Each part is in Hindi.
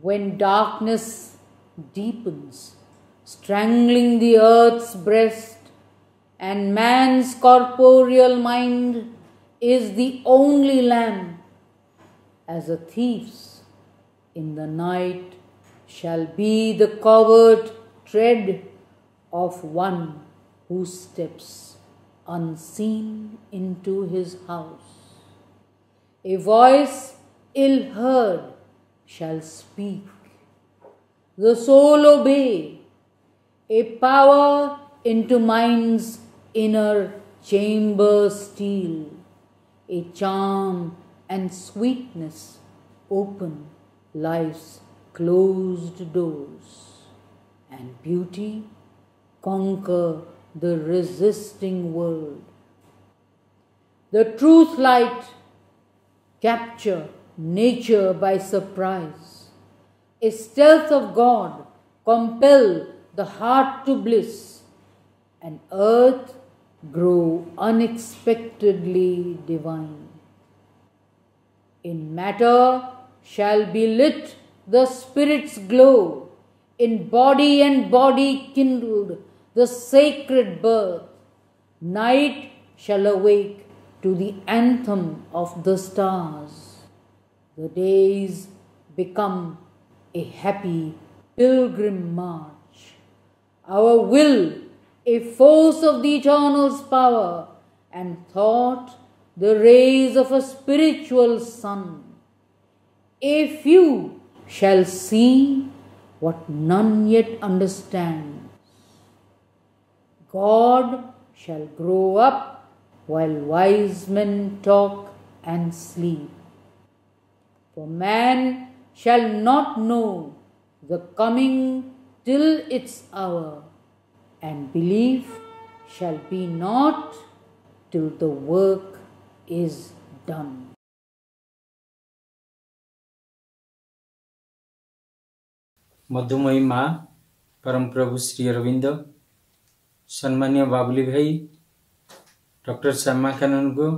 when darkness deepens, strangling the earth's breast, and man's corporeal mind is the only lamp, as a thief's in the night shall be the covert tread of one who steps unseen into his house. A voice ill heard shall speak. The soul obey, a power into mind's inner chamber steal, a charm and sweetness open life's closed doors, and beauty conquer the resisting world. The truth light capture nature by surprise. A stealth of God compel the heart to bliss, and earth grow unexpectedly divine. In matter shall be lit the Spirit's glow, in body and body kindled the sacred birth. Night shall awake to the anthem of the stars. The days become a happy pilgrim march. Our will, a force of the eternal's power, and thought, the rays of a spiritual sun. A few shall see what none yet understands. God shall grow up while wise men talk and sleep. For man shall not know the coming till its hour and believe shall be not till the work is done मधुमयी माँ परम प्रभु श्री अरविंद सम्मान्य बाबुली भाई डॉक्टर श्यामा कानन गो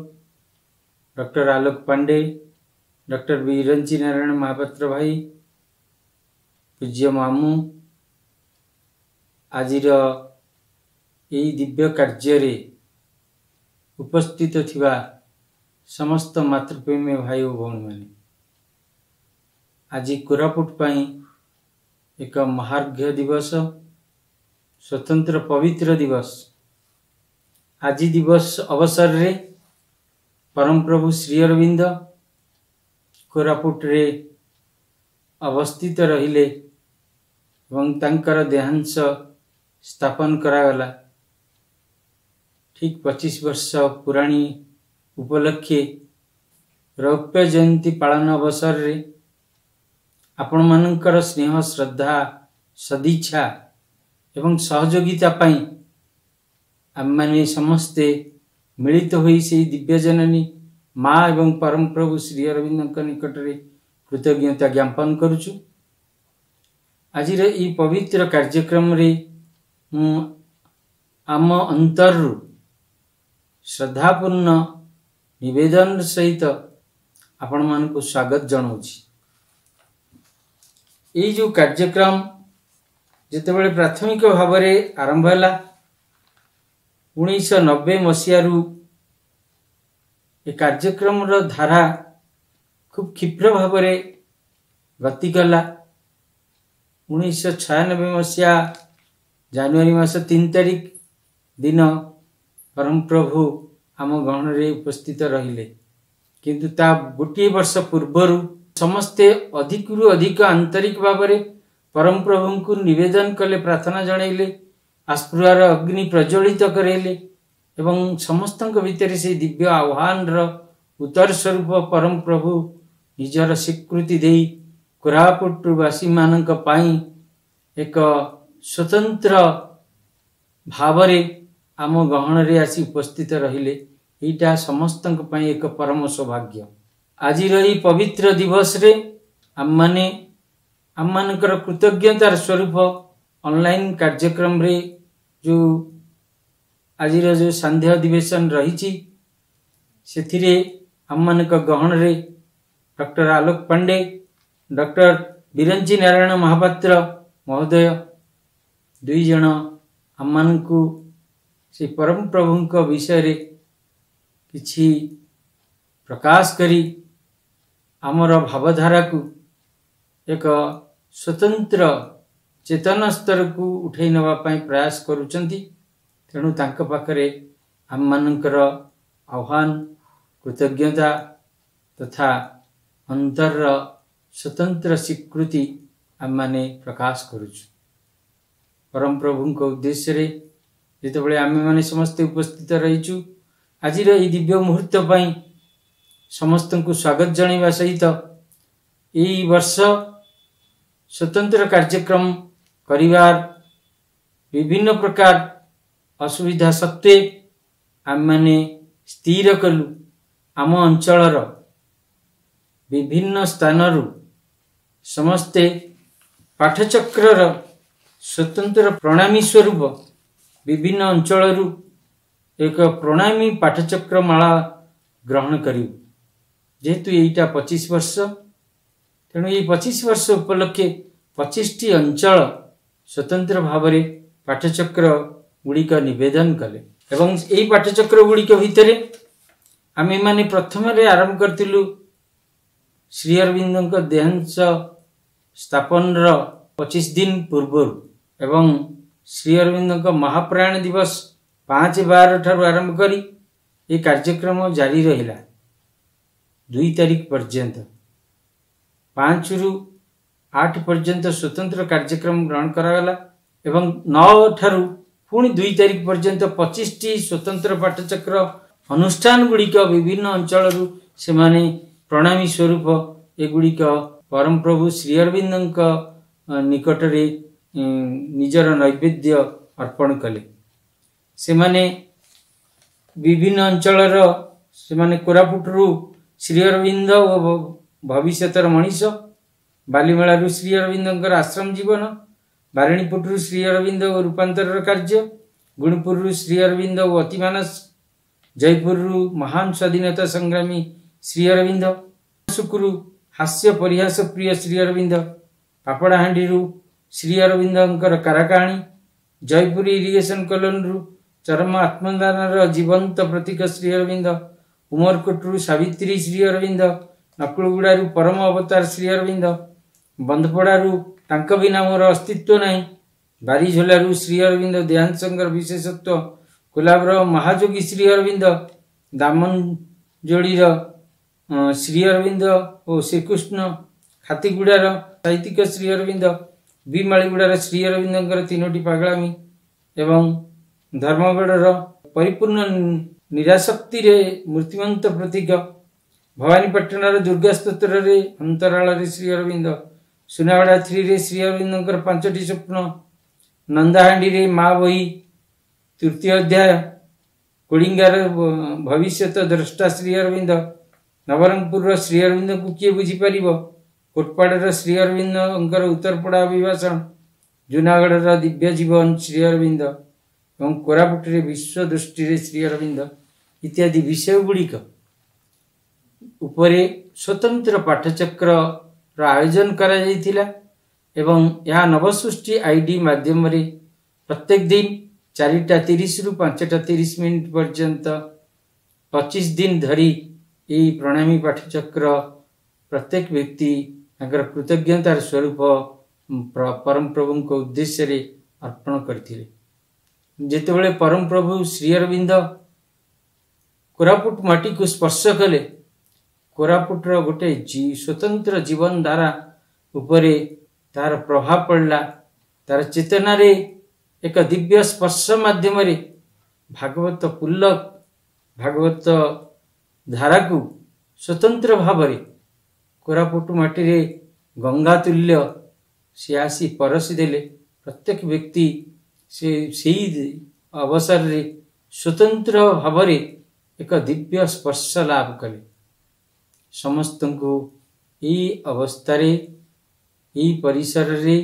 डॉक्टर आलोक पांडे डॉक्टर बीरंची नारायण महापात्र भाई ପୂଜ୍ୟ ମାମୁଁ ଆଜିର ଏହି ଦିବ୍ୟ କାର୍ଯ୍ୟରେ ଉପସ୍ଥିତ ଥିବା ସମସ୍ତ ମାତୃପ୍ରେମୀ ଭାଇ ଓ ଭଉଣୀମାନେ ଆଜି କୋରାପୁଟ ପାଇଁ ଏକ ମହାର୍ଘ୍ୟ ଦିବସ ସ୍ୱତନ୍ତ୍ର ପବିତ୍ର ଦିବସ ଆଜି ଦିବସ ଅବସରରେ ପରମପ୍ରଭୁ ଶ୍ରୀ ଅରବିନ୍ଦ कोरापुत्रे अवस्थित रहिले भं तंकर देहंश स्थापना कराला ठीक 25 वर्ष पुराणी उपलक्ष्य रुप्य जयंती পালন अवसर रे आपण मानकर स्नेह श्रद्धा सदिच्छा एवं सहजोगीता पई आम्मानि समस्ते मिलित होई से दिव्य जननी ମା ଏବଂ ପରମପ୍ରଭୁ ଶ୍ରୀ ଅରବିନ୍ଦଙ୍କ ନିକଟରେ କୃତଜ୍ଞତା ଜ୍ଞାପନ କରୁଛୁ ଆଜିର ଏହି ପବିତ୍ର କାର୍ଯ୍ୟକ୍ରମରେ ମୁଁ ଆମ ଅନ୍ତରରୁ ଶ୍ରଦ୍ଧାପୂର୍ଣ୍ଣ ନିବେଦନ ସହିତ ଆପଣମାନଙ୍କୁ ସ୍ୱାଗତ ଜଣାଉଛି ଏଇ ଯେଉଁ କାର୍ଯ୍ୟକ୍ରମ ଯେତେବେଳେ ପ୍ରାଥମିକ ଭାବରେ ଆରମ୍ଭ ହେଲା ଉଣେଇଶହ ନବେ ମସିହାରୁ ए कार्यक्रम र धारा खूब क्षिप्र भाव गति उन्स छयानब्बे मसहा जानुवरी मास तिन तारिख दिन परम परमप्रभु आम गहनै उपस्थित रहिले कन्ता गोट पूर्वहरू समस्तै समस्ते अधिक रु अधिक आंतरिक परम प्रभु भावना परमप्रभुदन कले प्रार्थना जनैले आस्पृहार अग्नि प्रज्वलित करेले ଏବଂ ସମସ୍ତଙ୍କ ଭିତରେ ସେ ଦିବ୍ୟ ଆହ୍ୱାନର ଉତ୍ତର ସ୍ୱରୂପ ପରମପ୍ରଭୁ ନିଜର ସ୍ୱୀକୃତି ଦେଇ କୋରାପୁଟବାସୀମାନଙ୍କ ପାଇଁ ଏକ ସ୍ୱତନ୍ତ୍ର ଭାବରେ ଆମ ଗହଣରେ ଆସି ଉପସ୍ଥିତ ରହିଲେ ଏଇଟା ସମସ୍ତଙ୍କ ପାଇଁ ଏକ ପରମ ସୌଭାଗ୍ୟ ଆଜିର ଏହି ପବିତ୍ର ଦିବସରେ ଆମମାନେ ଆମମାନଙ୍କର କୃତଜ୍ଞତାର ସ୍ୱରୂପ ଅନଲାଇନ୍ କାର୍ଯ୍ୟକ୍ରମରେ ଯେଉଁ ଆଜିର ଯେଉଁ ସାନ୍ଧ୍ୟ ଅଧିବେଶନ ରହିଛି ସେଥିରେ ଆମମାନଙ୍କ ଗହଣରେ ଡକ୍ଟର ଆଲୋକ ପାଣ୍ଡେ ଡକ୍ଟର ବିରଞ୍ଜି ନାରାୟଣ ମହାପାତ୍ର ମହୋଦୟ ଦୁଇ ଜଣ ଆମମାନଙ୍କୁ ସେ ପରମପ୍ରଭୁଙ୍କ ବିଷୟରେ କିଛି ପ୍ରକାଶ କରି ଆମର ଭାବଧାରାକୁ ଏକ ସ୍ୱତନ୍ତ୍ର ଚେତନ ସ୍ତରକୁ ଉଠାଇ ନେବା ପାଇଁ ପ୍ରୟାସ କରୁଛନ୍ତି ତେଣୁ ତାଙ୍କ ପାଖରେ ଆମମାନଙ୍କର ଆହ୍ୱାନ କୃତଜ୍ଞତା ତଥା ଅନ୍ତରର ସ୍ୱତନ୍ତ୍ର ସ୍ୱୀକୃତି ଆମମାନେ ପ୍ରକାଶ କରୁଛୁ ପରମପ୍ରଭୁଙ୍କ ଉଦ୍ଦେଶ୍ୟରେ ଯେତେବେଳେ ଆମେମାନେ ସମସ୍ତେ ଉପସ୍ଥିତ ରହିଛୁ ଆଜିର ଏହି ଦିବ୍ୟ ମୁହୂର୍ତ୍ତ ପାଇଁ ସମସ୍ତଙ୍କୁ ସ୍ୱାଗତ ଜଣାଇବା ସହିତ ଏହି ବର୍ଷ ସ୍ୱତନ୍ତ୍ର କାର୍ଯ୍ୟକ୍ରମ କରିବାର ବିଭିନ୍ନ ପ୍ରକାର असुविधा सत्ते आम्ही स्थिर कलु आम अं विन स्थान पाठचक्र स्वतंत्र प्रणामी स्वरूप विभिन अंळरू एक प्रणामी पाठचक्र पाठचक्रमाळा ग्रहण करू जे तुम्ही एटा पचिसर्ष तणुस वर्ष उपल पचिश्टी अंचल स्वतंत्र भारत पाठचक्र ଗୁଡ଼ିକ ନିବେଦନ କଲେ ଏବଂ ଏହି ପାଠଚକ୍ର ଗୁଡ଼ିକ ଭିତରେ ଆମେମାନେ ପ୍ରଥମରେ ଆରମ୍ଭ କରିଥିଲୁ ଶ୍ରୀ ଅରବିନ୍ଦଙ୍କ ଦେହାଂଶ ସ୍ଥାପନର ପଚିଶ ଦିନ ପୂର୍ବରୁ ଏବଂ ଶ୍ରୀ ଅରବିନ୍ଦଙ୍କ ମହାପ୍ରାଣ ଦିବସ ପାଞ୍ଚ ବାର ଠାରୁ ଆରମ୍ଭ କରି ଏ କାର୍ଯ୍ୟକ୍ରମ ଜାରି ରହିଲା ଦୁଇ ତାରିଖ ପର୍ଯ୍ୟନ୍ତ ପାଞ୍ଚରୁ ଆଠ ପର୍ଯ୍ୟନ୍ତ ସ୍ୱତନ୍ତ୍ର କାର୍ଯ୍ୟକ୍ରମ ଗ୍ରହଣ କରାଗଲା ଏବଂ ନଅ ଠାରୁ ପୁଣି ଦୁଇ ତାରିଖ ପର୍ଯ୍ୟନ୍ତ ପଚିଶଟି ସ୍ୱତନ୍ତ୍ର ପାଠଚକ୍ର ଅନୁଷ୍ଠାନଗୁଡ଼ିକ ବିଭିନ୍ନ ଅଞ୍ଚଳରୁ ସେମାନେ ପ୍ରଣାମୀ ସ୍ୱରୂପ ଏଗୁଡ଼ିକ ପରମପ୍ରଭୁ ଶ୍ରୀ ଅରବିନ୍ଦଙ୍କ ନିକଟରେ ନିଜର ନୈବେଦ୍ୟ ଅର୍ପଣ କଲେ ସେମାନେ ବିଭିନ୍ନ ଅଞ୍ଚଳର ସେମାନେ କୋରାପୁଟରୁ ଶ୍ରୀ ଅରବିନ୍ଦ ଓ ଭବିଷ୍ୟତର ମଣିଷ ବାଲିମେଳାରୁ ଶ୍ରୀ ଅରବିନ୍ଦଙ୍କର ଆଶ୍ରମ ଜୀବନ ಬಾರಿಣೀಪುಟರು ಶ್ರೀ ಅರವಿಂದ ರೂಪಾಂತರರ ಕಾರ್ಯ ಗುಣಪುರರು ಶ್ರೀ ಅರವಿಂದ ಓ ಅತಿಮಾನಸ ಜಯಪುರರು ಮಹಾನ್ ಸ್ವಾಧೀನತಾ ಸಂಗ್ರಾಮೀ ಶ್ರೀ ಅರವಿಂದ ಅರವಿಂದು ಹಾಸ್ಯ ಪರಿಹಾಸ ಪ್ರಿಯ ಶ್ರೀ ಅರವಿಂದ ಪಾಪಡಾಂಡಿರು ಶ್ರೀ ಅರವಿಂದ ಕರಾಕಾ ಜಯಪುರ ಇರಿಗೇಷನ್ ಕಲೋನರು ಚರ್ಮ ಆತ್ಮದಾನರ ಜೀವಂತ ಪ್ರತೀಕ ಶ್ರೀ ಅರವಿಂದ ಉಮರಕೋಟರು ಸಾವಿತ್ರಿ ಶ್ರೀ ಅರವಿಂದ ನಕುಳಗುಡಾರು ಪರಮ ಅವತಾರ ಶ್ರೀ ಅರವಿಂದ ಬಂಧಪಡಾರು ତାଙ୍କ ବିନା ମୋର ଅସ୍ତିତ୍ୱ ନାହିଁ ବାରିଝୋଲାରୁ ଶ୍ରୀ ଅରବିନ୍ଦ ଦେହାଂଶଙ୍କର ବିଶେଷତ୍ୱ କୋଲାବର ମହାଯୋଗୀ ଶ୍ରୀ ଅରବିନ୍ଦ ଦାମନଯୋଡ଼ିର ଶ୍ରୀ ଅରବିନ୍ଦ ଓ ଶ୍ରୀକୃଷ୍ଣ ଖାତିଗୁଡ଼ାର ସାହିତ୍ୟିକ ଶ୍ରୀ ଅରବିନ୍ଦ ବିମାଳିଗୁଡ଼ାର ଶ୍ରୀ ଅରବିନ୍ଦଙ୍କର ତିନୋଟି ପାଗଳାମୀ ଏବଂ ଧର୍ମଗଡ଼ର ପରିପୂର୍ଣ୍ଣ ନିରାଶକ୍ତିରେ ମୂର୍ତ୍ତିମନ୍ତ ପ୍ରତୀକ ଭବାନୀପାଟଣାର ଦୁର୍ଗା ସ୍ତୋତ୍ରରେ ଅନ୍ତରାଳରେ ଶ୍ରୀ ଅରବିନ୍ଦ ସୁନାବେଡ଼ା ଥ୍ରୀରେ ଶ୍ରୀ ଅରବିନ୍ଦଙ୍କର ପାଞ୍ଚଟି ସ୍ୱପ୍ନ ନନ୍ଦାହାଣ୍ଡିରେ ମା ବହି ତୃତୀୟ ଅଧ୍ୟାୟ କୋଳିଙ୍ଗାର ଭବିଷ୍ୟତ ଦ୍ରଷ୍ଟା ଶ୍ରୀ ଅରବିନ୍ଦ ନବରଙ୍ଗପୁରର ଶ୍ରୀ ଅରବିନ୍ଦଙ୍କୁ କିଏ ବୁଝିପାରିବ କୋଟପାଡ଼ର ଶ୍ରୀ ଅରବିନ୍ଦଙ୍କର ଉତ୍ତରପଡ଼ା ଅଭିଭାଷଣ ଜୁନାଗଡ଼ର ଦିବ୍ୟ ଜୀବନ ଶ୍ରୀ ଅରବିନ୍ଦ ଏବଂ କୋରାପୁଟରେ ବିଶ୍ୱ ଦୃଷ୍ଟିରେ ଶ୍ରୀ ଅରବିନ୍ଦ ଇତ୍ୟାଦି ବିଷୟଗୁଡ଼ିକ ଉପରେ ସ୍ୱତନ୍ତ୍ର ପାଠଚକ୍ର आयोजन करा नवसृष्टि आई डी मध्यम प्रत्येक दिन चारिटा तीस रु पांचटा तीस मिनिट पर्यंत पचीस दिन धरी यणामी पाठचक्र प्रत्येक व्यक्ति कृतज्ञतार स्वरूप परम प्रभु उद्देश्य अर्पण करते परम प्रभु श्री अरविंद कोरापुट मटी को स्पर्श कले କୋରାପୁଟର ଗୋଟେ ସ୍ୱତନ୍ତ୍ର ଜୀବନଧାରା ଉପରେ ତାର ପ୍ରଭାବ ପଡ଼ିଲା ତାର ଚେତନାରେ ଏକ ଦିବ୍ୟ ସ୍ପର୍ଶ ମାଧ୍ୟମରେ ଭାଗବତ ପୁଲକ ଭାଗବତ ଧାରାକୁ ସ୍ୱତନ୍ତ୍ର ଭାବରେ କୋରାପୁଟ ମାଟିରେ ଗଙ୍ଗା ତୁଲ୍ୟ ସେ ଆସି ପରଶି ଦେଲେ ପ୍ରତ୍ୟେକ ବ୍ୟକ୍ତି ସେ ସେଇ ଅବସରରେ ସ୍ୱତନ୍ତ୍ର ଭାବରେ ଏକ ଦିବ୍ୟ ସ୍ପର୍ଶ ଲାଭ କଲେ ସମସ୍ତଙ୍କୁ ଏଇ ଅବସ୍ଥାରେ ଏଇ ପରିସରରେ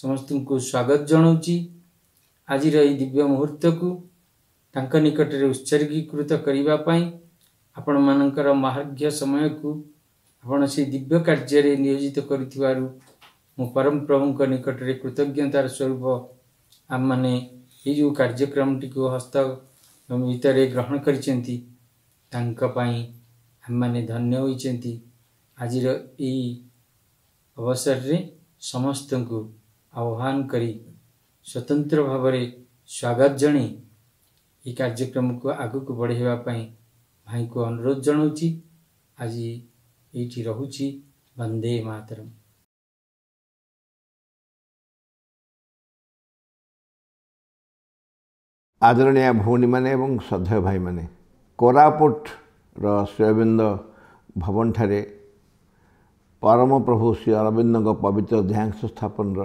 ସମସ୍ତଙ୍କୁ ସ୍ୱାଗତ ଜଣାଉଛି ଆଜିର ଏହି ଦିବ୍ୟ ମୁହୂର୍ତ୍ତକୁ ତାଙ୍କ ନିକଟରେ ଉତ୍ସର୍ଗୀକୃତ କରିବା ପାଇଁ ଆପଣମାନଙ୍କର ମହାର୍ଘ୍ୟ ସମୟକୁ ଆପଣ ସେ ଦିବ୍ୟ କାର୍ଯ୍ୟରେ ନିୟୋଜିତ କରିଥିବାରୁ ମୁଁ ପରମପ୍ରଭୁଙ୍କ ନିକଟରେ କୃତଜ୍ଞତାର ସ୍ୱରୂପ ଆମମାନେ ଏଇ ଯେଉଁ କାର୍ଯ୍ୟକ୍ରମଟିକୁ ହସ୍ତ ଭିତରେ ଗ୍ରହଣ କରିଛନ୍ତି ତାଙ୍କ ପାଇଁ ଆମେମାନେ ଧନ୍ୟ ହୋଇଛନ୍ତି ଆଜିର ଏଇ ଅବସରରେ ସମସ୍ତଙ୍କୁ ଆହ୍ୱାନ କରି ସ୍ୱତନ୍ତ୍ର ଭାବରେ ସ୍ୱାଗତ ଜଣାଇ ଏ କାର୍ଯ୍ୟକ୍ରମକୁ ଆଗକୁ ବଢ଼େଇବା ପାଇଁ ଭାଇଙ୍କୁ ଅନୁରୋଧ ଜଣାଉଛି ଆଜି ଏଇଠି ରହୁଛି ବନ୍ଦେ ମାତର ଆଦରଣୀୟ ଭଉଣୀମାନେ ଏବଂ ଭାଇମାନେ କୋରାପୁଟ ର ଶ୍ରୀ ରୟବିନ୍ଦ ଭବନଠାରେ ପ୍ରଭୁ ଶ୍ରୀ ଅରବିନ୍ଦଙ୍କ ପବିତ୍ର ଦେହାଂଶ ସ୍ଥାପନର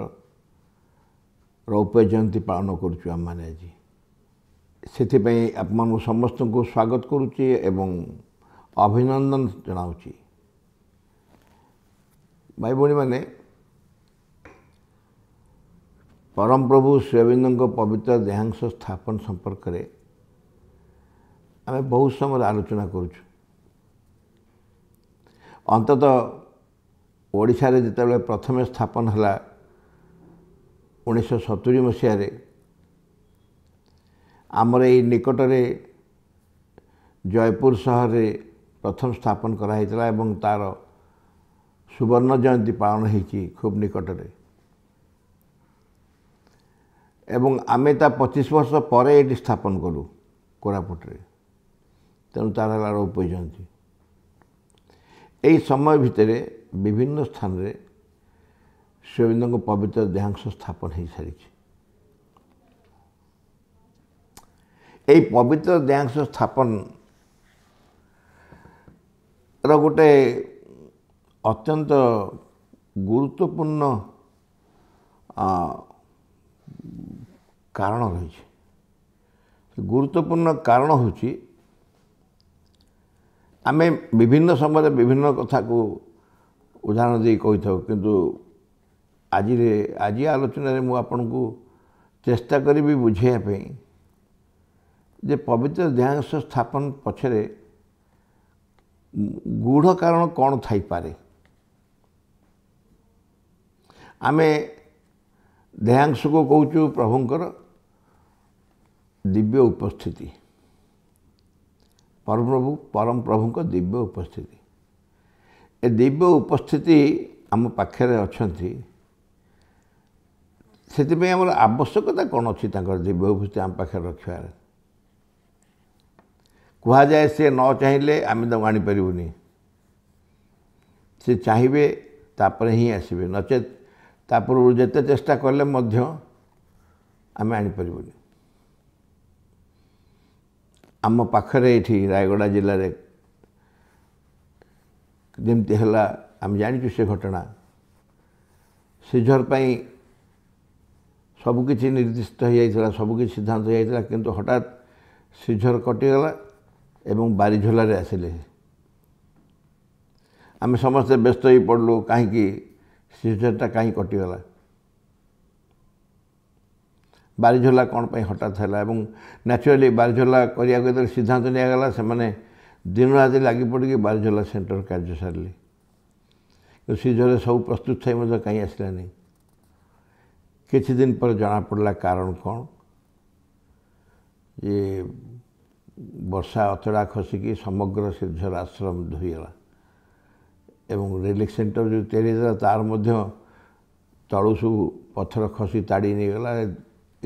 ରୌପ୍ୟ ଜୟନ୍ତୀ ପାଳନ କରୁଛୁ ଆମେମାନେ ଆଜି ସେଥିପାଇଁ ଆପଣମାନଙ୍କୁ ସମସ୍ତଙ୍କୁ ସ୍ୱାଗତ କରୁଛି ଏବଂ ଅଭିନନ୍ଦନ ଜଣାଉଛି ଭାଇ ଭଉଣୀମାନେ ପରମ ପ୍ରଭୁ ଶ୍ରୀ ଅରବିନ୍ଦଙ୍କ ପବିତ୍ର ଦେହାଂଶ ସ୍ଥାପନ ସମ୍ପର୍କରେ ଆମେ ବହୁତ ସମୟରେ ଆଲୋଚନା କରୁଛୁ ଅନ୍ତତଃ ଓଡ଼ିଶାରେ ଯେତେବେଳେ ପ୍ରଥମେ ସ୍ଥାପନ ହେଲା ଉଣେଇଶହ ସତୁରି ମସିହାରେ ଆମର ଏଇ ନିକଟରେ ଜୟପୁର ସହରରେ ପ୍ରଥମ ସ୍ଥାପନ କରାହୋଇଥିଲା ଏବଂ ତା'ର ସୁବର୍ଣ୍ଣ ଜୟନ୍ତୀ ପାଳନ ହୋଇଛି ଖୁବ୍ ନିକଟରେ ଏବଂ ଆମେ ତା ପଚିଶ ବର୍ଷ ପରେ ଏଇଠି ସ୍ଥାପନ କରୁ କୋରାପୁଟରେ ତେଣୁ ତାର ହେଲା ରୋଗ ପଇଛନ୍ତି ଏହି ସମୟ ଭିତରେ ବିଭିନ୍ନ ସ୍ଥାନରେ ଶ୍ରୀଅବିନ୍ଦଙ୍କ ପବିତ୍ର ଦେହାଂଶ ସ୍ଥାପନ ହୋଇସାରିଛି ଏହି ପବିତ୍ର ଦେହାଂଶ ସ୍ଥାପନର ଗୋଟେ ଅତ୍ୟନ୍ତ ଗୁରୁତ୍ୱପୂର୍ଣ୍ଣ କାରଣ ରହିଛି ଗୁରୁତ୍ୱପୂର୍ଣ୍ଣ କାରଣ ହେଉଛି ଆମେ ବିଭିନ୍ନ ସମୟରେ ବିଭିନ୍ନ କଥାକୁ ଉଦାହରଣ ଦେଇ କହିଥାଉ କିନ୍ତୁ ଆଜିରେ ଆଜି ଆଲୋଚନାରେ ମୁଁ ଆପଣଙ୍କୁ ଚେଷ୍ଟା କରିବି ବୁଝେଇବା ପାଇଁ ଯେ ପବିତ୍ର ଦେହାଂଶ ସ୍ଥାପନ ପଛରେ ଗୁଢ଼ କାରଣ କ'ଣ ଥାଇପାରେ ଆମେ ଦେହାଂଶକୁ କହୁଛୁ ପ୍ରଭୁଙ୍କର ଦିବ୍ୟ ଉପସ୍ଥିତି ପରମପ୍ରଭୁ ପରମପ୍ରଭୁଙ୍କ ଦିବ୍ୟ ଉପସ୍ଥିତି ଏ ଦିବ୍ୟ ଉପସ୍ଥିତି ଆମ ପାଖରେ ଅଛନ୍ତି ସେଥିପାଇଁ ଆମର ଆବଶ୍ୟକତା କ'ଣ ଅଛି ତାଙ୍କର ଦିବ୍ୟ ଉପସ୍ଥିତି ଆମ ପାଖରେ ରଖିବାର କୁହାଯାଏ ସେ ନ ଚାହିଁଲେ ଆମେ ତାଙ୍କୁ ଆଣିପାରିବୁନି ସେ ଚାହିଁବେ ତାପରେ ହିଁ ଆସିବେ ନଚେତ୍ ତା ପୂର୍ବରୁ ଯେତେ ଚେଷ୍ଟା କଲେ ମଧ୍ୟ ଆମେ ଆଣିପାରିବୁନି ଆମ ପାଖରେ ଏଠି ରାୟଗଡ଼ା ଜିଲ୍ଲାରେ ଯେମିତି ହେଲା ଆମେ ଜାଣିଛୁ ସେ ଘଟଣା ସିଝର ପାଇଁ ସବୁକିଛି ନିର୍ଦ୍ଦିଷ୍ଟ ହୋଇଯାଇଥିଲା ସବୁକିଛି ସିଦ୍ଧାନ୍ତ ହୋଇଯାଇଥିଲା କିନ୍ତୁ ହଠାତ୍ ସିଝର କଟିଗଲା ଏବଂ ବାରିଝୋଲାରେ ଆସିଲେ ଆମେ ସମସ୍ତେ ବ୍ୟସ୍ତ ହୋଇ ପଡ଼ିଲୁ କାହିଁକି ସିଝରଟା କାହିଁ କଟିଗଲା ବାରିଝୋଲା କ'ଣ ପାଇଁ ହଠାତ୍ ହେଲା ଏବଂ ନ୍ୟାଚୁରାଲି ବାରିଝୋଲା କରିବାକୁ ଯେତେବେଳେ ସିଦ୍ଧାନ୍ତ ନିଆଗଲା ସେମାନେ ଦିନ ରାତି ଲାଗି ପଡ଼ିକି ବାରିଝୋଲା ସେଣ୍ଟର କାର୍ଯ୍ୟ ସାରିଲେ ଶ୍ରୀଝୋଲେ ସବୁ ପ୍ରସ୍ତୁତ ଥାଇ ମଧ୍ୟ କାହିଁ ଆସିଲାନି କିଛି ଦିନ ପରେ ଜଣାପଡ଼ିଲା କାରଣ କ'ଣ ଯେ ବର୍ଷା ଅତଡ଼ା ଖସିକି ସମଗ୍ର ଶ୍ରୀଝର ଆଶ୍ରମ ଧୋଇଗଲା ଏବଂ ରିଲିଫ୍ ସେଣ୍ଟର ଯେଉଁ ତିଆରି ହେଇଥିଲା ତା'ର ମଧ୍ୟ ତଳୁ ସବୁ ପଥର ଖସି ତାଡ଼ି ନେଇଗଲା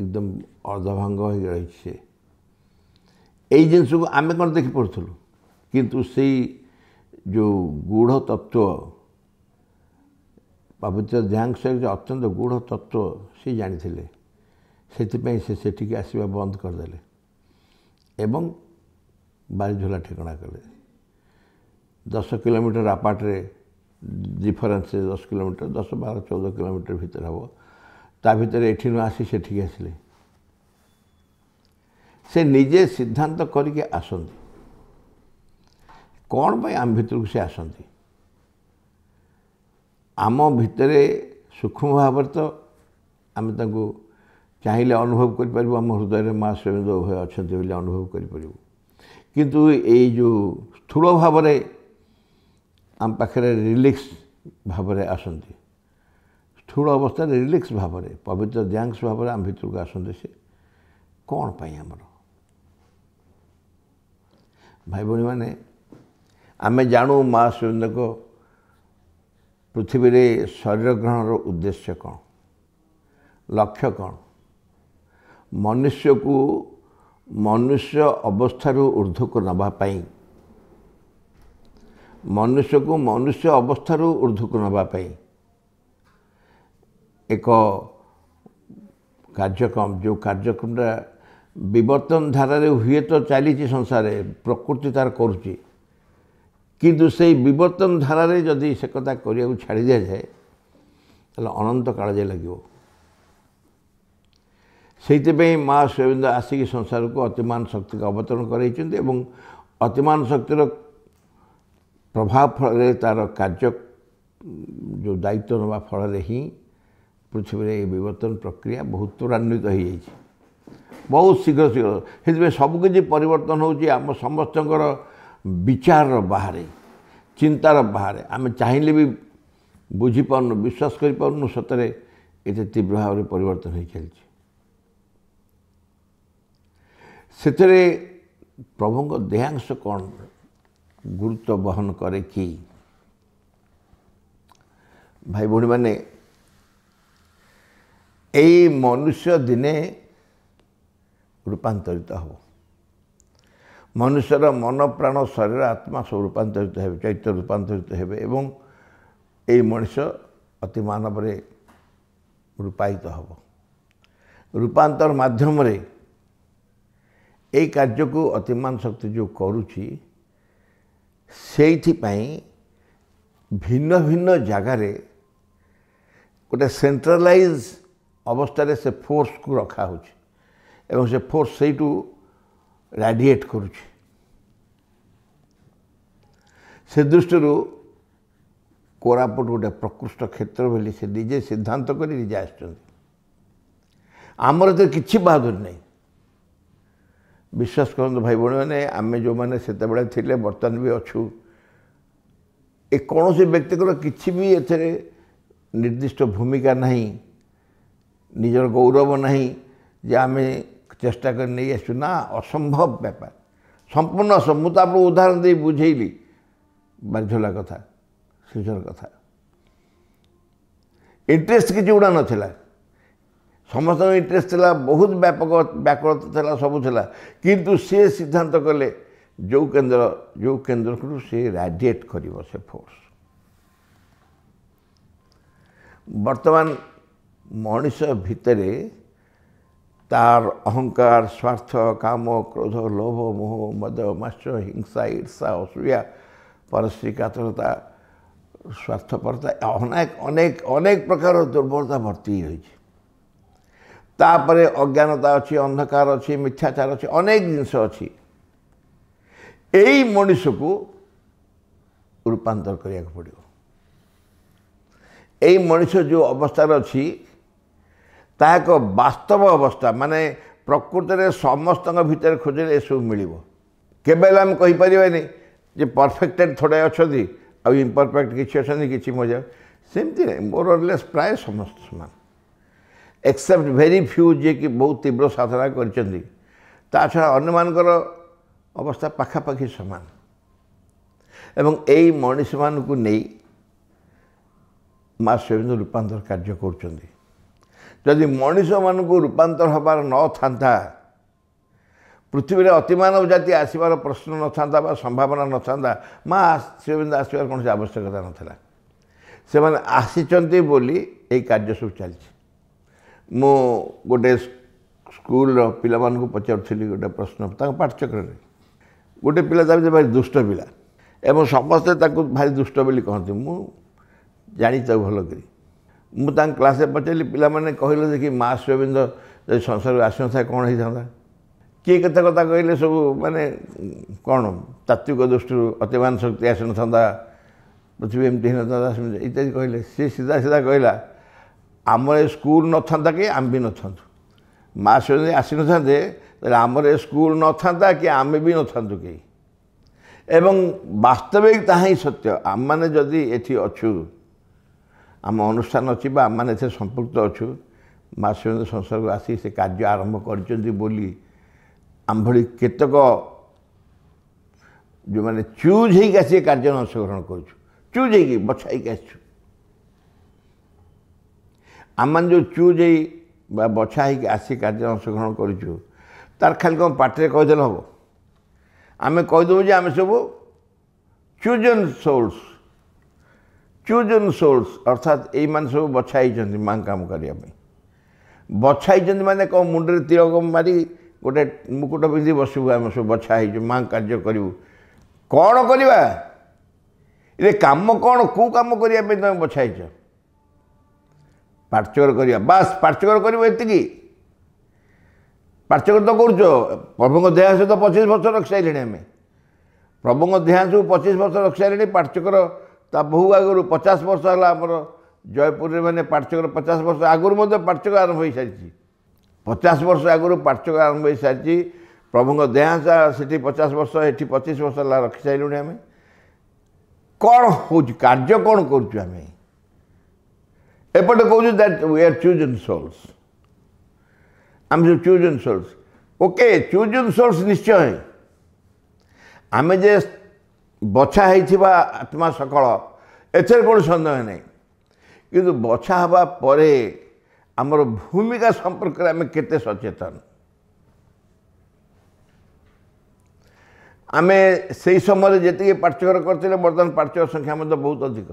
એકદમ ଅର୍ଦ୍ଧଭଙ୍ଗ ହୋଇ ରହିଛେ ଏଇ ଜିନିଷକୁ ଆମେ କ'ଣ ଦେଖିପାରୁଥିଲୁ କିନ୍ତୁ ସେଇ ଯେଉଁ ଗୂଢ଼ ତତ୍ତ୍ୱ ପବିତ୍ର ଧ୍ୟାଙ୍କ ସହିତ ଅତ୍ୟନ୍ତ ଗୂଢ଼ ତତ୍ତ୍ୱ ସେ ଜାଣିଥିଲେ ସେଥିପାଇଁ ସେ ସେଠିକି ଆସିବା ବନ୍ଦ କରିଦେଲେ ଏବଂ ବାରିଝୋଲା ଠିକଣା କଲେ ଦଶ କିଲୋମିଟର ଆପାର୍ଟରେ ଡିଫରେନ୍ସ ଦଶ କିଲୋମିଟର ଦଶ ବାର ଚଉଦ କିଲୋମିଟର ଭିତରେ ହେବ ତା ଭିତରେ ଏଠି ନ ଆସି ସେଠିକି ଆସିଲେ ସେ ନିଜେ ସିଦ୍ଧାନ୍ତ କରିକି ଆସନ୍ତି କ'ଣ ପାଇଁ ଆମ ଭିତରକୁ ସେ ଆସନ୍ତି ଆମ ଭିତରେ ସୂକ୍ଷ୍ମ ଭାବରେ ତ ଆମେ ତାଙ୍କୁ ଚାହିଁଲେ ଅନୁଭବ କରିପାରିବୁ ଆମ ହୃଦୟରେ ମା ସ୍ୱୟଂ ଉଭୟ ଅଛନ୍ତି ବୋଲି ଅନୁଭବ କରିପାରିବୁ କିନ୍ତୁ ଏଇ ଯେଉଁ ସ୍ଥୂଳ ଭାବରେ ଆମ ପାଖରେ ରିଲିକ୍ସ ଭାବରେ ଆସନ୍ତି ସ୍ଥୁଳ ଅବସ୍ଥାରେ ରିଲାକ୍ସ ଭାବରେ ପବିତ୍ର ଧ୍ୟାସ ଭାବରେ ଆମ ଭିତରକୁ ଆସନ୍ତି ସେ କ'ଣ ପାଇଁ ଆମର ଭାଇ ଭଉଣୀମାନେ ଆମେ ଜାଣୁ ମା ସୁରେନ୍ଦ୍ରଙ୍କ ପୃଥିବୀରେ ଶରୀର ଗ୍ରହଣର ଉଦ୍ଦେଶ୍ୟ କ'ଣ ଲକ୍ଷ୍ୟ କ'ଣ ମନୁଷ୍ୟକୁ ମନୁଷ୍ୟ ଅବସ୍ଥାରୁ ଉର୍ଦ୍ଧ୍ୱକୁ ନେବା ପାଇଁ ମନୁଷ୍ୟକୁ ମନୁଷ୍ୟ ଅବସ୍ଥାରୁ ଉର୍ଦ୍ଧ୍ୱକୁ ନେବା ପାଇଁ ଏକ କାର୍ଯ୍ୟକ୍ରମ ଯେଉଁ କାର୍ଯ୍ୟକ୍ରମଟା ବିବର୍ତ୍ତନ ଧାରାରେ ହୁଏତ ଚାଲିଛି ସଂସାରରେ ପ୍ରକୃତି ତାର କରୁଛି କିନ୍ତୁ ସେଇ ବିବର୍ତ୍ତନ ଧାରାରେ ଯଦି ସେ କଥା କରିବାକୁ ଛାଡ଼ି ଦିଆଯାଏ ତାହେଲେ ଅନନ୍ତ କାଳ ଯାଏ ଲାଗିବ ସେଇଥିପାଇଁ ମା ସ୍ୱବିନ୍ଦ ଆସିକି ସଂସାରକୁ ଅତିମାନ ଶକ୍ତିକୁ ଅବତରଣ କରାଇଛନ୍ତି ଏବଂ ଅତିମାନ ଶକ୍ତିର ପ୍ରଭାବ ଫଳରେ ତା'ର କାର୍ଯ୍ୟ ଯେଉଁ ଦାୟିତ୍ୱ ନେବା ଫଳରେ ହିଁ ପୃଥିବୀରେ ଏ ବିବର୍ତ୍ତନ ପ୍ରକ୍ରିୟା ବହୁତ ତ୍ୱରାନ୍ୱିତ ହୋଇଯାଇଛି ବହୁତ ଶୀଘ୍ର ଶୀଘ୍ର ସେଥିପାଇଁ ସବୁକିଛି ପରିବର୍ତ୍ତନ ହେଉଛି ଆମ ସମସ୍ତଙ୍କର ବିଚାରର ବାହାରେ ଚିନ୍ତାର ବାହାରେ ଆମେ ଚାହିଁଲେ ବି ବୁଝିପାରୁନୁ ବିଶ୍ୱାସ କରିପାରୁନୁ ସତରେ ଏତେ ତୀବ୍ର ଭାବରେ ପରିବର୍ତ୍ତନ ହୋଇଚାଲିଛି ସେଥିରେ ପ୍ରଭୁଙ୍କ ଦେହାଂଶ କ'ଣ ଗୁରୁତ୍ୱ ବହନ କରେ କି ଭାଇ ଭଉଣୀମାନେ ଏଇ ମନୁଷ୍ୟ ଦିନେ ରୂପାନ୍ତରିତ ହେବ ମନୁଷ୍ୟର ମନ ପ୍ରାଣ ଶରୀର ଆତ୍ମା ସବୁ ରୂପାନ୍ତରିତ ହେବେ ଚୈତ୍ୟ ରୂପାନ୍ତରିତ ହେବେ ଏବଂ ଏଇ ମଣିଷ ଅତି ମାନବରେ ରୂପାୟିତ ହେବ ରୂପାନ୍ତର ମାଧ୍ୟମରେ ଏଇ କାର୍ଯ୍ୟକୁ ଅତିମାନ ଶକ୍ତି ଯେଉଁ କରୁଛି ସେଇଥିପାଇଁ ଭିନ୍ନ ଭିନ୍ନ ଜାଗାରେ ଗୋଟେ ସେଣ୍ଟ୍ରାଲାଇଜ୍ଡ ଅବସ୍ଥାରେ ସେ ଫୋର୍ସକୁ ରଖାହେଉଛି ଏବଂ ସେ ଫୋର୍ସ ସେଇଠୁ ରାଡ଼ିଏଟ୍ କରୁଛି ସେ ଦୃଷ୍ଟିରୁ କୋରାପୁଟ ଗୋଟେ ପ୍ରକୃଷ୍ଟ କ୍ଷେତ୍ର ବୋଲି ସେ ନିଜେ ସିଦ୍ଧାନ୍ତ କରି ନିଜେ ଆସିଛନ୍ତି ଆମର ଏଥିରେ କିଛି ବାହାଦୁରୀ ନାହିଁ ବିଶ୍ୱାସ କରନ୍ତୁ ଭାଇ ଭଉଣୀମାନେ ଆମେ ଯେଉଁମାନେ ସେତେବେଳେ ଥିଲେ ବର୍ତ୍ତମାନ ବି ଅଛୁ ଏ କୌଣସି ବ୍ୟକ୍ତିଙ୍କର କିଛି ବି ଏଥିରେ ନିର୍ଦ୍ଦିଷ୍ଟ ଭୂମିକା ନାହିଁ নিজের গৌরব ନାହିଁ যে আমি চেষ্টা করে নিয়ে আসু না অসম্ভব ব্যাপার সম্পূর্ণ অসম্ভব মু তারপর উদাহরণ দিয়ে বুঝাইলি বাধ্যলা কথা শিশুর কথা ইন্টারেস্ট কিছু উড়া নথিলা সমস্ত ইন্টারেস্ট লা বহুত ব্যাপক ব্যাকুলতা লা সবু লা কিন্তু সে সিদ্ধান্ত কলে যে কেন্দ্র যে কেন্দ্র সে রাডিয়েট করব সে ফোর্স বর্তমান ମଣିଷ ଭିତରେ ତାର ଅହଙ୍କାର ସ୍ୱାର୍ଥ କାମ କ୍ରୋଧ ଲୋଭ ମୋହ ମଦ ମାତ୍ସର ହିଂସା ଈର୍ଷା ଅସୂୟା ପରଶ୍ରୀ କାତରତା ସ୍ୱାର୍ଥପରତା ଅନେକ ଅନେକ ଅନେକ ପ୍ରକାର ଦୁର୍ବଳତା ଭର୍ତ୍ତି ହୋଇଛି ତାପରେ ଅଜ୍ଞାନତା ଅଛି ଅନ୍ଧକାର ଅଛି ମିଥ୍ୟାଚାର ଅଛି ଅନେକ ଜିନିଷ ଅଛି ଏଇ ମଣିଷକୁ ରୂପାନ୍ତର କରିବାକୁ ପଡ଼ିବ ଏଇ ମଣିଷ ଯେଉଁ ଅବସ୍ଥାରେ ଅଛି ତାହା ଏକ ବାସ୍ତବ ଅବସ୍ଥା ମାନେ ପ୍ରକୃତରେ ସମସ୍ତଙ୍କ ଭିତରେ ଖୋଜିଲେ ଏସବୁ ମିଳିବ କେବେ ହେଲେ ଆମେ କହିପାରିବାନି ଯେ ପରଫେକ୍ଟେଡ଼ ଥୋଡ଼େ ଅଛନ୍ତି ଆଉ ଇମ୍ପରଫେକ୍ଟ କିଛି ଅଛନ୍ତି କିଛି ମଜା ସେମିତି ନାହିଁ ମୋର ରିଲେସ୍ ପ୍ରାୟ ସମସ୍ତେ ସମାନ ଏକ୍ସେପ୍ଟ ଭେରି ଫ୍ୟୁ ଯିଏକି ବହୁତ ତୀବ୍ର ସାଧନା କରିଛନ୍ତି ତା ଛଡ଼ା ଅନ୍ୟମାନଙ୍କର ଅବସ୍ଥା ପାଖାପାଖି ସମାନ ଏବଂ ଏଇ ମଣିଷମାନଙ୍କୁ ନେଇ ମା ସ୍ୱୟଂ ରୂପାନ୍ତର କାର୍ଯ୍ୟ କରୁଛନ୍ତି ଯଦି ମଣିଷମାନଙ୍କୁ ରୂପାନ୍ତର ହେବାର ନଥାନ୍ତା ପୃଥିବୀରେ ଅତିମାନବ ଜାତି ଆସିବାର ପ୍ରଶ୍ନ ନଥାନ୍ତା ବା ସମ୍ଭାବନା ନଥାନ୍ତା ମା ଶିବବିନ୍ଦୁ ଆସିବାର କୌଣସି ଆବଶ୍ୟକତା ନଥିଲା ସେମାନେ ଆସିଛନ୍ତି ବୋଲି ଏହି କାର୍ଯ୍ୟ ସବୁ ଚାଲିଛି ମୁଁ ଗୋଟେ ସ୍କୁଲର ପିଲାମାନଙ୍କୁ ପଚାରୁଥିଲି ଗୋଟେ ପ୍ରଶ୍ନ ତାଙ୍କ ପାଠଚକ୍ରରେ ଗୋଟେ ପିଲା ତା ଭିତରେ ଭାରି ଦୁଷ୍ଟ ପିଲା ଏବଂ ସମସ୍ତେ ତାକୁ ଭାରି ଦୁଷ୍ଟ ବୋଲି କହନ୍ତି ମୁଁ ଜାଣିଛି ତାକୁ ଭଲ କରି ମୁଁ ତାଙ୍କ କ୍ଲାସ୍ରେ ପଚାରିଲି ପିଲାମାନେ କହିଲେ ଦେଖି ମା ଶୋବିନ୍ଦ ଯଦି ସଂସାରକୁ ଆସିନଥାଏ କ'ଣ ହେଇଥାନ୍ତା କିଏ କେତେ କଥା କହିଲେ ସବୁ ମାନେ କ'ଣ ତାତ୍ତ୍ୱିକ ଦୃଷ୍ଟିରୁ ଅତିମାନ ଶକ୍ତି ଆସିନଥାନ୍ତା ପୃଥିବୀ ଏମିତି ହେଇନଥାନ୍ତା ସେମିତି ଇତ୍ୟାଦି କହିଲେ ସିଏ ସିଧା ସିଧା କହିଲା ଆମର ଏ ସ୍କୁଲ ନଥାନ୍ତା କି ଆମେ ବି ନଥାନ୍ତୁ ମା ଶୋବିନ୍ଦ ଆସିନଥାନ୍ତେ ତାହେଲେ ଆମର ଏ ସ୍କୁଲ ନଥାନ୍ତା କି ଆମେ ବି ନଥାନ୍ତୁ କେହି ଏବଂ ବାସ୍ତବିକ ତାହା ହିଁ ସତ୍ୟ ଆମମାନେ ଯଦି ଏଠି ଅଛୁ ଆମ ଅନୁଷ୍ଠାନ ଅଛି ବା ଆମମାନେ ଏଥିରେ ସମ୍ପୃକ୍ତ ଅଛୁ ମା ସଂସାରକୁ ଆସି ସେ କାର୍ଯ୍ୟ ଆରମ୍ଭ କରିଛନ୍ତି ବୋଲି ଆମ୍ଭଳି କେତେକ ଯେଉଁମାନେ ଚୁଜ୍ ହେଇକି ଆସି ଏ କାର୍ଯ୍ୟରେ ଅଂଶଗ୍ରହଣ କରୁଛୁ ଚୁଜ୍ ହେଇକି ବଛା ହେଇକି ଆସିଛୁ ଆମମାନେ ଯେଉଁ ଚୁଜ୍ ହେଇ ବା ବଛା ହେଇକି ଆସି କାର୍ଯ୍ୟରେ ଅଂଶଗ୍ରହଣ କରିଛୁ ତାର ଖାଲି କ'ଣ ପାଟିରେ କହିଦେଲେ ହେବ ଆମେ କହିଦେବୁ ଯେ ଆମେ ସବୁ ଚୁଜନ୍ ସୋଲ୍ସ ଚୁଜନ୍ ସୋଲ୍ସ ଅର୍ଥାତ୍ ଏଇମାନେ ସବୁ ବଛା ହେଇଛନ୍ତି ମା କାମ କରିବା ପାଇଁ ବଛା ହେଇଛନ୍ତି ମାନେ କ'ଣ ମୁଣ୍ଡରେ ତିଳକ ମାରି ଗୋଟେ ମୁକୁଟ ପିନ୍ଧି ବସିବୁ ଆମେ ସବୁ ବଛା ହେଇଛୁ ମା କାର୍ଯ୍ୟ କରିବୁ କ'ଣ କରିବା ଏ କାମ କ'ଣ କେଉଁ କାମ କରିବା ପାଇଁ ତୁମେ ବଛା ହେଇଛ ପାଠଚକର କରିବା ବାସ୍ ପାଠଚକର କରିବ ଏତିକି ପାଠଚକର ତ କରୁଛ ପ୍ରଭୁଙ୍କ ଦେହାଂଶ ତ ପଚିଶ ବର୍ଷ ରଖିସାରିଲେଣି ଆମେ ପ୍ରଭୁଙ୍କ ଦେହାଂଶକୁ ପଚିଶ ବର୍ଷ ରଖିସାରିଲେଣି ପାଠଚକର ତା ବହୁ ଆଗରୁ ପଚାଶ ବର୍ଷ ହେଲା ଆମର ଜୟପୁରରେ ମାନେ ପାଠ୍ୟକ୍ରମ ପଚାଶ ବର୍ଷ ଆଗରୁ ମଧ୍ୟ ପାଠ୍ୟକ୍ରମ ଆରମ୍ଭ ହୋଇସାରିଛି ପଚାଶ ବର୍ଷ ଆଗରୁ ପାଠ୍ୟକ୍ରମ ଆରମ୍ଭ ହୋଇସାରିଛି ପ୍ରଭୁଙ୍କ ଦେହାଂଶା ସେଠି ପଚାଶ ବର୍ଷ ଏଠି ପଚିଶ ବର୍ଷ ହେଲା ରଖିସାରିଲୁଣି ଆମେ କ'ଣ ହେଉଛି କାର୍ଯ୍ୟ କ'ଣ କରୁଛୁ ଆମେ ଏପଟେ କହୁଛୁ that we are chosen souls ଆମେ ଯେଉଁ chosen souls okay chosen souls ନିଶ୍ଚୟ ଆମେ ଯେ ବଛା ହେଇଥିବା ଆତ୍ମା ସକଳ ଏଥିରେ କୌଣସି ସନ୍ଦେହ ନାହିଁ କିନ୍ତୁ ବଛା ହେବା ପରେ ଆମର ଭୂମିକା ସମ୍ପର୍କରେ ଆମେ କେତେ ସଚେତନ ଆମେ ସେହି ସମୟରେ ଯେତିକି ପାର୍ଚ୍ୟକର କରିଥିଲେ ବର୍ତ୍ତମାନ ପାର୍ଚ୍ୟକର ସଂଖ୍ୟା ମଧ୍ୟ ବହୁତ ଅଧିକ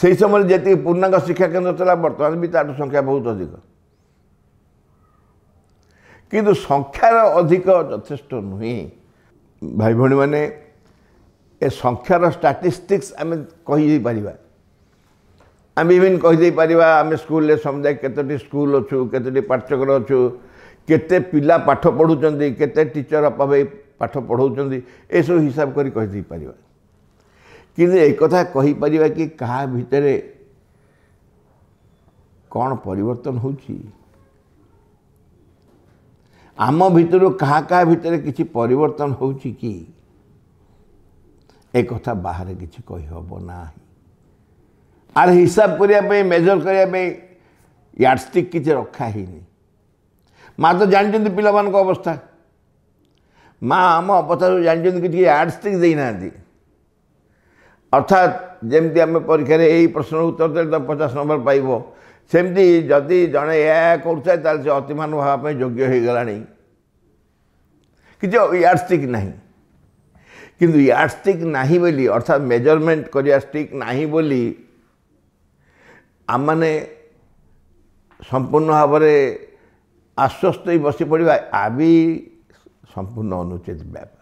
ସେହି ସମୟରେ ଯେତିକି ପୂର୍ଣ୍ଣାଙ୍ଗ ଶିକ୍ଷା କେନ୍ଦ୍ର ଥିଲା ବର୍ତ୍ତମାନ ବି ତାଠୁ ସଂଖ୍ୟା ବହୁତ ଅଧିକ କିନ୍ତୁ ସଂଖ୍ୟାର ଅଧିକ ଯଥେଷ୍ଟ ନୁହେଁ ଭାଇ ଭଉଣୀମାନେ ଏ ସଂଖ୍ୟାର ଷ୍ଟାଟିଷ୍ଟିକ୍ସ ଆମେ କହିଦେଇପାରିବା ଆମେ ଇଭିନ୍ କହିଦେଇପାରିବା ଆମେ ସ୍କୁଲରେ ସମୁଦାୟ କେତୋଟି ସ୍କୁଲ ଅଛୁ କେତୋଟି ପାଠ୍ୟକ୍ରମ ଅଛୁ କେତେ ପିଲା ପାଠ ପଢ଼ୁଛନ୍ତି କେତେ ଟିଚର ଅପା ଭାଇ ପାଠ ପଢ଼ାଉଛନ୍ତି ଏସବୁ ହିସାବ କରି କହିଦେଇପାରିବା କିନ୍ତୁ ଏକଥା କହିପାରିବା କି କାହା ଭିତରେ କ'ଣ ପରିବର୍ତ୍ତନ ହେଉଛି ଆମ ଭିତରୁ କାହା କାହା ଭିତରେ କିଛି ପରିବର୍ତ୍ତନ ହେଉଛି କି ଏ କଥା ବାହାରେ କିଛି କହିହେବ ନାହିଁ ଆର ହିସାବ କରିବା ପାଇଁ ମେଜର କରିବା ପାଇଁ ୟାର୍ଡଷ୍ଟିକ୍ କିଛି ରଖା ହେଇନି ମା ତ ଜାଣିଛନ୍ତି ପିଲାମାନଙ୍କ ଅବସ୍ଥା ମା ଆମ ଅବସ୍ଥାରୁ ଜାଣିଛନ୍ତି କିଛି ୟାର୍ଡଷ୍ଟିକ୍ ଦେଇନାହାନ୍ତି ଅର୍ଥାତ୍ ଯେମିତି ଆମେ ପରୀକ୍ଷାରେ ଏଇ ପ୍ରଶ୍ନର ଉତ୍ତର ଦେଲେ ତୁମେ ପଚାଶ ନମ୍ବର ପାଇବ ସେମିତି ଯଦି ଜଣେ ଏହା କରୁଥାଏ ତାହେଲେ ସେ ଅତିମାନ ହେବା ପାଇଁ ଯୋଗ୍ୟ ହୋଇଗଲାଣି କିଛି ୟାର୍ଡ଼ ଷ୍ଟିକ୍ ନାହିଁ କିନ୍ତୁ ୟାର୍ଡ଼ ଷ୍ଟିକ୍ ନାହିଁ ବୋଲି ଅର୍ଥାତ୍ ମେଜରମେଣ୍ଟ କରିବା ଷ୍ଟିକ୍ ନାହିଁ ବୋଲି ଆମମାନେ ସମ୍ପୂର୍ଣ୍ଣ ଭାବରେ ଆଶ୍ୱସ୍ତ ହୋଇ ବସି ପଡ଼ିବା ଆବି ସମ୍ପୂର୍ଣ୍ଣ ଅନୁଚିତ ବ୍ୟାପାର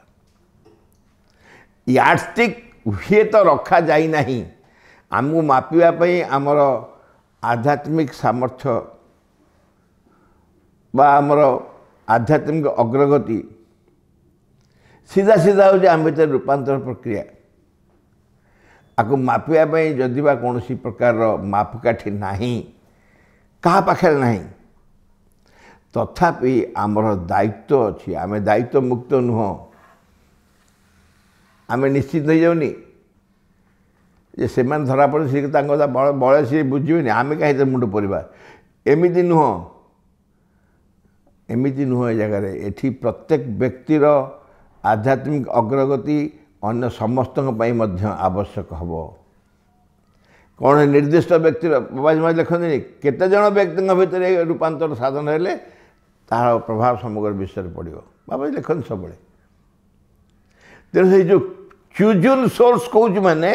ୟାର୍ଡ଼ ଷ୍ଟିକ୍ ହୁଏତ ରଖାଯାଇ ନାହିଁ ଆମକୁ ମାପିବା ପାଇଁ ଆମର আধ্যাত্মিক সামর্থ্য বা আমার আধ্যাত্মিক অগ্রগতি ସିଧା ସିଧା ହେଉଛି ଆମ ଭିତରେ ରୂପାନ୍ତର ପ୍ରକ୍ରିୟା ଆକୁ ମାପିବା ପାଇଁ ଯଦି ବା କୌଣସି ପ୍ରକାରର ମାପକାଠି ନାହିଁ କାହା ପାଖରେ ନାହିଁ ତଥାପି ଆମର ଦାୟିତ୍ୱ ଅଛି ଆମେ ଦାୟିତ୍ୱ ମୁକ୍ତ ନୁହଁ ଆମେ ନିଶ୍ଚିତ ହେଇଯାଉନି ଯେ ସେମାନେ ଧରାପଡ଼େ ସେ ତାଙ୍କ କଥା ବଳେ ସିଏ ବୁଝିବେନି ଆମେ କାହିଁକି ମୁଣ୍ଡ ପରିବା ଏମିତି ନୁହଁ ଏମିତି ନୁହଁ ଏ ଜାଗାରେ ଏଠି ପ୍ରତ୍ୟେକ ବ୍ୟକ୍ତିର ଆଧ୍ୟାତ୍ମିକ ଅଗ୍ରଗତି ଅନ୍ୟ ସମସ୍ତଙ୍କ ପାଇଁ ମଧ୍ୟ ଆବଶ୍ୟକ ହେବ କ'ଣ ନିର୍ଦ୍ଦିଷ୍ଟ ବ୍ୟକ୍ତିର ବାବାଜୀ ମହାରାଜ ଲେଖନ୍ତିନି କେତେଜଣ ବ୍ୟକ୍ତିଙ୍କ ଭିତରେ ରୂପାନ୍ତର ସାଧନ ହେଲେ ତାହାର ପ୍ରଭାବ ସମଗ୍ର ବିଶ୍ୱରେ ପଡ଼ିବ ବାବାଜୀ ଲେଖନ୍ତି ସବୁବେଳେ ତେଣୁ ସେଇ ଯେଉଁ ह्यूजन ସୋର୍ସ କହୁଛୁ ମାନେ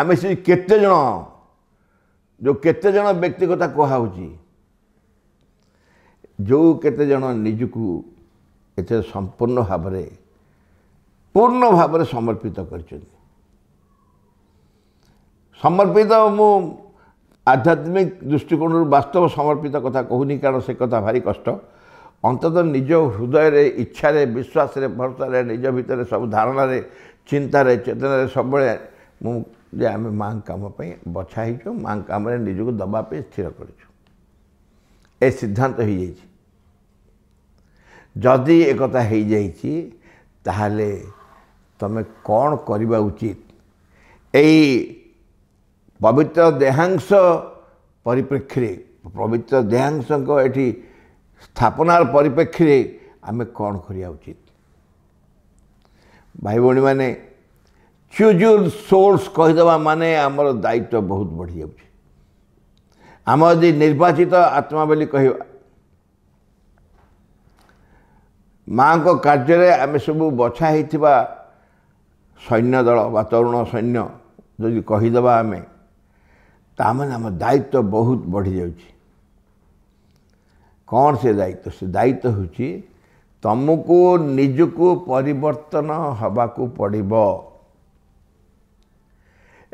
ଆମେ ସେ କେତେଜଣ ଯେଉଁ କେତେଜଣ ବ୍ୟକ୍ତି କଥା କୁହାହେଉଛି ଯେଉଁ କେତେଜଣ ନିଜକୁ ଏଥିରେ ସମ୍ପୂର୍ଣ୍ଣ ଭାବରେ ପୂର୍ଣ୍ଣ ଭାବରେ ସମର୍ପିତ କରିଛନ୍ତି ସମର୍ପିତ ମୁଁ ଆଧ୍ୟାତ୍ମିକ ଦୃଷ୍ଟିକୋଣରୁ ବାସ୍ତବ ସମର୍ପିତ କଥା କହୁନି କାରଣ ସେ କଥା ଭାରି କଷ୍ଟ ଅନ୍ତତଃ ନିଜ ହୃଦୟରେ ଇଚ୍ଛାରେ ବିଶ୍ୱାସରେ ଭରସାରେ ନିଜ ଭିତରେ ସବୁ ଧାରଣାରେ ଚିନ୍ତାରେ ଚେତନାରେ ସବୁବେଳେ ମୁଁ ଯେ ଆମେ ମାଆଙ୍କ କାମ ପାଇଁ ବଛା ହେଇଛୁ ମାଆଙ୍କ କାମରେ ନିଜକୁ ଦେବା ପାଇଁ ସ୍ଥିର କରିଛୁ ଏ ସିଦ୍ଧାନ୍ତ ହୋଇଯାଇଛି ଯଦି ଏକଥା ହୋଇଯାଇଛି ତାହେଲେ ତୁମେ କ'ଣ କରିବା ଉଚିତ ଏଇ ପବିତ୍ର ଦେହାଂଶ ପରିପ୍ରେକ୍ଷୀରେ ପବିତ୍ର ଦେହାଂଶଙ୍କ ଏଠି ସ୍ଥାପନାର ପରିପ୍ରେକ୍ଷୀରେ ଆମେ କ'ଣ କରିବା ଉଚିତ ଭାଇ ଭଉଣୀମାନେ ଚୁଜୁର ସୋର୍ସ କହିଦେବା ମାନେ ଆମର ଦାୟିତ୍ୱ ବହୁତ ବଢ଼ିଯାଉଛି ଆମ ଯଦି ନିର୍ବାଚିତ ଆତ୍ମା ବୋଲି କହିବା ମାଆଙ୍କ କାର୍ଯ୍ୟରେ ଆମେ ସବୁ ବଛା ହେଇଥିବା ସୈନ୍ୟ ଦଳ ବା ତରୁଣ ସୈନ୍ୟ ଯଦି କହିଦେବା ଆମେ ତାମାନେ ଆମ ଦାୟିତ୍ୱ ବହୁତ ବଢ଼ିଯାଉଛି କ'ଣ ସେ ଦାୟିତ୍ୱ ସେ ଦାୟିତ୍ୱ ହେଉଛି ତୁମକୁ ନିଜକୁ ପରିବର୍ତ୍ତନ ହେବାକୁ ପଡ଼ିବ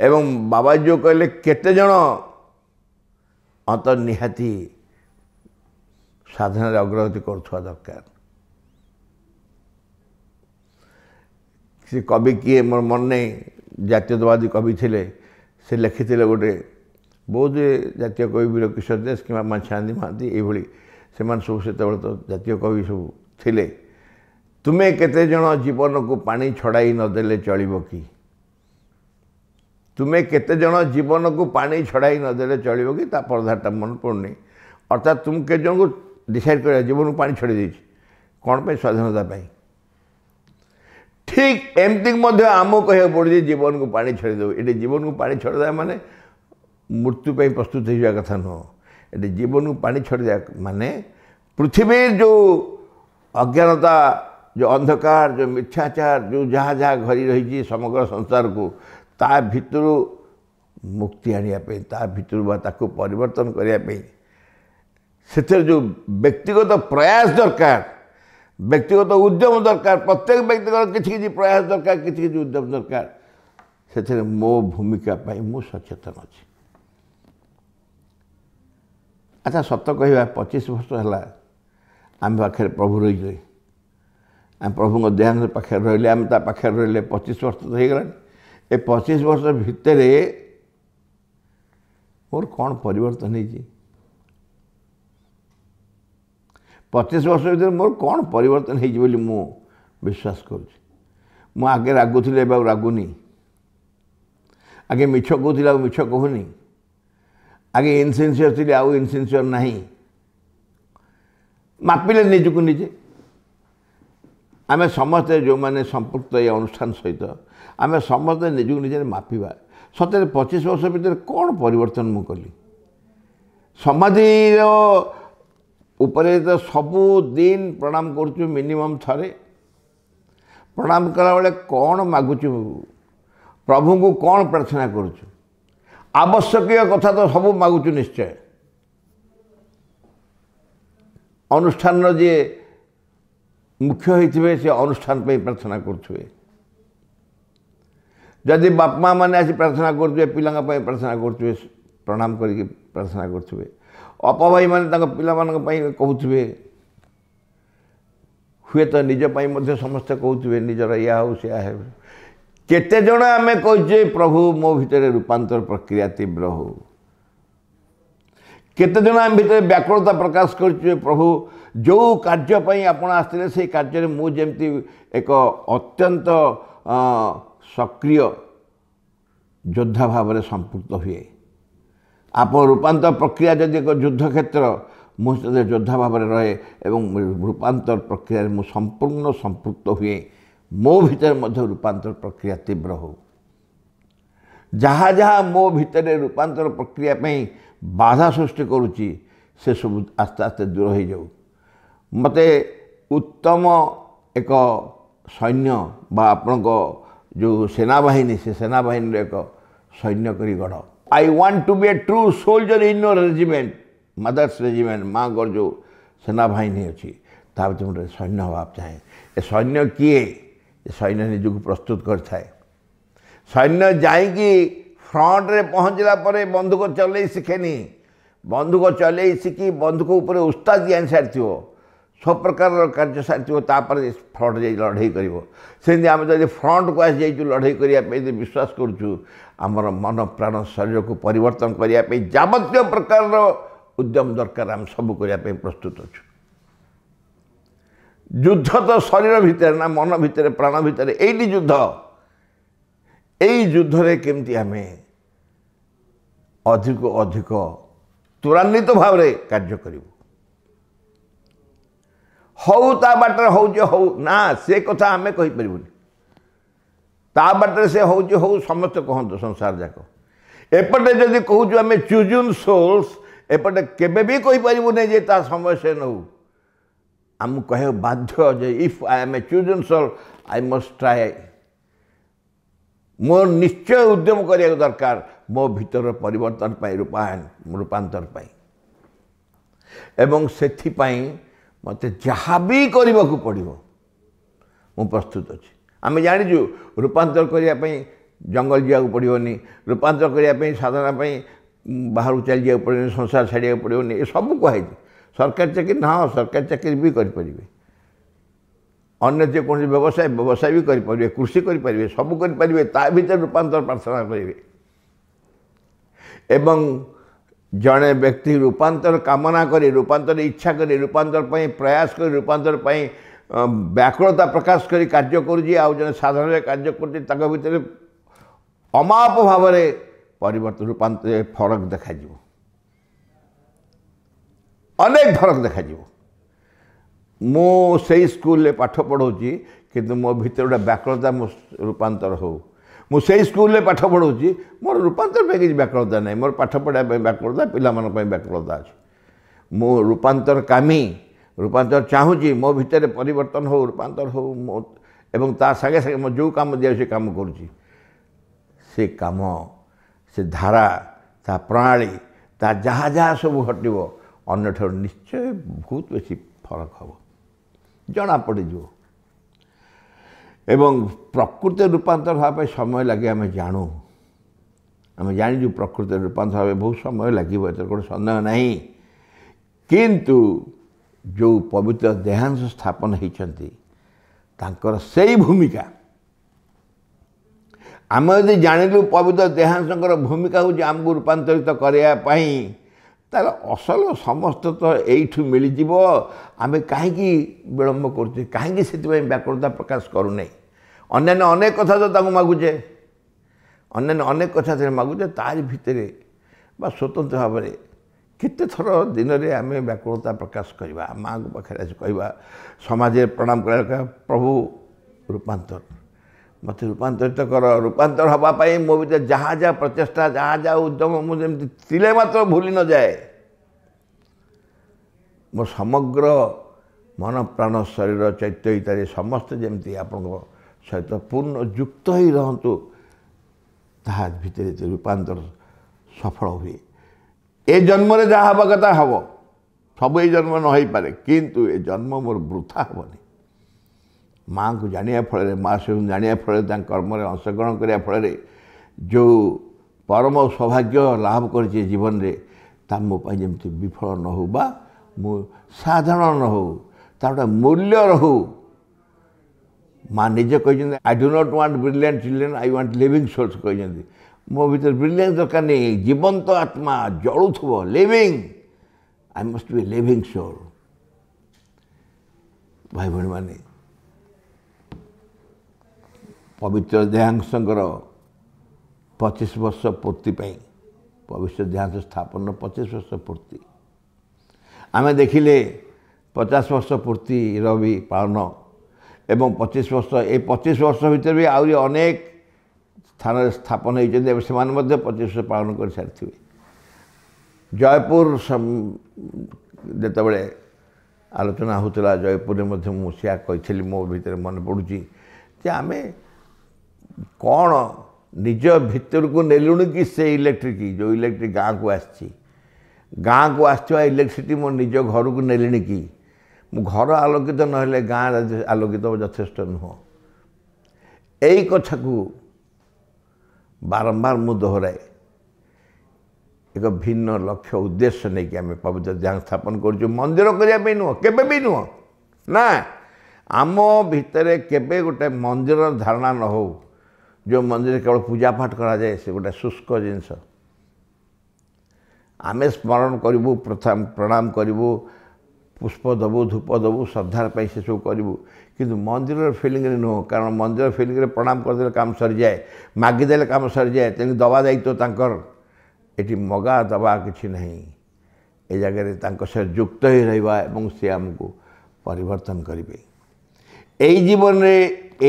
ଏବଂ ବାବାଜୀ ଯେଉଁ କହିଲେ କେତେଜଣ ଅନ୍ତ ନିହାତି ସାଧନାରେ ଅଗ୍ରଗତି କରୁଥିବା ଦରକାର ସେ କବି କିଏ ମୋର ମନେ ନାହିଁ ଜାତୀୟତାବାଦୀ କବି ଥିଲେ ସେ ଲେଖିଥିଲେ ଗୋଟେ ବହୁତ ଜାତୀୟ କବି ବୀର କିଶୋର ଦାସ କିମ୍ବା ମାନସାନ୍ତି ମହାନ୍ତି ଏଇଭଳି ସେମାନେ ସବୁ ସେତେବେଳେ ତ ଜାତୀୟ କବି ସବୁ ଥିଲେ ତୁମେ କେତେଜଣ ଜୀବନକୁ ପାଣି ଛଡ଼ାଇ ନଦେଲେ ଚଳିବ କି ତୁମେ କେତେଜଣ ଜୀବନକୁ ପାଣି ଛଡ଼ାଇ ନଦେଲେ ଚଳିବ କି ତା ପରଧାରଟା ମନେ ପଡ଼ୁନି ଅର୍ଥାତ୍ ତୁମେ କେତେଜଣଙ୍କୁ ଡିସାଇଡ଼୍ କରିବା ଜୀବନକୁ ପାଣି ଛଡ଼ାଇ ଦେଇଛି କ'ଣ ପାଇଁ ସ୍ୱାଧୀନତା ପାଇଁ ଠିକ୍ ଏମିତି ମଧ୍ୟ ଆମକୁ କହିବାକୁ ପଡ଼ୁଛି ଜୀବନକୁ ପାଣି ଦେବୁ ଏଠି ଜୀବନକୁ ପାଣି ଛଡ଼ାଇବା ମାନେ ମୃତ୍ୟୁ ପାଇଁ ପ୍ରସ୍ତୁତ ହେଇଯିବା କଥା ନୁହଁ ଏଠି ଜୀବନକୁ ପାଣି ଛଡ଼ାଇବା ମାନେ ପୃଥିବୀ ଯେଉଁ ଅଜ୍ଞାନତା ଯେଉଁ ଅନ୍ଧକାର ଯେଉଁ ମିଥ୍ୟାଚାର ଯେଉଁ ଯାହା ଯାହା ଘରି ରହିଛି ସମଗ୍ର ସଂସାରକୁ ତା ଭିତରୁ ମୁକ୍ତି ଆଣିବା ପାଇଁ ତା ଭିତରୁ ବା ତାକୁ ପରିବର୍ତ୍ତନ କରିବା ପାଇଁ ସେଥିରେ ଯେଉଁ ବ୍ୟକ୍ତିଗତ ପ୍ରୟାସ ଦରକାର ବ୍ୟକ୍ତିଗତ ଉଦ୍ୟମ ଦରକାର ପ୍ରତ୍ୟେକ ବ୍ୟକ୍ତିଙ୍କର କିଛି କିଛି ପ୍ରୟାସ ଦରକାର କିଛି କିଛି ଉଦ୍ୟମ ଦରକାର ସେଥିରେ ମୋ ଭୂମିକା ପାଇଁ ମୁଁ ସଚେତନ ଅଛି ଆଚ୍ଛା ସତ କହିବା ପଚିଶ ବର୍ଷ ହେଲା ଆମ ପାଖରେ ପ୍ରଭୁ ରହିଲେ ଆମ ପ୍ରଭୁଙ୍କ ଦେହାନ୍ତ ପାଖରେ ରହିଲେ ଆମେ ତା ପାଖରେ ରହିଲେ ପଚିଶ ବର୍ଷ ତ ହେଇଗଲାଣି ଏ ପଚିଶ ବର୍ଷ ଭିତରେ ମୋର କ'ଣ ପରିବର୍ତ୍ତନ ହେଇଛି ପଚିଶ ବର୍ଷ ଭିତରେ ମୋର କ'ଣ ପରିବର୍ତ୍ତନ ହେଇଛି ବୋଲି ମୁଁ ବିଶ୍ୱାସ କରୁଛି ମୁଁ ଆଗେ ରାଗୁଥିଲି ଏବେ ଆଉ ରାଗୁନି ଆଗେ ମିଛ କହୁଥିଲି ଆଉ ମିଛ କହୁନି ଆଗେ ଇନସିନ୍ସିୟର୍ ଥିଲି ଆଉ ଇନସିନ୍ସିୟର୍ ନାହିଁ ମାପିଲେ ନିଜକୁ ନିଜେ ଆମେ ସମସ୍ତେ ଯେଉଁମାନେ ସମ୍ପୃକ୍ତ ଏ ଅନୁଷ୍ଠାନ ସହିତ ଆମେ ସମସ୍ତେ ନିଜକୁ ନିଜେ ମାପିବା ସତରେ ପଚିଶ ବର୍ଷ ଭିତରେ କ'ଣ ପରିବର୍ତ୍ତନ ମୁଁ କଲି ସମାଧିର ଉପରେ ତ ସବୁ ଦିନ ପ୍ରଣାମ କରୁଛୁ ମିନିମମ୍ ଥରେ ପ୍ରଣାମ କଲାବେଳେ କ'ଣ ମାଗୁଛୁ ପ୍ରଭୁଙ୍କୁ କ'ଣ ପ୍ରାର୍ଥନା କରୁଛୁ ଆବଶ୍ୟକୀୟ କଥା ତ ସବୁ ମାଗୁଛୁ ନିଶ୍ଚୟ ଅନୁଷ୍ଠାନର ଯିଏ ମୁଖ୍ୟ ହୋଇଥିବେ ସେ ଅନୁଷ୍ଠାନ ପାଇଁ ପ୍ରାର୍ଥନା କରୁଥିବେ ଯଦି ବାପା ମାଆମାନେ ଆସି ପ୍ରାର୍ଥନା କରୁଥିବେ ପିଲାଙ୍କ ପାଇଁ ପ୍ରାର୍ଥନା କରୁଥିବେ ପ୍ରଣାମ କରିକି ପ୍ରାର୍ଥନା କରୁଥିବେ ଅପା ଭାଇମାନେ ତାଙ୍କ ପିଲାମାନଙ୍କ ପାଇଁ କହୁଥିବେ ହୁଏତ ନିଜ ପାଇଁ ମଧ୍ୟ ସମସ୍ତେ କହୁଥିବେ ନିଜର ଏହା ହେଉ ସେୟା ହେଉ କେତେଜଣ ଆମେ କହୁଛେ ପ୍ରଭୁ ମୋ ଭିତରେ ରୂପାନ୍ତର ପ୍ରକ୍ରିୟା ତୀବ୍ର ହେଉ কেতজন আমি ভিতরে ব্যাকুলতা প্রকাশ করছে প্রভু ଯେଉଁ କାର୍ଯ୍ୟ ପାଇଁ ଆପଣ ଆସିଥିଲେ ସେଇ କାର୍ଯ୍ୟରେ ମୁଁ ଯେମିତି ଏକ ଅତ୍ୟନ୍ତ ସକ୍ରିୟ ଯୋଦ୍ଧା ଭାବରେ ସମ୍ପୃକ୍ତ ହୁଏ ଆପଣ ରୂପାନ୍ତର ପ୍ରକ୍ରିୟା ଯଦି ଏକ ଯୁଦ୍ଧ କ୍ଷେତ୍ର ମୁଁ ସେଥିରେ ଯୋଦ୍ଧା ଭାବରେ ରହେ ଏବଂ ରୂପାନ୍ତର ପ୍ରକ୍ରିୟାରେ ମୁଁ ସମ୍ପୂର୍ଣ୍ଣ ସମ୍ପୃକ୍ତ ହୁଏ ମୋ ଭିତରେ ମଧ୍ୟ ରୂପାନ୍ତର ପ୍ରକ୍ରିୟା ତୀବ୍ର ହେଉ ଯାହା ଯାହା ମୋ ଭିତରେ ରୂପାନ୍ତର ପ୍ରକ୍ରିୟା ପାଇଁ ବାଧା ସୃଷ୍ଟି କରୁଛି ସେସବୁ ଆସ୍ତେ ଆସ୍ତେ ଦୂର ହୋଇଯାଉ ମୋତେ ଉତ୍ତମ ଏକ ସୈନ୍ୟ ବା ଆପଣଙ୍କ ଯେଉଁ ସେନାବାହିନୀ ସେ ସେନାବାହିନୀର ଏକ ସୈନ୍ୟ କରି ଗଢ଼ I want to be a true soldier in your regiment mother's regiment ମାଆଙ୍କର ଯେଉଁ ସେନାବାହିନୀ ଅଛି ତା ଭିତରେ ମୁଁ ଗୋଟେ ସୈନ୍ୟ ହେବାକୁ ଚାହେଁ ଏ ସୈନ୍ୟ କିଏ ଏ ସୈନ୍ୟ ନିଜକୁ ପ୍ରସ୍ତୁତ କରିଥାଏ ସୈନ୍ୟ ଯାଇକି ଫ୍ରଣ୍ଟରେ ପହଞ୍ଚିଲା ପରେ ବନ୍ଧୁକ ଚଲେଇ ଶିଖେନି ବନ୍ଧୁକ ଚଲେଇ ଶିଖି ବନ୍ଧୁକ ଉପରେ ଉସ୍ତାଦି ଆଣି ସାରିଥିବ ସବୁ ପ୍ରକାରର କାର୍ଯ୍ୟ ସାରିଥିବ ତାପରେ ଫ୍ରଣ୍ଟ ଯାଇ ଲଢ଼େଇ କରିବ ସେମିତି ଆମେ ଯଦି ଫ୍ରଣ୍ଟକୁ ଆସିଯାଇଛୁ ଲଢ଼େଇ କରିବା ପାଇଁ ଯଦି ବିଶ୍ୱାସ କରୁଛୁ ଆମର ମନ ପ୍ରାଣ ଶରୀରକୁ ପରିବର୍ତ୍ତନ କରିବା ପାଇଁ ଯାବତୀୟ ପ୍ରକାରର ଉଦ୍ୟମ ଦରକାର ଆମେ ସବୁ କରିବା ପାଇଁ ପ୍ରସ୍ତୁତ ଅଛୁ ଯୁଦ୍ଧ ତ ଶରୀର ଭିତରେ ନା ମନ ଭିତରେ ପ୍ରାଣ ଭିତରେ ଏଇଠି ଯୁଦ୍ଧ এই ଯୁଦ୍ଧରେ କେମିତି ଆମେ ଅଧିକ ଅଧିକ ତ୍ୱରାନ୍ୱିତ ଭାବରେ କାର୍ଯ୍ୟ କରିବୁ ହଉ ତା ବାଟରେ ହେଉଛି ହଉ ନା ସେ କଥା ଆମେ କହିପାରିବୁନି ତା ବାଟରେ ସେ ହେଉଛି ହଉ ସମସ୍ତେ କହନ୍ତୁ ସଂସାର ଯାକ ଏପଟେ ଯଦି କହୁଛୁ ଆମେ ଚୁଜୁନ୍ ସୋର୍ସ ଏପଟେ କେବେ ବି କହିପାରିବୁନି ଯେ ତା ସମୟ ସେ ନେଉ ଆମକୁ କହିବାକୁ ବାଧ୍ୟ ଯେ if I am a chosen soul I must try ମୋ ନିଶ୍ଚୟ ଉଦ୍ୟମ କରିବାକୁ ଦରକାର ମୋ ଭିତର ପରିବର୍ତ୍ତନ ପାଇଁ ରୂପାୟନ ରୂପାନ୍ତର ପାଇଁ ଏବଂ ସେଥିପାଇଁ ମୋତେ ଯାହା ବି କରିବାକୁ ପଡ଼ିବ ମୁଁ ପ୍ରସ୍ତୁତ ଅଛି ଆମେ ଜାଣିଛୁ ରୂପାନ୍ତର କରିବା ପାଇଁ ଜଙ୍ଗଲ ଯିବାକୁ ପଡ଼ିବନି ରୂପାନ୍ତର କରିବା ପାଇଁ ସାଧନା ପାଇଁ ବାହାରକୁ ଚାଲି ଯିବାକୁ ପଡ଼ିବନି ସଂସାର ଛାଡ଼ିବାକୁ ପଡ଼ିବନି ଏସବୁ କୁହାଯାଇଛି ସରକାରୀ ଚାକିରି ହଁ ସରକାରୀ ଚାକିରି ବି କରିପାରିବେ ଅନ୍ୟ ଯେକୌଣସି ବ୍ୟବସାୟ ବ୍ୟବସାୟ ବି କରିପାରିବେ କୃଷି କରିପାରିବେ ସବୁ କରିପାରିବେ ତା ଭିତରେ ରୂପାନ୍ତର ପ୍ରାର୍ଥନା କରିବେ ଏବଂ ଜଣେ ବ୍ୟକ୍ତି ରୂପାନ୍ତର କାମନା କରି ରୂପାନ୍ତର ଇଚ୍ଛା କରି ରୂପାନ୍ତର ପାଇଁ ପ୍ରୟାସ କରି ରୂପାନ୍ତର ପାଇଁ ବ୍ୟାକୁଳତା ପ୍ରକାଶ କରି କାର୍ଯ୍ୟ କରୁଛି ଆଉ ଜଣେ ସାଧାରଣରେ କାର୍ଯ୍ୟ କରୁଛି ତାଙ୍କ ଭିତରେ ଅମାପ ଭାବରେ ପରିବର୍ତ୍ତନ ରୂପାନ୍ତର ଫରକ ଦେଖାଯିବ ଅନେକ ଫରକ ଦେଖାଯିବ ମୁଁ ସେଇ ସ୍କୁଲରେ ପାଠ ପଢ଼ାଉଛି କିନ୍ତୁ ମୋ ଭିତରେ ଗୋଟେ ବ୍ୟାକୁଳତା ମୋ ରୂପାନ୍ତର ହେଉ ମୁଁ ସେଇ ସ୍କୁଲରେ ପାଠ ପଢ଼ାଉଛି ମୋର ରୂପାନ୍ତର ପାଇଁ କିଛି ବ୍ୟାକୁଳତା ନାହିଁ ମୋର ପାଠ ପଢ଼ିବା ପାଇଁ ବ୍ୟାକୁଳତା ପିଲାମାନଙ୍କ ପାଇଁ ବ୍ୟାକୁଳତା ଅଛି ମୁଁ ରୂପାନ୍ତର କାମୀ ରୂପାନ୍ତର ଚାହୁଁଛି ମୋ ଭିତରେ ପରିବର୍ତ୍ତନ ହେଉ ରୂପାନ୍ତର ହେଉ ମୋ ଏବଂ ତା ସାଙ୍ଗେ ସାଙ୍ଗେ ମୁଁ ଯେଉଁ କାମ ଦିଆହେଉଛି ସେ କାମ କରୁଛି ସେ କାମ ସେ ଧାରା ତା ପ୍ରଣାଳୀ ତା ଯାହା ଯାହା ସବୁ ହଟିବ ଅନ୍ୟଠାରୁ ନିଶ୍ଚୟ ବହୁତ ବେଶୀ ଫରକ ହେବ জনা পড়িযোগ এবং প্রকৃতি রূপান্তর হওয়া পাই সময় লাগে আমি জাণু আমি জানিছু প্রকৃতি রূপান্তর হবে বহু সময় লাগিব এত কোনো সন্দেহ নাই কিন্তু ଯେଉଁ ପବିତ୍ର ଦେହାଂଶ ସ୍ଥାପନ ହୋଇଛନ୍ତି ତାଙ୍କର ସେଇ ଭୂମିକା ଆମେ ଯଦି ଜାଣିଲୁ ପବିତ୍ର ଦେହାଂଶଙ୍କର ଭୂମିକା ହେଉଛି ଆମକୁ ରୂପାନ୍ତରିତ କରିବା ପାଇଁ ତାହେଲେ ଅସଲ ସମସ୍ତ ତ ଏଇଠୁ ମିଳିଯିବ ଆମେ କାହିଁକି ବିଳମ୍ବ କରୁଛେ କାହିଁକି ସେଥିପାଇଁ ବ୍ୟାକୁଳତା ପ୍ରକାଶ କରୁନେ ଅନ୍ୟାନ୍ୟ ଅନେକ କଥା ତ ତାଙ୍କୁ ମାଗୁଛେ ଅନ୍ୟାନ୍ୟ ଅନେକ କଥା ସେଥିରେ ମାଗୁଛେ ତାରି ଭିତରେ ବା ସ୍ୱତନ୍ତ୍ର ଭାବରେ କେତେ ଥର ଦିନରେ ଆମେ ବ୍ୟାକୁଳତା ପ୍ରକାଶ କରିବା ମାଆଙ୍କ ପାଖରେ ଆସି କହିବା ସମାଜରେ ପ୍ରଣାମ କରିବା ପ୍ରଭୁ ରୂପାନ୍ତର ମୋତେ ରୂପାନ୍ତରିତ କର ରୂପାନ୍ତର ହେବା ପାଇଁ ମୋ ଭିତରେ ଯାହା ଯାହା ପ୍ରଚେଷ୍ଟା ଯାହା ଯାହା ଉଦ୍ୟମ ମୁଁ ଯେମିତି ଥିଲେ ମାତ୍ର ଭୁଲି ନଯାଏ ମୋ ସମଗ୍ର ମନ ପ୍ରାଣ ଶରୀର ଚୈତ୍ୟ ଇତ୍ୟାଦି ସମସ୍ତେ ଯେମିତି ଆପଣଙ୍କ ସହିତ ପୂର୍ଣ୍ଣ ଯୁକ୍ତ ହୋଇ ରହନ୍ତୁ ତାହା ଭିତରେ ଯେତେ ରୂପାନ୍ତର ସଫଳ ହୁଏ ଏ ଜନ୍ମରେ ଯାହା ହେବା କଥା ହେବ ସବୁ ଏଇ ଜନ୍ମ ନ ହୋଇପାରେ କିନ୍ତୁ ଏ ଜନ୍ମ ମୋର ବୃଥା ହେବନି ମାଆଙ୍କୁ ଜାଣିବା ଫଳରେ ମା ଶିଶୁ ଜାଣିବା ଫଳରେ ତାଙ୍କ କର୍ମରେ ଅଂଶଗ୍ରହଣ କରିବା ଫଳରେ ଯେଉଁ ପରମ ସୌଭାଗ୍ୟ ଲାଭ କରିଛି ଜୀବନରେ ତାହା ମୋ ପାଇଁ ଯେମିତି ବିଫଳ ନ ହେଉ ବା ମୁଁ ସାଧାରଣ ନ ହେଉ ତାର ଗୋଟେ ମୂଲ୍ୟ ରହୁ ମା ନିଜେ କହିଛନ୍ତି I do not want brilliant children I want living souls କହିଛନ୍ତି ମୋ ଭିତରେ ବ୍ରିଲିଆନ୍ସ ଦରକାର ନାହିଁ ଜୀବନ୍ତ ଆତ୍ମା ଜଳୁଥିବ living I must be living soul ଭାଇ ଭଉଣୀମାନେ ପବିତ୍ର ଦେହାଂଶଙ୍କର ପଚିଶ ବର୍ଷ ପୂର୍ତ୍ତି ପାଇଁ ପବିତ୍ର ଦେହାଂଶ ସ୍ଥାପନ ପଚିଶ ବର୍ଷ ପୂର୍ତ୍ତି ଆମେ ଦେଖିଲେ ପଚାଶ ବର୍ଷ ପୂର୍ତ୍ତିର ବି ପାଳନ ଏବଂ ପଚିଶ ବର୍ଷ ଏଇ ପଚିଶ ବର୍ଷ ଭିତରେ ବି ଆହୁରି ଅନେକ ସ୍ଥାନରେ ସ୍ଥାପନ ହୋଇଛନ୍ତି ଏବଂ ସେମାନେ ମଧ୍ୟ ପଚିଶ ବର୍ଷ ପାଳନ କରିସାରିଥିବେ ଜୟପୁର ଯେତେବେଳେ ଆଲୋଚନା ହେଉଥିଲା ଜୟପୁରରେ ମଧ୍ୟ ମୁଁ ସେୟା କହିଥିଲି ମୋ ଭିତରେ ମନେ ପଡ଼ୁଛି ଯେ ଆମେ କ'ଣ ନିଜ ଭିତରକୁ ନେଲୁଣି କି ସେ ଇଲେକ୍ଟ୍ରିକ୍ ଯେଉଁ ଇଲେକ୍ଟ୍ରିକ୍ ଗାଁକୁ ଆସିଛି ଗାଁକୁ ଆସିଥିବା ଇଲେକ୍ଟ୍ରିସିଟି ମୋ ନିଜ ଘରକୁ ନେଲିଣି କି ମୁଁ ଘର ଆଲୋକିତ ନହେଲେ ଗାଁ ଆଲୋକିତ ଯଥେଷ୍ଟ ନୁହଁ ଏଇ କଥାକୁ ବାରମ୍ବାର ମୁଁ ଦୋହରାଏ ଏକ ଭିନ୍ନ ଲକ୍ଷ୍ୟ ଉଦ୍ଦେଶ୍ୟ ନେଇକି ଆମେ ପବିତ୍ର ଧ୍ୟାନ ସ୍ଥାପନ କରୁଛୁ ମନ୍ଦିର କରିବା ପାଇଁ ନୁହଁ କେବେ ବି ନୁହଁ ନା ଆମ ଭିତରେ କେବେ ଗୋଟେ ମନ୍ଦିରର ଧାରଣା ନ ହେଉ ଯେଉଁ ମନ୍ଦିରରେ କେବଳ ପୂଜାପାଠ କରାଯାଏ ସେ ଗୋଟେ ଶୁଷ୍କ ଜିନିଷ ଆମେ ସ୍ମରଣ କରିବୁ ପ୍ରଣାମ କରିବୁ ପୁଷ୍ପ ଦେବୁ ଧୂପ ଦେବୁ ଶ୍ରଦ୍ଧାର ପାଇଁ ସେସବୁ କରିବୁ କିନ୍ତୁ ମନ୍ଦିରର ଫିଲିଙ୍ଗରେ ନୁହଁ କାରଣ ମନ୍ଦିର ଫିଲିଙ୍ଗରେ ପ୍ରଣାମ କରିଦେଲେ କାମ ସରିଯାଏ ମାଗିଦେଲେ କାମ ସରିଯାଏ ତେଣୁ ଦବା ଦାୟିତ୍ୱ ତାଙ୍କର ଏଠି ମଗା ଦେବା କିଛି ନାହିଁ ଏ ଜାଗାରେ ତାଙ୍କ ସହ ଯୁକ୍ତ ହୋଇ ରହିବା ଏବଂ ସେ ଆମକୁ ପରିବର୍ତ୍ତନ କରିବେ ଏଇ ଜୀବନରେ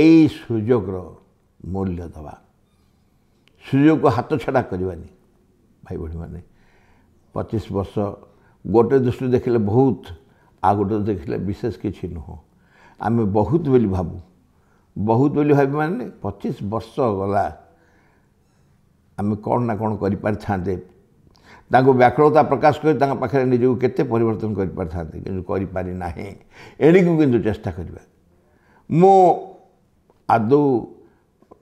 ଏଇ ସୁଯୋଗର ମୂଲ୍ୟ ଦେବା ସୁଯୋଗକୁ ହାତଛଡ଼ା କରିବାନି ଭାଇ ଭଉଣୀମାନେ ପଚିଶ ବର୍ଷ ଗୋଟେ ଦୃଷ୍ଟିରୁ ଦେଖିଲେ ବହୁତ ଆଉ ଗୋଟେ ଦେଖିଲେ ବିଶେଷ କିଛି ନୁହଁ ଆମେ ବହୁତ ବୋଲି ଭାବୁ ବହୁତ ବୋଲି ଭାବି ମାନେ ପଚିଶ ବର୍ଷ ଗଲା ଆମେ କ'ଣ ନା କ'ଣ କରିପାରିଥାନ୍ତେ ତାଙ୍କୁ ବ୍ୟାକୁଳତା ପ୍ରକାଶ କରି ତାଙ୍କ ପାଖରେ ନିଜକୁ କେତେ ପରିବର୍ତ୍ତନ କରିପାରିଥାନ୍ତେ କିନ୍ତୁ କରିପାରିନାହିଁ ଏଣିକି କିନ୍ତୁ ଚେଷ୍ଟା କରିବା ମୁଁ ଆଦୌ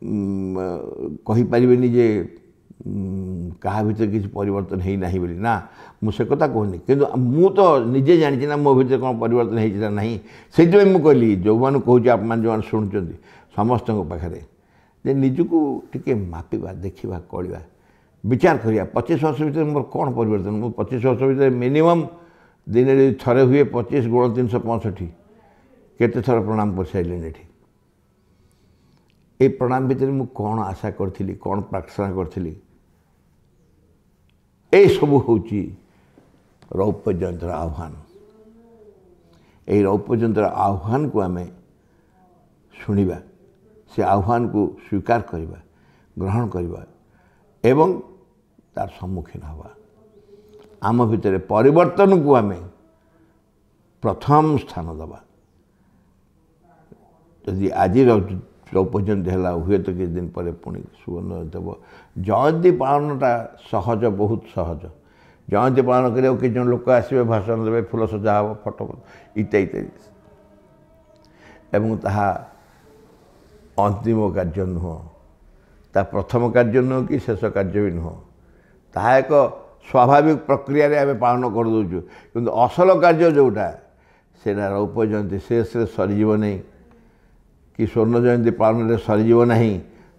କହିପାରିବେନି ଯେ କାହା ଭିତରେ କିଛି ପରିବର୍ତ୍ତନ ହେଇନାହିଁ ବୋଲି ନା ମୁଁ ସେ କଥା କହୁନି କିନ୍ତୁ ମୁଁ ତ ନିଜେ ଜାଣିଛି ନା ମୋ ଭିତରେ କ'ଣ ପରିବର୍ତ୍ତନ ହେଇଛି ନା ନାହିଁ ସେଇଥିପାଇଁ ମୁଁ କହିଲି ଯେଉଁମାନଙ୍କୁ କହୁଛି ଆପଣମାନେ ଯେଉଁମାନେ ଶୁଣୁଛନ୍ତି ସମସ୍ତଙ୍କ ପାଖରେ ଯେ ନିଜକୁ ଟିକେ ମାପିବା ଦେଖିବା କଳିବା ବିଚାର କରିବା ପଚିଶ ବର୍ଷ ଭିତରେ ମୋର କ'ଣ ପରିବର୍ତ୍ତନ ମୁଁ ପଚିଶ ବର୍ଷ ଭିତରେ ମିନିମମ୍ ଦିନେ ଯଦି ଥରେ ହୁଏ ପଚିଶ ଗୁଣ ତିନିଶହ ପଞ୍ଚଷଠି କେତେ ଥର ପ୍ରଣାମ କରିସାରିଲେଣି ଏଠି এই ପ୍ରଣାମ ଭିତରେ ମୁଁ କ'ଣ ଆଶା କରିଥିଲି କ'ଣ ପ୍ରାର୍ଥନା କରିଥିଲି ଏସବୁ ହେଉଛି ରୌପ୍ୟ ଜୟନ୍ତୀର ଆହ୍ୱାନ ଏହି ରୌପ୍ୟ ଜୟନ୍ତୀର ଆହ୍ୱାନକୁ ଆମେ ଶୁଣିବା ସେ ଆହ୍ୱାନକୁ ସ୍ୱୀକାର କରିବା ଗ୍ରହଣ କରିବା ଏବଂ ତାର ସମ୍ମୁଖୀନ ହେବା ଆମ ଭିତରେ ପରିବର୍ତ୍ତନକୁ ଆମେ ପ୍ରଥମ ସ୍ଥାନ ଦେବା ଯଦି ଆଜିର ଚଉପର୍ଯ୍ୟନ୍ତ ହେଲା ହୁଏତ କିଛି ଦିନ ପରେ ପୁଣି ସୁବର୍ଣ୍ଣ ଦେବ ଜୟନ୍ତୀ ପାଳନଟା ସହଜ ବହୁତ ସହଜ ଜୟନ୍ତୀ ପାଳନ କରିବାକୁ କିଛି ଜଣ ଲୋକ ଆସିବେ ଭାଷଣ ଦେବେ ଫୁଲ ସଜା ହେବ ଫଟୋ ଇତ୍ୟାଦି ଇତ୍ୟାଦି ଏବଂ ତାହା ଅନ୍ତିମ କାର୍ଯ୍ୟ ନୁହଁ ତା ପ୍ରଥମ କାର୍ଯ୍ୟ ନୁହଁ କି ଶେଷ କାର୍ଯ୍ୟ ବି ନୁହଁ ତାହା ଏକ ସ୍ୱାଭାବିକ ପ୍ରକ୍ରିୟାରେ ଆମେ ପାଳନ କରିଦେଉଛୁ କିନ୍ତୁ ଅସଲ କାର୍ଯ୍ୟ ଯେଉଁଟା ସେଇଟା ରୌପର୍ଯ୍ୟନ୍ତୀ ଶେଷରେ ସରିଯିବ ନାହିଁ कि स्वर्ण जयंती पालनले ସରିଯିବ ନାହିଁ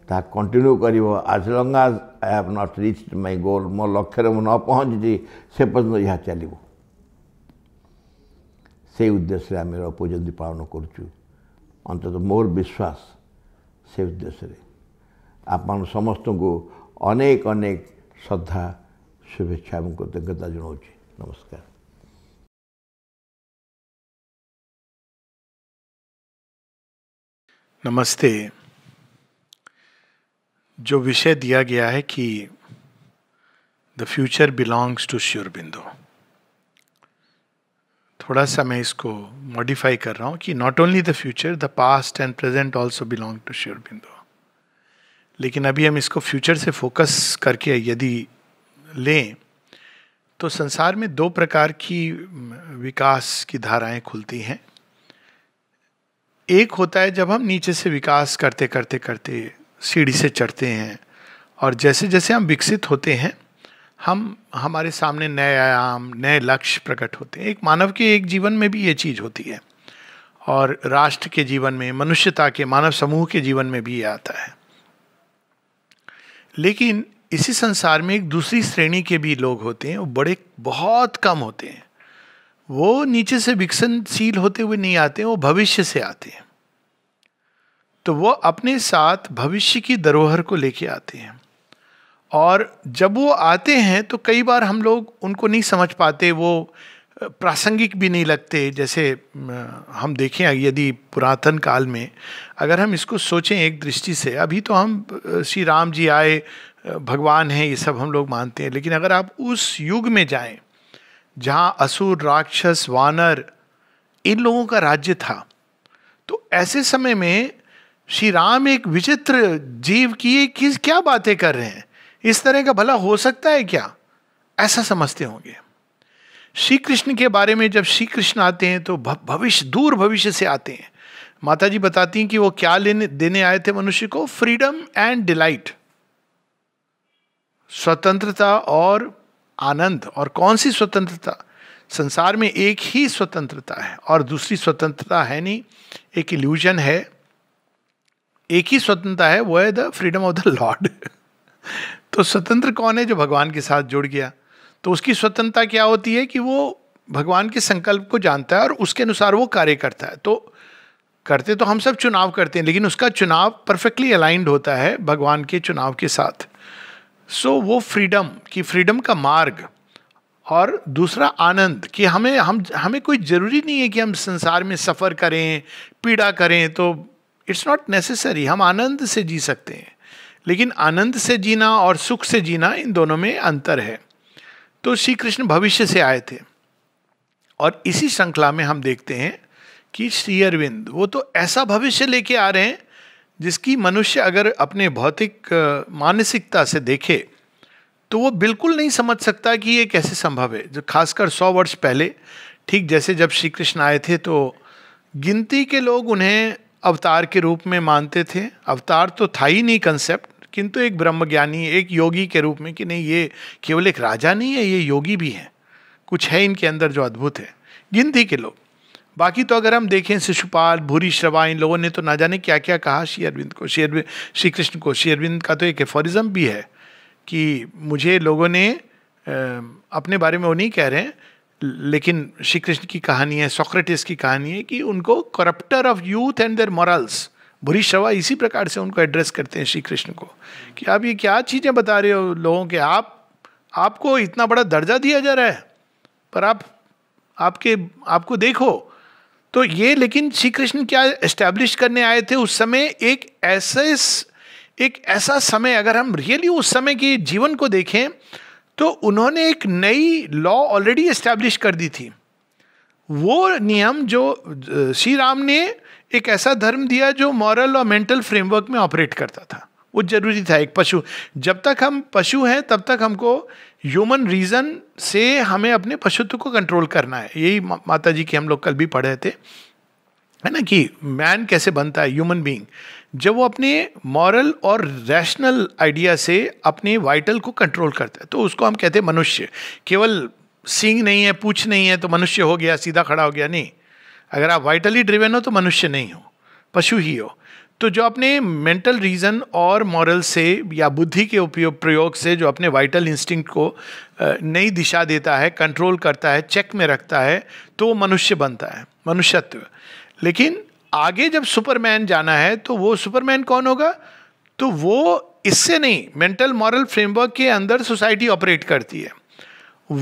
ତାହା କଣ୍ଟିନ୍ୟୁ କରିବ as long as I have not reach my goal ମୋ ଲକ୍ଷ୍ୟରେ ମୁଁ ନ ପହଞ୍ଚିଛି ସେ ପର୍ଯ୍ୟନ୍ତ ଏହା ଚାଲିବ ସେଇ ଉଦ୍ଦେଶ୍ୟରେ ଆମେ ରୌପ ଜୟନ୍ତୀ ପାଳନ କରୁଛୁ ଅନ୍ତତଃ ମୋର ବିଶ୍ୱାସ ସେ ଉଦ୍ଦେଶ୍ୟରେ ଆପଣ ସମସ୍ତଙ୍କୁ ଅନେକ ଅନେକ ଶ୍ରଦ୍ଧା ଶୁଭେଚ୍ଛା ଏବଂ କୃତଜ୍ଞତା ଜଣାଉଛି ନମସ୍କାର नमस्ते जो विषय दिया गया है कि the future belongs to Sri Aurobindo थोड़ा सा मैं इसको मॉडिफाई कर रहा हूँ कि not only the future the past and present also belong to Sri Aurobindo लेकिन अभी हम इसको फ्यूचर से फोकस करके यदि लें तो संसार में दो प्रकार की विकास की धाराएं खुलती हैं एक होता है जब हम नीचे से विकास करते करते करते सीढ़ी से चढ़ते हैं और जैसे जैसे हम विकसित होते हैं हम हमारे सामने नए आयाम नए लक्ष्य प्रकट होते हैं एक मानव के एक जीवन में भी ये चीज़ होती है और राष्ट्र के जीवन में मनुष्यता के मानव समूह के जीवन में भी ये आता है लेकिन इसी संसार में एक दूसरी श्रेणी के भी लोग होते हैं वो बड़े बहुत कम होते हैं वो नीचे से विकसनशील होते हुए नहीं आते वो भविष्य से आते हैं तो वो अपने साथ भविष्य की धरोहर को लेके आते हैं और जब वो आते हैं तो कई बार हम लोग उनको नहीं समझ पाते वो प्रासंगिक भी नहीं लगते जैसे हम देखें यदि पुरातन काल में अगर हम इसको सोचें एक दृष्टि से अभी तो हम श्री राम जी आए भगवान हैं ये सब हम लोग मानते हैं लेकिन अगर आप उस युग में जाएं जहां असुर राक्षस वानर इन लोगों का राज्य था तो ऐसे समय में श्री राम एक विचित्र जीव की किस क्या बातें कर रहे हैं इस तरह का भला हो सकता है क्या ऐसा समझते होंगे श्री कृष्ण के बारे में जब श्री कृष्ण आते हैं तो भविष्य दूर भविष्य से आते हैं माता जी बताती हैं कि वो क्या लेने देने आए थे मनुष्य को फ्रीडम एंड डिलाइट स्वतंत्रता और आनंद और कौन सी स्वतंत्रता संसार में एक ही स्वतंत्रता है और दूसरी स्वतंत्रता है नहीं एक इल्यूजन है एक ही स्वतंत्रता है वो है the freedom of the lord तो स्वतंत्र कौन है जो भगवान के साथ जुड़ गया तो उसकी स्वतंत्रता क्या होती है कि वो भगवान के संकल्प को जानता है और उसके अनुसार वो कार्य करता है तो करते तो हम सब चुनाव करते हैं लेकिन उसका चुनाव परफेक्टली अलाइंड होता है भगवान के चुनाव के साथ सो so, वो फ्रीडम कि फ्रीडम का मार्ग और दूसरा आनंद कि हमें हम हमें कोई ज़रूरी नहीं है कि हम संसार में सफ़र करें पीड़ा करें तो इट्स नॉट नेसेसरी हम आनंद से जी सकते हैं लेकिन आनंद से जीना और सुख से जीना इन दोनों में अंतर है तो श्री कृष्ण भविष्य से आए थे और इसी श्रृंखला में हम देखते हैं कि श्री अरविंद वो तो ऐसा भविष्य लेके आ रहे हैं जिसकी मनुष्य अगर अपने भौतिक मानसिकता से देखे तो वो बिल्कुल नहीं समझ सकता कि ये कैसे संभव है जो खासकर सौ वर्ष पहले ठीक जैसे जब श्री कृष्ण आए थे तो गिनती के लोग उन्हें अवतार के रूप में मानते थे अवतार तो था ही नहीं कंसेप्ट किंतु एक ब्रह्मज्ञानी एक योगी के रूप में कि नहीं ये केवल एक राजा नहीं है ये योगी भी हैं कुछ है इनके अंदर जो अद्भुत है गिनती के लोग बाकी तो अगर हम देखें शिशुपाल भूरी श्रवा इन लोगों ने तो ना जाने क्या क्या कहा श्री अरविंद को श्री श्री कृष्ण को श्री अरविंद का तो एक एफोरिज्म भी है कि मुझे लोगों ने अपने बारे में वो नहीं कह रहे हैं लेकिन श्री कृष्ण की कहानी है सोक्रेटिस की कहानी है कि उनको corrupter of youth and their morals भूरी श्रवा इसी प्रकार से उनको एड्रेस करते हैं श्री कृष्ण को कि आप ये क्या चीज़ें बता रहे हो लोगों के आप आपको इतना बड़ा दर्जा दिया जा रहा है पर आप आपके आपको देखो तो ये लेकिन श्री कृष्ण क्या इस्टेब्लिश करने आए थे उस समय एक ऐसे एक ऐसा समय अगर हम रियली उस समय के जीवन को देखें तो उन्होंने एक नई लॉ ऑलरेडी एस्टेब्लिश कर दी थी वो नियम जो श्री राम ने एक ऐसा धर्म दिया जो मॉरल और मेंटल फ्रेमवर्क में ऑपरेट करता था वो जरूरी था एक पशु जब तक हम पशु हैं तब तक हमको ह्यूमन रीजन से हमें अपने पशुत्व को कंट्रोल करना है यही माता जी के हम लोग कल भी पढ़ रहे थे है ना कि मैन कैसे बनता है ह्यूमन बीइंग जब वो अपने मॉरल और रैशनल आइडिया से अपने वाइटल को कंट्रोल करता है तो उसको हम कहते हैं मनुष्य केवल सींग नहीं है पूछ नहीं है तो मनुष्य हो गया सीधा खड़ा हो गया नहीं अगर आप वाइटली ड्रिवेन हो तो मनुष्य नहीं हो पशु ही हो तो जो अपने मेंटल रीज़न और मॉरल से या बुद्धि के उपयोग प्रयोग से जो अपने वाइटल इंस्टिंक्ट को नई दिशा देता है कंट्रोल करता है चेक में रखता है तो वो मनुष्य बनता है मनुष्यत्व लेकिन आगे जब सुपरमैन जाना है तो वो सुपरमैन कौन होगा तो वो इससे नहीं मेंटल मॉरल फ्रेमवर्क के अंदर सोसाइटी ऑपरेट करती है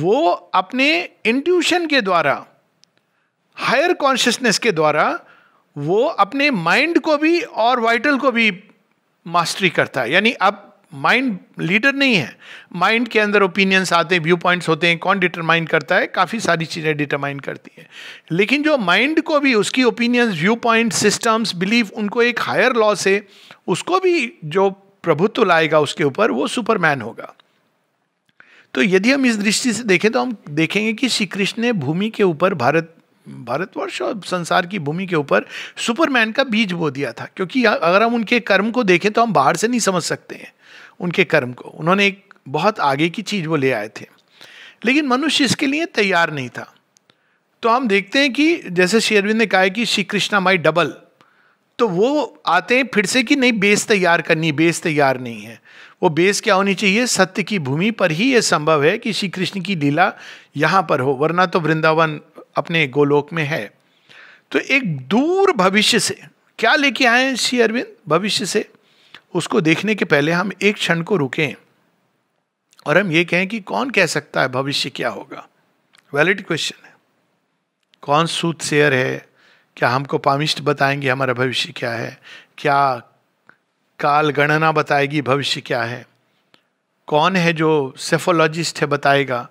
वो अपने इंट्यूशन के द्वारा हायर कॉन्शियसनेस के द्वारा वो अपने माइंड को भी और वाइटल को भी मास्टरी करता है यानी अब माइंड लीडर नहीं है माइंड के अंदर ओपिनियंस आते हैं व्यू पॉइंट्स होते हैं कौन डिटरमाइन करता है काफ़ी सारी चीज़ें डिटरमाइन करती हैं लेकिन जो माइंड को भी उसकी opinions view point systems belief उनको एक हायर लॉ से उसको भी जो प्रभुत्व लाएगा उसके ऊपर वो सुपरमैन होगा तो यदि हम इस दृष्टि से देखें तो हम देखेंगे कि श्री कृष्ण ने भूमि के ऊपर भारत भारतवर्ष और संसार की भूमि के ऊपर सुपरमैन का बीज बो दिया था क्योंकि अगर हम उनके कर्म को देखें तो हम बाहर से नहीं समझ सकते हैं उनके कर्म को उन्होंने एक बहुत आगे की चीज़ वो ले आए थे लेकिन मनुष्य इसके लिए तैयार नहीं था तो हम देखते हैं कि जैसे शेरविंद ने कहा है कि श्री कृष्णा माई डबल तो वो आते हैं फिर से कि नहीं बेस तैयार करनी बेस तैयार नहीं है वो बेस क्या होनी चाहिए सत्य की भूमि पर ही ये संभव है कि श्री कृष्ण की लीला यहाँ पर हो वरना तो वृंदावन अपने गोलोक में है तो एक दूर भविष्य से क्या लेके आए हैं श्री अरविंद भविष्य से उसको देखने के पहले हम एक क्षण को रुकें और हम ये कहें कि कौन कह सकता है भविष्य क्या होगा वैलिड क्वेश्चन है कौन सूत शेयर है क्या हमको पामिस्ट बताएंगे हमारा भविष्य क्या है क्या काल गणना बताएगी भविष्य क्या है कौन है जो सेफोलॉजिस्ट है बताएगा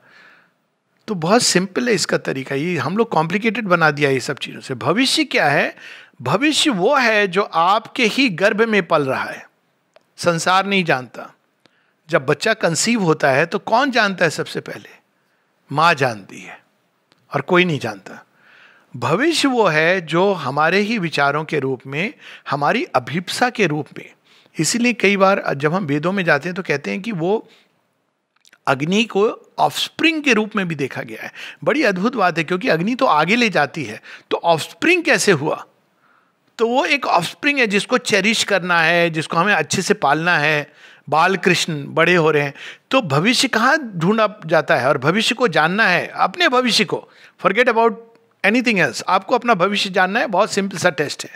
तो बहुत सिंपल है इसका तरीका ये हम लोग कॉम्प्लिकेटेड बना दिया ये सब चीज़ों से भविष्य क्या है भविष्य वो है जो आपके ही गर्भ में पल रहा है संसार नहीं जानता जब बच्चा कंसीव होता है तो कौन जानता है सबसे पहले माँ जानती है और कोई नहीं जानता भविष्य वो है जो हमारे ही विचारों के रूप में हमारी अभिप्सा के रूप में इसीलिए कई बार जब हम वेदों में जाते हैं तो कहते हैं कि वो अग्नि को ऑफस्प्रिंग के रूप में भी देखा गया है बड़ी अद्भुत बात है क्योंकि अग्नि तो आगे ले जाती है तो ऑफस्प्रिंग कैसे हुआ तो वो एक ऑफस्प्रिंग है जिसको चेरिश करना है जिसको हमें अच्छे से पालना है बाल कृष्ण बड़े हो रहे हैं तो भविष्य कहाँ ढूंढा जाता है और भविष्य को जानना है अपने भविष्य को फॉरगेट अबाउट एनीथिंग एल्स आपको अपना भविष्य जानना है बहुत सिंपल सा टेस्ट है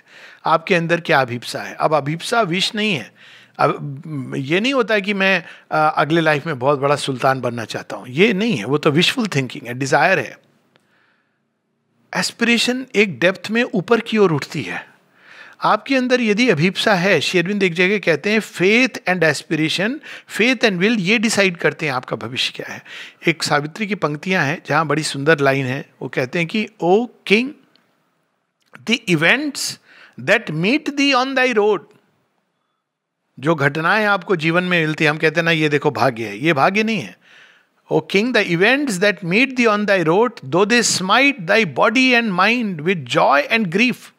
आपके अंदर क्या अभिप्सा है अब अभिप्सा विष नहीं है अब ये नहीं होता है कि मैं अगले लाइफ में बहुत बड़ा सुल्तान बनना चाहता हूं ये नहीं है वो तो विशफुल थिंकिंग है डिज़ायर है एस्पिरेशन एक डेप्थ में ऊपर की ओर उठती है आपके अंदर यदि अभिप्सा है शेरविंद एक जगह कहते हैं faith and aspiration faith and will ये डिसाइड करते हैं आपका भविष्य क्या है एक सावित्री की पंक्तियां हैं जहां बड़ी सुंदर लाइन है वो कहते हैं कि O king the events that meet thee on thy road जो घटनाएं आपको जीवन में मिलती है हम कहते हैं ना ये देखो भाग्य है ये भाग्य नहीं है O king the events that meet thee on thy road though they smite thy body and mind with joy and grief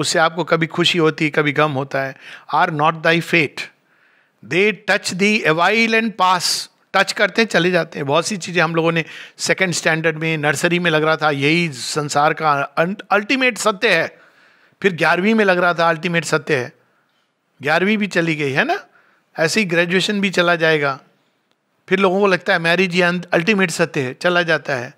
उससे आपको कभी खुशी होती है कभी गम होता है are not thy fate they touch thee awhile and pass टच करते हैं चले जाते हैं बहुत सी चीज़ें हम लोगों ने सेकेंड स्टैंडर्ड में नर्सरी में लग रहा था यही संसार का अल्टीमेट सत्य है फिर ग्यारहवीं में लग रहा था अल्टीमेट सत्य है ग्यारहवीं भी चली गई है ना ऐसे ही ग्रेजुएशन भी चला जाएगा फिर लोगों को लगता है मैरिज ये अल्टीमेट सत्य है चला जाता है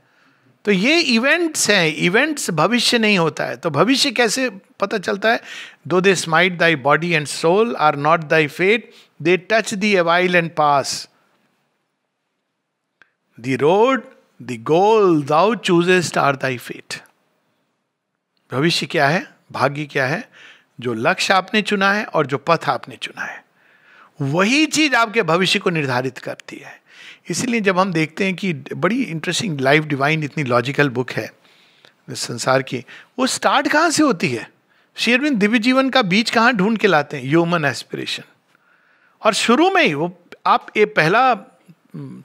तो ये इवेंट्स हैं इवेंट्स भविष्य नहीं होता है तो भविष्य कैसे पता चलता है though they smite thy body and soul are not thy fate they touch thee awhile and pass the road the goal thou choosest are thy fate भविष्य क्या है भाग्य क्या है जो लक्ष्य आपने चुना है और जो पथ आपने चुना है वही चीज आपके भविष्य को निर्धारित करती है इसलिए जब हम देखते हैं कि बड़ी इंटरेस्टिंग लाइफ डिवाइन इतनी लॉजिकल बुक है इस संसार की वो स्टार्ट कहाँ से होती है शेरविन दिव्य जीवन का बीच कहाँ ढूंढ के लाते हैं ह्यूमन एस्पिरेशन और शुरू में ही वो आप ये पहला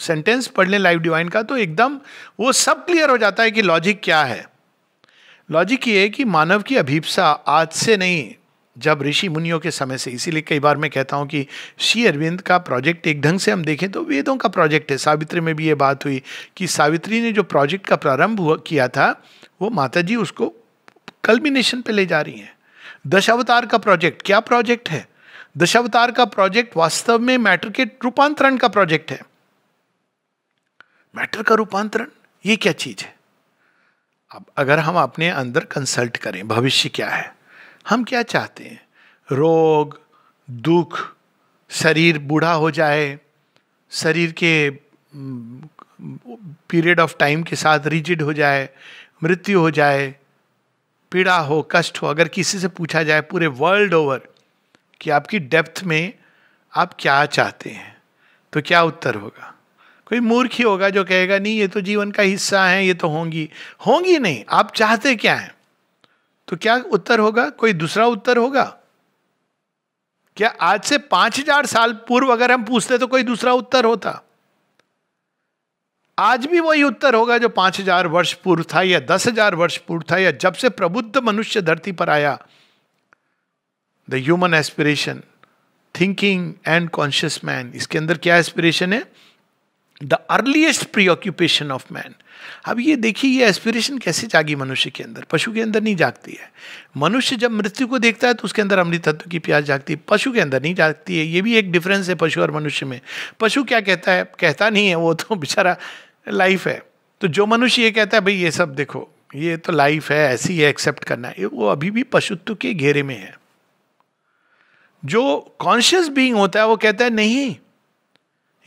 सेंटेंस पढ़ लें लाइफ डिवाइन का तो एकदम वो सब क्लियर हो जाता है कि लॉजिक क्या है लॉजिक ये है कि मानव की अभीपसा आज से नहीं जब ऋषि मुनियों के समय से इसीलिए कई बार मैं कहता हूं कि श्री अरविंद का प्रोजेक्ट एक ढंग से हम देखें तो वेदों का प्रोजेक्ट है सावित्री में भी ये बात हुई कि सावित्री ने जो प्रोजेक्ट का प्रारंभ हुआ किया था वो माता जी उसको कल्बिनेशन पे ले जा रही हैं दशावतार का प्रोजेक्ट क्या प्रोजेक्ट है दशावतार का प्रोजेक्ट वास्तव में मैटर के रूपांतरण का प्रोजेक्ट है मैटर का रूपांतरण ये क्या चीज है अब अगर हम अपने अंदर कंसल्ट करें भविष्य क्या है हम क्या चाहते हैं रोग दुख शरीर बूढ़ा हो जाए शरीर के पीरियड ऑफ टाइम के साथ रिजिड हो जाए मृत्यु हो जाए पीड़ा हो कष्ट हो अगर किसी से पूछा जाए पूरे वर्ल्ड ओवर कि आपकी डेप्थ में आप क्या चाहते हैं तो क्या उत्तर होगा कोई मूर्ख ही होगा जो कहेगा नहीं ये तो जीवन का हिस्सा है ये तो होंगी होंगी नहीं आप चाहते क्या हैं तो क्या उत्तर होगा कोई दूसरा उत्तर होगा क्या आज से पांच हजार साल पूर्व अगर हम पूछते तो कोई दूसरा उत्तर होता आज भी वही उत्तर होगा जो पांच हजार वर्ष पूर्व था या दस हजार वर्ष पूर्व था या जब से प्रबुद्ध मनुष्य धरती पर आया the human aspiration thinking and conscious man इसके अंदर क्या एस्पिरेशन है the earliest preoccupation of man अब ये देखिए ये एस्पिरेशन कैसे जागी मनुष्य के अंदर पशु के अंदर नहीं जागती है मनुष्य जब मृत्यु को देखता है तो उसके अंदर अमृत तत्व की प्यास जागती है पशु के अंदर नहीं जागती है ये भी एक डिफरेंस है पशु और मनुष्य में पशु क्या कहता है कहता नहीं है वो तो बेचारा लाइफ है तो जो मनुष्य ये कहता है भाई ये सब देखो ये तो लाइफ है ऐसी है एक्सेप्ट करना है वो अभी भी पशुत्व के घेरे में है जो कॉन्शियस बीइंग होता है वो कहता है नहीं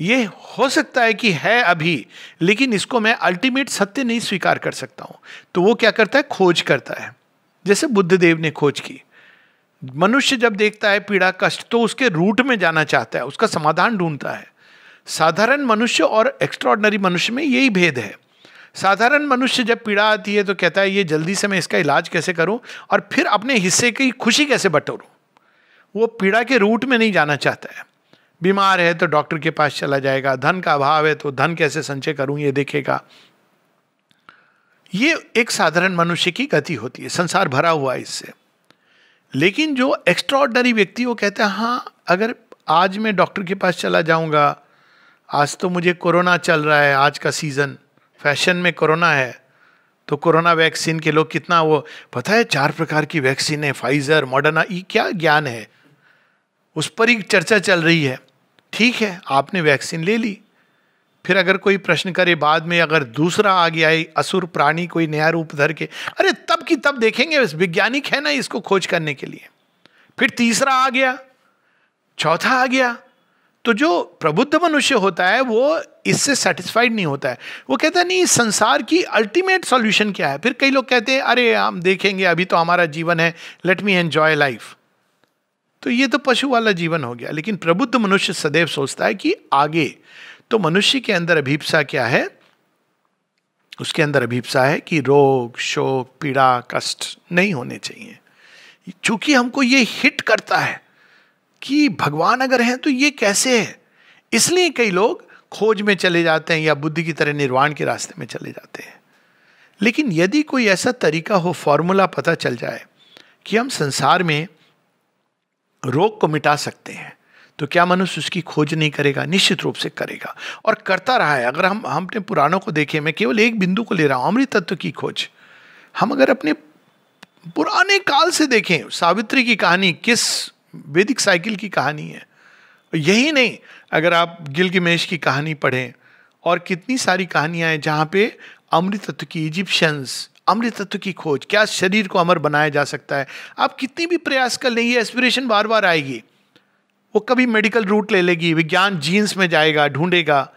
ये हो सकता है कि है अभी लेकिन इसको मैं अल्टीमेट सत्य नहीं स्वीकार कर सकता हूं तो वो क्या करता है खोज करता है जैसे बुद्धदेव ने खोज की मनुष्य जब देखता है पीड़ा कष्ट तो उसके रूट में जाना चाहता है उसका समाधान ढूंढता है साधारण मनुष्य और एक्स्ट्रॉर्डनरी मनुष्य में यही भेद है साधारण मनुष्य जब पीड़ा आती है तो कहता है ये जल्दी से मैं इसका इलाज कैसे करूं और फिर अपने हिस्से की खुशी कैसे बटोरूं वो पीड़ा के रूट में नहीं जाना चाहता है बीमार है तो डॉक्टर के पास चला जाएगा धन का अभाव है तो धन कैसे संचय करूं ये देखेगा ये एक साधारण मनुष्य की गति होती है संसार भरा हुआ है इससे लेकिन जो एक्स्ट्रॉर्डनरी व्यक्ति वो कहते हैं हाँ अगर आज मैं डॉक्टर के पास चला जाऊंगा आज तो मुझे कोरोना चल रहा है आज का सीज़न फैशन में कोरोना है तो कोरोना वैक्सीन के लोग कितना वो पता है चार प्रकार की वैक्सीन है फाइजर मॉडर्ना ये क्या ज्ञान है उस पर ही चर्चा चल रही है ठीक है आपने वैक्सीन ले ली फिर अगर कोई प्रश्न करे बाद में अगर दूसरा आ गया है असुर प्राणी कोई नया रूप धर के अरे तब की तब देखेंगे वैज्ञानिक है ना इसको खोज करने के लिए फिर तीसरा आ गया चौथा आ गया तो जो प्रबुद्ध मनुष्य होता है वो इससे सेटिस्फाइड नहीं होता है वो कहता है नहीं संसार की अल्टीमेट सॉल्यूशन क्या है फिर कई लोग कहते हैं अरे हम देखेंगे अभी तो हमारा जीवन है लेट मी एन्जॉय लाइफ तो ये तो पशु वाला जीवन हो गया लेकिन प्रबुद्ध मनुष्य सदैव सोचता है कि आगे तो मनुष्य के अंदर अभीपसा क्या है उसके अंदर अभीपसा है कि रोग शोक पीड़ा कष्ट नहीं होने चाहिए चूंकि हमको ये हिट करता है कि भगवान अगर हैं तो ये कैसे है इसलिए कई लोग खोज में चले जाते हैं या बुद्धि की तरह निर्वाण के रास्ते में चले जाते हैं लेकिन यदि कोई ऐसा तरीका हो फॉर्मूला पता चल जाए कि हम संसार में रोग को मिटा सकते हैं तो क्या मनुष्य उसकी खोज नहीं करेगा निश्चित रूप से करेगा और करता रहा है अगर हम हमने पुराणों को देखे मैं केवल एक बिंदु को ले रहा हूँ अमृत तत्व की खोज हम अगर अपने पुराने काल से देखें सावित्री की कहानी किस वैदिक साइकिल की कहानी है यही नहीं अगर आप गिलगमेश की कहानी पढ़ें और कितनी सारी कहानियाँ हैं जहाँ पे अमृत तत्व की इजिप्शंस अमृत तत्व की खोज क्या शरीर को अमर बनाया जा सकता है आप कितनी भी प्रयास कर लें ये एस्पिरेशन बार बार आएगी वो कभी मेडिकल रूट ले लेगी विज्ञान जीन्स में जाएगा ढूंढेगा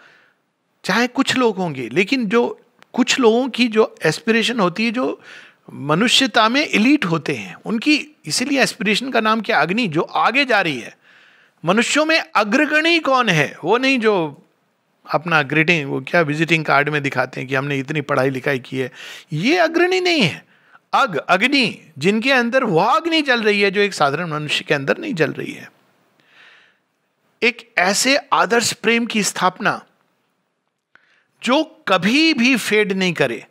चाहे कुछ लोग होंगे लेकिन जो कुछ लोगों की जो एस्पिरेशन होती है जो मनुष्यता में इलीट होते हैं उनकी इसीलिए एस्पिरेशन का नाम क्या अग्नि जो आगे जा रही है मनुष्यों में अग्रगणी कौन है वो नहीं जो अपना ग्रीटिंग वो क्या विजिटिंग कार्ड में दिखाते हैं कि हमने इतनी पढ़ाई लिखाई की है ये अग्रणी नहीं है अग अग्नि जिनके अंदर वह अग्नि चल रही है जो एक साधारण मनुष्य के अंदर नहीं चल रही है एक ऐसे आदर्श प्रेम की स्थापना जो कभी भी फेड नहीं करे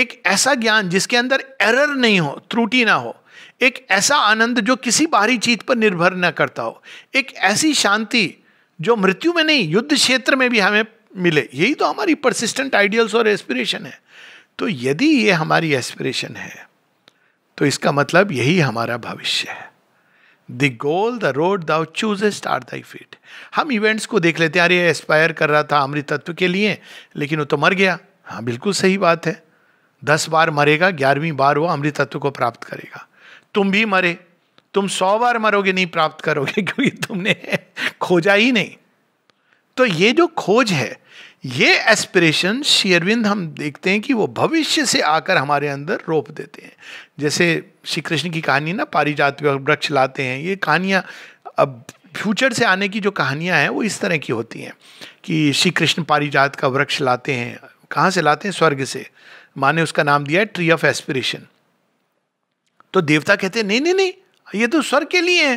एक ऐसा ज्ञान जिसके अंदर एरर नहीं हो त्रुटि ना हो एक ऐसा आनंद जो किसी बाहरी चीज पर निर्भर ना करता हो एक ऐसी शांति जो मृत्यु में नहीं युद्ध क्षेत्र में भी हमें मिले यही तो हमारी परसिस्टेंट आइडियल्स और एस्पिरेशन है तो यदि ये हमारी एस्पिरेशन है तो इसका मतलब यही हमारा भविष्य है the goal the road thou choosest are thy fate हम इवेंट्स को देख लेते हैं अरे एस्पायर कर रहा था अमृत तत्व के लिए लेकिन वो तो मर गया हाँ बिल्कुल सही बात है दस बार मरेगा ग्यारहवीं बार वो अमृत तत्व को प्राप्त करेगा तुम भी मरे तुम सौ बार मरोगे नहीं प्राप्त करोगे क्योंकि तुमने खोजा ही नहीं तो ये जो खोज है ये एस्पिरेशन शेयरविंद हम देखते हैं कि वो भविष्य से आकर हमारे अंदर रोप देते हैं जैसे श्री कृष्ण की कहानी ना पारिजात वृक्ष लाते हैं ये कहानियाँ अब फ्यूचर से आने की जो कहानियाँ हैं वो इस तरह की होती हैं कि श्री कृष्ण पारिजात का वृक्ष लाते हैं कहाँ से लाते हैं स्वर्ग से माँ ने उसका नाम दिया है ट्री ऑफ एस्पिरेशन तो देवता कहते हैं नहीं नहीं नहीं ये तो स्वर के लिए है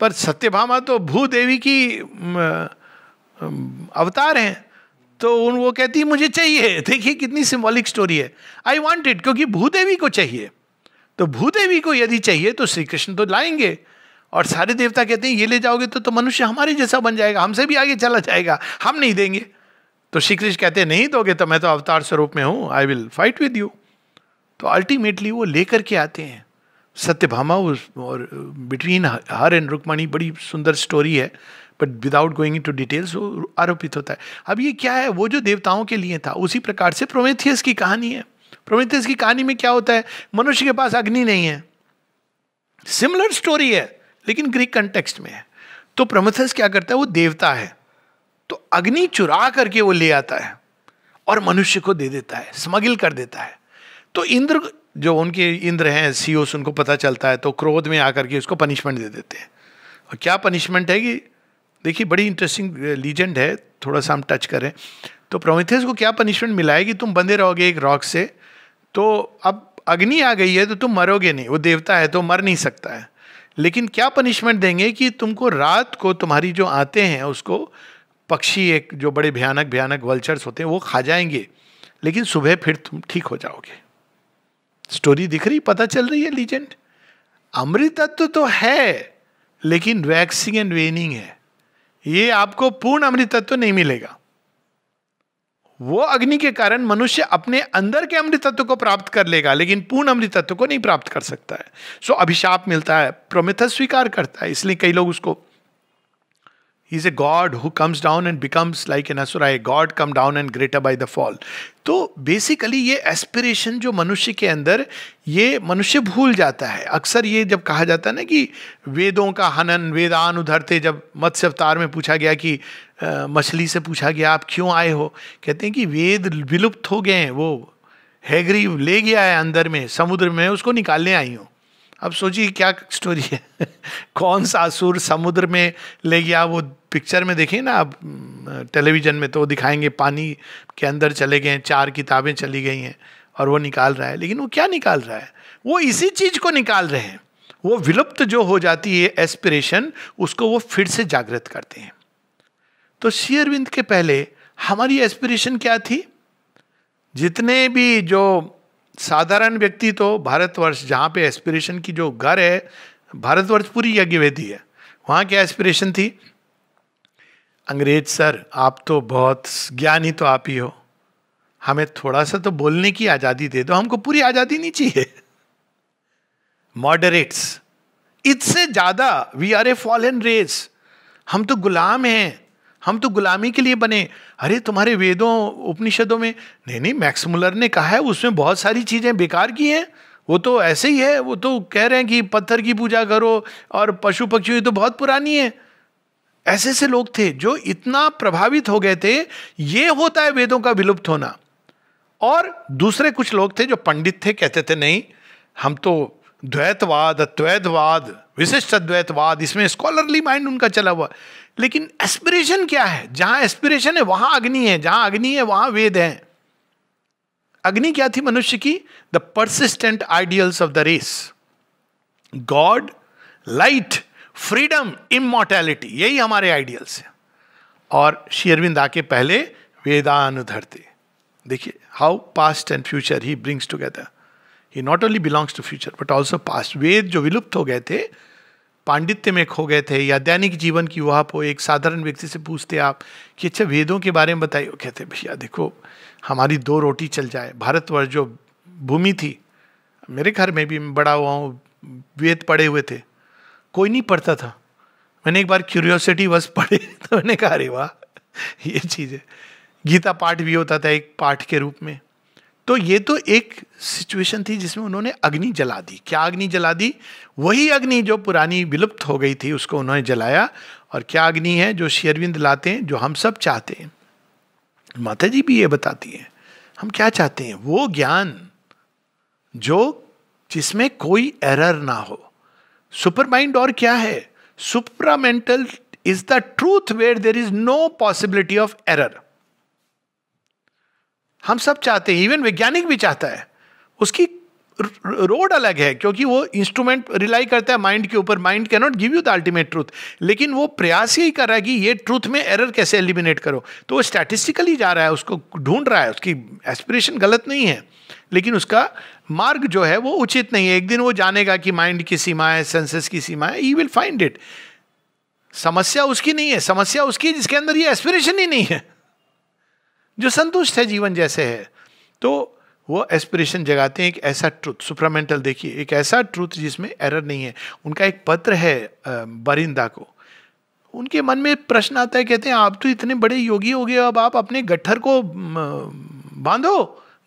पर सत्यभामा तो भू देवी की अवतार हैं तो उन वो कहती मुझे चाहिए देखिए कितनी सिम्बॉलिक स्टोरी है आई वॉन्ट इट क्योंकि भूदेवी को चाहिए तो भूदेवी को यदि चाहिए तो श्री कृष्ण तो लाएंगे और सारे देवता कहते हैं ये ले जाओगे तो, तो मनुष्य हमारे जैसा बन जाएगा हमसे भी आगे चला जाएगा हम नहीं देंगे तो श्री कृष्ण कहते हैं नहीं दोगे तो मैं तो अवतार स्वरूप में हूँ I will fight with you तो अल्टीमेटली वो लेकर के आते हैं सत्यभामा और बिटवीन हर एंड रुक्मणी बड़ी सुंदर स्टोरी है but without going to details वो आरोपित होता है अब ये क्या है वो जो देवताओं के लिए था उसी प्रकार से प्रोमेथियस की कहानी है प्रोमेथियस की कहानी में क्या होता है मनुष्य के पास अग्नि नहीं है सिमिलर स्टोरी है लेकिन ग्रीक कंटेक्स्ट में है तो प्रोमेथियस क्या करता है वो देवता है तो अग्नि चुरा करके वो ले आता है और मनुष्य को दे देता है स्मगल कर देता है तो इंद्र जो उनके इंद्र हैं सी उनको पता चलता है तो क्रोध में आकर के उसको पनिशमेंट दे देते हैं और क्या पनिशमेंट है कि देखिए बड़ी इंटरेस्टिंग लीजेंड है थोड़ा सा हम टच करें तो प्रोमिथियस को क्या पनिशमेंट मिला है कि तुम बंधे रहोगे एक रॉक से तो अब अग्नि आ गई है तो तुम मरोगे नहीं वो देवता है तो मर नहीं सकता है लेकिन क्या पनिशमेंट देंगे कि तुमको रात को तुम्हारी जो आते हैं उसको पक्षी एक जो बड़े भयानक भयानक वल्चर्स होते हैं वो खा जाएंगे लेकिन सुबह फिर तुम ठीक हो जाओगे स्टोरी दिख रही पता चल रही है लीजेंड अमृत तत्व तो है लेकिन वैक्सिंग एंड वेनिंग है ये आपको पूर्ण अमृत तत्व नहीं मिलेगा वो अग्नि के कारण मनुष्य अपने अंदर के अमृत तत्व को प्राप्त कर लेगा लेकिन पूर्ण अमृत तत्व को नहीं प्राप्त कर सकता है सो अभिशाप मिलता है प्रमिथ स्वीकार करता है इसलिए कई लोग उसको is a god who comes down and becomes like an asura I god come down and greater by the fall तो बेसिकली ये एस्पिरेशन जो मनुष्य के अंदर ये मनुष्य भूल जाता है अक्सर ये जब कहा जाता है ना कि वेदों का हनन वेदान उधरते जब मत्स्य अवतार में पूछा गया कि मछली से पूछा गया आप क्यों आए हो कहते हैं कि वेद विलुप्त हो गए हैं वो हैगरी ले गया है अंदर में समुद्र में उसको निकालने आई हूँ अब सोचिए क्या स्टोरी है कौन सा असुर समुद्र में ले गया वो पिक्चर में देखिए ना आप टेलीविज़न में तो दिखाएंगे पानी के अंदर चले गए चार किताबें चली गई हैं और वो निकाल रहा है लेकिन वो क्या निकाल रहा है वो इसी चीज़ को निकाल रहे हैं वो विलुप्त जो हो जाती है एस्पिरेशन उसको वो फिर से जागृत करते हैं तो शेयरविंद के पहले हमारी एस्पिरेशन क्या थी जितने भी जो साधारण व्यक्ति तो भारतवर्ष जहाँ पे एस्पिरेशन की जो घर है भारतवर्ष पूरी यज्ञवेदी है वहाँ क्या एस्पिरेशन थी अंग्रेज सर आप तो बहुत ज्ञानी तो आप ही हो हमें थोड़ा सा तो बोलने की आज़ादी दे दो हमको पूरी आज़ादी नहीं चाहिए मॉडरेट्स इससे ज़्यादा we are a fall an race हम तो गुलाम हैं हम तो गुलामी के लिए बने अरे तुम्हारे वेदों उपनिषदों में नहीं नहीं मैक्समुलर ने कहा है उसमें बहुत सारी चीज़ें बेकार की हैं वो तो ऐसे ही है वो तो कह रहे हैं कि पत्थर की पूजा करो और पशु पक्षी तो बहुत पुरानी है ऐसे ऐसे लोग थे जो इतना प्रभावित हो गए थे ये होता है वेदों का विलुप्त होना और दूसरे कुछ लोग थे जो पंडित थे कहते थे नहीं हम तो द्वैतवाद अद्वैतवाद विशिष्ट अद्वैतवाद इसमें स्कॉलरली माइंड उनका चला हुआ लेकिन एस्पिरेशन क्या है जहां एस्पिरेशन है वहां अग्नि है जहां अग्नि है वहां वेद है अग्नि क्या थी मनुष्य की the persistent ideals of the race god light freedom immortality यही हमारे आइडियल्स हैं और शेयरविंद आके पहले वेदान धरते देखिए how past and future he brings together he not only belongs to future but also past वेद जो विलुप्त हो गए थे पांडित्य में खो गए थे या दैनिक जीवन की वहाँ पो एक साधारण व्यक्ति से पूछते आप कि अच्छा वेदों के बारे में बताइए वो कहते भैया देखो हमारी दो रोटी चल जाए भारतवर्ष जो भूमि थी मेरे घर में भी बड़ा हुआ हूँ वेद पड़े हुए थे कोई नहीं पढ़ता था मैंने एक बार क्यूरियोसिटी बस पढ़े तो मैंने कहा अरे वाह ये चीज़ है गीता पाठ भी होता था एक पाठ के रूप में तो ये तो एक सिचुएशन थी जिसमें उन्होंने अग्नि जला दी क्या अग्नि जला दी वही अग्नि जो पुरानी विलुप्त हो गई थी उसको उन्होंने जलाया और क्या अग्नि है जो शेरविंद लाते हैं जो हम सब चाहते हैं माता जी भी ये बताती हैं हम क्या चाहते हैं वो ज्ञान जो जिसमें कोई एरर ना हो सुपर माइंड और क्या है supramental is the truth where there is no possibility of error हम सब चाहते हैं इवन वैज्ञानिक भी चाहता है उसकी रोड अलग है क्योंकि वो इंस्ट्रूमेंट रिलाई करता है माइंड के ऊपर mind can not give you the ultimate truth लेकिन वो प्रयास यही कर रहा है कि ये ट्रूथ में एरर कैसे एलिमिनेट करो तो वो स्टैटिस्टिकली जा रहा है उसको ढूंढ रहा है उसकी एस्पिरेशन गलत नहीं है लेकिन उसका मार्ग जो है वो उचित नहीं है एक दिन वो जानेगा कि माइंड की सीमा है सेंसेस की है ई विल फाइंड इट समस्या उसकी नहीं है समस्या उसकी जिसके अंदर ये एस्पिरेशन ही नहीं है जो संतुष्ट है जीवन जैसे है तो वो एस्पिरेशन जगाते हैं एक ऐसा ट्रूथ सुप्रामेंटल देखिए एक ऐसा ट्रूथ जिसमें एरर नहीं है उनका एक पत्र है बरिंदा को उनके मन में प्रश्न आता है कहते हैं आप तो इतने बड़े योगी हो गए अब आप अपने गट्ठर को बांधो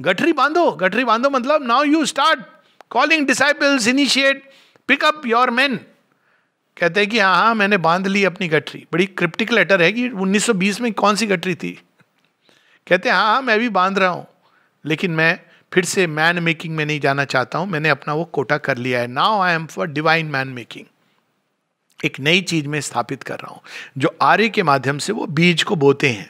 गठरी बांधो गठरी बांधो मतलब now you start calling disciples initiate up your man कहते हैं कि हाँ हाँ मैंने बांध ली अपनी गठरी बड़ी क्रिप्टिक लेटर है कि 1920 में कौन सी गठरी थी कहते हैं हाँ हाँ मैं भी बांध रहा हूँ लेकिन मैं फिर से मैन मेकिंग में नहीं जाना चाहता हूँ मैंने अपना वो कोटा कर लिया है now I am for divine man making एक नई चीज में स्थापित कर रहा हूँ जो आर्य के माध्यम से वो बीज को बोते हैं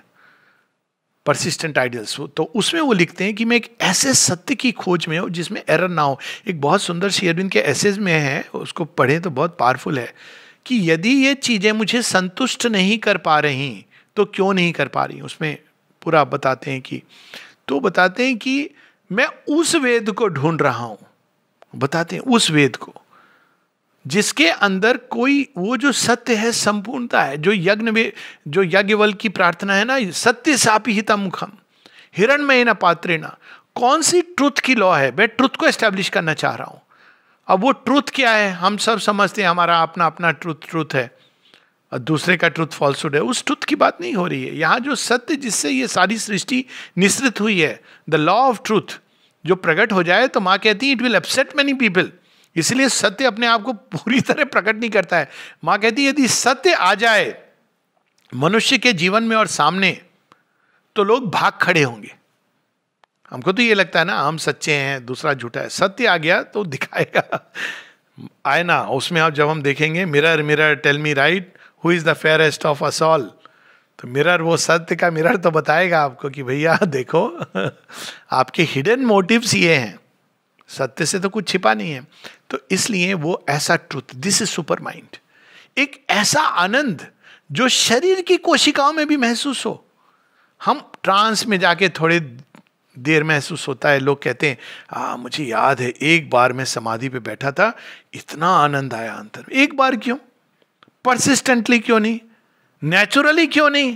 परसिस्टेंट आइडियल्स तो उसमें वो लिखते हैं कि मैं एक ऐसे सत्य की खोज में हूँ जिसमें एरर ना हो एक बहुत सुंदर अरविंद के एसेज में है उसको पढ़ें तो बहुत पावरफुल है कि यदि ये चीज़ें मुझे संतुष्ट नहीं कर पा रही तो क्यों नहीं कर पा रही उसमें पूरा बताते हैं कि तो बताते हैं कि मैं उस वेद को ढूंढ रहा हूँ बताते हैं उस वेद को जिसके अंदर कोई वो जो सत्य है संपूर्णता है जो यज्ञ में जो यज्ञवल की प्रार्थना है ना सत्य सापी हिता मुखम हिरण में ना पात्र ना कौन सी ट्रुथ की लॉ है मैं ट्रुथ को एस्टेब्लिश करना चाह रहा हूं अब वो ट्रुथ क्या है हम सब समझते हैं हमारा अपना अपना ट्रुथ ट्रूथ है और दूसरे का ट्रुथ फॉल्सुड है उस ट्रुथ की बात नहीं हो रही है यहाँ जो सत्य जिससे ये सारी सृष्टि निश्रित हुई है द लॉ ऑफ ट्रूथ जो प्रकट हो जाए तो माँ कहती है it will upset many people इसलिए सत्य अपने आप को पूरी तरह प्रकट नहीं करता है माँ कहती यदि सत्य आ जाए मनुष्य के जीवन में और सामने तो लोग भाग खड़े होंगे हमको तो ये लगता है ना हम सच्चे हैं दूसरा झूठा है सत्य आ गया तो दिखाएगा आए ना उसमें आप जब हम देखेंगे mirror mirror tell me right who is the fairest of us all तो मिरर वो सत्य का मिरर तो बताएगा आपको कि भैया देखो आपके हिडन मोटिव्स ये हैं सत्य से तो कुछ छिपा नहीं है तो इसलिए वो ऐसा truth this is super mind एक ऐसा आनंद जो शरीर की कोशिकाओं में भी महसूस हो हम ट्रांस में जाके थोड़े देर महसूस होता है लोग कहते हैं आ, मुझे याद है एक बार मैं समाधि पे बैठा था इतना आनंद आया अंतर में एक बार क्यों परसिस्टेंटली क्यों नहीं नेचुरली क्यों नहीं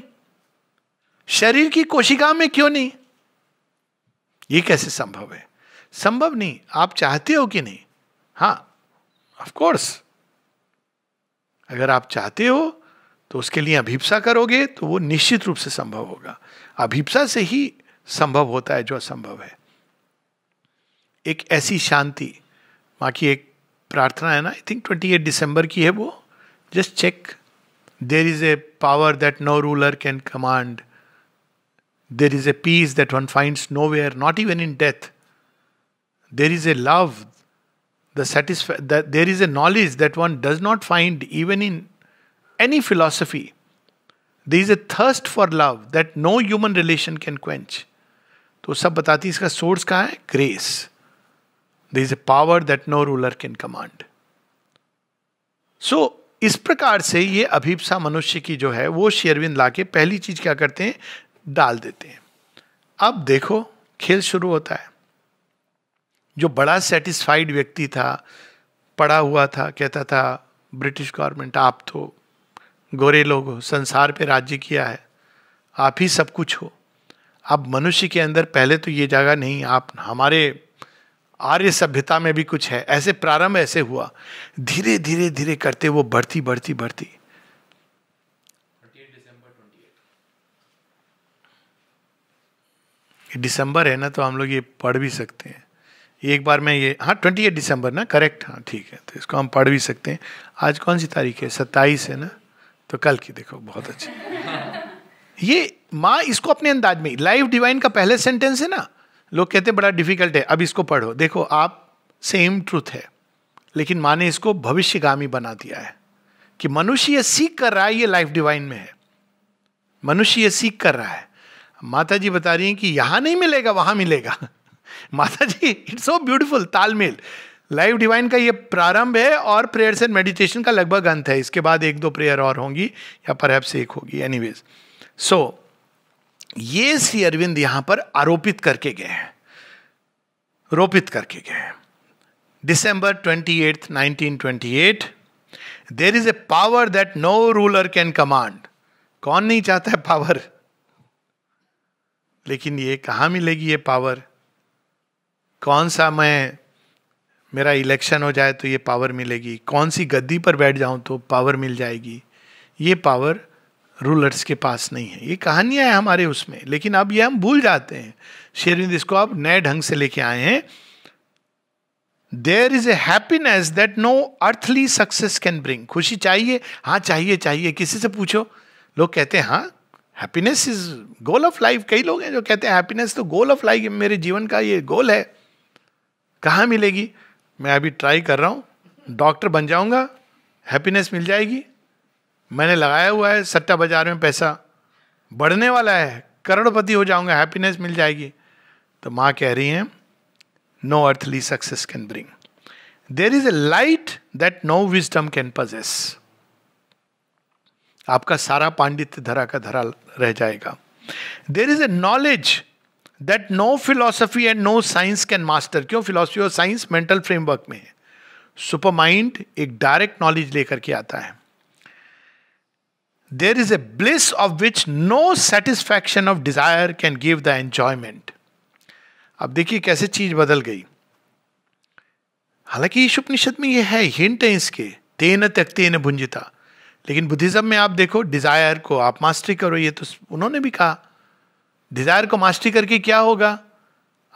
शरीर की कोशिका में क्यों नहीं ये कैसे संभव है संभव नहीं आप चाहते हो कि नहीं हाँ ऑफकोर्स अगर आप चाहते हो तो उसके लिए अभिप्सा करोगे तो वो निश्चित रूप से संभव होगा अभिप्सा से ही संभव होता है जो असंभव है एक ऐसी शांति माँ की एक प्रार्थना है ना I think twenty eight December की है वो just check there is a power that no ruler can command there is a peace that one finds nowhere not even in death There is a love, the satisfa- that there is a knowledge that one does not find even in any philosophy. There is a thirst for love that no human relation can quench. तो सब बताती इसका सोर्स कहाँ है grace the is a power that no ruler can command so इस प्रकार से ये अभिप्सा मनुष्य की जो है वो शेरविंद के पहली चीज क्या करते हैं डाल देते हैं अब देखो खेल शुरू होता है जो बड़ा सेटिस्फाइड व्यक्ति था पड़ा हुआ था कहता था ब्रिटिश गवर्नमेंट आप तो गोरे लोग हो संसार पे राज्य किया है आप ही सब कुछ हो अब मनुष्य के अंदर पहले तो ये जगह नहीं आप हमारे आर्य सभ्यता में भी कुछ है ऐसे प्रारंभ ऐसे हुआ धीरे धीरे धीरे करते वो बढ़ती बढ़ती बढ़ती दिसंबर है ना तो हम लोग ये पढ़ भी सकते हैं एक बार मैं ये हाँ ट्वेंटी एट दिसंबर ना करेक्ट हाँ ठीक है तो इसको हम पढ़ भी सकते हैं आज कौन सी तारीख है सत्ताईस है ना तो कल की देखो बहुत अच्छी ये माँ इसको अपने अंदाज में लाइफ डिवाइन का पहले सेंटेंस है ना लोग कहते हैं बड़ा डिफिकल्ट है अब इसको पढ़ो देखो आप सेम ट्रूथ है लेकिन माँ ने इसको भविष्यगामी बना दिया है कि मनुष्य ये सीख कर रहा है ये लाइफ डिवाइन में है मनुष्य ये सीख कर रहा है माता जी बता रही हैं कि यहाँ नहीं मिलेगा वहाँ मिलेगा माता जी इट्स सो ब्यूटिफुल तालमेल लाइव डिवाइन का ये प्रारंभ है और प्रेयर्स एंड मेडिटेशन का लगभग अंत है इसके बाद एक दो प्रेयर और होंगी या पर एक होगी एनी सो ये श्री अरविंद यहां पर आरोपित करके गए हैं रोपित करके गए हैं December twenty 1928, there is a power that no ruler can command. कौन नहीं चाहता है पावर लेकिन ये कहाँ मिलेगी ये पावर कौन सा मैं मेरा इलेक्शन हो जाए तो ये पावर मिलेगी कौन सी गद्दी पर बैठ जाऊं तो पावर मिल जाएगी ये पावर रूलर्स के पास नहीं है ये कहानियां हैं हमारे उसमें लेकिन अब ये हम भूल जाते हैं शेरविंद इसको आप नए ढंग से लेके आए हैं there is a happiness that no earthly success can bring खुशी चाहिए हाँ चाहिए चाहिए किसी से पूछो लोग कहते हैं हाँ happiness is goal of life कई लोग हैं जो कहते हैं हैप्पीनेस तो गोल ऑफ लाइफ मेरे जीवन का ये गोल है कहाँ मिलेगी मैं अभी ट्राई कर रहा हूँ डॉक्टर बन जाऊँगा हैप्पीनेस मिल जाएगी मैंने लगाया हुआ है सट्टा बाजार में पैसा बढ़ने वाला है करोड़पति हो जाऊँगा हैप्पीनेस मिल जाएगी तो माँ कह रही हैं no earthly success can bring there is a light that no wisdom can possess आपका सारा पांडित्य धरा का धरा रह जाएगा there is a knowledge that no philosophy and no science can master क्यों फिलोसफी और साइंस मेंटल फ्रेमवर्क में है सुपर माइंड एक डायरेक्ट नॉलेज लेकर के आता है there is a bliss of which no satisfaction of desire can give the enjoyment अब देखिए कैसे चीज बदल गई हालांकि ईश उपनिषद में यह है हिंट है इसके तेन तक तेन भुंजिता लेकिन बुद्धिज्म में आप देखो डिजायर को आप मास्टरी करो ये तो उन्होंने भी कहा डिजायर को मास्टरी करके क्या होगा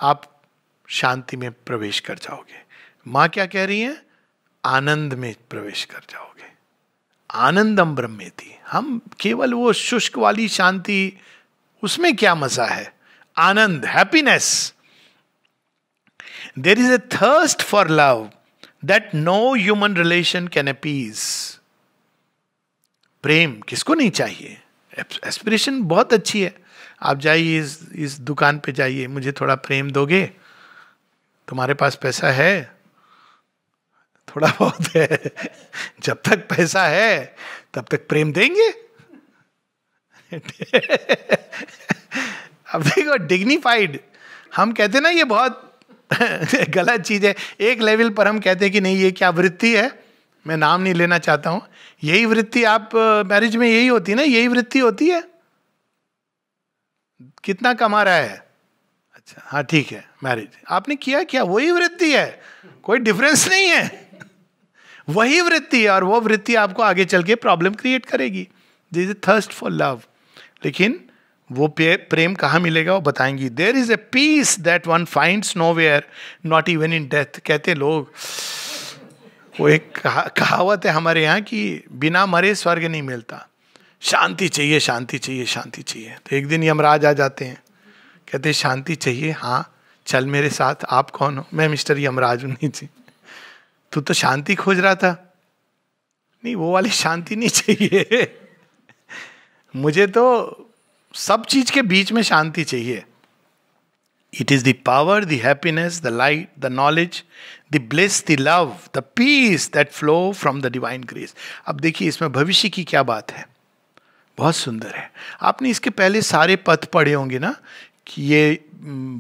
आप शांति में प्रवेश कर जाओगे माँ क्या कह रही है आनंद में प्रवेश कर जाओगे आनंदम ब्रह्मे थी हम केवल वो शुष्क वाली शांति उसमें क्या मजा है आनंद happiness there is a thirst for love that no human relation can appease प्रेम किसको नहीं चाहिए एस्पिरेशन बहुत अच्छी है आप जाइए इस इस दुकान पे जाइए मुझे थोड़ा प्रेम दोगे तुम्हारे पास पैसा है थोड़ा बहुत है जब तक पैसा है तब तक प्रेम देंगे अब देखो डिग्निफाइड हम कहते ना ये बहुत गलत चीज है एक लेवल पर हम कहते हैं कि नहीं ये क्या वृत्ति है मैं नाम नहीं लेना चाहता हूँ यही वृत्ति आप मैरिज में यही होती है ना यही वृत्ति होती है कितना कमा रहा है अच्छा हाँ ठीक है मैरिज आपने किया क्या वही वृत्ति है कोई डिफरेंस नहीं है वही वृत्ति है और वो वृत्ति आपको आगे चल के प्रॉब्लम क्रिएट करेगी this is thirst for love लेकिन वो प्रेम कहाँ मिलेगा वो बताएंगी there is a peace that one finds nowhere not even in death कहते लोग वो एक कहावत है हमारे यहाँ कि बिना मरे स्वर्ग नहीं मिलता शांति चाहिए शांति चाहिए शांति चाहिए तो एक दिन यमराज आ जाते हैं कहते हैं शांति चाहिए हाँ चल मेरे साथ आप कौन हो मैं मिस्टर यमराज हूँ नहीं जी तू तो शांति खोज रहा था नहीं वो वाली शांति नहीं चाहिए मुझे तो सब चीज के बीच में शांति चाहिए it is the power the happiness the light the knowledge the bliss the love the peace that flow from the divine grace अब देखिए इसमें भविष्य की क्या बात है बहुत सुंदर है आपने इसके पहले सारे पथ पढ़े होंगे ना कि ये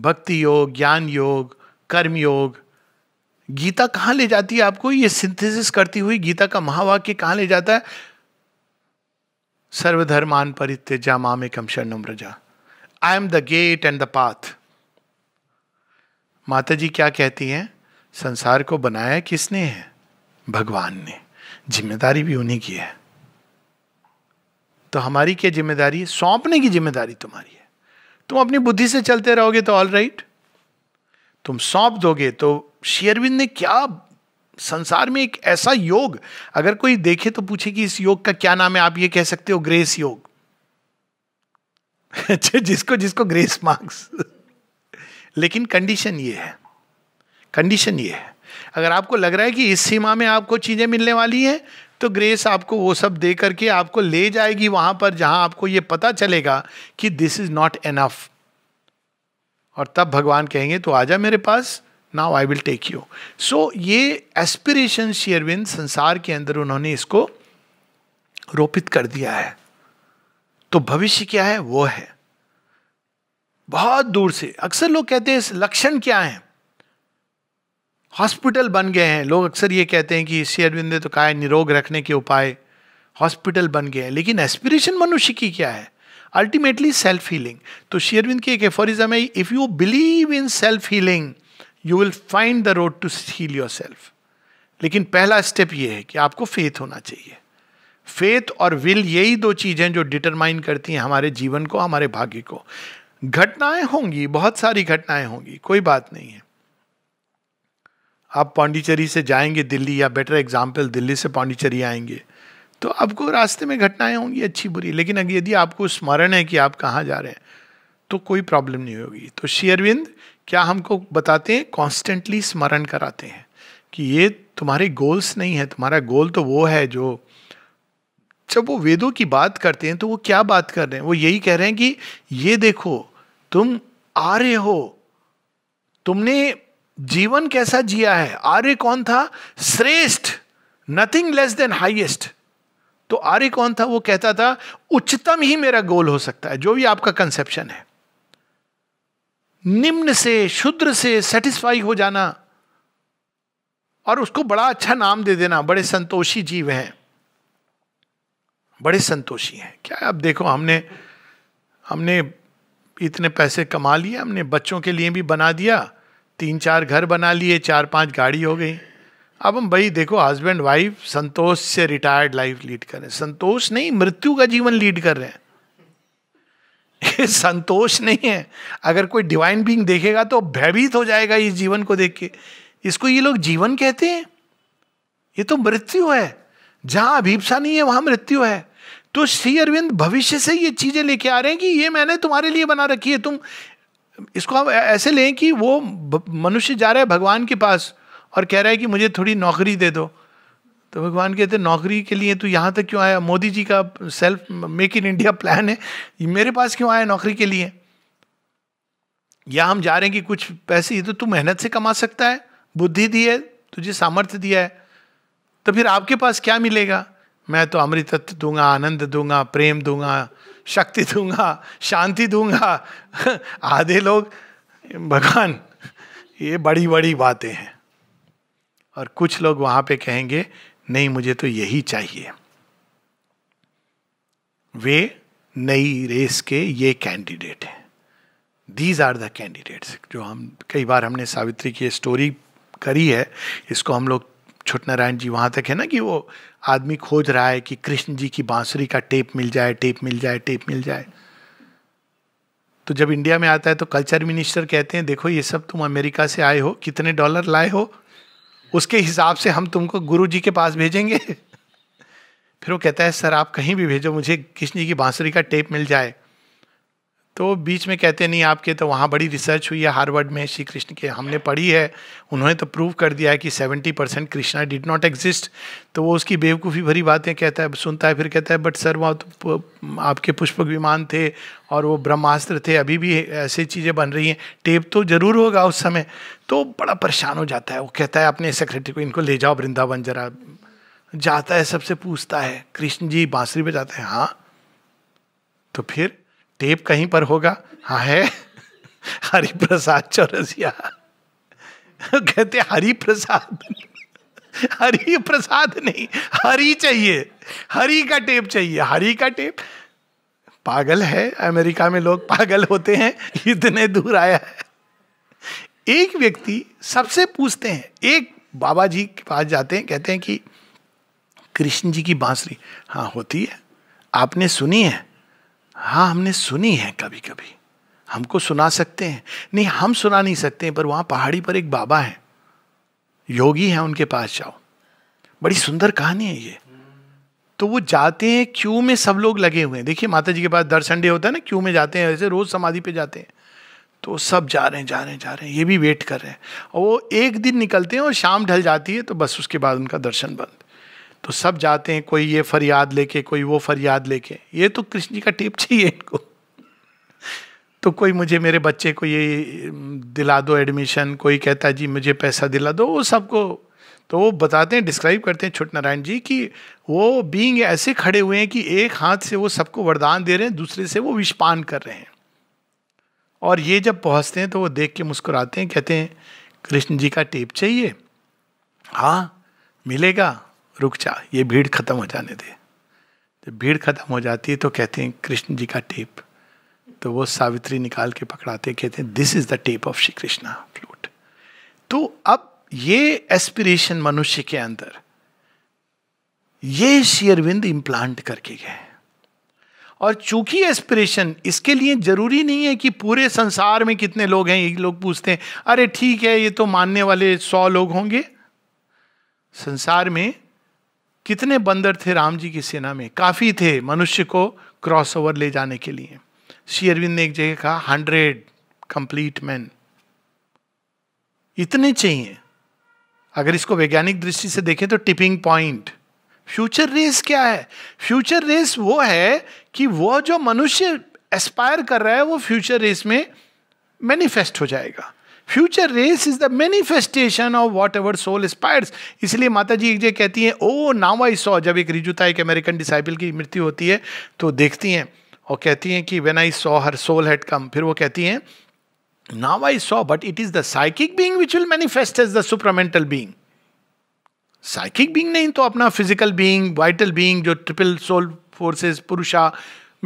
भक्ति योग ज्ञान योग कर्म योग गीता कहाँ ले जाती है आपको ये सिंथेसिस करती हुई गीता का महावाक्य कहाँ ले जाता है सर्वधर्मान परित्यजा कम शरणम रजा I am the gate and the path माता जी क्या कहती हैं संसार को बनाया किसने है भगवान ने जिम्मेदारी भी उन्हीं की है तो हमारी क्या जिम्मेदारी है सौंपने की जिम्मेदारी तुम्हारी है तुम अपनी बुद्धि से चलते रहोगे तो ऑल राइट तुम सौंप दोगे तो शेयरविंद ने क्या संसार में एक ऐसा योग अगर कोई देखे तो पूछे कि इस योग का क्या नाम है आप ये कह सकते हो ग्रेस योग अच्छा, जिसको जिसको ग्रेस मार्क्स लेकिन कंडीशन ये है कंडीशन ये है अगर आपको लग रहा है कि इस सीमा में आपको चीजें मिलने वाली हैं तो ग्रेस आपको वो सब दे करके आपको ले जाएगी वहां पर जहां आपको ये पता चलेगा कि दिस इज़ नॉट एनफ और तब भगवान कहेंगे तो आजा मेरे पास now I will take you so ये एस्पिरेशन शेयरविंद संसार के अंदर उन्होंने इसको रोपित कर दिया है तो भविष्य क्या है वो है बहुत दूर से अक्सर लोग कहते हैं लक्षण क्या है हॉस्पिटल बन गए हैं लोग अक्सर ये कहते हैं कि श्री अरविंद ने तो कहा है निरोग रखने के उपाय हॉस्पिटल बन गए हैं लेकिन एस्पिरेशन मनुष्य की क्या है अल्टीमेटली सेल्फ हीलिंग तो शेयरविंद की एक एफोरिज्म है if you believe in self healing you will find the road to heal yourself लेकिन पहला स्टेप ये है कि आपको फेथ होना चाहिए फेथ और विल यही दो चीज़ें जो डिटरमाइन करती हैं हमारे जीवन को हमारे भाग्य को घटनाएं होंगी बहुत सारी घटनाएं होंगी कोई बात नहीं है आप पांडिचेरी से जाएंगे दिल्ली या बेटर एग्जाम्पल दिल्ली से पांडिचेरी आएंगे तो आपको रास्ते में घटनाएं होंगी अच्छी बुरी लेकिन अगर यदि आपको स्मरण है कि आप कहाँ जा रहे हैं तो कोई प्रॉब्लम नहीं होगी तो शेयरविंद अरविंद क्या हमको बताते हैं कॉन्स्टेंटली स्मरण कराते हैं कि ये तुम्हारे गोल्स नहीं है तुम्हारा गोल तो वो है जो जब वो वेदों की बात करते हैं तो वो क्या बात कर रहे हैं वो यही कह रहे हैं कि ये देखो तुम आ रहे हो तुमने जीवन कैसा जिया है आर्य कौन था श्रेष्ठ नथिंग लेस देन हाइएस्ट तो आर्य कौन था वो कहता था उच्चतम ही मेरा गोल हो सकता है जो भी आपका कंसेप्शन है निम्न से शुद्र से सेटिस्फाई हो जाना और उसको बड़ा अच्छा नाम दे देना बड़े संतोषी जीव हैं बड़े संतोषी हैं क्या अब देखो हमने हमने इतने पैसे कमा लिए हमने बच्चों के लिए भी बना दिया तीन चार घर बना लिए चार पांच गाड़ी हो गई अब हम भाई देखो हस्बैंड वाइफ संतोष से रिटायर्ड लाइफ लीड कर रहे हैं संतोष नहीं मृत्यु का जीवन लीड कर रहे हैं ये संतोष नहीं है अगर कोई डिवाइन बींग देखेगा तो भयभीत हो जाएगा इस जीवन को देख के इसको ये लोग जीवन कहते हैं ये तो मृत्यु है जहां अभीपसा नहीं है वहां मृत्यु है तो श्री अरविंद भविष्य से ये चीजें लेके आ रहे हैं कि ये मैंने तुम्हारे लिए बना रखी है तुम इसको हम ऐसे लें कि वो मनुष्य जा रहा है भगवान के पास और कह रहा है कि मुझे थोड़ी नौकरी दे दो तो भगवान कहते नौकरी के लिए तू यहाँ तक क्यों आया मोदी जी का self make in India plan है मेरे पास क्यों आया नौकरी के लिए या हम जा रहे हैं कि कुछ पैसे ये तो तू मेहनत से कमा सकता है बुद्धि दी है तुझे सामर्थ्य दिया है तो फिर आपके पास क्या मिलेगा मैं तो अमृतत्व दूंगा आनंद दूंगा प्रेम दूंगा शक्ति दूंगा शांति दूंगा आधे लोग भगवान ये बड़ी बड़ी बातें हैं और कुछ लोग वहां पे कहेंगे नहीं मुझे तो यही चाहिए वे नई रेस के ये कैंडिडेट हैं दीज आर द कैंडिडेट्स जो हम कई बार हमने सावित्री की स्टोरी करी है इसको हम लोग छुट नारायण जी वहां तक है ना कि वो आदमी खोज रहा है कि कृष्ण जी की बांसुरी का टेप मिल जाए टेप मिल जाए टेप मिल जाए तो जब इंडिया में आता है तो कल्चर मिनिस्टर कहते हैं देखो ये सब तुम अमेरिका से आए हो कितने डॉलर लाए हो उसके हिसाब से हम तुमको गुरु जी के पास भेजेंगे फिर वो कहता है सर आप कहीं भी भेजो मुझे कृष्ण जी की बांसुरी का टेप मिल जाए तो बीच में कहते नहीं आपके तो वहाँ बड़ी रिसर्च हुई है हार्वर्ड में श्री कृष्ण के हमने पढ़ी है उन्होंने तो प्रूव कर दिया है कि seventy percent Krishna did not exist तो वो उसकी बेवकूफ़ी भरी बातें कहता है सुनता है फिर कहता है बट सर वहाँ तो आपके पुष्पक विमान थे और वो ब्रह्मास्त्र थे अभी भी ऐसे चीज़ें बन रही हैं टेप तो ज़रूर होगा उस समय तो बड़ा परेशान हो जाता है वो कहता है अपने सेक्रेटरी को इनको ले जाओ वृंदावन जरा जाता है सबसे पूछता है कृष्ण जी बांसुरी जाते हैं हाँ तो फिर टेप कहीं पर होगा हाँ है हरिप्रसाद चौरसिया कहते हरी प्रसाद हरी प्रसाद नहीं हरी चाहिए हरी का टेप चाहिए हरी का टेप पागल है अमेरिका में लोग पागल होते हैं इतने दूर आया है एक व्यक्ति सबसे पूछते हैं एक बाबा जी के पास जाते हैं कहते हैं कि कृष्ण जी की बांसुरी हाँ होती है आपने सुनी है हाँ हमने सुनी है कभी कभी हमको सुना सकते हैं नहीं हम सुना नहीं सकते पर वहाँ पहाड़ी पर एक बाबा है योगी है उनके पास जाओ बड़ी सुंदर कहानी है ये तो वो जाते हैं क्यू में सब लोग लगे हुए हैं देखिए माता जी के पास दर्शन डे होता है ना क्यू में जाते हैं ऐसे रोज समाधि पे जाते हैं तो सब जा रहे हैं जा रहे हैं जा रहे हैं ये भी वेट कर रहे हैं और वो एक दिन निकलते हैं और शाम ढल जाती है तो बस उसके बाद उनका दर्शन बंद तो सब जाते हैं कोई ये फरियाद लेके कोई वो फरियाद लेके ये तो कृष्ण जी का टेप चाहिए इनको तो कोई मुझे मेरे बच्चे को ये दिला दो एडमिशन कोई कहता है जी मुझे पैसा दिला दो वो सबको तो वो बताते हैं डिस्क्राइब करते हैं छोट नारायण जी कि वो बींग ऐसे खड़े हुए हैं कि एक हाथ से वो सबको वरदान दे रहे हैं दूसरे से वो विषपान कर रहे हैं और ये जब पहुंचते हैं तो वो देख के मुस्कुराते हैं कहते हैं कृष्ण जी का टेप चाहिए हाँ मिलेगा रुक जा ये भीड़ खत्म हो जाने दे जब भीड़ खत्म हो जाती है तो कहते हैं कृष्ण जी का टेप तो वो सावित्री निकाल के पकड़ाते कहते हैं this is the tape of Shri Krishna flute तो अब ये एस्पिरेशन मनुष्य के अंदर ये शेयरविंद इम्प्लांट करके गए और चूंकि एस्पिरेशन इसके लिए जरूरी नहीं है कि पूरे संसार में कितने लोग हैं ये लोग पूछते हैं अरे ठीक है ये तो मानने वाले सौ लोग होंगे संसार में कितने बंदर थे राम जी की सेना में काफ़ी थे मनुष्य को क्रॉस ओवर ले जाने के लिए श्री अरविंद ने एक जगह कहा हंड्रेड कंप्लीट मैन इतने चाहिए अगर इसको वैज्ञानिक दृष्टि से देखें तो टिपिंग पॉइंट फ्यूचर रेस क्या है फ्यूचर रेस वो है कि वो जो मनुष्य एस्पायर कर रहा है वो फ्यूचर रेस में मैनिफेस्ट हो जाएगा future race is the manifestation of whatever soul aspires इसलिए माता जी एक जगह कहती हैं ओ नाउ आई सॉ जब एक रिजुता एक अमेरिकन डिसाइपल की मृत्यु होती है तो देखती हैं और कहती हैं कि when I saw her soul hate come फिर वो कहती हैं now I saw but it is the psychic being which will manifest as the supramental being psychic being नहीं तो अपना फिजिकल बींग वाइटल बींग जो triple soul forces purusha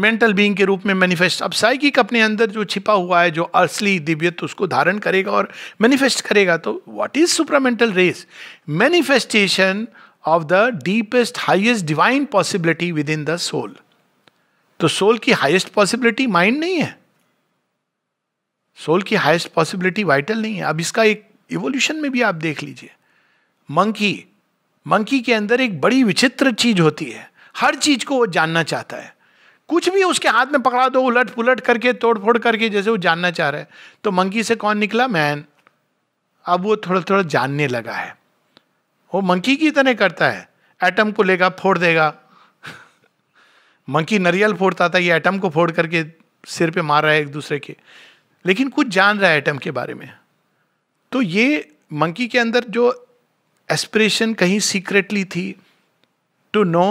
mental being के रूप में मैनिफेस्ट अब साइकिक अपने अंदर जो छिपा हुआ है जो असली दिव्यत्व उसको धारण करेगा और मैनिफेस्ट करेगा तो what is supramental race manifestation of the deepest highest divine possibility within the soul तो सोल की हाइएस्ट पॉसिबिलिटी माइंड नहीं है सोल की हाइस्ट पॉसिबिलिटी वाइटल नहीं है अब इसका एक इवोल्यूशन में भी आप देख लीजिए मंकी मंकी के अंदर एक बड़ी विचित्र चीज होती है हर चीज को वो जानना चाहता है कुछ भी उसके हाथ में पकड़ा दो उलट पुलट करके तोड़ फोड़ करके जैसे वो जानना चाह रहा है तो मंकी से कौन निकला मैन अब वो थोड़ा थोड़ा जानने लगा है वो मंकी की तरह करता है एटम को लेगा फोड़ देगा मंकी नरियल फोड़ता था ये एटम को फोड़ करके सिर पे मार रहा है एक दूसरे के लेकिन कुछ जान रहा है एटम के बारे में तो ये मंकी के अंदर जो एस्पिरेशन कहीं सीक्रेटली थी to know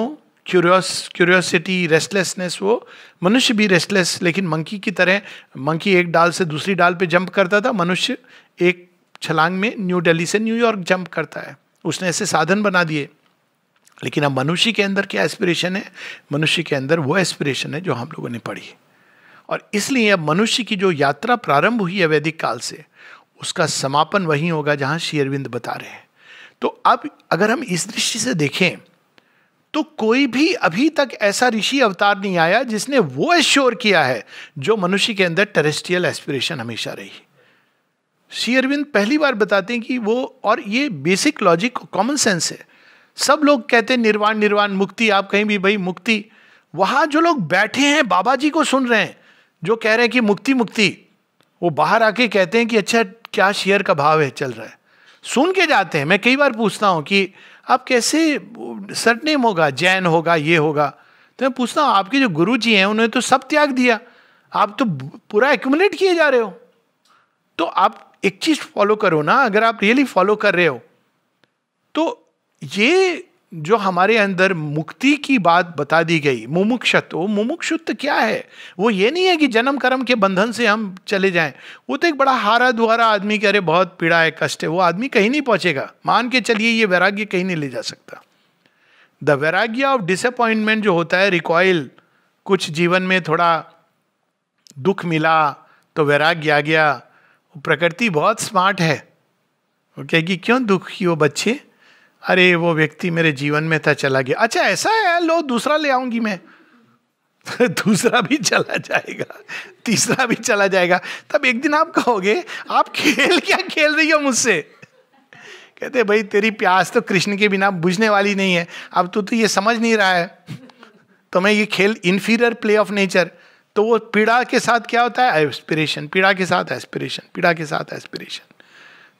curious curiosity restlessness वो मनुष्य भी रेस्टलेस लेकिन मंकी की तरह मंकी एक डाल से दूसरी डाल पे जंप करता था मनुष्य एक छलांग में न्यू दिल्ली से न्यूयॉर्क जंप करता है उसने ऐसे साधन बना दिए लेकिन अब मनुष्य के अंदर क्या एस्पिरेशन है मनुष्य के अंदर वो एस्पिरेशन है जो हम लोगों ने पढ़ी और इसलिए अब मनुष्य की जो यात्रा प्रारंभ हुई है वैदिक काल से उसका समापन वहीं होगा जहाँ श्री अरविंद बता रहे हैं तो अब अगर हम इस दृष्टि से देखें तो कोई भी अभी तक ऐसा ऋषि अवतार नहीं आया जिसने वो एश्योर किया है जो मनुष्य के अंदर टेरेस्ट्रियल एस्पिरेशन हमेशा रही श्री अरविंद पहली बार बताते हैं कि वो और ये बेसिक लॉजिक कॉमन सेंस है सब लोग कहते हैं निर्वाण निर्वाण मुक्ति आप कहीं भी भाई मुक्ति वहां जो लोग बैठे हैं बाबा जी को सुन रहे हैं जो कह रहे हैं कि मुक्ति मुक्ति वो बाहर आके कहते हैं कि अच्छा क्या शेयर का भाव है चल रहा है सुन के जाते हैं मैं कई बार पूछता हूं कि आप कैसे सरनेम होगा जैन होगा ये होगा तो मैं पूछता हूँ आपके जो गुरु जी हैं उन्होंने तो सब त्याग दिया आप तो पूरा एक्यूमुलेट किए जा रहे हो तो आप एक चीज फॉलो करो ना अगर आप रियली फॉलो कर रहे हो तो ये जो हमारे अंदर मुक्ति की बात बता दी गई मुमुक्षत वो मुमुक्षुत्व क्या है वो ये नहीं है कि जन्म कर्म के बंधन से हम चले जाएं वो तो एक बड़ा हारा दुहारा आदमी कह अरे बहुत पीड़ा है कष्ट है वो आदमी कहीं नहीं पहुंचेगा मान के चलिए ये वैराग्य कहीं नहीं ले जा सकता द वैराग्य ऑफ डिसअपॉइंटमेंट जो होता है रिकॉयल कुछ जीवन में थोड़ा दुख मिला तो वैराग्य आ गया प्रकृति बहुत स्मार्ट है वो कहेगी क्यों की वो बच्चे अरे वो व्यक्ति मेरे जीवन में था चला गया अच्छा ऐसा है लो दूसरा ले आऊंगी मैं दूसरा भी चला जाएगा तीसरा भी चला जाएगा तब एक दिन आप कहोगे आप खेल क्या खेल रही हो मुझसे कहते भाई तेरी प्यास तो कृष्ण के बिना बुझने वाली नहीं है अब तू तो ये समझ नहीं रहा है तो मैं ये खेल इन्फीरियर प्ले ऑफ नेचर तो वो पीड़ा के साथ क्या होता है एस्पिरेशन पीड़ा के साथ एस्पिरेशन पीड़ा के साथ एस्पिरेशन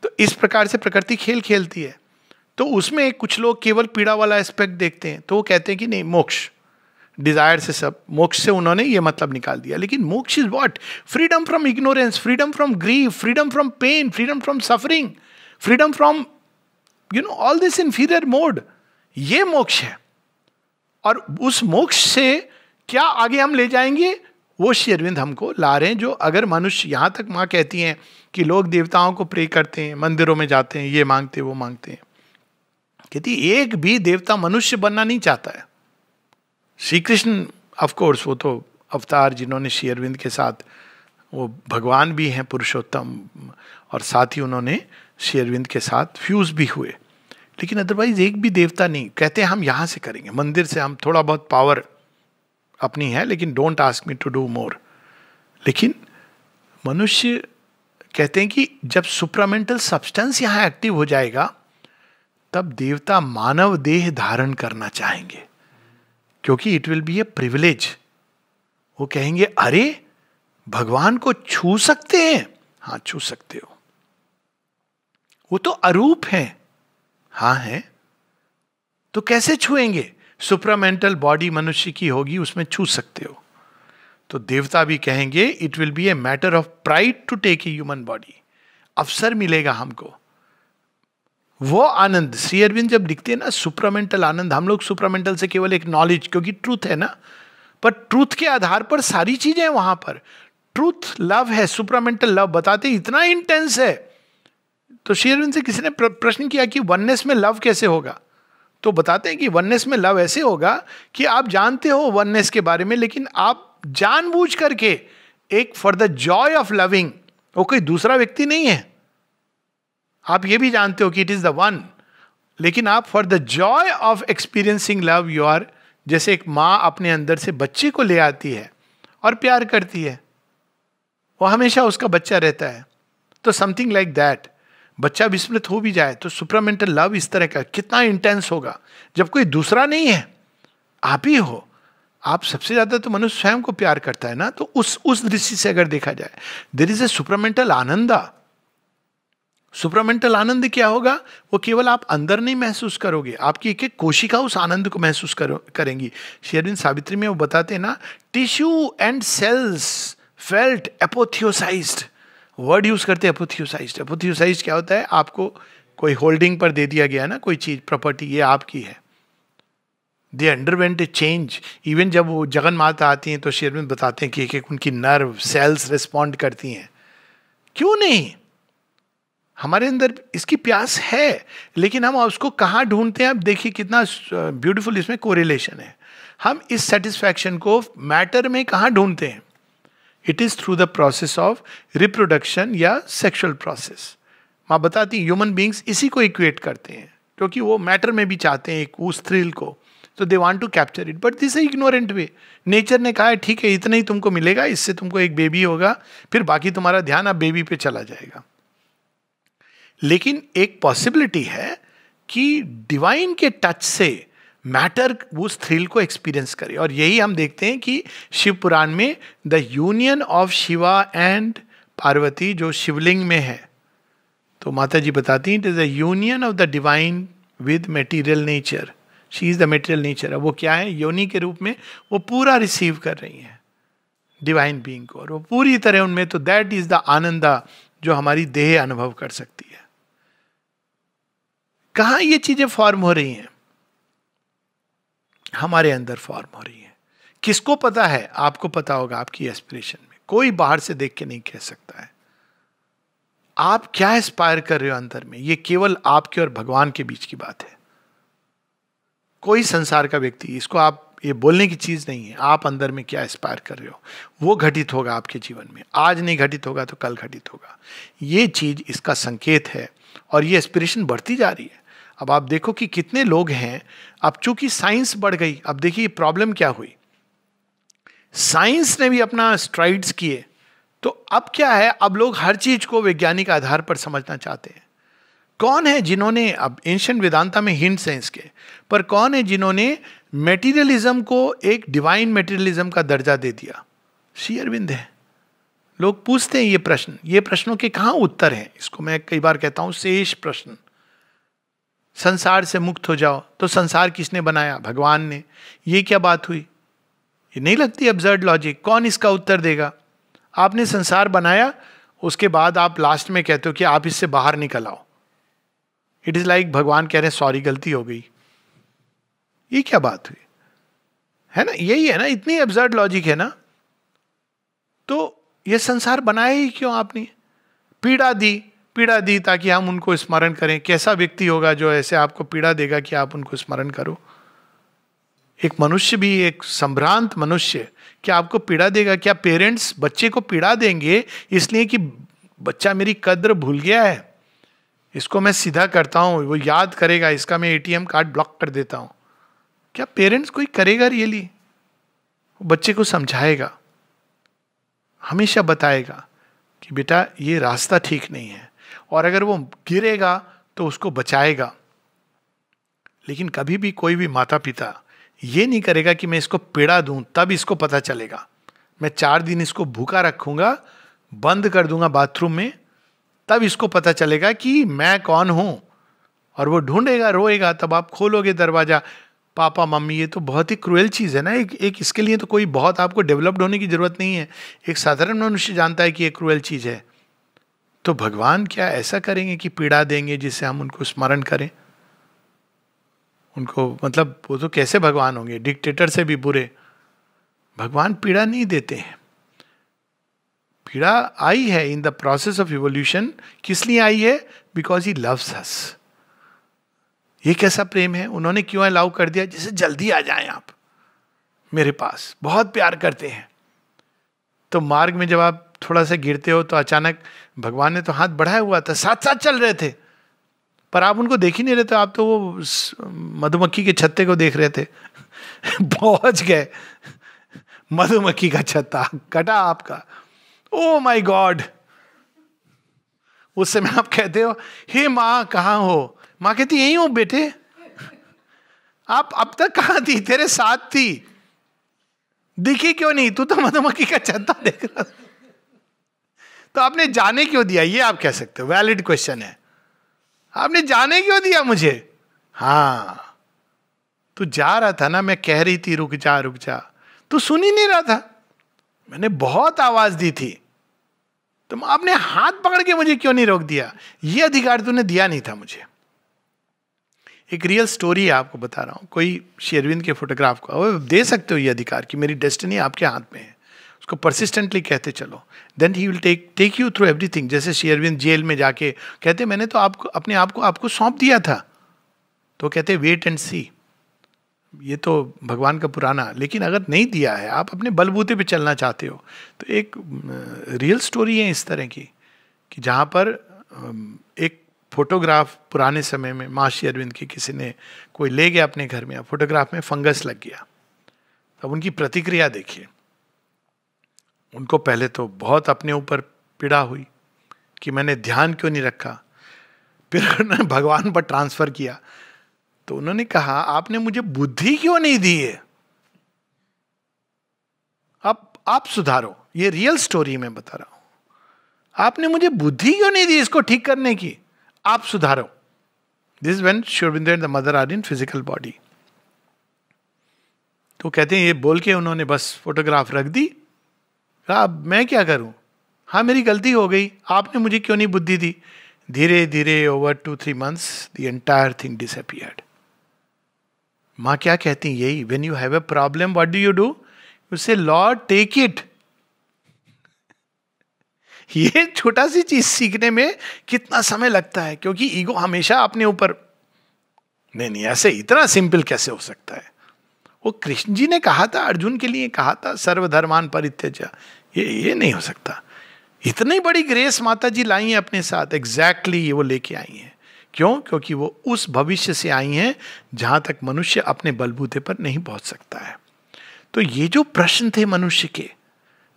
तो इस प्रकार से प्रकृति खेल खेलती है तो उसमें कुछ लोग केवल पीड़ा वाला एस्पेक्ट देखते हैं तो वो कहते हैं कि नहीं मोक्ष डिजायर से सब मोक्ष से उन्होंने ये मतलब निकाल दिया लेकिन moksha is what freedom from ignorance freedom from grief freedom from pain freedom from suffering freedom from you know all this inferior mode ये मोक्ष है और उस मोक्ष से क्या आगे हम ले जाएंगे वो श्री अरविंद हमको ला रहे हैं जो अगर मनुष्य यहाँ तक माँ कहती हैं कि लोग देवताओं को प्रे करते हैं मंदिरों में जाते हैं ये मांगते हैं वो मांगते हैं कहती एक भी देवता मनुष्य बनना नहीं चाहता है श्री कृष्ण ऑफकोर्स वो तो अवतार जिन्होंने श्री अरविंद के साथ वो भगवान भी हैं पुरुषोत्तम और साथ ही उन्होंने श्री अरविंद के साथ फ्यूज भी हुए लेकिन अदरवाइज एक भी देवता नहीं कहते हम यहाँ से करेंगे मंदिर से हम थोड़ा बहुत पावर अपनी है लेकिन don't ask me to do more लेकिन मनुष्य कहते हैं कि जब सुप्रामेंटल सब्सटेंस यहाँ एक्टिव हो जाएगा तब देवता मानव देह धारण करना चाहेंगे क्योंकि it will be a privilege वो कहेंगे अरे भगवान को छू सकते हैं हाँ छू सकते हो वो तो अरूप है हाँ है तो कैसे छुएंगे सुप्रामेंटल बॉडी मनुष्य की होगी उसमें छू सकते हो तो देवता भी कहेंगे it will be a matter of pride to take a human body अवसर मिलेगा हमको वो आनंद श्री अरविंद जब लिखते हैं ना सुप्रामेंटल आनंद हम लोग सुप्रामेंटल से केवल एक नॉलेज क्योंकि ट्रूथ है ना पर ट्रूथ के आधार पर सारी चीजें वहां पर ट्रूथ लव है सुप्रामेंटल लव बताते इतना इंटेंस है तो अरविंद से किसी ने प्रश्न किया कि वननेस में लव कैसे होगा तो बताते हैं कि वननेस में लव ऐसे होगा कि आप जानते हो वननेस के बारे में लेकिन आप जानबूझ करके एक for the joy of loving वो कोई दूसरा व्यक्ति नहीं है आप ये भी जानते हो कि इट इज द वन लेकिन आप for the joy of experiencing love you are जैसे एक माँ अपने अंदर से बच्चे को ले आती है और प्यार करती है वो हमेशा उसका बच्चा रहता है तो समथिंग लाइक दैट बच्चा विस्मृत हो भी जाए तो सुपरामेंटल लव इस तरह का कितना इंटेंस होगा जब कोई दूसरा नहीं है आप ही हो आप सबसे ज्यादा तो मनुष्य स्वयं को प्यार करता है ना तो उस उस दृष्टि से अगर देखा जाए there is a supramental ananda supramental आनंद क्या होगा वो केवल आप अंदर नहीं महसूस करोगे आपकी एक एक कोशिका उस आनंद को महसूस करो करेंगी शेरविन सावित्री में वो बताते हैं ना tissue and cells felt apotheosize word use करते हैं एपोथियोसाइज एपोथियोसाइज क्या होता है आपको कोई होल्डिंग पर दे दिया गया ना कोई चीज प्रॉपर्टी ये आपकी है they underwent a change even जब वो जगन माता आती हैं तो शेरविन बताते हैं कि एक एक उनकी नर्व सेल्स रिस्पॉन्ड करती हैं क्यों नहीं हमारे अंदर इसकी प्यास है लेकिन हम उसको कहाँ ढूंढते हैं आप देखिए कितना ब्यूटीफुल इसमें कोरिलेशन है हम इस सेटिस्फैक्शन को मैटर में कहाँ ढूंढते हैं it is through the process of reproduction या सेक्शुअल प्रोसेस माँ बताती ह्यूमन बींग्स इसी को इक्वेट करते हैं क्योंकि वो मैटर में भी चाहते हैं उस थ्रिल को तो they want to capture it but this ignorant way nature ने कहा है ठीक है इतना ही तुमको मिलेगा इससे तुमको एक बेबी होगा फिर बाकी तुम्हारा ध्यान आप बेबी पे चला जाएगा लेकिन एक पॉसिबिलिटी है कि डिवाइन के टच से मैटर उस थ्रिल को एक्सपीरियंस करे और यही हम देखते हैं कि शिव पुराण में the union of Shiva and Parvati जो शिवलिंग में है तो माता जी बताती हैं it is the union of the divine with material nature she is the material nature अब वो क्या है योनि के रूप में वो पूरा रिसीव कर रही हैं डिवाइन बींग को और वो पूरी तरह उनमें तो दैट इज़ द आनंदा जो हमारी देह अनुभव कर सकती कहां ये चीजें फॉर्म हो रही हैं हमारे अंदर फॉर्म हो रही है किसको पता है आपको पता होगा आपकी एस्पिरेशन में कोई बाहर से देख के नहीं कह सकता है आप क्या एस्पायर कर रहे हो अंदर में ये केवल आपके और भगवान के बीच की बात है कोई संसार का व्यक्ति इसको आप ये बोलने की चीज नहीं है आप अंदर में क्या एस्पायर कर रहे हो वो घटित होगा आपके जीवन में आज नहीं घटित होगा तो कल घटित होगा ये चीज इसका संकेत है और ये एस्पिरेशन बढ़ती जा रही है अब आप देखो कि कितने लोग हैं अब चूंकि साइंस बढ़ गई अब देखिए प्रॉब्लम क्या हुई साइंस ने भी अपना स्ट्राइड्स किए तो अब क्या है अब लोग हर चीज को वैज्ञानिक आधार पर समझना चाहते हैं कौन है जिन्होंने अब एंशियंट वेदांता में हिंट हैं इसके पर कौन है जिन्होंने मेटीरियलिज्म को एक डिवाइन मेटीरियलिज्म का दर्जा दे दिया शीयरबिंद है लोग पूछते हैं ये प्रश्न ये प्रश्नों के कहाँ उत्तर हैं इसको मैं कई बार कहता हूँ शेष प्रश्न संसार से मुक्त हो जाओ तो संसार किसने बनाया भगवान ने ये क्या बात हुई ये नहीं लगती अब्जर्ड लॉजिक कौन इसका उत्तर देगा आपने संसार बनाया उसके बाद आप लास्ट में कहते हो कि आप इससे बाहर निकल आओ इट इज़ लाइक भगवान कह रहे सॉरी गलती हो गई ये क्या बात हुई है ना यही है ना इतनी अब्जर्ड लॉजिक है ना तो ये संसार बनाया ही क्यों आपने पीड़ा दी पीड़ा दी ताकि हम उनको स्मरण करें कैसा व्यक्ति होगा जो ऐसे आपको पीड़ा देगा कि आप उनको स्मरण करो एक मनुष्य भी एक संभ्रांत मनुष्य क्या आपको पीड़ा देगा क्या पेरेंट्स बच्चे को पीड़ा देंगे इसलिए कि बच्चा मेरी कद्र भूल गया है इसको मैं सीधा करता हूँ वो याद करेगा इसका मैं एटीएम कार्ड ब्लॉक कर देता हूँ क्या पेरेंट्स कोई करेगा रियली बच्चे को समझाएगा हमेशा बताएगा कि बेटा ये रास्ता ठीक नहीं है और अगर वो गिरेगा तो उसको बचाएगा लेकिन कभी भी कोई भी माता पिता ये नहीं करेगा कि मैं इसको पेड़ा दूं तब इसको पता चलेगा मैं चार दिन इसको भूखा रखूंगा बंद कर दूंगा बाथरूम में तब इसको पता चलेगा कि मैं कौन हूँ और वो ढूंढेगा रोएगा तब आप खोलोगे दरवाज़ा पापा मम्मी ये तो बहुत ही क्रुएल चीज़ है ना एक एक इसके लिए तो कोई बहुत आपको डेवलप्ड होने की ज़रूरत नहीं है एक साधारण मनुष्य जानता है कि ये क्रुएल चीज़ है तो भगवान क्या ऐसा करेंगे कि पीड़ा देंगे जिससे हम उनको स्मरण करें उनको मतलब वो तो कैसे भगवान होंगे डिक्टेटर से भी बुरे भगवान पीड़ा नहीं देते हैं पीड़ा आई है in the process of evolution किस लिए आई है बिकॉज ही लव्स हस ये कैसा प्रेम है उन्होंने क्यों अलाउ कर दिया जैसे जल्दी आ जाए आप मेरे पास बहुत प्यार करते हैं तो मार्ग में जब आप थोड़ा सा गिरते हो तो अचानक भगवान ने तो हाथ बढ़ाया हुआ था साथ साथ चल रहे थे पर आप उनको देख ही नहीं रहे थे आप तो वो मधुमक्खी के छत्ते को देख रहे थे पहुंच गए मधुमक्खी का छत्ता कटा आपका ओ माई गॉड उस समय आप कहते हो हे माँ कहाँ हो माँ कहती यही हो बेटे आप अब तक कहाँ थी तेरे साथ थी दिखी क्यों नहीं तू तो मधुमक्खी का छत्ता देख रहा था तो आपने जाने क्यों दिया ये आप कह सकते हो वैलिड क्वेश्चन है आपने जाने क्यों दिया मुझे हाँ तू जा रहा था ना मैं कह रही थी रुक जा रुक जा तू सुन ही नहीं रहा था मैंने बहुत आवाज दी थी तुम तो आपने हाथ पकड़ के मुझे क्यों नहीं रोक दिया ये अधिकार तूने दिया नहीं था मुझे एक रियल स्टोरी है आपको बता रहा हूं कोई शेरविंद के फोटोग्राफ को दे सकते हो ये अधिकार कि मेरी डेस्टिनी आपके हाथ में है उसको परसिस्टेंटली कहते चलो then he will take take you through everything जैसे शेयरविन जेल में जाके कहते मैंने तो आपको अपने आप को आपको सौंप दिया था तो कहते वेट एंड सी ये तो भगवान का पुराना लेकिन अगर नहीं दिया है आप अपने बलबूते पे चलना चाहते हो तो एक रियल स्टोरी है इस तरह की कि जहाँ पर एक फोटोग्राफ पुराने समय में माशी अरविंद की किसी ने कोई ले गया अपने घर में फोटोग्राफ में फंगस लग गया अब उनकी प्रतिक्रिया देखिए उनको पहले तो बहुत अपने ऊपर पीड़ा हुई कि मैंने ध्यान क्यों नहीं रखा फिर उन्होंने भगवान पर ट्रांसफर किया तो उन्होंने कहा आपने मुझे बुद्धि क्यों नहीं दी है आप, आप सुधारो ये रियल स्टोरी मैं बता रहा हूं आपने मुझे बुद्धि क्यों नहीं दी इसको ठीक करने की आप सुधारो दिस वेन शिविंदर the mother are in physical body तो कहते हैं ये बोल के उन्होंने बस फोटोग्राफ रख दी कहा अब मैं क्या करूं हाँ मेरी गलती हो गई आपने मुझे क्यों नहीं बुद्धि दी धीरे धीरे over two three months the entire thing disappeared माँ क्या कहती यही when you have a problem what do you do उसे लॉर्ड टेक इट ये छोटा सी चीज सीखने में कितना समय लगता है क्योंकि ईगो हमेशा अपने ऊपर नहीं नहीं ऐसे इतना सिंपल कैसे हो सकता है वो कृष्ण जी ने कहा था अर्जुन के लिए कहा था सर्वधर्मान परित्यजा ये ये नहीं हो सकता इतनी बड़ी ग्रेस माता जी लाई हैं अपने साथ एग्जैक्टली exactly ये वो लेके आई हैं क्यों क्योंकि वो उस भविष्य से आई हैं जहां तक मनुष्य अपने बलबूते पर नहीं पहुंच सकता है तो ये जो प्रश्न थे मनुष्य के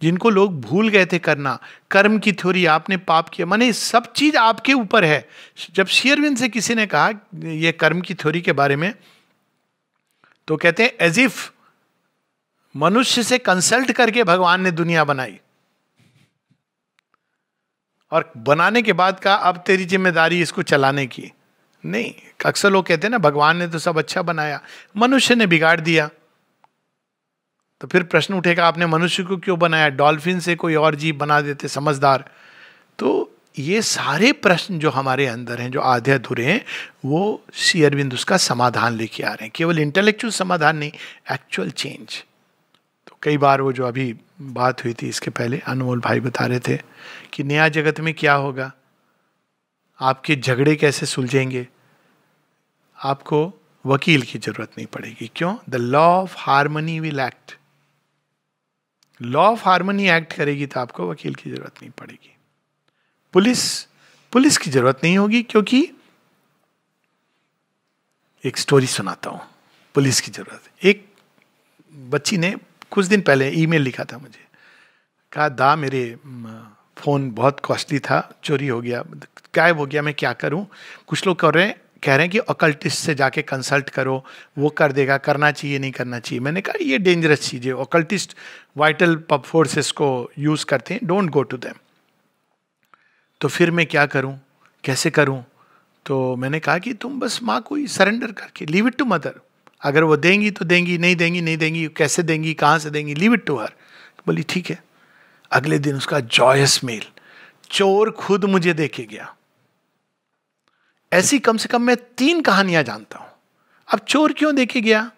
जिनको लोग भूल गए थे करना कर्म की थ्योरी आपने पाप किया माने सब चीज आपके ऊपर है जब शेयरविन से किसी ने कहा ये कर्म की थ्योरी के बारे में तो कहते हैं एज इफ मनुष्य से कंसल्ट करके भगवान ने दुनिया बनाई और बनाने के बाद कहा अब तेरी जिम्मेदारी इसको चलाने की नहीं अक्सर लोग कहते हैं ना भगवान ने तो सब अच्छा बनाया मनुष्य ने बिगाड़ दिया तो फिर प्रश्न उठेगा आपने मनुष्य को क्यों बनाया डॉल्फिन से कोई और जीव बना देते समझदार तो ये सारे प्रश्न जो हमारे अंदर हैं जो आधे अधूरे हैं वो श्री अरविंद उसका समाधान लेके आ रहे हैं केवल इंटेलेक्चुअल समाधान नहीं एक्चुअल चेंज कई बार वो जो अभी बात हुई थी इसके पहले अनमोल भाई बता रहे थे कि नया जगत में क्या होगा आपके झगड़े कैसे सुलझेंगे आपको वकील की जरूरत नहीं पड़ेगी क्यों the law of harmony will act law of harmony act करेगी तो आपको वकील की जरूरत नहीं पड़ेगी पुलिस पुलिस की जरूरत नहीं होगी क्योंकि एक स्टोरी सुनाता हूं पुलिस की जरूरत एक बच्ची ने कुछ दिन पहले ईमेल लिखा था मुझे कहा दा मेरे फ़ोन बहुत कॉस्टली था चोरी हो गया गायब हो गया मैं क्या करूं कुछ लोग कर रहे हैं कह रहे हैं कि ओकल्टिस्ट से जाके कंसल्ट करो वो कर देगा करना चाहिए नहीं करना चाहिए मैंने कहा ये डेंजरस चीज़ है ओकल्टिस्ट वाइटल पब फोर्सेस को यूज़ करते हैं डोंट गो टू दैम तो फिर मैं क्या करूँ कैसे करूँ तो मैंने कहा कि तुम बस माँ को ही सरेंडर करके लीव इट टू मदर अगर वो देंगी तो देंगी नहीं देंगी नहीं देंगी कैसे देंगी कहाँ से देंगी लीव इट टू हर बोली ठीक है अगले दिन उसका जॉयस मेल चोर खुद मुझे देखे गया ऐसी कम से कम मैं तीन कहानियां जानता हूं अब चोर क्यों देखे गया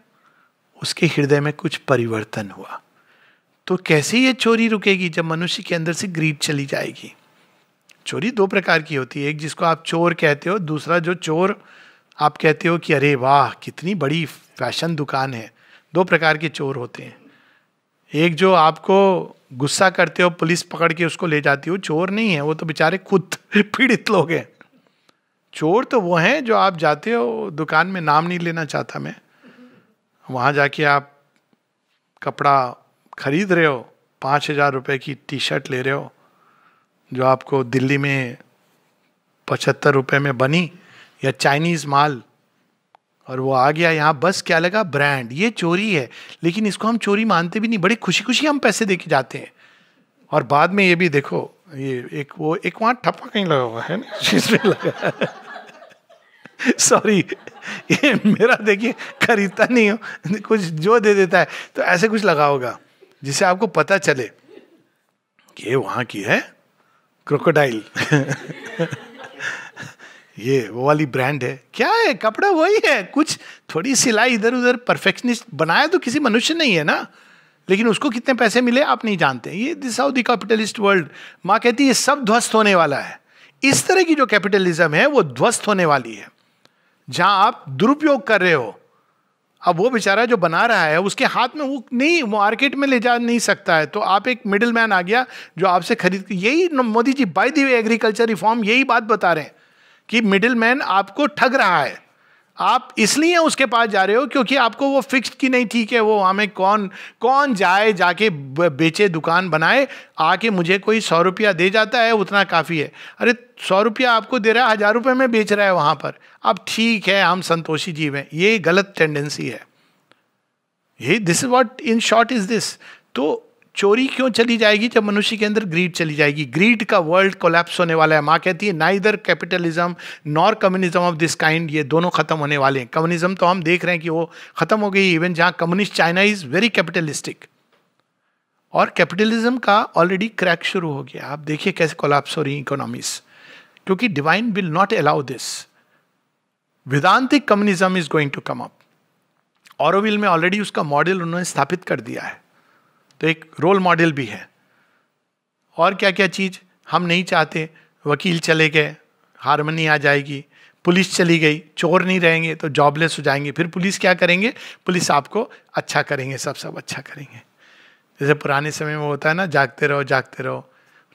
उसके हृदय में कुछ परिवर्तन हुआ तो कैसे ये चोरी रुकेगी जब मनुष्य के अंदर से ग्रीड चली जाएगी चोरी दो प्रकार की होती है एक जिसको आप चोर कहते हो दूसरा जो चोर आप कहते हो कि अरे वाह कितनी बड़ी फैशन दुकान है दो प्रकार के चोर होते हैं एक जो आपको गुस्सा करते हो पुलिस पकड़ के उसको ले जाती हो चोर नहीं है वो तो बेचारे खुद पीड़ित लोग हैं चोर तो वो हैं जो आप जाते हो दुकान में नाम नहीं लेना चाहता मैं वहाँ जाके आप कपड़ा खरीद रहे हो पाँच हजार रुपये की टी शर्ट ले रहे हो जो आपको दिल्ली में पचहत्तर रुपये में बनी या चाइनीज़ माल और वो आ गया यहाँ बस क्या लगा ब्रांड ये चोरी है लेकिन इसको हम चोरी मानते भी नहीं बड़ी खुशी खुशी हम पैसे दे के जाते हैं और बाद में ये भी देखो ये एक वो एक वहाँ ठप्पा कहीं लगा हुआ है ना जिसमें लगा सॉरी ये मेरा देखिए खरीदता नहीं हो कुछ जो दे देता है तो ऐसे कुछ लगा होगा जिससे आपको पता चले कि ये वहाँ की है क्रोकोडाइल ये वो वाली ब्रांड है क्या है कपड़ा वही है कुछ थोड़ी सिलाई इधर उधर परफेक्शनिस्ट बनाया तो किसी मनुष्य नहीं है ना लेकिन उसको कितने पैसे मिले आप नहीं जानते ये this how the capitalist world माँ कहती है ये सब ध्वस्त होने वाला है इस तरह की जो कैपिटलिज्म है वो ध्वस्त होने वाली है जहां आप दुरुपयोग कर रहे हो अब वो बेचारा जो बना रहा है उसके हाथ में वो नहीं मार्केट में ले जा नहीं सकता है तो आप एक मिडिल मैन आ गया जो आपसे खरीद यही Modi ji by the agriculture reform यही बात बता रहे हैं कि मिडिल मैन आपको ठग रहा है आप इसलिए उसके पास जा रहे हो क्योंकि आपको वो फिक्स की नहीं ठीक है वो हमें कौन कौन जाए जाके बेचे दुकान बनाए आके मुझे कोई सौ रुपया दे जाता है उतना काफ़ी है अरे सौ रुपया आपको दे रहा है हज़ार रुपये में बेच रहा है वहाँ पर अब ठीक है हम संतोषी जीव हैं ये गलत टेंडेंसी है ये this is what in short is this तो चोरी क्यों चली जाएगी जब मनुष्य के अंदर ग्रीड चली जाएगी ग्रीड का वर्ल्ड कोलैप्स होने वाला है माँ कहती है ना इधर capitalism nor communism of this kind ये दोनों खत्म होने वाले हैं कम्युनिज्म तो हम देख रहे हैं कि वो खत्म हो गई इवन जहाँ communist China is very capitalistic और कैपिटलिज्म का ऑलरेडी क्रैक शुरू हो गया आप देखिए कैसे कोलैप्स हो रही इकोनॉमीज क्योंकि divine will not allow this Vedantic communism is going to come up Auroville में ऑलरेडी उसका मॉडल उन्होंने स्थापित कर दिया है तो एक रोल मॉडल भी है और क्या क्या चीज़ हम नहीं चाहते वकील चले गए हारमनी आ जाएगी पुलिस चली गई चोर नहीं रहेंगे तो जॉबलेस हो जाएंगे फिर पुलिस क्या करेंगे पुलिस आपको अच्छा करेंगे सब सब अच्छा करेंगे जैसे पुराने समय में होता है ना जागते रहो जागते रहो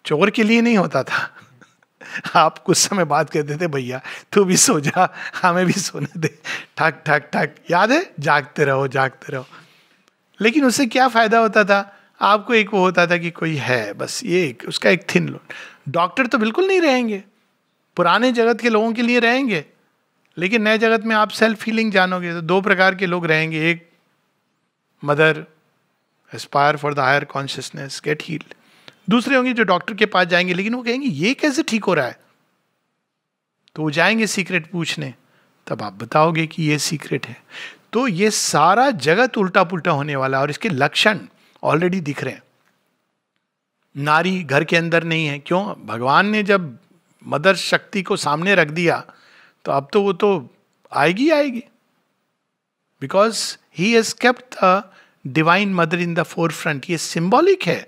चोर के लिए नहीं होता था आप कुछ समय बात करते थे भैया तू भी सो जा हमें भी सोने दे ठक ठक ठक याद है जागते रहो जागते रहो लेकिन उससे क्या फ़ायदा होता था आपको एक वो होता था कि कोई है बस ये एक उसका एक थिन लोन डॉक्टर तो बिल्कुल नहीं रहेंगे पुराने जगत के लोगों के लिए रहेंगे लेकिन नए जगत में आप सेल्फ हीलिंग जानोगे तो दो प्रकार के लोग रहेंगे एक mother aspire for the higher consciousness get heal दूसरे होंगे जो डॉक्टर के पास जाएंगे लेकिन वो कहेंगे ये कैसे ठीक हो रहा है तो वो जाएंगे सीक्रेट पूछने तब आप बताओगे कि ये सीक्रेट है तो ये सारा जगत उल्टा पुल्टा होने वाला और इसके लक्षण ऑलरेडी दिख रहे हैं नारी घर के अंदर नहीं है क्यों भगवान ने जब मदर शक्ति को सामने रख दिया तो अब तो वो तो आएगी आएगी because he has kept divine mother in the forefront ये सिम्बॉलिक है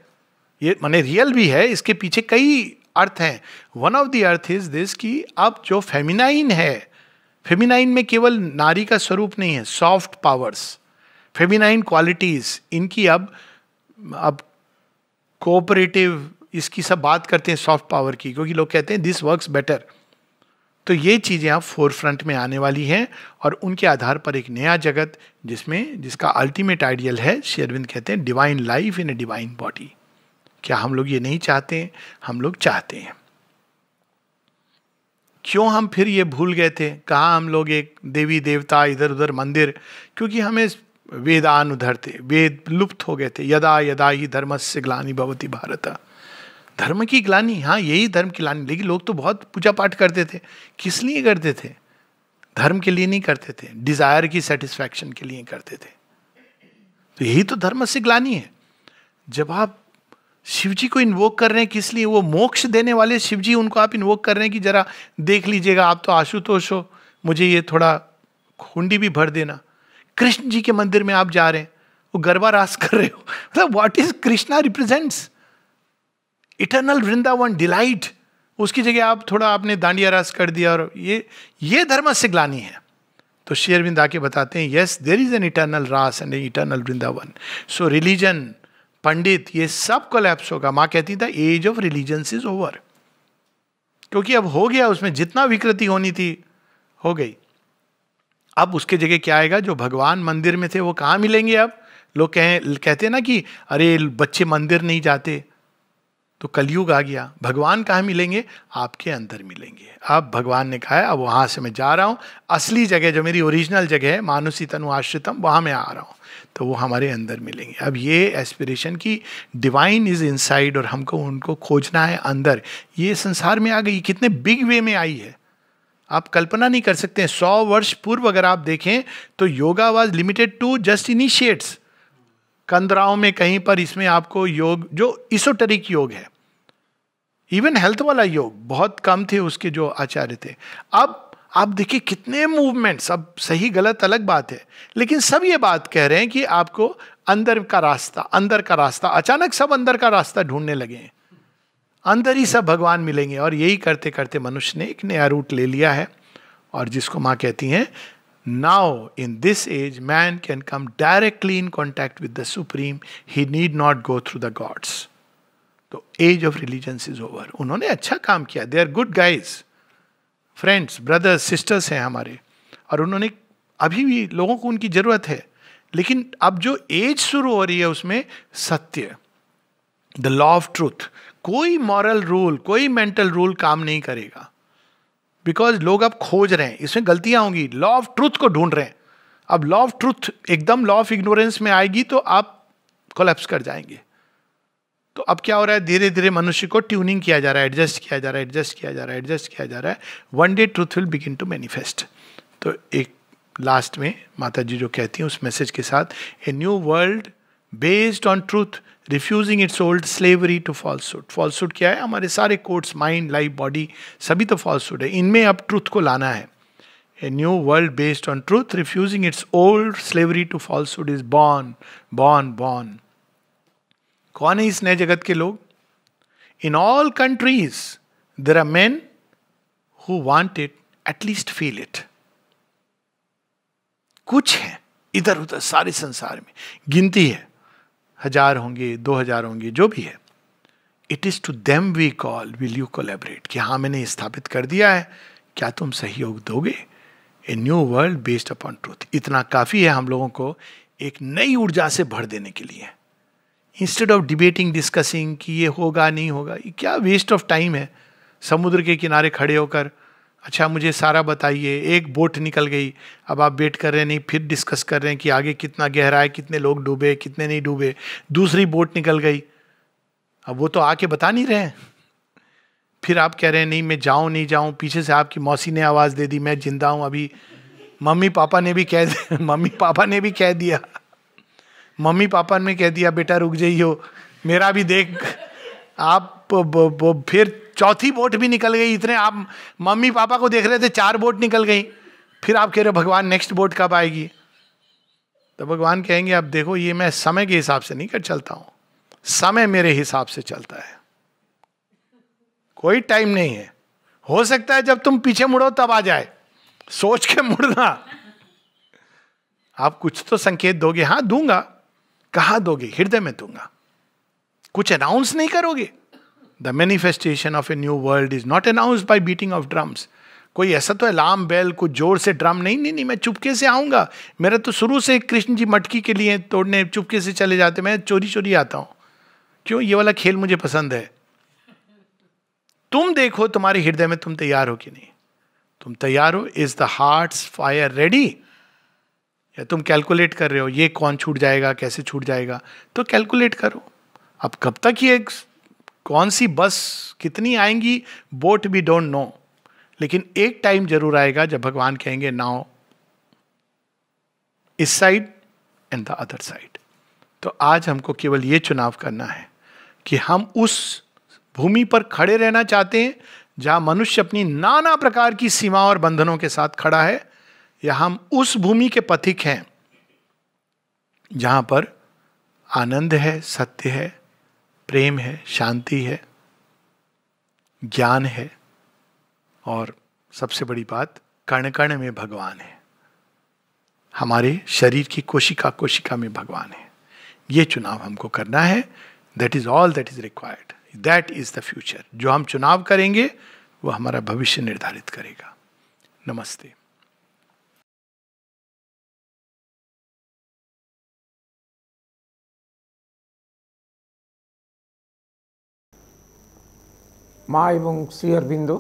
ये मैंने रियल भी है इसके पीछे कई अर्थ हैं वन ऑफ द अर्थ इज दिस कि अब जो फेमिनाइन है फेमिनाइन में केवल नारी का स्वरूप नहीं है सॉफ्ट पावर्स फेमिनाइन क्वालिटीज इनकी अब अब कोऑपरेटिव इसकी सब बात करते हैं सॉफ्ट पावर की क्योंकि लोग कहते हैं दिस वर्क्स बेटर तो ये चीज़ें आप फोर फ्रंट में आने वाली हैं और उनके आधार पर एक नया जगत जिसमें जिसका अल्टीमेट आइडियल है शेयरविंद कहते हैं divine life in a divine body क्या हम लोग ये नहीं चाहते हम लोग चाहते हैं क्यों हम फिर ये भूल गए थे कहाँ हम लोग एक देवी देवता इधर उधर मंदिर क्योंकि हमें वेदानुधरते वेद लुप्त हो गए थे यदा यदा ही धर्म से ग्लानी भवती भारत धर्म की ग्लानी हाँ यही धर्म की ग्लानी लेकिन लोग तो बहुत पूजा पाठ करते थे किस लिए करते थे धर्म के लिए नहीं करते थे डिजायर की सेटिस्फैक्शन के लिए करते थे तो यही तो धर्म से ग्लानी है जब आप शिव जी को इन्वोक कर रहे हैं किस लिए वो मोक्ष देने वाले शिव जी उनको आप इन्वोक कर रहे हैं कि जरा देख लीजिएगा आप तो आशुतोष हो मुझे ये थोड़ा खुंडी भी भर देना कृष्ण जी के मंदिर में आप जा रहे हैं वो गरबा रास कर रहे हो मतलब what is Krishna represents eternal Vrindavan delight उसकी जगह आप थोड़ा आपने दांडिया रास कर दिया और ये ये धर्म से ग्लानी है तो शेयरविंद आके बताते हैं yes there is an eternal raas and eternal Vrindavan so religion pandit ये सब कोलैप्स होगा माँ कहती था age of religion is over क्योंकि अब हो गया उसमें जितना विकृति होनी थी हो गई अब उसके जगह क्या आएगा जो भगवान मंदिर में थे वो कहाँ मिलेंगे अब लोग कहें कहते हैं ना कि अरे बच्चे मंदिर नहीं जाते तो कलयुग आ गया भगवान कहाँ मिलेंगे आपके अंदर मिलेंगे अब भगवान ने कहा है अब वहाँ से मैं जा रहा हूँ असली जगह जो मेरी ओरिजिनल जगह है मानुसी तनु आश्रितम वहाँ मैं आ रहा हूँ तो वो हमारे अंदर मिलेंगे अब ये एस्पिरेशन की डिवाइन इज इनसाइड और हमको उनको खोजना है अंदर ये संसार में आ गई कितने बिग वे में आई है आप कल्पना नहीं कर सकते सौ वर्ष पूर्व अगर आप देखें तो yoga was limited to just initiates कंदराओं में कहीं पर इसमें आपको योग जो इसोटरिक योग है इवन हेल्थ वाला योग बहुत कम थे उसके जो आचार्य थे अब आप देखिए कितने मूवमेंट्स अब सही गलत अलग बात है लेकिन सब ये बात कह रहे हैं कि आपको अंदर का रास्ता अंदर का रास्ता अचानक सब अंदर का रास्ता ढूंढने लगे हैं अंदर ही सब भगवान मिलेंगे और यही करते करते मनुष्य ने एक नया रूट ले लिया है और जिसको माँ कहती हैं now in this age man can come directly in contact with the supreme he need not go through the gods तो age of religions is over उन्होंने अच्छा काम किया they are good guys friends brothers sisters हैं हमारे और उन्होंने अभी भी लोगों को उनकी जरूरत है लेकिन अब जो एज शुरू हो रही है उसमें सत्य द लॉ ऑफ ट्रूथ कोई मॉरल रूल कोई मेंटल रूल काम नहीं करेगा बिकॉज लोग अब खोज रहे हैं इसमें गलतियां होंगी लॉ ऑफ ट्रूथ को ढूंढ रहे हैं अब लॉ ऑफ ट्रूथ एकदम लॉ ऑफ इग्नोरेंस में आएगी तो आप कोलेप्स कर जाएंगे तो अब क्या हो रहा है धीरे धीरे मनुष्य को ट्यूनिंग किया जा रहा है एडजस्ट किया जा रहा है एडजस्ट किया जा रहा है एडजस्ट किया जा रहा है one day truth will begin to manifest तो एक लास्ट में माता जी जो कहती हैं उस मैसेज के साथ a new world based on truth refusing its old slavery to falsehood falsehood क्या है हमारे सारे कोर्ट्स माइंड लाइफ बॉडी सभी तो फॉल्सुड है इनमें अब ट्रूथ को लाना है a new world based on truth refusing its old slavery to falsehood is born born born कौन है इस नए जगत के लोग in all countries there are men who want it at least feel it कुछ है इधर उधर सारे संसार में गिनती है हजार होंगे दो हजार होंगे जो भी है it is to them we call will you collaborate कि हाँ मैंने स्थापित कर दिया है क्या तुम सहयोग दोगे a new world based upon truth इतना काफ़ी है हम लोगों को एक नई ऊर्जा से भर देने के लिए इंस्टेड ऑफ डिबेटिंग डिस्कसिंग कि ये होगा नहीं होगा ये क्या वेस्ट ऑफ टाइम है समुद्र के किनारे खड़े होकर अच्छा मुझे सारा बताइए एक बोट निकल गई अब आप वेट कर रहे हैं नहीं फिर डिस्कस कर रहे हैं कि आगे कितना गहरा है कितने लोग डूबे कितने नहीं डूबे दूसरी बोट निकल गई अब वो तो आके बता नहीं रहे हैं फिर आप कह रहे हैं नहीं मैं जाऊँ नहीं जाऊँ पीछे से आपकी मौसी ने आवाज़ दे दी मैं जिंदा हूँ अभी मम्मी पापा ने भी कह मम्मी पापा ने भी कह दिया मम्मी पापा ने कह दिया बेटा रुक जाइयो मेरा भी देख आप फिर चौथी बोट भी निकल गई इतने आप मम्मी पापा को देख रहे थे चार बोट निकल गई फिर आप कह रहे हो भगवान नेक्स्ट बोट कब आएगी तो भगवान कहेंगे अब देखो ये मैं समय के हिसाब से नहीं कर चलता हूं समय मेरे हिसाब से चलता है कोई टाइम नहीं है हो सकता है जब तुम पीछे मुड़ो तब आ जाए सोच के मुड़ना आप कुछ तो संकेत दोगे हाँ दूंगा कहा दोगे हृदय में दूंगा कुछ अनाउंस नहीं करोगे the manifestation of a new world is not announced by beating of drums कोई ऐसा तो अलार्म बेल कुछ जोर से ड्रम नहीं नहीं नहीं मैं चुपके से आऊंगा मेरा तो शुरू से कृष्ण जी मटकी के लिए तोड़ने चुपके से चले जाते मैं चोरी चोरी आता हूं क्यों ये वाला खेल मुझे पसंद है तुम देखो तुम्हारे हृदय में तुम तैयार हो कि नहीं तुम तैयार हो is the heart fire ready या तुम कैलकुलेट कर रहे हो ये कौन छूट जाएगा कैसे छूट जाएगा तो कैलकुलेट करो अब कब तक ये कौन सी बस कितनी आएंगी बोट भी डोंट नो लेकिन एक टाइम जरूर आएगा जब भगवान कहेंगे नाउ इस side and the other side तो आज हमको केवल ये चुनाव करना है कि हम उस भूमि पर खड़े रहना चाहते हैं जहां मनुष्य अपनी नाना प्रकार की सीमा और बंधनों के साथ खड़ा है या हम उस भूमि के पथिक हैं जहां पर आनंद है सत्य है प्रेम है शांति है ज्ञान है और सबसे बड़ी बात कण कण में भगवान है हमारे शरीर की कोशिका कोशिका में भगवान है ये चुनाव हमको करना है that is all that is required that is the future जो हम चुनाव करेंगे वो हमारा भविष्य निर्धारित करेगा नमस्ते माँ श्री अरबिंदु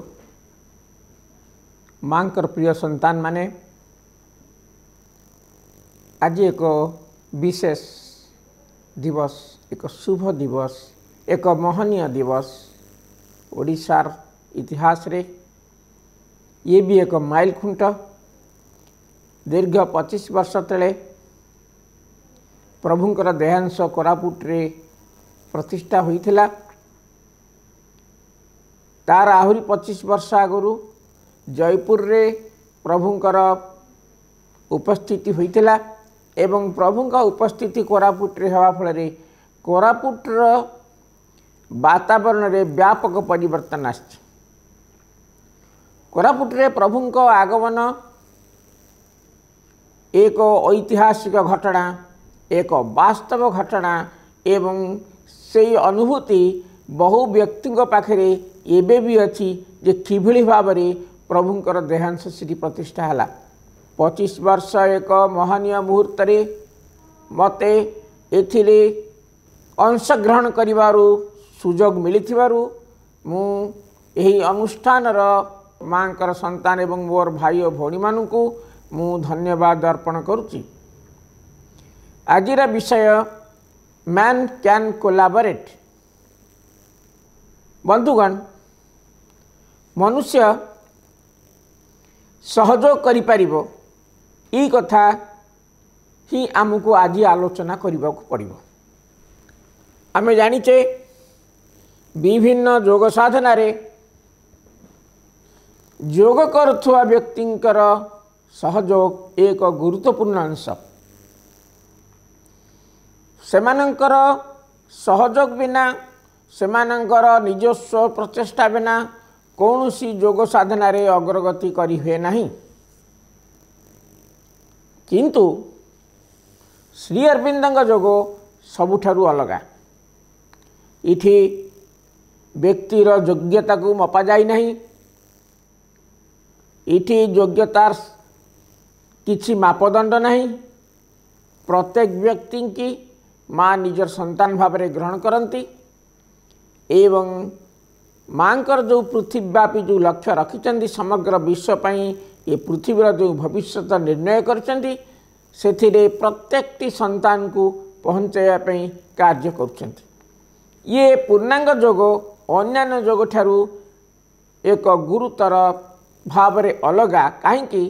माँ प्रिय सतान मैने आज एक विशेष दिवस एक शुभ दिवस एक महनीय दिवस ओडार इतिहास रे ये भी एक माइल खुंट दीर्घ पचीस वर्ष ते प्रभुं देहांश कोरापुट प्रतिष्ठा होता ତାର ଆହୁରି ପଚିଶ ବର୍ଷ ଆଗରୁ ଜୟପୁରରେ ପ୍ରଭୁଙ୍କର ଉପସ୍ଥିତି ହୋଇଥିଲା ଏବଂ ପ୍ରଭୁଙ୍କ ଉପସ୍ଥିତି କୋରାପୁଟରେ ହେବା ଫଳରେ କୋରାପୁଟର ବାତାବରଣରେ ବ୍ୟାପକ ପରିବର୍ତ୍ତନ ଆସିଛି କୋରାପୁଟରେ ପ୍ରଭୁଙ୍କ ଆଗମନ ଏକ ଐତିହାସିକ ଘଟଣା ଏକ ବାସ୍ତବ ଘଟଣା ଏବଂ ସେଇ ଅନୁଭୂତି ବହୁ ବ୍ୟକ୍ତିଙ୍କ ପାଖରେ एभली भावे प्रभु देहांशसी प्रतिष्ठा हला पच्चिस वर्ष एक महानीय मुहुत मते एउटा अंशग्रहण गर सुजग मिलिथ मुष्ठान र संतान एवं मोर भाइ भौनी म धन्यवाद अर्पण गर्ु आज र विषय मैन कैन कोलाबरेट बन्धुगण ମନୁଷ୍ୟ ସହଯୋଗ କରିପାରିବ ଏଇ କଥା ହିଁ ଆମକୁ ଆଜି ଆଲୋଚନା କରିବାକୁ ପଡ଼ିବ ଆମେ ଜାଣିଛେ ବିଭିନ୍ନ ଯୋଗ ସାଧନାରେ ଯୋଗ କରୁଥିବା ବ୍ୟକ୍ତିଙ୍କର ସହଯୋଗ ଏକ ଗୁରୁତ୍ୱପୂର୍ଣ୍ଣ ଅଂଶ ସେମାନଙ୍କର ସହଯୋଗ ବିନା ସେମାନଙ୍କର ନିଜସ୍ୱ ପ୍ରଚେଷ୍ଟା ବିନା କୌଣସି ଯୋଗ ସାଧନାରେ ଅଗ୍ରଗତି କରିହୁଏ ନାହିଁ କିନ୍ତୁ ଶ୍ରୀ ଅରବିନ୍ଦଙ୍କ ଯୋଗ ସବୁଠାରୁ ଅଲଗା ଏଠି ବ୍ୟକ୍ତିର ଯୋଗ୍ୟତାକୁ ମପାଯାଇ ନାହିଁ ଏଠି ଯୋଗ୍ୟତା କିଛି ମାପଦଣ୍ଡ ନାହିଁ ପ୍ରତ୍ୟେକ ବ୍ୟକ୍ତିଙ୍କୁ ମା ନିଜର ସନ୍ତାନ ଭାବରେ ଗ୍ରହଣ କରନ୍ତି ଏବଂ माँ को जो पृथ्वीव्यापी जो लक्ष्य रखिंट समग्र विश्वप ये पृथ्वीर जो भविष्य निर्णय कर प्रत्येक सतान को पहुँचाई कार्य करे पूर्णांग जोग अन्न्य जोग ठार एक गुरुतर भाव अलग कहीं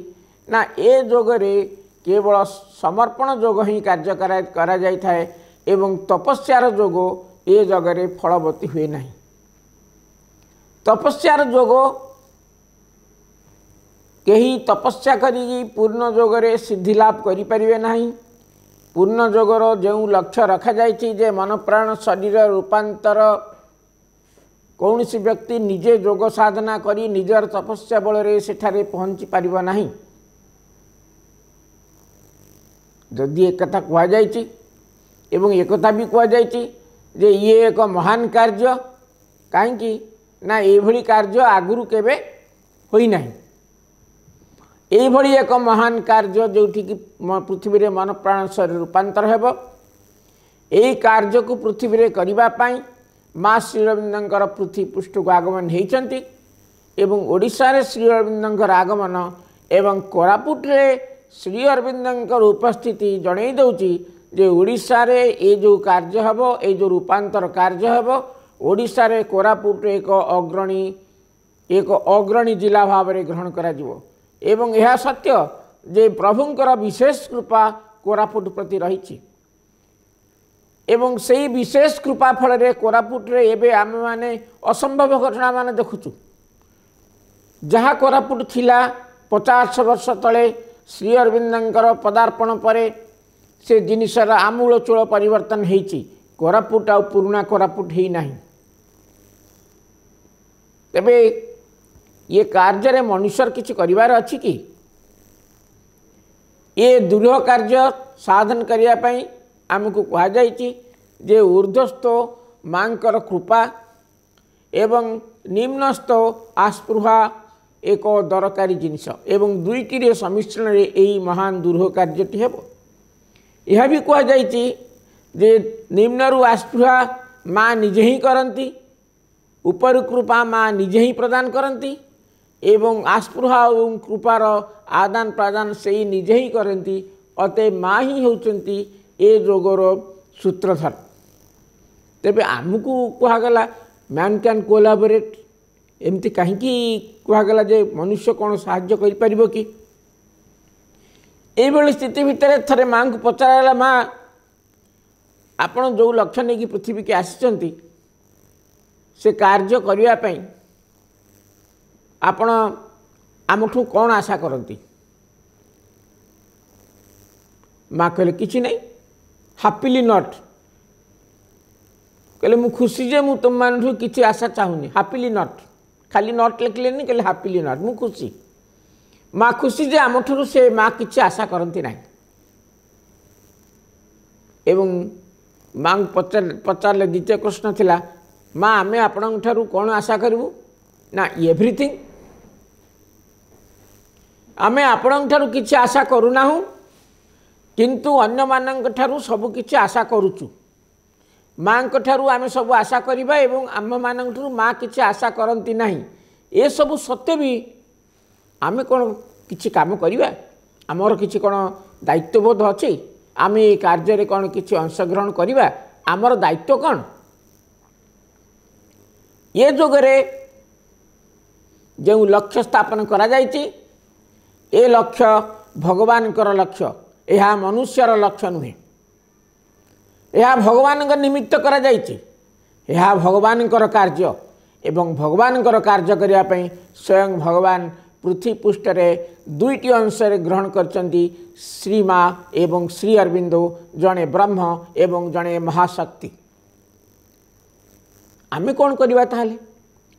ए जोगे केवल समर्पण जोग ही कार्य करा कराए तपस्यार जोग ए जगह फलवती हुए नहीं तपस्यार जोग कहीं तपस्या करी पूर्ण जोगरे सिद्धि लाभ करी परिवे पूर्ण जोगरो जो लक्ष्य रखा जा मन प्राण शरीर रूपातर कौन सी व्यक्ति निजे जोग साधना करी निजर तपस्या बल से पहुंची पार ना जदि एक कहता भी कह जे ये एक महान कार्य कहीं ନା ଏଇଭଳି କାର୍ଯ୍ୟ ଆଗରୁ କେବେ ହୋଇନାହିଁ ଏଇଭଳି ଏକ ମହାନ କାର୍ଯ୍ୟ ଯେଉଁଠିକି ପୃଥିବୀରେ ମନପ୍ରାଣ ସ୍ୱରେ ରୂପାନ୍ତର ହେବ ଏହି କାର୍ଯ୍ୟକୁ ପୃଥିବୀରେ କରିବା ପାଇଁ ମା ଶ୍ରୀରବିନ୍ଦଙ୍କର ପୃଥିବୀ ପୃଷ୍ଠକୁ ଆଗମନ ହୋଇଛନ୍ତି ଏବଂ ଓଡ଼ିଶାରେ ଶ୍ରୀଅରବିନ୍ଦଙ୍କର ଆଗମନ ଏବଂ କୋରାପୁଟରେ ଶ୍ରୀ ଅରବିନ୍ଦଙ୍କର ଉପସ୍ଥିତି ଜଣାଇ ଦେଉଛି ଯେ ଓଡ଼ିଶାରେ ଏ ଯେଉଁ କାର୍ଯ୍ୟ ହେବ ଏ ଯେଉଁ ରୂପାନ୍ତର କାର୍ଯ୍ୟ ହେବ ଓଡ଼ିଶାରେ କୋରାପୁଟ ଏକ ଅଗ୍ରଣୀ ଏକ ଅଗ୍ରଣୀ ଜିଲ୍ଲା ଭାବରେ ଗ୍ରହଣ କରାଯିବ ଏବଂ ଏହା ସତ୍ୟ ଯେ ପ୍ରଭୁଙ୍କର ବିଶେଷ କୃପା କୋରାପୁଟ ପ୍ରତି ରହିଛି ଏବଂ ସେହି ବିଶେଷ କୃପା ଫଳରେ କୋରାପୁଟରେ ଏବେ ଆମେମାନେ ଅସମ୍ଭବ ଘଟଣାମାନ ଦେଖୁଛୁ ଯାହା କୋରାପୁଟ ଥିଲା ପଚାଶ ବର୍ଷ ତଳେ ଶ୍ରୀ ଅରବିନ୍ଦଙ୍କର ପଦାର୍ପଣ ପରେ ସେ ଜିନିଷର ଆମୂଳଚୂଳ ପରିବର୍ତ୍ତନ ହୋଇଛି କୋରାପୁଟ ଆଉ ପୁରୁଣା କୋରାପୁଟ ହୋଇନାହିଁ ତେବେ ଇଏ କାର୍ଯ୍ୟରେ ମନୁଷ୍ୟର କିଛି କରିବାର ଅଛି କି ଇଏ ଦୃଢ଼ କାର୍ଯ୍ୟ ସାଧନ କରିବା ପାଇଁ ଆମକୁ କୁହାଯାଇଛି ଯେ ଉର୍ଦ୍ଧସ୍ଥ ମାଆଙ୍କର କୃପା ଏବଂ ନିମ୍ନସ୍ଥ ଆସ୍ପୃହା ଏକ ଦରକାରୀ ଜିନିଷ ଏବଂ ଦୁଇଟିର ସମିଶ୍ରଣରେ ଏହି ମହାନ ଦୃଢ଼ କାର୍ଯ୍ୟଟି ହେବ ଏହା ବି କୁହାଯାଇଛି ଯେ ନିମ୍ନରୁ ଆସ୍ପୃହା ମା' ନିଜେ ହିଁ କରନ୍ତି ଉପରୁ କୃପା ମା ନିଜେ ହିଁ ପ୍ରଦାନ କରନ୍ତି ଏବଂ ଆସ୍ପୃହା ଏବଂ କୃପାର ଆଦାନ ପ୍ରଦାନ ସେଇ ନିଜେ ହିଁ କରନ୍ତି ଅତଏବ ମା ହିଁ ହେଉଛନ୍ତି ଏ ରୋଗର ସୂତ୍ରଧର ତେବେ ଆମକୁ କୁହାଗଲା ମ୍ୟାନ୍ କ୍ୟାନ୍ କୋଲାବୋରେଟ୍ ଏମିତି କାହିଁକି କୁହାଗଲା ଯେ ମନୁଷ୍ୟ କ'ଣ ସାହାଯ୍ୟ କରିପାରିବ କି ଏଇଭଳି ସ୍ଥିତି ଭିତରେ ଥରେ ମାଆଙ୍କୁ ପଚରାଗଲା ମା ଆପଣ ଯେଉଁ ଲକ୍ଷ୍ୟ ନେଇକି ପୃଥିବୀକି ଆସିଛନ୍ତି ସେ କାର୍ଯ୍ୟ କରିବା ପାଇଁ ଆପଣ ଆମଠୁ କ'ଣ ଆଶା କରନ୍ତି ମା କହିଲେ କିଛି ନାହିଁ ହାପିଲି ନଟ୍ କହିଲେ ମୁଁ ଖୁସି ଯେ ମୁଁ ତୁମମାନଠୁ କିଛି ଆଶା ଚାହୁଁନି ହାପିଲି ନଟ୍ ଖାଲି ନଟ୍ ଲେଖିଲେନି କହିଲେ ହାପିଲି ନଟ୍ ମୁଁ ଖୁସି ମା ଖୁସି ଯେ ଆମଠାରୁ ସେ ମା କିଛି ଆଶା କରନ୍ତି ନାହିଁ ଏବଂ ମାଙ୍କୁ ପଚାରିଲେ ଦ୍ୱିତୀୟ କୃଷ୍ଣ ଥିଲା ମା ଆମେ ଆପଣଙ୍କ ଠାରୁ କ'ଣ ଆଶା କରିବୁ ନା ଏଭ୍ରିଥିଙ୍ଗ ଆମେ ଆପଣଙ୍କ ଠାରୁ କିଛି ଆଶା କରୁନାହୁଁ କିନ୍ତୁ ଅନ୍ୟମାନଙ୍କ ଠାରୁ ସବୁ କିଛି ଆଶା କରୁଛୁ ମାଆଙ୍କ ଠାରୁ ଆମେ ସବୁ ଆଶା କରିବା ଏବଂ ଆମମାନଙ୍କ ଠାରୁ ମା କିଛି ଆଶା କରନ୍ତି ନାହିଁ ଏସବୁ ସତ୍ତ୍ୱେ ବି ଆମେ କ'ଣ କିଛି କାମ କରିବା ଆମର କିଛି କ'ଣ ଦାୟିତ୍ୱବୋଧ ଅଛି ଆମେ ଏ କାର୍ଯ୍ୟରେ କ'ଣ କିଛି ଅଂଶଗ୍ରହଣ କରିବା ଆମର ଦାୟିତ୍ୱ କ'ଣ ଏ ଯୋଗରେ ଯେଉଁ ଲକ୍ଷ୍ୟ ସ୍ଥାପନ କରାଯାଇଛି ଏ ଲକ୍ଷ୍ୟ ଭଗବାନଙ୍କର ଲକ୍ଷ୍ୟ ଏହା ମନୁଷ୍ୟର ଲକ୍ଷ୍ୟ ନୁହେଁ ଏହା ଭଗବାନଙ୍କ ନିମିତ୍ତ କରାଯାଇଛି ଏହା ଭଗବାନଙ୍କର କାର୍ଯ୍ୟ ଏବଂ ଭଗବାନଙ୍କର କାର୍ଯ୍ୟ କରିବା ପାଇଁ ସ୍ୱୟଂ ଭଗବାନ ପୃଥିବୀ ପୃଷ୍ଠରେ ଦୁଇଟି ଅଂଶରେ ଗ୍ରହଣ କରିଛନ୍ତି ଶ୍ରୀ ମା ଏବଂ ଶ୍ରୀ ଅରବିନ୍ଦ ଜଣେ ବ୍ରହ୍ମ ଏବଂ ଜଣେ ମହାଶକ୍ତି ଆମେ କ'ଣ କରିବା ତାହେଲେ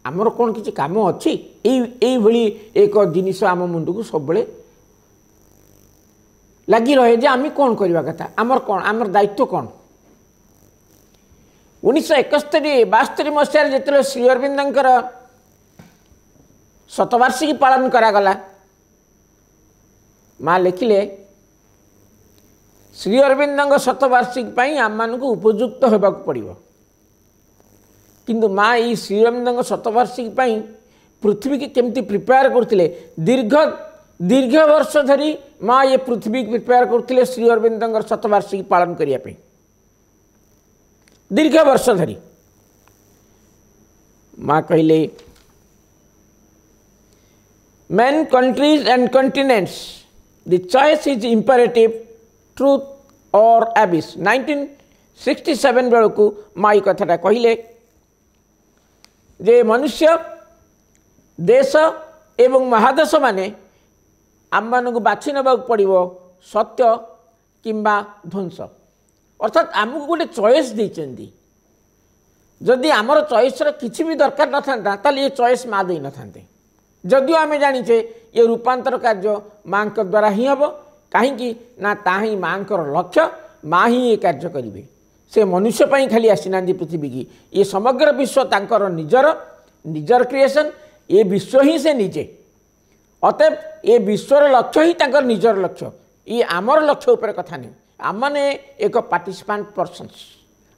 ଆମର କ'ଣ କିଛି କାମ ଅଛି ଏଇ ଏଇଭଳି ଏକ ଜିନିଷ ଆମ ମୁଣ୍ଡକୁ ସବୁବେଳେ ଲାଗି ରହେ ଯେ ଆମେ କ'ଣ କରିବା କଥା ଆମର କ'ଣ ଆମର ଦାୟିତ୍ୱ କ'ଣ ଉଣେଇଶହ ଏକସ୍ତରୀ ବାସ୍ତରୀ ମସିହାରେ ଯେତେବେଳେ ଶ୍ରୀ ଅରବିନ୍ଦଙ୍କର ଶତବାର୍ଷିକୀ ପାଳନ କରାଗଲା ମା ଲେଖିଲେ ଶ୍ରୀ ଅରବିନ୍ଦଙ୍କ ଶତବାର୍ଷିକୀ ପାଇଁ ଆମମାନଙ୍କୁ ଉପଯୁକ୍ତ ହେବାକୁ ପଡ଼ିବ किंतु माँ य श्रीरामचंद्र शतवार्षिकी पृथ्वी के केमी प्रिपेयर करते दीर्घ दीर्घ वर्ष धरी माँ ये पृथ्वी प्रिपेयर करते श्री अरविंद शतवार्षिकी पालन करने दीर्घ वर्ष धरी माँ कहले men countries and continents the choice is imperative truth और एबिस 1967 सिक्सटी सेवेन बेलू माँ यथाटा कहले যে ମନୁଷ୍ୟ ଦେଶ ଏବଂ ମହାଦେଶମାନେ ଆମମାନଙ୍କୁ ବାଛି ନେବାକୁ ପଡ଼ିବ ସତ୍ୟ କିମ୍ବା ଧ୍ୱଂସ ଅର୍ଥାତ୍ ଆମକୁ ଗୋଟେ ଚଏସ୍ ଦେଇଛନ୍ତି ଯଦି ଆମର ଚଏସ୍ର କିଛି ବି ଦରକାର ନଥାନ୍ତା ତାହେଲେ ଏ ଚଏସ୍ ମା ଦେଇନଥାନ୍ତେ ଯଦିଓ ଆମେ ଜାଣିଛେ ଏ ରୂପାନ୍ତର କାର୍ଯ୍ୟ ମାଙ୍କ ଦ୍ୱାରା ହିଁ ହେବ କାହିଁକି ନା ତାହା ହିଁ ମାଙ୍କର ଲକ୍ଷ୍ୟ ମା ହିଁ ଏ କାର୍ଯ୍ୟ କରିବେ ସେ ମନୁଷ୍ୟ ପାଇଁ ଖାଲି ଆସିନାହାନ୍ତି ପୃଥିବୀକି ଏ ସମଗ୍ର ବିଶ୍ୱ ତାଙ୍କର ନିଜର ନିଜର କ୍ରିଏସନ୍ ଏ ବିଶ୍ୱ ହିଁ ସେ ନିଜେ ଅତେବ ଏ ବିଶ୍ୱର ଲକ୍ଷ୍ୟ ହିଁ ତାଙ୍କର ନିଜର ଲକ୍ଷ୍ୟ ଇଏ ଆମର ଲକ୍ଷ୍ୟ ଉପରେ କଥା ନାହିଁ ଆମମାନେ ଏକ ପାର୍ଟିସିପାଣ୍ଟ ପର୍ସନ୍ସ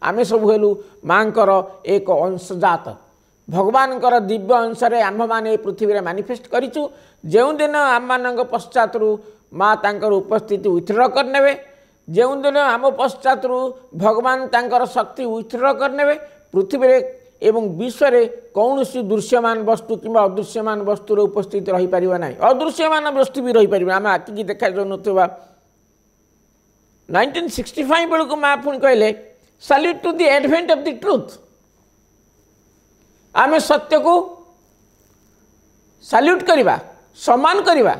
ଆମେ ସବୁ ହେଲୁ ମାଙ୍କର ଏକ ଅଂଶଜାତ ଭଗବାନଙ୍କର ଦିବ୍ୟ ଅଂଶରେ ଆମ୍ଭମାନେ ଏ ପୃଥିବୀରେ ମାନିଫେଷ୍ଟ କରିଛୁ ଯେଉଁଦିନ ଆମମାନଙ୍କ ପଶ୍ଚାତରୁ ମା' ତାଙ୍କର ଉପସ୍ଥିତି ଉଥିର କରିନେବେ ଯେଉଁଦିନ ଆମ ପଶ୍ଚାତରୁ ଭଗବାନ ତାଙ୍କର ଶକ୍ତି ଉଥ୍ର କରିନେବେ ପୃଥିବୀରେ ଏବଂ ବିଶ୍ୱରେ କୌଣସି ଦୃଶ୍ୟମାନ ବସ୍ତୁ କିମ୍ବା ଅଦୃଶ୍ୟମାନ ବସ୍ତୁର ଉପସ୍ଥିତି ରହିପାରିବ ନାହିଁ ଅଦୃଶ୍ୟମାନ ବସ୍ତୁ ବି ରହିପାରିବ ଆମେ ଆଖିକି ଦେଖାଯାଉନଥିବା ନାଇଣ୍ଟିନ୍ ସିକ୍ସଟି ଫାଇଭ୍ ବେଳକୁ ମା ପୁଣି କହିଲେ salute to the advent of the truth ଆମେ ସତ୍ୟକୁ ସାଲ୍ୟୁଟ୍ କରିବା ସମ୍ମାନ କରିବା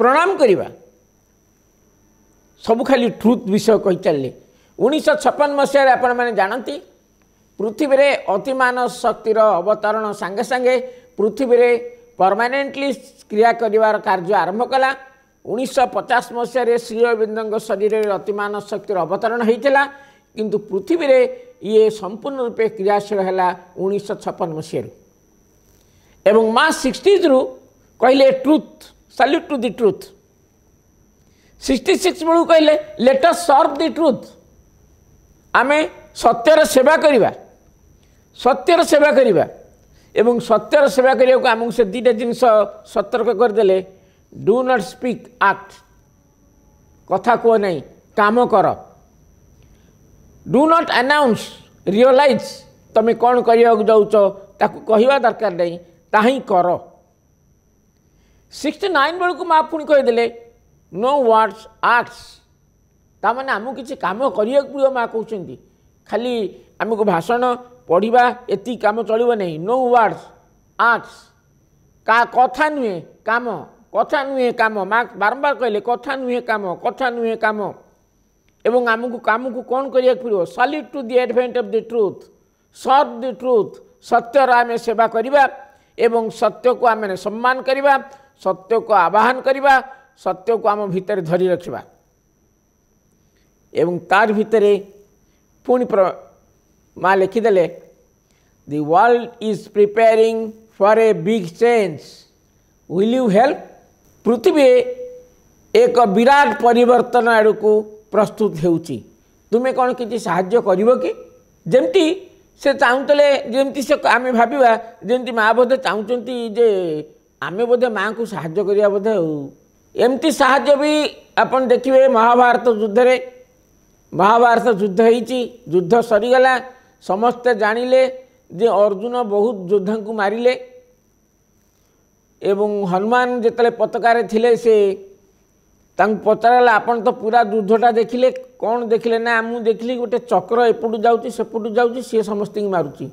ପ୍ରଣାମ କରିବା ସବୁ ଖାଲି ଟ୍ରୁଥ୍ ବିଷୟ କହିଚାଲିଲେ ଉଣେଇଶହ ଛପନ ମସିହାରେ ଆପଣମାନେ ଜାଣନ୍ତି ପୃଥିବୀରେ ଅତିମାନ ଶକ୍ତିର ଅବତରଣ ସାଙ୍ଗେ ସାଙ୍ଗେ ପୃଥିବୀରେ ପର୍ମାନେଣ୍ଟଲି କ୍ରିୟା କରିବାର କାର୍ଯ୍ୟ ଆରମ୍ଭ କଲା ଉଣେଇଶହ ପଚାଶ ମସିହାରେ ଶ୍ରୀଅବିନ୍ଦଙ୍କ ଶରୀରରେ ଅତିମାନ ଶକ୍ତିର ଅବତରଣ ହୋଇଥିଲା କିନ୍ତୁ ପୃଥିବୀରେ ଇଏ ସମ୍ପୂର୍ଣ୍ଣ ରୂପେ କ୍ରିୟାଶୀଳ ହେଲା ଉଣେଇଶହ ଛପନ ମସିହାରୁ ଏବଂ ମା ସିକ୍ସଟିଜ୍ରୁ କହିଲେ truth salute to the truth sixty six ବେଳକୁ କହିଲେ ଲେଟର ସର୍ଭ ଦି ଟ୍ରୁଥ୍ ଆମେ ସତ୍ୟର ସେବା କରିବା ସତ୍ୟର ସେବା କରିବା ଏବଂ ସତ୍ୟର ସେବା କରିବାକୁ ଆମକୁ ସେ ଦୁଇଟା ଜିନିଷ ସତର୍କ କରିଦେଲେ ଡୁ ନଟ୍ ସ୍ପିକ୍ ଆକ୍ଟ କଥା କୁହ ନାହିଁ କାମ କର ଡୁ ନଟ୍ ଆନାଉନ୍ସ ରିଅଲାଇଜ୍ ତୁମେ କ'ଣ କରିବାକୁ ଯାଉଛ ତାକୁ କହିବା ଦରକାର ନାହିଁ ତାହା ହିଁ କର ସିକ୍ସଟି ନାଇନ୍ ବେଳକୁ ମା' ପୁଣି କହିଦେଲେ ନୋ ୱାର୍ଡ଼ସ୍ ଆର୍ଟ୍ସ ତା'ମାନେ ଆମକୁ କିଛି କାମ କରିବାକୁ ପଡ଼ିବ ମା' କହୁଛନ୍ତି ଖାଲି ଆମକୁ ଭାଷଣ ପଢ଼ିବା ଏତିକି କାମ ଚଳିବ ନାହିଁ ନୋ ୱାର୍ଡ଼ସ୍ ଆର୍ଟ୍ସ କଥା ନୁହେଁ କାମ କଥା ନୁହେଁ କାମ ମା' ବାରମ୍ବାର କହିଲେ କଥା ନୁହେଁ କାମ କଥା ନୁହେଁ କାମ ଏବଂ ଆମକୁ କାମକୁ କ'ଣ କରିବାକୁ ପଡ଼ିବ salute to the advent of the truth serve the truth ସତ୍ୟର ଆମେ ସେବା କରିବା ଏବଂ ସତ୍ୟକୁ ଆମେ ସମ୍ମାନ କରିବା ସତ୍ୟକୁ ଆବାହନ କରିବା ସତ୍ୟକୁ ଆମ ଭିତରେ ଧରି ରଖିବା ଏବଂ ତାର ଭିତରେ ପୁଣି ମା ଲେଖିଦେଲେ the world is preparing for a big change will you help ପୃଥିବୀ ଏକ ବିରାଟ ପରିବର୍ତ୍ତନ ଆଡ଼କୁ ପ୍ରସ୍ତୁତ ହେଉଛି ତୁମେ କ'ଣ କିଛି ସାହାଯ୍ୟ କରିବ କି ଯେମିତି ସେ ଚାହୁଁଥିଲେ ଯେମିତି ସେ ଆମେ ଭାବିବା ଯେମିତି ମା' ବୋଧେ ଚାହୁଁଛନ୍ତି ଯେ ଆମେ ବୋଧେ ମାଆଙ୍କୁ ସାହାଯ୍ୟ କରିବା ବୋଧେ ଏମିତି ସାହାଯ୍ୟ ବି ଆପଣ ଦେଖିବେ ମହାଭାରତ ଯୁଦ୍ଧରେ ମହାଭାରତ ଯୁଦ୍ଧ ହେଇଛି ଯୁଦ୍ଧ ସରିଗଲା ସମସ୍ତେ ଜାଣିଲେ ଯେ ଅର୍ଜୁନ ବହୁତ ଯୋଦ୍ଧାଙ୍କୁ ମାରିଲେ ଏବଂ ହନୁମାନ ଯେତେବେଳେ ପତାକାରେ ଥିଲେ ସେ ତାଙ୍କୁ ପଚାରିଲା ଆପଣ ତ ପୁରା ଯୁଦ୍ଧଟା ଦେଖିଲେ କ'ଣ ଦେଖିଲେ ନା ମୁଁ ଦେଖିଲି ଗୋଟେ ଚକ୍ର ଏପଟୁ ଯାଉଛି ସେପଟୁ ଯାଉଛି ସିଏ ସମସ୍ତଙ୍କୁ ମାରୁଛି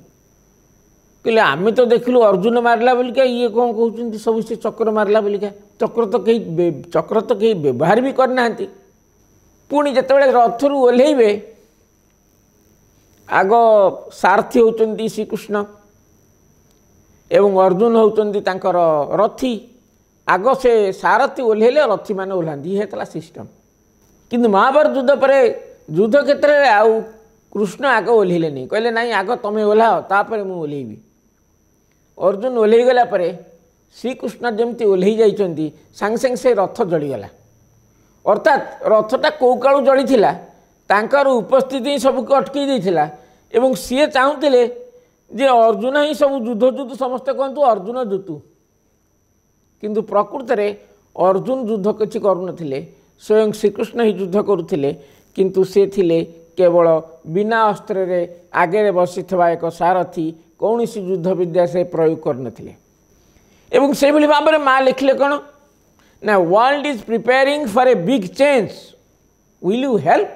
କହିଲେ ଆମେ ତ ଦେଖିଲୁ ଅର୍ଜୁନ ମାରିଲା ବୋଲିକା ଇଏ କ'ଣ କହୁଛନ୍ତି ସବୁ ସେ ଚକ୍ର ମାରିଲା ବୋଲିକା ଚକ୍ର ତ କେହି ଚକ୍ର ତ କେହି ବ୍ୟବହାର ବି କରିନାହାନ୍ତି ପୁଣି ଯେତେବେଳେ ରଥରୁ ଓହ୍ଲେଇବେ ଆଗ ସାରଥି ହେଉଛନ୍ତି ଶ୍ରୀକୃଷ୍ଣ ଏବଂ ଅର୍ଜୁନ ହେଉଛନ୍ତି ତାଙ୍କର ରଥି ଆଗ ସେ ସାରଥି ଓହ୍ଲେଇଲେ ରଥିମାନେ ଓହ୍ଲାନ୍ତି ଇଏ ହେଇଥିଲା ସିଷ୍ଟମ୍ କିନ୍ତୁ ମହାଭାରତ ଯୁଦ୍ଧ ପରେ ଯୁଦ୍ଧ କ୍ଷେତ୍ରରେ ଆଉ କୃଷ୍ଣ ଆଗ ଓହ୍ଲେଇଲେ ନାହିଁ କହିଲେ ନାହିଁ ଆଗ ତୁମେ ଓହ୍ଲାଅ ତାପରେ ମୁଁ ଓହ୍ଲେଇବି ଅର୍ଜୁନ ଓହ୍ଲାଇଗଲା ପରେ ଶ୍ରୀକୃଷ୍ଣ ଯେମିତି ଓହ୍ଲାଇ ଯାଇଛନ୍ତି ସାଙ୍ଗେ ସାଙ୍ଗେ ସେ ରଥ ଜଳିଗଲା ଅର୍ଥାତ୍ ରଥଟା କେଉଁ କାଳୁ ଜଳିଥିଲା ତାଙ୍କର ଉପସ୍ଥିତି ହିଁ ସବୁକୁ ଅଟକେଇ ଦେଇଥିଲା ଏବଂ ସିଏ ଚାହୁଁଥିଲେ ଯେ ଅର୍ଜୁନ ହିଁ ସବୁ ଯୁଦ୍ଧ ଯୁତୁ ସମସ୍ତେ କୁହନ୍ତୁ ଅର୍ଜୁନ ଜୁତୁ କିନ୍ତୁ ପ୍ରକୃତରେ ଅର୍ଜୁନ ଯୁଦ୍ଧ କିଛି କରୁନଥିଲେ ସ୍ୱୟଂ ଶ୍ରୀକୃଷ୍ଣ ହିଁ ଯୁଦ୍ଧ କରୁଥିଲେ କିନ୍ତୁ ସେ ଥିଲେ କେବଳ ବିନା ଅସ୍ତ୍ରରେ ଆଗରେ ବସିଥିବା ଏକ ସାରଥି କୌଣସି ଯୁଦ୍ଧ ବିଦ୍ୟା ସେ ପ୍ରୟୋଗ କରିନଥିଲେ ଏବଂ ସେଇଭଳି ଭାବରେ ମା ଲେଖିଲେ କ'ଣ ନା world is preparing for a big change will you help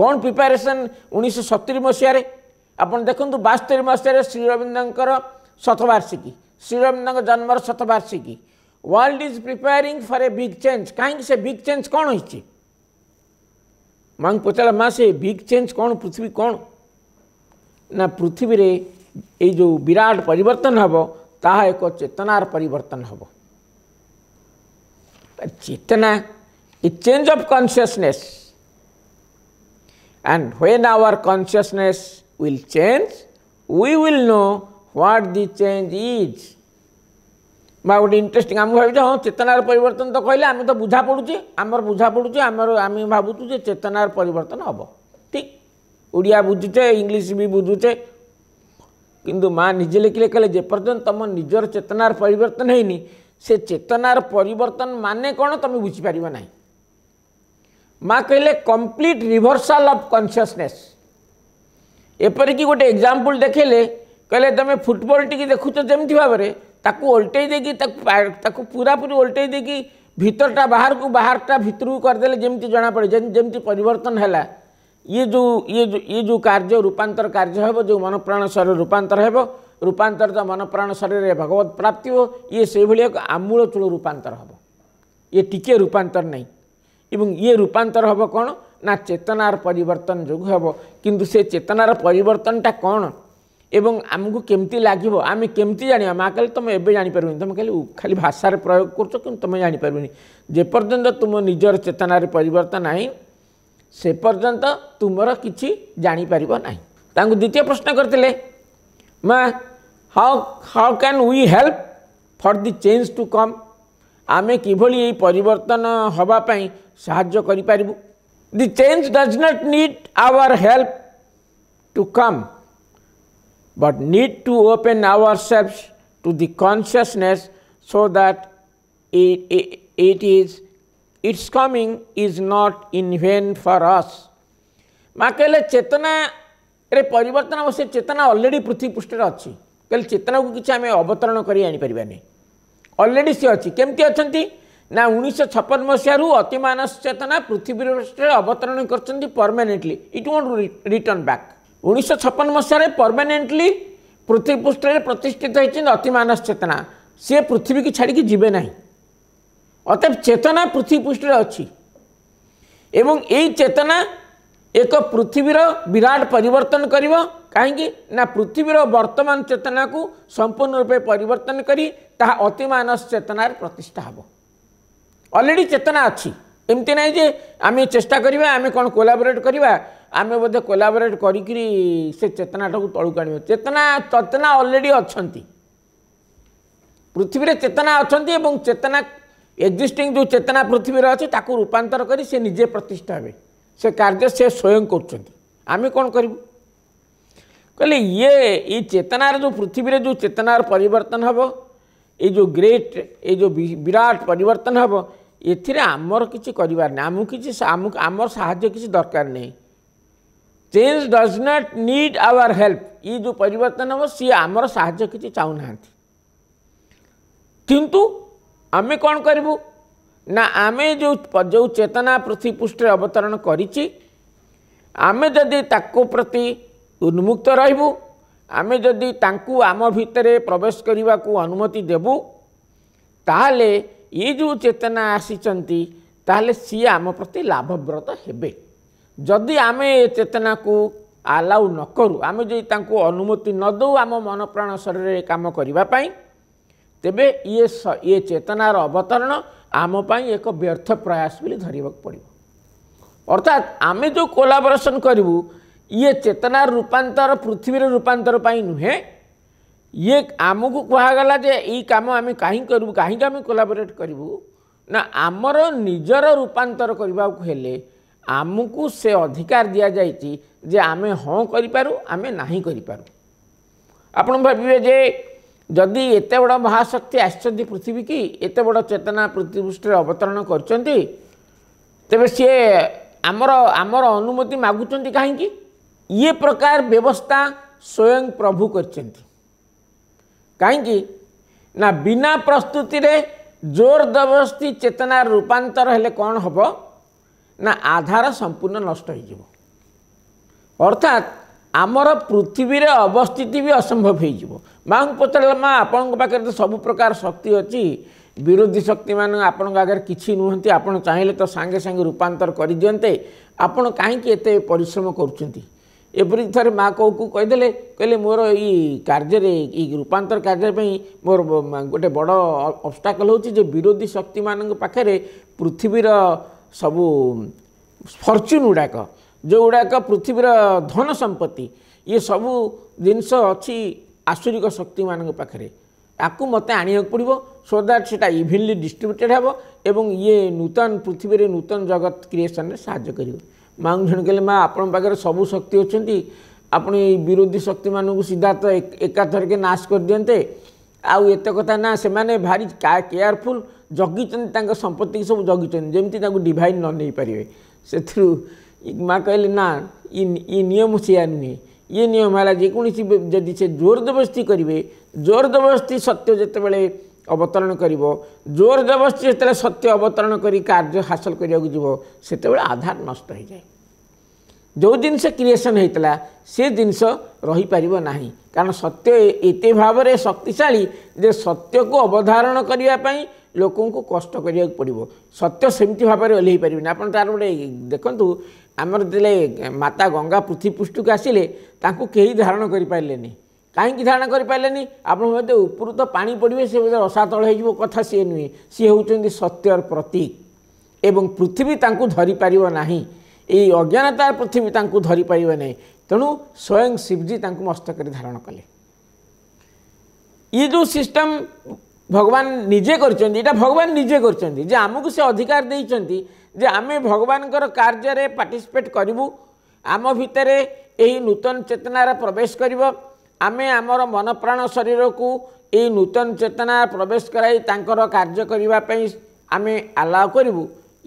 କ'ଣ ପ୍ରିପାରେସନ୍ ଉଣେଇଶହ ସତୁରି ମସିହାରେ ଆପଣ ଦେଖନ୍ତୁ ବାସ୍ତରି ମସିହାରେ ଶ୍ରୀରବିନ୍ଦଙ୍କର ଶତବାର୍ଷିକୀ ଶ୍ରୀରବିନ୍ଦଙ୍କ ଜନ୍ମର ଶତବାର୍ଷିକୀ world is preparing for a big change କାହିଁକି ସେ ବିଗ୍ ଚେଞ୍ଜ କ'ଣ ହୋଇଛି ମାଙ୍କୁ ପଚାରିଲା ମା ସେ ବିଗ୍ ଚେଞ୍ଜ କ'ଣ ପୃଥିବୀ କ'ଣ ନା ପୃଥିବୀରେ ଏଇ ଯେଉଁ ବିରାଟ ପରିବର୍ତ୍ତନ ହେବ ତାହା ଏକ ଚେତନାର ପରିବର୍ତ୍ତନ ହେବ ଚେତନା a change of consciousness And when our consciousness will change, we will know what the change is. ବା ଗୋଟେ ଇଣ୍ଟରେଷ୍ଟିଂ ଆମେ ଭାବିଛେ ହଁ ଚେତନାର ପରିବର୍ତ୍ତନ ତ କହିଲେ ଆମେ ତ ବୁଝା ପଡ଼ୁଛି ଆମର ବୁଝା ପଡ଼ୁଛି ଆମର ଆମେ ଭାବୁଛୁ ଯେ ଚେତନାର ପରିବର୍ତ୍ତନ ହେବ ଠିକ୍ ଓଡ଼ିଆ ବୁଝୁଛେ ଇଂଲିଶ ବି ବୁଝୁଛେ କିନ୍ତୁ ମା ନିଜେ ଲେଖିଲେ କହିଲେ ଯେପର୍ଯ୍ୟନ୍ତ ତୁମ ନିଜର ଚେତନାର ପରିବର୍ତ୍ତନ ହେଇନି ସେ ଚେତନାର ପରିବର୍ତ୍ତନ ମାନେ କ'ଣ ତୁମେ ବୁଝିପାରିବ ନାହିଁ ମା କହିଲେ କମ୍ପ୍ଲିଟ୍ ରିଭର୍ସାଲ୍ ଅଫ୍ କନସିୟସନେସ୍ ଏପରିକି ଗୋଟେ ଏକ୍ଜାମ୍ପଲ୍ ଦେଖେଇଲେ କହିଲେ ତୁମେ ଫୁଟବଲ୍ଟିକି ଦେଖୁଛ ଯେମିତି ଭାବରେ ତାକୁ ଓଲଟେଇ ଦେଇକି ତାକୁ ତାକୁ ପୁରାପୁରି ଓଲଟେଇ ଦେଇକି ଭିତରଟା ବାହାରକୁ ବାହାରଟା ଭିତରକୁ କରିଦେଲେ ଯେମିତି ଜଣାପଡ଼େ ଯେମିତି ପରିବର୍ତ୍ତନ ହେଲା ये जो ये जो ये जो कार्य रूपांतर कार्य है जो मन प्राण शरीर रूपांतर है रूपांतरित मन प्राण शरीर भगवत प्राप्ति हो ये से भाई एक आमूलचूल रूपांतर हम ये टिके रूपांतर नहीं এবং ইয়ে রূপান্তর হব কোণ না চেতনার পরিবর্তন যোগ হব কিন্তু সে চেতনার পরিবর্তনটা কোণ এবং আমাকে কেমতি লাগিব আমি কেমতি জাঁয়া মা কালি তুমি এবে জাঁপারি তুমি খালি খালি ভাষার প্রয়োগ করছো কিন্তু তুমি জাঁপারি যেপর্যন্ত তুম নিজের চেতনার পরিবর্তন নাই से पर्यत तुम कि जापर ना द्वितीय प्रश्न करते माँ how how can we help for the change to come आमे किभली ये परिवर्तन हवापाई साज्य the change does not need our help to come but need to open our self to the consciousness so that it is its coming is not in vain for us. ମା କହିଲେ ଚେତନାରେ ପରିବର୍ତ୍ତନ ଅବଶ୍ୟ ଚେତନା ଅଲରେଡ଼ି ପୃଥିବୀ ପୃଷ୍ଠରେ ଅଛି କହିଲେ ଚେତନାକୁ କିଛି ଆମେ ଅବତରଣ କରି ଆଣିପାରିବାନି ଅଲରେଡ଼ି ସେ ଅଛି କେମିତି ଅଛନ୍ତି ନା ଉଣେଇଶହ ଛପନ ମସିହାରୁ ଅତିମାନସ ଚେତନା ପୃଥିବୀ ପୃଷ୍ଠରେ ଅବତରଣ କରିଛନ୍ତି permanently it won't return back ଉଣେଇଶହ ଛପନ ମସିହାରେ ପରମାନେଣ୍ଟଲି ପୃଥିବୀ ପୃଷ୍ଠରେ ପ୍ରତିଷ୍ଠିତ ହୋଇଛନ୍ତି ଅତିମାନସ ଚେତନା ସିଏ ପୃଥିବୀକୁ ଛାଡ଼ିକି ଯିବେ ନାହିଁ ଅର୍ଥାତ୍ ଚେତନା ପୃଥିବୀ ପୃଷ୍ଠରେ ଅଛି ଏବଂ ଏଇ ଚେତନା ଏକ ପୃଥିବୀର ବିରାଟ ପରିବର୍ତ୍ତନ କରିବ କାହିଁକି ନା ପୃଥିବୀର ବର୍ତ୍ତମାନ ଚେତନାକୁ ସମ୍ପୂର୍ଣ୍ଣ ରୂପେ ପରିବର୍ତ୍ତନ କରି ତାହା ଅତିମାନସ ଚେତନାରେ ପ୍ରତିଷ୍ଠା ହେବ ଅଲରେଡ଼ି ଚେତନା ଅଛି ଏମିତି ନାହିଁ ଯେ ଆମେ ଚେଷ୍ଟା କରିବା ଆମେ କ'ଣ କୋଲାବରେଟ୍ କରିବା ଆମେ ବୋଧେ କୋଲାବରେଟ୍ କରିକିରି ସେ ଚେତନାଟାକୁ ତଳକୁ ଆଣିବା ଚେତନା ଚେତନା ଅଲରେଡ଼ି ଅଛନ୍ତି ପୃଥିବୀରେ ଚେତନା ଅଛନ୍ତି ଏବଂ ଚେତନା एक्जिस्टिंग जो चेतना पृथ्वी अच्छे रूपातर कर निजे प्रतिष्ठा हे से कार्य से स्वयं करमें कौन करूँ कह ये येतनार जो पृथ्वी जो चेतनार पर जो ग्रेट ये जो विराट परिवर्तन हम एमर किसी करम कि आम साहय किसी दरकार नहीं चेज does not need our help ये जो परिवर्तन हम सी आमर साहय कि चाहू कितु ଆମେ କ'ଣ କରିବୁ ନା ଆମେ ଯେଉଁ ଯେଉଁ ଚେତନା ପୃଥିବୀ ପୃଷ୍ଠରେ ଅବତରଣ କରିଛି ଆମେ ଯଦି ତାକୁ ପ୍ରତି ଉନ୍ମୁକ୍ତ ରହିବୁ ଆମେ ଯଦି ତାଙ୍କୁ ଆମ ଭିତରେ ପ୍ରବେଶ କରିବାକୁ ଅନୁମତି ଦେବୁ ତାହେଲେ ଏ ଯେଉଁ ଚେତନା ଆସିଛନ୍ତି ତାହେଲେ ସିଏ ଆମ ପ୍ରତି ଲାଭବ୍ରତ ହେବେ ଯଦି ଆମେ ଏ ଚେତନାକୁ ଆଲାଉ ନ କରୁ ଆମେ ଯଦି ତାଙ୍କୁ ଅନୁମତି ନ ଦେଉ ଆମ ମନପ୍ରାଣ ଶରୀରରେ କାମ କରିବା ପାଇଁ ତେବେ ଇଏ ଇଏ ଚେତନାର ଅବତରଣ ଆମ ପାଇଁ ଏକ ବ୍ୟର୍ଥ ପ୍ରୟାସ ବୋଲି ଧରିବାକୁ ପଡ଼ିବ ଅର୍ଥାତ୍ ଆମେ ଯେଉଁ କୋଲାବରେସନ୍ କରିବୁ ଇଏ ଚେତନାର ରୂପାନ୍ତର ପୃଥିବୀର ରୂପାନ୍ତର ପାଇଁ ନୁହେଁ ଇଏ ଆମକୁ କୁହାଗଲା ଯେ ଏଇ କାମ ଆମେ କାହିଁ କରିବୁ କାହିଁକି ଆମେ କୋଲାବରେଟ୍ କରିବୁ ନା ଆମର ନିଜର ରୂପାନ୍ତର କରିବାକୁ ହେଲେ ଆମକୁ ସେ ଅଧିକାର ଦିଆଯାଇଛି ଯେ ଆମେ ହଁ କରିପାରୁ ଆମେ ନାହିଁ କରିପାରୁ ଆପଣ ଭାବିବେ ଯେ ଯଦି ଏତେ ବଡ଼ ମହାଶକ୍ତି ଆସିଛନ୍ତି ପୃଥିବୀ କି ଏତେ ବଡ଼ ଚେତନା ପୃଥିବୃଷ୍ଟିରେ ଅବତରଣ କରିଛନ୍ତି ତେବେ ସିଏ ଆମର ଆମର ଅନୁମତି ମାଗୁଛନ୍ତି କାହିଁକି ଇଏ ପ୍ରକାର ବ୍ୟବସ୍ଥା ସ୍ୱୟଂ ପ୍ରଭୁ କରିଛନ୍ତି କାହିଁକି ନା ବିନା ପ୍ରସ୍ତୁତିରେ ଜୋରଦବସ୍ତି ଚେତନାର ରୂପାନ୍ତର ହେଲେ କ'ଣ ହେବ ନା ଆଧାର ସମ୍ପୂର୍ଣ୍ଣ ନଷ୍ଟ ହୋଇଯିବ ଅର୍ଥାତ୍ ଆମର ପୃଥିବୀରେ ଅବସ୍ଥିତି ବି ଅସମ୍ଭବ ହେଇଯିବ ମାଆଙ୍କୁ ପଚାରିଲେ ମାଆ ଆପଣଙ୍କ ପାଖରେ ତ ସବୁ ପ୍ରକାର ଶକ୍ତି ଅଛି ବିରୋଧୀ ଶକ୍ତିମାନ ଆପଣଙ୍କ ଆଗରେ କିଛି ନୁହନ୍ତି ଆପଣ ଚାହିଁଲେ ତ ସାଙ୍ଗେ ସାଙ୍ଗେ ରୂପାନ୍ତର କରିଦିଅନ୍ତେ ଆପଣ କାହିଁକି ଏତେ ପରିଶ୍ରମ କରୁଛନ୍ତି ଏପରି ଥରେ ମାଆ କେଉଁକୁ କହିଦେଲେ କହିଲେ ମୋର ଏଇ କାର୍ଯ୍ୟରେ ଏଇ ରୂପାନ୍ତର କାର୍ଯ୍ୟ ପାଇଁ ମୋର ଗୋଟେ ବଡ଼ ଅବଷ୍ଟାକଲ୍ ହେଉଛି ଯେ ବିରୋଧୀ ଶକ୍ତିମାନଙ୍କ ପାଖରେ ପୃଥିବୀର ସବୁ ଫର୍ଚ୍ୟୁନ୍ ଗୁଡ଼ାକ ଯେଉଁ ଗୁଡ଼ାକ ପୃଥିବୀର ଧନ ସମ୍ପତ୍ତି ଇଏ ସବୁ ଜିନିଷ ଅଛି ଆସୁରିକ ଶକ୍ତିମାନଙ୍କ ପାଖରେ ତାକୁ ମୋତେ ଆଣିବାକୁ ପଡ଼ିବ ସୋ ଦ୍ୟାଟ୍ ସେଇଟା ଇଭିନ୍ଲି ଡିଷ୍ଟ୍ରିବ୍ୟୁଟେଡ଼ ହେବ ଏବଂ ଇଏ ନୂତନ ପୃଥିବୀରେ ନୂତନ ଜଗତ କ୍ରିଏସନ୍ରେ ସାହାଯ୍ୟ କରିବ ମାଆଙ୍କୁ ଜଣେ କହିଲେ ମାଆ ଆପଣଙ୍କ ପାଖରେ ସବୁ ଶକ୍ତି ଅଛନ୍ତି ଆପଣ ଏଇ ବିରୋଧୀ ଶକ୍ତିମାନଙ୍କୁ ସିଧା ତ ଏକାଥରକେ ନାଶ କରିଦିଅନ୍ତେ ଆଉ ଏତେ କଥା ନା ସେମାନେ ଭାରି କେୟାରଫୁଲ୍ ଜଗିଛନ୍ତି ତାଙ୍କ ସମ୍ପତ୍ତିକି ସବୁ ଜଗିଛନ୍ତି ଯେମିତି ତାଙ୍କୁ ଡିଭାଇନ୍ ନ ନେଇପାରିବେ ସେଥିରୁ ମା କହିଲେ ନା ଇ ନିୟମ ସେଇଆ ନୁହେଁ ଇଏ ନିୟମ ହେଲା ଯେକୌଣସି ଯଦି ସେ ଜୋରଜବରଦସ୍ତି କରିବେ ଜୋରଜବରଦସ୍ତି ସତ୍ୟ ଯେତେବେଳେ ଅବତରଣ କରିବ ଜୋର ଜୋରଜବରଦସ୍ତି ଯେତେବେଳେ ସତ୍ୟ ଅବତରଣ କରି କାର୍ଯ୍ୟ ହାସଲ କରିବାକୁ ଯିବ ସେତେବେଳେ ଆଧାର ନଷ୍ଟ ହୋଇଯାଏ ଯେଉଁ ଜିନିଷ କ୍ରିଏସନ୍ ହୋଇଥିଲା ସେ ଜିନିଷ ରହିପାରିବ ନାହିଁ କାରଣ ସତ୍ୟ ଏତେ ଭାବରେ ଶକ୍ତିଶାଳୀ ଯେ ସତ୍ୟକୁ ଅବଧାରଣ କରିବା ପାଇଁ ଲୋକଙ୍କୁ କଷ୍ଟ କରିବାକୁ ପଡ଼ିବ ସତ୍ୟ ସେମିତି ଭାବରେ ଓହ୍ଲେଇ ପାରିବେନି ଆପଣ ତା'ର ଗୋଟେ ଦେଖନ୍ତୁ ଆମର ଯେତେବେଳେ ମାତା ଗଙ୍ଗା ପୃଥିପୃଷ୍ଠକୁ ଆସିଲେ ତାଙ୍କୁ କେହି ଧାରଣ କରିପାରିଲେନି କାହିଁକି ଧାରଣ କରିପାରିଲେନି ଆପଣ ହୁଏତ ଉପରୁ ତ ପାଣି ପଡ଼ିବେ ସେ ବୋଧେ ରସା ତଳ ହୋଇଯିବ କଥା ସିଏ ନୁହେଁ ସିଏ ହେଉଛନ୍ତି ସତ୍ୟର ପ୍ରତୀକ ଏବଂ ପୃଥିବୀ ତାଙ୍କୁ ଧରିପାରିବ ନାହିଁ ଏଇ ଅଜ୍ଞାନତା ପୃଥିବୀ ତାଙ୍କୁ ଧରିପାରିବ ନାହିଁ ତେଣୁ ସ୍ୱୟଂ ଶିବଜୀ ତାଙ୍କୁ ମସ୍ତକରେ ଧାରଣ କଲେ ଇଏ ଯେଉଁ ସିଷ୍ଟମ ଭଗବାନ ନିଜେ କରିଛନ୍ତି ଏଇଟା ଭଗବାନ ନିଜେ କରିଛନ୍ତି ଯେ ଆମକୁ ସେ ଅଧିକାର ଦେଇଛନ୍ତି ଯେ ଆମେ ଭଗବାନଙ୍କର କାର୍ଯ୍ୟରେ ପାର୍ଟିସିପେଟ୍ କରିବୁ ଆମ ଭିତରେ ଏହି ନୂତନ ଚେତନାର ପ୍ରବେଶ କରିବ ଆମେ ଆମର ମନପ୍ରାଣ ଶରୀରକୁ ଏହି ନୂତନ ଚେତନା ପ୍ରବେଶ କରାଇ ତାଙ୍କର କାର୍ଯ୍ୟ କରିବା ପାଇଁ ଆମେ ଆଲାଓ କରିବୁ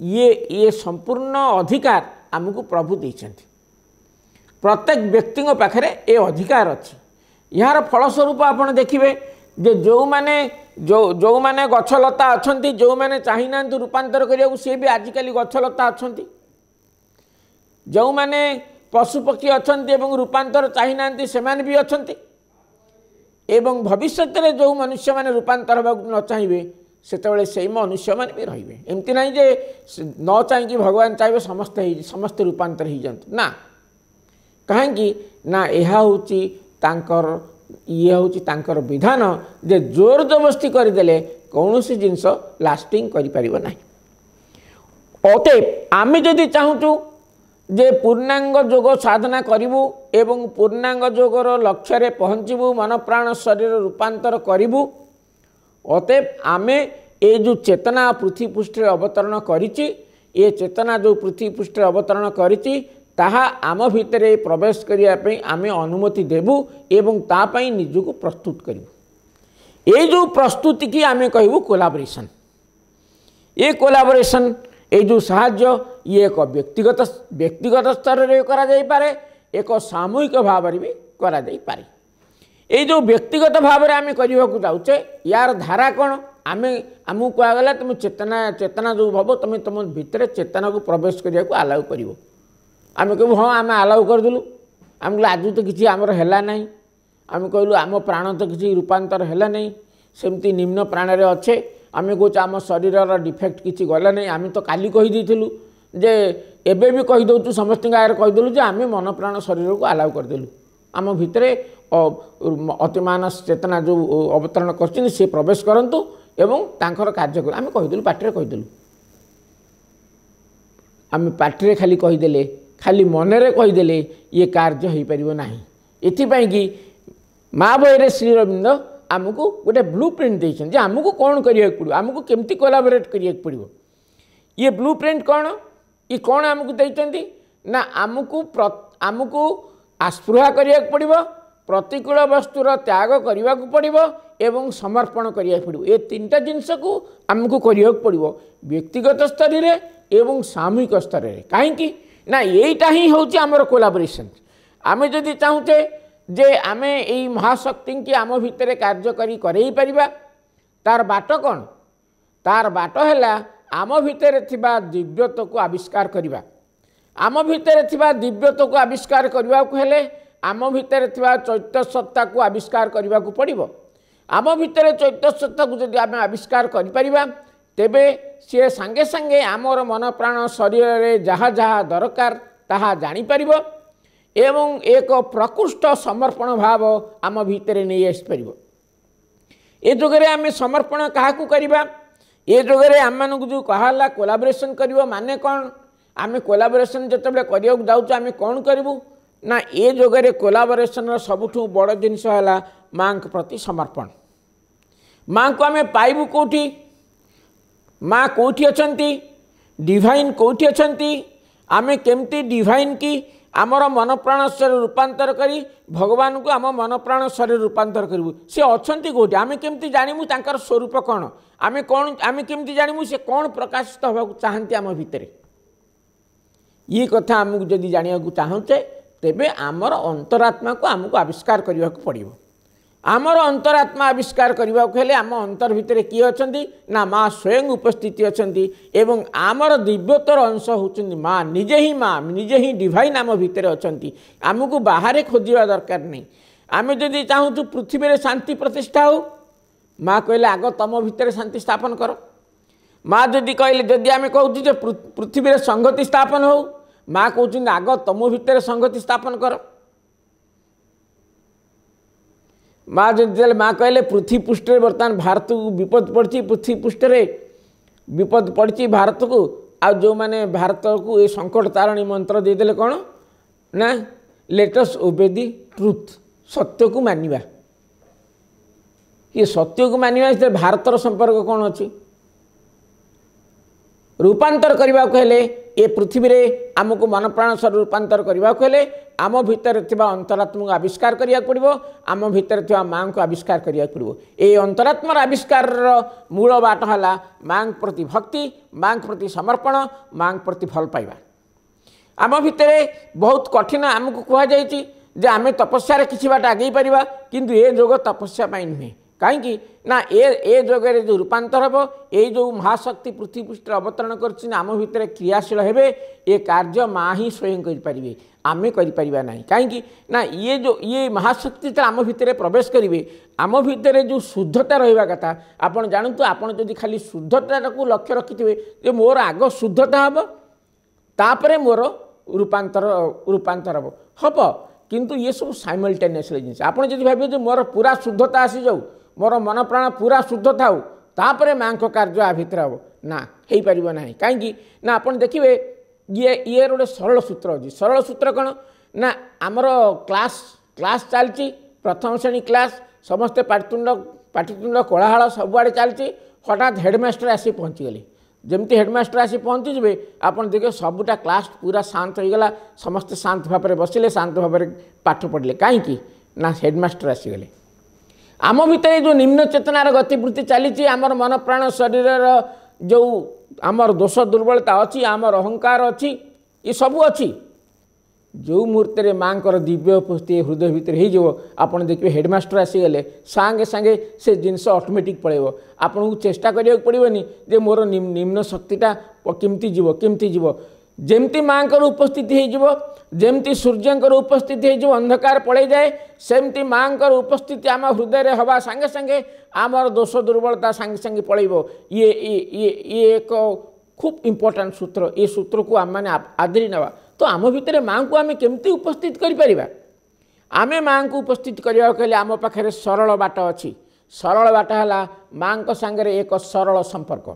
ଇଏ ଇଏ ସମ୍ପୂର୍ଣ୍ଣ ଅଧିକାର ଆମକୁ ପ୍ରଭୁ ଦେଇଛନ୍ତି ପ୍ରତ୍ୟେକ ବ୍ୟକ୍ତିଙ୍କ ପାଖରେ ଏ ଅଧିକାର ଅଛି ଏହାର ଫଳସ୍ୱରୂପ ଆପଣ ଦେଖିବେ ଯେ ଯେଉଁମାନେ ଯେଉଁ ଯେଉଁମାନେ ଗଛଲତା ଅଛନ୍ତି ଯେଉଁମାନେ ଚାହିଁନାହାନ୍ତି ରୂପାନ୍ତର କରିବାକୁ ସିଏ ବି ଆଜିକାଲି ଗଛଲତା ଅଛନ୍ତି ଯେଉଁମାନେ ପଶୁପକ୍ଷୀ ଅଛନ୍ତି ଏବଂ ରୂପାନ୍ତର ଚାହିଁନାହାନ୍ତି ସେମାନେ ବି ଅଛନ୍ତି ଏବଂ ଭବିଷ୍ୟତରେ ଯେଉଁ ମନୁଷ୍ୟମାନେ ରୂପାନ୍ତର ହେବାକୁ ନ ଚାହିଁବେ ସେତେବେଳେ ସେଇ ମନୁଷ୍ୟମାନେ ବି ରହିବେ ଏମିତି ନାହିଁ ଯେ ନ ଚାହିଁକି ଭଗବାନ ଚାହିଁବେ ସମସ୍ତେ ହେଇ ସମସ୍ତେ ରୂପାନ୍ତର ହେଇଯାଆନ୍ତି ନା କାହିଁକି ନା ଏହା ହେଉଛି ତାଙ୍କର ଇଏ ହେଉଛି ତାଙ୍କର ବିଧାନ ଯେ ଜୋର ଜବସ୍ତି କରିଦେଲେ କୌଣସି ଜିନିଷ ଲାଷ୍ଟିଂ କରିପାରିବ ନାହିଁ ଅତେ ଆମେ ଯଦି ଚାହୁଁଛୁ ଯେ ପୂର୍ଣ୍ଣାଙ୍ଗ ଯୋଗ ସାଧନା କରିବୁ ଏବଂ ପୂର୍ଣ୍ଣାଙ୍ଗ ଯୋଗର ଲକ୍ଷ୍ୟରେ ପହଞ୍ଚିବୁ ମନପ୍ରାଣ ଶରୀର ରୂପାନ୍ତର କରିବୁ ଅତେ ଆମେ ଏ ଯେଉଁ ଚେତନା ପୃଥିବୀ ପୃଷ୍ଠରେ ଅବତରଣ କରିଛି ଏ ଚେତନା ଯେଉଁ ପୃଥିବୀ ପୃଷ୍ଠରେ ଅବତରଣ କରିଛି ତାହା ଆମ ଭିତରେ ପ୍ରବେଶ କରିବା ପାଇଁ ଆମେ ଅନୁମତି ଦେବୁ ଏବଂ ତା ପାଇଁ ନିଜକୁ ପ୍ରସ୍ତୁତ କରିବୁ ଏଇ ଯେଉଁ ପ୍ରସ୍ତୁତିକି ଆମେ କହିବୁ କୋଲାବରେସନ୍ ଏ କୋଲାବରେସନ୍ ଏଇ ଯେଉଁ ସାହାଯ୍ୟ ଇଏ ଏକ ବ୍ୟକ୍ତିଗତ ବ୍ୟକ୍ତିଗତ ସ୍ତରରେ କରାଯାଇପାରେ ଏକ ସାମୂହିକ ଭାବରେ ବି କରାଯାଇପାରେ ଏଇ ଯେଉଁ ବ୍ୟକ୍ତିଗତ ଭାବରେ ଆମେ କରିବାକୁ ଯାଉଛେ ୟାର ଧାରା କ'ଣ ଆମେ ଆମକୁ କୁହାଗଲା ତୁମେ ଚେତନା ଚେତନା ଯେଉଁ ଭାବ ତୁମେ ତୁମ ଭିତରେ ଚେତନାକୁ ପ୍ରବେଶ କରିବାକୁ ଆଲାଉ କରିବ ଆମେ କହିବୁ ହଁ ଆମେ ଆଲାଉ କରିଦେଲୁ ଆମେ କହିଲୁ ଆଜି ତ କିଛି ଆମର ହେଲା ନାହିଁ ଆମେ କହିଲୁ ଆମ ପ୍ରାଣ ତ କିଛି ରୂପାନ୍ତର ହେଲା ନାହିଁ ସେମିତି ନିମ୍ନ ପ୍ରାଣରେ ଅଛେ ଆମେ କହୁଛୁ ଆମ ଶରୀରର ଡିଫେକ୍ଟ କିଛି ଗଲା ନାହିଁ ଆମେ ତ କାଲି କହିଦେଇଥିଲୁ ଯେ ଏବେ ବି କହିଦେଉଛୁ ସମସ୍ତଙ୍କ ଆଗରେ କହିଦେଲୁ ଯେ ଆମେ ମନ ପ୍ରାଣ ଶରୀରକୁ ଆଲାଉ କରିଦେଲୁ ଆମ ଭିତରେ ଅତିମାନସ ଚେତନା ଯେଉଁ ଅବତରଣ କରିଛନ୍ତି ସେ ପ୍ରବେଶ କରନ୍ତୁ ଏବଂ ତାଙ୍କର କାର୍ଯ୍ୟ କରୁ ଆମେ କହିଦେଲୁ ପାଟିରେ କହିଦେଲୁ ଆମେ ପାଟିରେ ଖାଲି କହିଦେଲେ ଖାଲି ମନରେ କହିଦେଲେ ଇଏ କାର୍ଯ୍ୟ ହୋଇପାରିବ ନାହିଁ ଏଥିପାଇଁ କି ମା ବୟରେ ଶ୍ରୀରବିନ୍ଦ ଆମକୁ ଗୋଟେ ବ୍ଲୁ ପ୍ରିଣ୍ଟ ଦେଇଛନ୍ତି ଯେ ଆମକୁ କ'ଣ କରିବାକୁ ପଡ଼ିବ ଆମକୁ କେମିତି କୋଲାବରେଟ୍ କରିବାକୁ ପଡ଼ିବ ଇଏ ବ୍ଲୁ ପ୍ରିଣ୍ଟ କ'ଣ ଇଏ କ'ଣ ଆମକୁ ଦେଇଛନ୍ତି ନା ଆମକୁ ଆମକୁ ଆସ୍ପୃହା କରିବାକୁ ପଡ଼ିବ ପ୍ରତିକୂଳ ବସ୍ତୁର ତ୍ୟାଗ କରିବାକୁ ପଡ଼ିବ ଏବଂ ସମର୍ପଣ କରିବାକୁ ପଡ଼ିବ ଏ ତିନିଟା ଜିନିଷକୁ ଆମକୁ କରିବାକୁ ପଡ଼ିବ ବ୍ୟକ୍ତିଗତ ସ୍ତରରେ ଏବଂ ସାମୂହିକ ସ୍ତରରେ କାହିଁକି ନା ଏଇଟା ହିଁ ହେଉଛି ଆମର କୋଲାବୋରେସନ୍ ଆମେ ଯଦି ଚାହୁଁଛେ ଯେ ଆମେ ଏଇ ମହାଶକ୍ତିଙ୍କି ଆମ ଭିତରେ କାର୍ଯ୍ୟକାରୀ କରେଇ ପାରିବା ତାର ବାଟ କ'ଣ ତାର ବାଟ ହେଲା ଆମ ଭିତରେ ଥିବା ଦିବ୍ୟତ୍ୱକୁ ଆବିଷ୍କାର କରିବା ଆମ ଭିତରେ ଥିବା ଦିବ୍ୟତ୍ୱକୁ ଆବିଷ୍କାର କରିବାକୁ ହେଲେ ଆମ ଭିତରେ ଥିବା ଚୈତ୍ୟସତ୍ତାକୁ ଆବିଷ୍କାର କରିବାକୁ ପଡ଼ିବ ଆମ ଭିତରେ ଚୈତ୍ୟସତ୍ତାକୁ ଯଦି ଆମେ ଆବିଷ୍କାର କରିପାରିବା ତେବେ ସିଏ ସାଙ୍ଗେ ସାଙ୍ଗେ ଆମର ମନ ପ୍ରାଣ ଶରୀରରେ ଯାହା ଯାହା ଦରକାର ତାହା ଜାଣିପାରିବ ଏବଂ ଏକ ପ୍ରକୃଷ୍ଟ ସମର୍ପଣ ଭାବ ଆମ ଭିତରେ ନେଇ ଆସିପାରିବ ଏ ଯୁଗରେ ଆମେ ସମର୍ପଣ କାହାକୁ କରିବା ଏ ଯୁଗରେ ଆମମାନଙ୍କୁ ଯେଉଁ କହା ହେଲା କୋଲାବରେସନ୍ କରିବ ମାନେ କ'ଣ ଆମେ କୋଲାବୋରେସନ୍ ଯେତେବେଳେ କରିବାକୁ ଯାଉଛୁ ଆମେ କ'ଣ କରିବୁ ନା ଏ ଯୁଗରେ କୋଲାବରେସନ୍ର ସବୁଠୁ ବଡ଼ ଜିନିଷ ହେଲା ମାଆଙ୍କ ପ୍ରତି ସମର୍ପଣ ମାଆଙ୍କୁ ଆମେ ପାଇବୁ କେଉଁଠି ମା କେଉଁଠି ଅଛନ୍ତି ଡିଭାଇନ୍ କେଉଁଠି ଅଛନ୍ତି ଆମେ କେମିତି ଡିଭାଇନ୍କି ଆମର ମନପ୍ରାଣ ସ୍ତରରେ ରୂପାନ୍ତର କରି ଭଗବାନଙ୍କୁ ଆମ ମନପ୍ରାଣ ସ୍ତରରେ ରୂପାନ୍ତର କରିବୁ ସେ ଅଛନ୍ତି କେଉଁଠି ଆମେ କେମିତି ଜାଣିବୁ ତାଙ୍କର ସ୍ୱରୂପ କ'ଣ ଆମେ କ'ଣ ଆମେ କେମିତି ଜାଣିବୁ ସେ କ'ଣ ପ୍ରକାଶିତ ହେବାକୁ ଚାହାନ୍ତି ଆମ ଭିତରେ ଇଏ କଥା ଆମକୁ ଯଦି ଜାଣିବାକୁ ଚାହୁଁଛେ ତେବେ ଆମର ଅନ୍ତରାତ୍ମାକୁ ଆମକୁ ଆବିଷ୍କାର କରିବାକୁ ପଡ଼ିବ ଆମର ଅନ୍ତରାତ୍ମା ଆବିଷ୍କାର କରିବାକୁ ହେଲେ ଆମ ଅନ୍ତର ଭିତରେ କିଏ ଅଛନ୍ତି ନା ମା ସ୍ୱୟଂ ଉପସ୍ଥିତି ଅଛନ୍ତି ଏବଂ ଆମର ଦିବ୍ୟତର ଅଂଶ ହେଉଛନ୍ତି ମା ନିଜେ ହିଁ ମା ନିଜେ ହିଁ ଡିଭାଇନ୍ ଆମ ଭିତରେ ଅଛନ୍ତି ଆମକୁ ବାହାରେ ଖୋଜିବା ଦରକାର ନାହିଁ ଆମେ ଯଦି ଚାହୁଁଛୁ ପୃଥିବୀରେ ଶାନ୍ତି ପ୍ରତିଷ୍ଠା ହେଉ ମା କହିଲେ ଆଗ ତମ ଭିତରେ ଶାନ୍ତି ସ୍ଥାପନ କର ମା ଯଦି କହିଲେ ଯଦି ଆମେ କହୁଛୁ ଯେ ପୃଥିବୀରେ ସଂଗତି ସ୍ଥାପନ ହେଉ ମା କହୁଛନ୍ତି ଆଗ ତମ ଭିତରେ ସଂଗତି ସ୍ଥାପନ କର कहले पृथ्वी पृष्ठले बर्तमान भारत को विपद पडिजी पृथ्वी पृष्ठले विपद भारत को आ जो भारत भारतको ए सङ्कट ताराणी मन्त्र दिदेले कन्टस ओबे दि ट्रुथ सत्यको मा सत्यको मात्रै भारत र सम्पर्क कन् अ रूपान्तरेको ଏ ପୃଥିବୀରେ ଆମକୁ ମନପ୍ରାଣ ସ୍ୱର ରୂପାନ୍ତର କରିବାକୁ ହେଲେ ଆମ ଭିତରେ ଥିବା ଅନ୍ତରାତ୍ମାକୁ ଆବିଷ୍କାର କରିବାକୁ ପଡ଼ିବ ଆମ ଭିତରେ ଥିବା ମାଆଙ୍କୁ ଆବିଷ୍କାର କରିବାକୁ ପଡ଼ିବ ଏଇ ଅନ୍ତରାତ୍ମାର ଆବିଷ୍କାରର ମୂଳ ବାଟ ହେଲା ମାଆଙ୍କ ପ୍ରତି ଭକ୍ତି ମାଆଙ୍କ ପ୍ରତି ସମର୍ପଣ ମାଆଙ୍କ ପ୍ରତି ଭଲ ପାଇବା ଆମ ଭିତରେ ବହୁତ କଠିନ ଆମକୁ କୁହାଯାଇଛି ଯେ ଆମେ ତପସ୍ୟାରେ କିଛି ବାଟ ଆଗେଇ ପାରିବା କିନ୍ତୁ ଏ ଯୋଗ ତପସ୍ୟା ପାଇଁ ନୁହେଁ କାହିଁକି ନା ଏ ଏ ଯୋଗରେ ଯେଉଁ ରୂପାନ୍ତର ହେବ ଏଇ ଯେଉଁ ମହାଶକ୍ତି ପୃଥିବୀ ପୃଷ୍ଠରେ ଅବତରଣ କରିଛନ୍ତି ଆମ ଭିତରେ କ୍ରିୟାଶୀଳ ହେବେ ଏ କାର୍ଯ୍ୟ ମା ହିଁ ସ୍ୱୟଂ କରିପାରିବେ ଆମେ କରିପାରିବା ନାହିଁ କାହିଁକି ନା ଇଏ ଯେଉଁ ଇଏ ମହାଶକ୍ତି ଯେତେବେଳେ ଆମ ଭିତରେ ପ୍ରବେଶ କରିବେ ଆମ ଭିତରେ ଯେଉଁ ଶୁଦ୍ଧତା ରହିବା କଥା ଆପଣ ଜାଣନ୍ତୁ ଆପଣ ଯଦି ଖାଲି ଶୁଦ୍ଧତାଟାକୁ ଲକ୍ଷ୍ୟ ରଖିଥିବେ ଯେ ମୋର ଆଗ ଶୁଦ୍ଧତା ହେବ ତାପରେ ମୋର ରୂପାନ୍ତର ରୂପାନ୍ତର ହେବ ହେବ କିନ୍ତୁ ଇଏ ସବୁ ସାଇମଲ୍ଟେନିୟସ୍ଲି ଜିନିଷ ଆପଣ ଯଦି ଭାବିବେ ଯେ ମୋର ପୁରା ଶୁଦ୍ଧତା ଆସିଯାଉ ମୋର ମନ ପ୍ରାଣ ପୁରା ଶୁଦ୍ଧ ଥାଉ ତାପରେ ମାଆଙ୍କ କାର୍ଯ୍ୟ ଆ ଭିତରେ ହେବ ନା ହେଇପାରିବ ନାହିଁ କାହିଁକି ନା ଆପଣ ଦେଖିବେ ଇଏ ଇଏର ଗୋଟେ ସରଳ ସୂତ୍ର ଅଛି ସରଳ ସୂତ୍ର କ'ଣ ନା ଆମର କ୍ଲାସ୍ କ୍ଲାସ୍ ଚାଲିଛି ପ୍ରଥମ ଶ୍ରେଣୀ କ୍ଲାସ୍ ସମସ୍ତେ ପାଟିତୁଣ୍ଡ ପାଟିତୁଣ୍ଡ କୋଳାହଳ ସବୁଆଡ଼େ ଚାଲିଛି ହଠାତ୍ ହେଡ଼ମାଷ୍ଟର ଆସି ପହଞ୍ଚିଗଲେ ଯେମିତି ହେଡ଼ମାଷ୍ଟର ଆସି ପହଞ୍ଚିଯିବେ ଆପଣ ଦେଖିବେ ସବୁଟା କ୍ଲାସ୍ ପୁରା ଶାନ୍ତ ହୋଇଗଲା ସମସ୍ତେ ଶାନ୍ତ ଭାବରେ ବସିଲେ ଶାନ୍ତ ଭାବରେ ପାଠ ପଢ଼ିଲେ କାହିଁକି ନା ହେଡ଼ମାଷ୍ଟର ଆସିଗଲେ ଆମ ଭିତରେ ଯେଉଁ ନିମ୍ନ ଚେତନାର ଗତିବୃତ୍ତି ଚାଲିଛି ଆମର ମନ ପ୍ରାଣ ଶରୀରର ଯେଉଁ ଆମର ଦୋଷ ଦୁର୍ବଳତା ଅଛି ଆମର ଅହଙ୍କାର ଅଛି ଏସବୁ ଅଛି ଯେଉଁ ମୁହୂର୍ତ୍ତରେ ମାଆଙ୍କର ଦିବ୍ୟ ଉପସ୍ଥିତି ହୃଦୟ ଭିତରେ ହେଇଯିବ ଆପଣ ଦେଖିବେ ହେଡ଼ମାଷ୍ଟର ଆସିଗଲେ ସାଙ୍ଗେ ସାଙ୍ଗେ ସେ ଜିନିଷ ଅଟୋମେଟିକ୍ ପଳେଇବ ଆପଣଙ୍କୁ ଚେଷ୍ଟା କରିବାକୁ ପଡ଼ିବନି ଯେ ମୋର ନିମ୍ନ ଶକ୍ତିଟା କେମିତି ଯିବ କେମିତି ଯିବ ଯେମିତି ମା'ଙ୍କର ଉପସ୍ଥିତି ହେଇଯିବ ଯେମିତି ସୂର୍ଯ୍ୟଙ୍କର ଉପସ୍ଥିତି ହେଇଯିବ ଅନ୍ଧକାର ପଳାଇଯାଏ ସେମିତି ମାଆଙ୍କର ଉପସ୍ଥିତି ଆମ ହୃଦୟରେ ହେବା ସାଙ୍ଗେ ସାଙ୍ଗେ ଆମର ଦୋଷ ଦୁର୍ବଳତା ସାଙ୍ଗେ ସାଙ୍ଗେ ପଳେଇବ ଇଏ ଇଏ ଇଏ ଏକ ଖୁବ୍ ଇମ୍ପୋର୍ଟାଣ୍ଟ ସୂତ୍ର ଏ ସୂତ୍ରକୁ ଆମମାନେ ଆଦରି ନେବା ତ ଆମ ଭିତରେ ମା'ଙ୍କୁ ଆମେ କେମିତି ଉପସ୍ଥିତ କରିପାରିବା ଆମେ ମାଆଙ୍କୁ ଉପସ୍ଥିତ କରିବାକୁ ହେଲେ ଆମ ପାଖରେ ସରଳ ବାଟ ଅଛି ସରଳ ବାଟ ହେଲା ମାଆଙ୍କ ସାଙ୍ଗରେ ଏକ ସରଳ ସମ୍ପର୍କ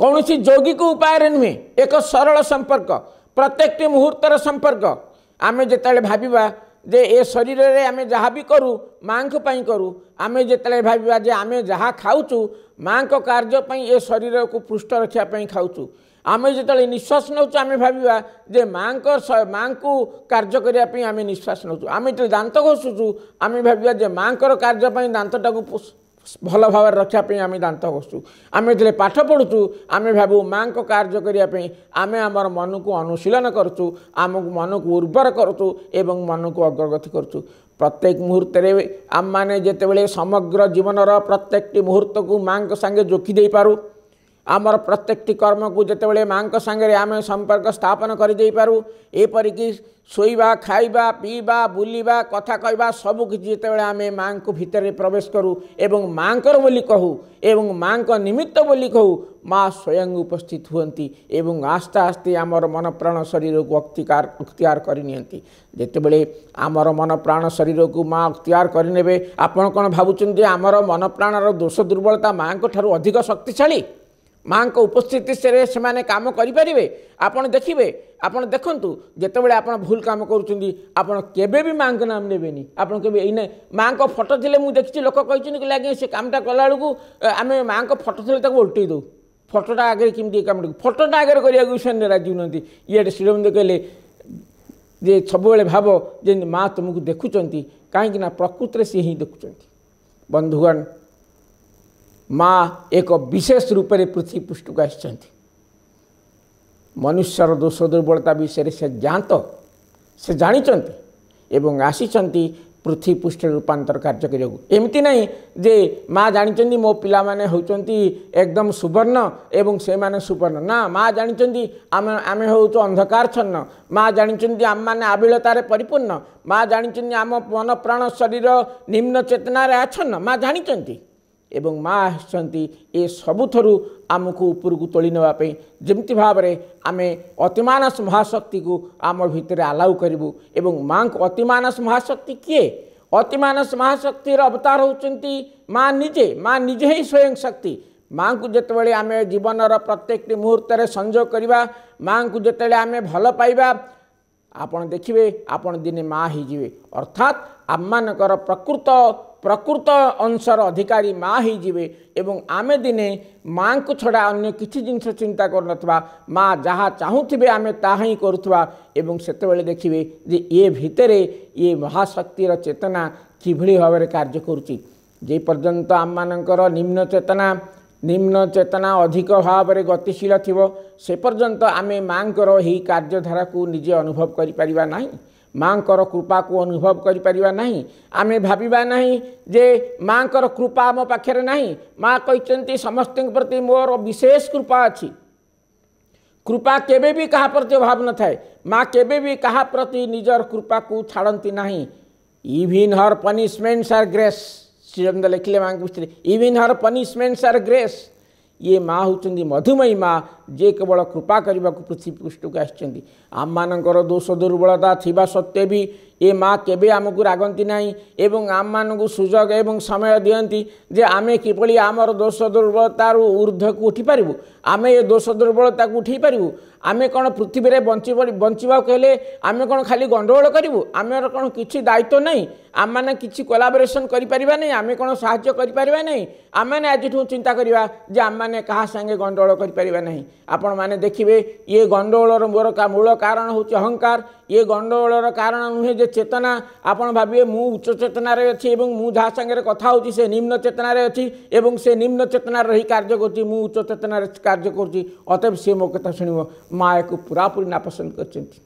କୌଣସି ଯୌଗିକ ଉପାୟରେ ନୁହେଁ ଏକ ସରଳ ସମ୍ପର୍କ ପ୍ରତ୍ୟେକଟି ମୁହୂର୍ତ୍ତର ସମ୍ପର୍କ ଆମେ ଯେତେବେଳେ ଭାବିବା ଯେ ଏ ଶରୀରରେ ଆମେ ଯାହା ବି କରୁ ମାଆଙ୍କ ପାଇଁ କରୁ ଆମେ ଯେତେବେଳେ ଭାବିବା ଯେ ଆମେ ଯାହା ଖାଉଛୁ ମାଆଙ୍କ କାର୍ଯ୍ୟ ପାଇଁ ଏ ଶରୀରକୁ ପୃଷ୍ଟ ରଖିବା ପାଇଁ ଖାଉଛୁ ଆମେ ଯେତେବେଳେ ନିଶ୍ୱାସ ନେଉଛୁ ଆମେ ଭାବିବା ଯେ ମାଆଙ୍କ ମାଆଙ୍କୁ କାର୍ଯ୍ୟ କରିବା ପାଇଁ ଆମେ ନିଶ୍ୱାସ ନେଉଛୁ ଆମେ ଯେତେବେଳେ ଦାନ୍ତ ଘୋଷୁଛୁ ଆମେ ଭାବିବା ଯେ ମାଆଙ୍କର କାର୍ଯ୍ୟ ପାଇଁ ଦାନ୍ତଟାକୁ ଭଲ ଭାବରେ ରଖିବା ପାଇଁ ଆମେ ଦାନ୍ତ ଘଷୁ ଆମେ ଯେତେବେଳେ ପାଠ ପଢ଼ୁଛୁ ଆମେ ଭାବୁ ମାଆଙ୍କ କାର୍ଯ୍ୟ କରିବା ପାଇଁ ଆମେ ଆମର ମନକୁ ଅନୁଶୀଳନ କରୁଛୁ ଆମକୁ ମନକୁ ଉର୍ବର କରୁଛୁ ଏବଂ ମନକୁ ଅଗ୍ରଗତି କରୁଛୁ ପ୍ରତ୍ୟେକ ମୁହୂର୍ତ୍ତରେ ଆମମାନେ ଯେତେବେଳେ ସମଗ୍ର ଜୀବନର ପ୍ରତ୍ୟେକଟି ମୁହୂର୍ତ୍ତକୁ ମାଆଙ୍କ ସାଙ୍ଗେ ଜୋଖି ଦେଇପାରୁ ଆମର ପ୍ରତ୍ୟେକଟି କର୍ମକୁ ଯେତେବେଳେ ମାଆଙ୍କ ସାଙ୍ଗରେ ଆମେ ସମ୍ପର୍କ ସ୍ଥାପନ କରିଦେଇପାରୁ ଏପରିକି ଶୋଇବା ଖାଇବା ପିଇବା ବୁଲିବା କଥା କହିବା ସବୁକିଛି ଯେତେବେଳେ ଆମେ ମାଆଙ୍କୁ ଭିତରେ ପ୍ରବେଶ କରୁ ଏବଂ ମାଆଙ୍କର ବୋଲି କହୁ ଏବଂ ମାଆଙ୍କ ନିମିତ୍ତ ବୋଲି କହୁ ମା' ସ୍ୱୟଂ ଉପସ୍ଥିତ ହୁଅନ୍ତି ଏବଂ ଆସ୍ତେ ଆସ୍ତେ ଆମର ମନ ପ୍ରାଣ ଶରୀରକୁ ଅକ୍ତିକାର ଅକ୍ତିଆର କରିନିଅନ୍ତି ଯେତେବେଳେ ଆମର ମନପ୍ରାଣ ଶରୀରକୁ ମା' ଅକ୍ତିଆର କରିନେବେ ଆପଣ କ'ଣ ଭାବୁଛନ୍ତି ଆମର ମନପ୍ରାଣର ଦୋଷ ଦୁର୍ବଳତା ମାଆଙ୍କ ଠାରୁ ଅଧିକ ଶକ୍ତିଶାଳୀ ମାଆଙ୍କ ଉପସ୍ଥିତିରେ ସେମାନେ କାମ କରିପାରିବେ ଆପଣ ଦେଖିବେ ଆପଣ ଦେଖନ୍ତୁ ଯେତେବେଳେ ଆପଣ ଭୁଲ କାମ କରୁଛନ୍ତି ଆପଣ କେବେ ବି ମାଆଙ୍କ ନାମ ନେବେନି ଆପଣ କେବେ ଏଇନା ମାଆଙ୍କ ଫଟୋ ଥିଲେ ମୁଁ ଦେଖିଛି ଲୋକ କହିଛନ୍ତି କହିଲେ ଆଜ୍ଞା ସେ କାମଟା କଲାବେଳକୁ ଆମେ ମାଆଙ୍କ ଫଟୋ ଥିଲେ ତାକୁ ଓଲଟେଇ ଦେଉ ଫଟୋଟା ଆଗରେ କେମିତି କାମଟାକୁ ଫଟୋଟା ଆଗରେ କରିବାକୁ ସେମାନେ ରାଜି ହେଉନାହାନ୍ତି ଇଆଡ଼େ ଶ୍ରୀରବିନ୍ଦ କହିଲେ ଯେ ସବୁବେଳେ ଭାବ ଯେ ମାଆ ତୁମକୁ ଦେଖୁଛନ୍ତି କାହିଁକିନା ପ୍ରକୃତରେ ସିଏ ହିଁ ଦେଖୁଛନ୍ତି ବନ୍ଧୁଗଣ ମା ଏକ ବିଶେଷ ରୂପରେ ପୃଥିବୀ ପୃଷ୍ଠକୁ ଆସିଛନ୍ତି ମନୁଷ୍ୟର ଦୋଷ ଦୁର୍ବଳତା ବିଷୟରେ ସେ ଜାଣତ ସେ ଜାଣିଛନ୍ତି ଏବଂ ଆସିଛନ୍ତି ପୃଥିବୀ ପୃଷ୍ଠରେ ରୂପାନ୍ତର କାର୍ଯ୍ୟ କରିବାକୁ ଏମିତି ନାହିଁ ଯେ ମା ଜାଣିଛନ୍ତି ମୋ ପିଲାମାନେ ହେଉଛନ୍ତି ଏକଦମ ସୁବର୍ଣ୍ଣ ଏବଂ ସେମାନେ ସୁବର୍ଣ୍ଣ ନା ମା ଜାଣିଛନ୍ତି ଆମେ ଆମେ ହେଉଛୁ ଅନ୍ଧକାରଚ୍ଛନ୍ନ ମା ଜାଣିଛନ୍ତି ଆମମାନେ ଆବିଳତାରେ ପରିପୂର୍ଣ୍ଣ ମା ଜାଣିଛନ୍ତି ଆମ ମନ ପ୍ରାଣ ଶରୀର ନିମ୍ନ ଚେତନାରେ ଆଚ୍ଛନ୍ନ ମା ଜାଣିଛନ୍ତି ଏବଂ ମା ଆସୁଛନ୍ତି ଏ ସବୁଥିରୁ ଆମକୁ ଉପରକୁ ତୋଳି ନେବା ପାଇଁ ଯେମିତି ଭାବରେ ଆମେ ଅତିମାନସ ମହାଶକ୍ତିକୁ ଆମ ଭିତରେ ଆଲାଉ କରିବୁ ଏବଂ ମାଆଙ୍କୁ ଅତିମାନସ ମହାଶକ୍ତି କିଏ ଅତିମାନସ ମହାଶକ୍ତିର ଅବତାର ହେଉଛନ୍ତି ମା ନିଜେ ମା ନିଜେ ହିଁ ସ୍ୱୟଂ ଶକ୍ତି ମାଆଙ୍କୁ ଯେତେବେଳେ ଆମେ ଜୀବନର ପ୍ରତ୍ୟେକଟି ମୁହୂର୍ତ୍ତରେ ସଂଯୋଗ କରିବା ମାଆଙ୍କୁ ଯେତେବେଳେ ଆମେ ଭଲ ପାଇବା ଆପଣ ଦେଖିବେ ଆପଣ ଦିନେ ମା ହେଇଯିବେ ଅର୍ଥାତ୍ ଆମମାନଙ୍କର ପ୍ରକୃତ ପ୍ରକୃତ ଅଂଶର ଅଧିକାରୀ ମା ହୋଇଯିବେ ଏବଂ ଆମେ ଦିନେ ମାଆଙ୍କୁ ଛଡ଼ା ଅନ୍ୟ କିଛି ଜିନିଷ ଚିନ୍ତା କରୁନଥିବା ମା ଯାହା ଚାହୁଁଥିବେ ଆମେ ତାହା ହିଁ କରୁଥିବା ଏବଂ ସେତେବେଳେ ଦେଖିବେ ଯେ ଇଏ ଭିତରେ ଇଏ ମହାଶକ୍ତିର ଚେତନା କିଭଳି ଭାବରେ କାର୍ଯ୍ୟ କରୁଛି ଯେ ପର୍ଯ୍ୟନ୍ତ ଆମମାନଙ୍କର ନିମ୍ନ ଚେତନା ନିମ୍ନ ଚେତନା ଅଧିକ ଭାବରେ ଗତିଶୀଳ ଥିବ ସେ ପର୍ଯ୍ୟନ୍ତ ଆମେ ମାଆଙ୍କର ଏହି କାର୍ଯ୍ୟଧାରାକୁ ନିଜେ ଅନୁଭବ କରିପାରିବା ନାହିଁ माँ कृपा को अनुभव करें आम भावना जे माँ कृपा आम पाखे ना माँ कही समस्त प्रति मोर विशेष कृपा अच्छी कृपा के भी प्रति अभाव न था माँ के भी प्रति निजर कृपा को छाड़ती ना in her punishments are grace Shrichand लिखले माँ को इन हर पनीशमेंट्स आर ग्रेस ये माँ हूँ मधुमयी माँ ଯେ କେବଳ କୃପା କରିବାକୁ ପୃଥିବୀ ପୃଷ୍ଠକୁ ଆସିଛନ୍ତି ଆମମାନଙ୍କର ଦୋଷ ଦୁର୍ବଳତା ଥିବା ସତ୍ତ୍ୱେ ବି ଏ ମା କେବେ ଆମକୁ ରାଗନ୍ତି ନାହିଁ ଏବଂ ଆମମାନଙ୍କୁ ସୁଯୋଗ ଏବଂ ସମୟ ଦିଅନ୍ତି ଯେ ଆମେ କିଭଳି ଆମର ଦୋଷ ଦୁର୍ବଳତାରୁ ଉର୍ଦ୍ଧ୍ୱକୁ ଉଠିପାରିବୁ ଆମେ ଏ ଦୋଷ ଦୁର୍ବଳତାକୁ ଉଠାଇ ପାରିବୁ ଆମେ କ'ଣ ପୃଥିବୀରେ ବଞ୍ଚି ବଞ୍ଚିବାକୁ ହେଲେ ଆମେ କ'ଣ ଖାଲି ଗଣ୍ଡଗୋଳ କରିବୁ ଆମର କ'ଣ କିଛି ଦାୟିତ୍ୱ ନାହିଁ ଆମମାନେ କିଛି କୋଲାବରେସନ୍ କରିପାରିବା ନାହିଁ ଆମେ କ'ଣ ସାହାଯ୍ୟ କରିପାରିବା ନାହିଁ ଆମେମାନେ ଆଜିଠୁ ଚିନ୍ତା କରିବା ଯେ ଆମମାନେ କାହା ସାଙ୍ଗେ ଗଣ୍ଡଗୋଳ କରିପାରିବା ନାହିଁ ଆପଣମାନେ ଦେଖିବେ ଇଏ ଗଣ୍ଡଗୋଳର ମୋର ମୂଳ କାରଣ ହେଉଛି ଅହଙ୍କାର ଇଏ ଗଣ୍ଡଗୋଳର କାରଣ ନୁହେଁ ଯେ ଚେତନା ଆପଣ ଭାବିବେ ମୁଁ ଉଚ୍ଚ ଚେତନାରେ ଅଛି ଏବଂ ମୁଁ ଯାହା ସାଙ୍ଗରେ କଥା ହେଉଛି ସେ ନିମ୍ନ ଚେତନାରେ ଅଛି ଏବଂ ସେ ନିମ୍ନ ଚେତନାରେ ରହି କାର୍ଯ୍ୟ କରୁଛି ମୁଁ ଉଚ୍ଚ ଚେତନାରେ କାର୍ଯ୍ୟ କରୁଛି ଅତଏବ ସେ ମୋ କଥା ଶୁଣିବ ମା' ଏହାକୁ ପୁରାପୁରି ନାପସନ୍ଦ କରିଛନ୍ତି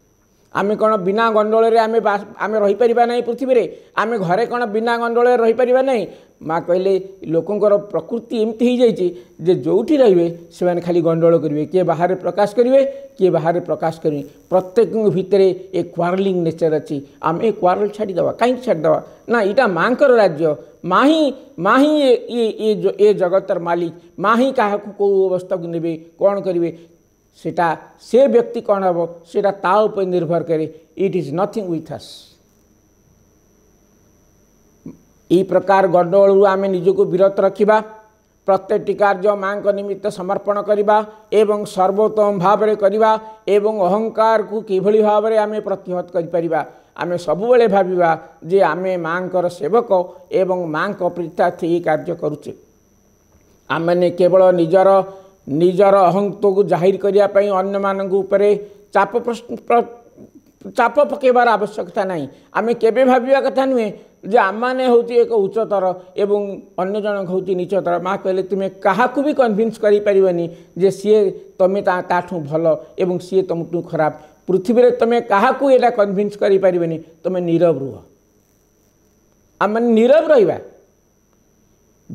ଆମେ କ'ଣ ବିନା ଗଣ୍ଡଗୋଳରେ ଆମେ ଆମେ ରହିପାରିବା ନାହିଁ ପୃଥିବୀରେ ଆମେ ଘରେ କ'ଣ ବିନା ଗଣ୍ଡଗୋଳରେ ରହିପାରିବା ନାହିଁ ମା କହିଲେ ଲୋକଙ୍କର ପ୍ରକୃତି ଏମିତି ହେଇଯାଇଛି ଯେ ଯେଉଁଠି ରହିବେ ସେମାନେ ଖାଲି ଗଣ୍ଡଗୋଳ କରିବେ କିଏ ବାହାରେ ପ୍ରକାଶ କରିବେ କିଏ ବାହାରେ ପ୍ରକାଶ କରିବେ ପ୍ରତ୍ୟେକଙ୍କ ଭିତରେ ଏ କ୍ୱାରଲିଂ ନେଚର୍ ଅଛି ଆମେ ଏ କ୍ୱାରଲ ଛାଡ଼ିଦେବା କାହିଁକି ଛାଡ଼ିଦେବା ନା ଏଇଟା ମାଆଙ୍କର ରାଜ୍ୟ ମା ହିଁ ମା ହିଁ ଏ ଜଗତର ମାଲିକ ମା ହିଁ କାହାକୁ କେଉଁ ଅବସ୍ଥାକୁ ନେବେ କ'ଣ କରିବେ ସେଇଟା ସେ ବ୍ୟକ୍ତି କ'ଣ ହେବ ସେଇଟା ତା ଉପରେ ନିର୍ଭର କରେ ଇଟ୍ ଇଜ୍ ନଥିଙ୍ଗ ୱିଥ୍ ଆସ୍ ଏହି ପ୍ରକାର ଗଣ୍ଡଗୋଳରୁ ଆମେ ନିଜକୁ ବିରତ ରଖିବା ପ୍ରତ୍ୟେକଟି କାର୍ଯ୍ୟ ମାଆଙ୍କ ନିମିତ୍ତ ସମର୍ପଣ କରିବା ଏବଂ ସର୍ବୋତ୍ତମ ଭାବରେ କରିବା ଏବଂ ଅହଙ୍କାରକୁ କିଭଳି ଭାବରେ ଆମେ ପ୍ରତିହତ କରିପାରିବା ଆମେ ସବୁବେଳେ ଭାବିବା ଯେ ଆମେ ମାଆଙ୍କର ସେବକ ଏବଂ ମାଆଙ୍କ ପ୍ରୀତାର୍ଥୀ ଏହି କାର୍ଯ୍ୟ କରୁଛେ ଆମମାନେ କେବଳ ନିଜର ନିଜର ଅହଂତ୍ୱକୁ ଜାହିର କରିବା ପାଇଁ ଅନ୍ୟମାନଙ୍କ ଉପରେ ଚାପ ଚାପ ପକାଇବାର ଆବଶ୍ୟକତା ନାହିଁ ଆମେ କେବେ ଭାବିବା କଥା ନୁହେଁ ଯେ ଆମମାନେ ହେଉଛି ଏକ ଉଚ୍ଚତର ଏବଂ ଅନ୍ୟ ଜଣକ ହେଉଛି ନିଚତର ମା' କହିଲେ ତୁମେ କାହାକୁ ବି କନଭିନ୍ସ କରିପାରିବନି ଯେ ସିଏ ତୁମେ ତାଠୁ ଭଲ ଏବଂ ସିଏ ତୁମଠୁ ଖରାପ ପୃଥିବୀରେ ତୁମେ କାହାକୁ ଏଇଟା କନଭିନ୍ସ କରିପାରିବନି ତୁମେ ନୀରବ ରୁହ ଆମମାନେ ନୀରବ ରହିବା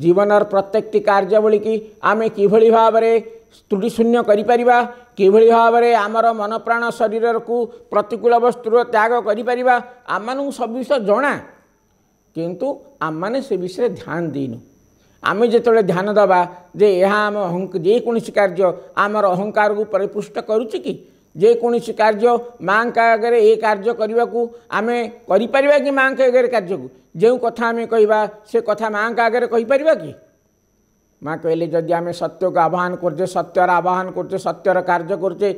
ଜୀବନର ପ୍ରତ୍ୟେକଟି କାର୍ଯ୍ୟବଳୀକି ଆମେ କିଭଳି ଭାବରେ ତ୍ରୁଟିଶୂନ୍ୟ କରିପାରିବା କିଭଳି ଭାବରେ ଆମର ମନପ୍ରାଣ ଶରୀରକୁ ପ୍ରତିକୂଳ ବସ୍ତୁର ତ୍ୟାଗ କରିପାରିବା ଆମମାନଙ୍କୁ ସବୁ ବିଷୟ ଜଣା କିନ୍ତୁ ଆମମାନେ ସେ ବିଷୟରେ ଧ୍ୟାନ ଦେଇନୁ ଆମେ ଯେତେବେଳେ ଧ୍ୟାନ ଦେବା ଯେ ଏହା ଆମ ଯେକୌଣସି କାର୍ଯ୍ୟ ଆମର ଅହଂକାରକୁ ପରିପୃଷ୍ଟ କରୁଛି କି ଯେକୌଣସି କାର୍ଯ୍ୟ ମାଆଙ୍କ ଆଗରେ ଏ କାର୍ଯ୍ୟ କରିବାକୁ ଆମେ କରିପାରିବା କି ମାଆଙ୍କ ଆଗରେ କାର୍ଯ୍ୟକୁ ଯେଉଁ କଥା ଆମେ କହିବା ସେ କଥା ମାଆଙ୍କ ଆଗରେ କହିପାରିବା କି ମା' କହିଲେ ଯଦି ଆମେ ସତ୍ୟକୁ ଆବାହନ କରୁଛେ ସତ୍ୟର ଆବାହନ କରୁଛେ ସତ୍ୟର କାର୍ଯ୍ୟ କରୁଛେ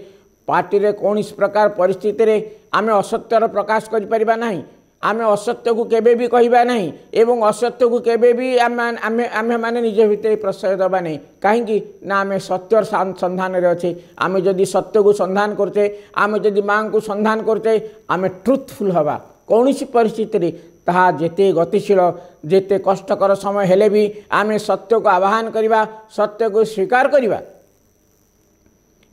ପାର୍ଟିରେ କୌଣସି ପ୍ରକାର ପରିସ୍ଥିତିରେ ଆମେ ଅସତ୍ୟର ପ୍ରକାଶ କରିପାରିବା ନାହିଁ आम असत्य को केवे भी कहवा ना एवं असत्य को केवे भी आम मैंने निज भाई प्रश्रय दबा ना कहीं आम सत्य सन्धान अच्छे आम जदि सत्य को सन्धान करते आम जदि माँ को सन्धान करते आम ट्रुथफुल हवा कौन सी पार्थित ता जिते गतिशील जिते कष्टर समय हेले भी आम सत्य को आह्वान करवा सत्य को स्वीकार करवा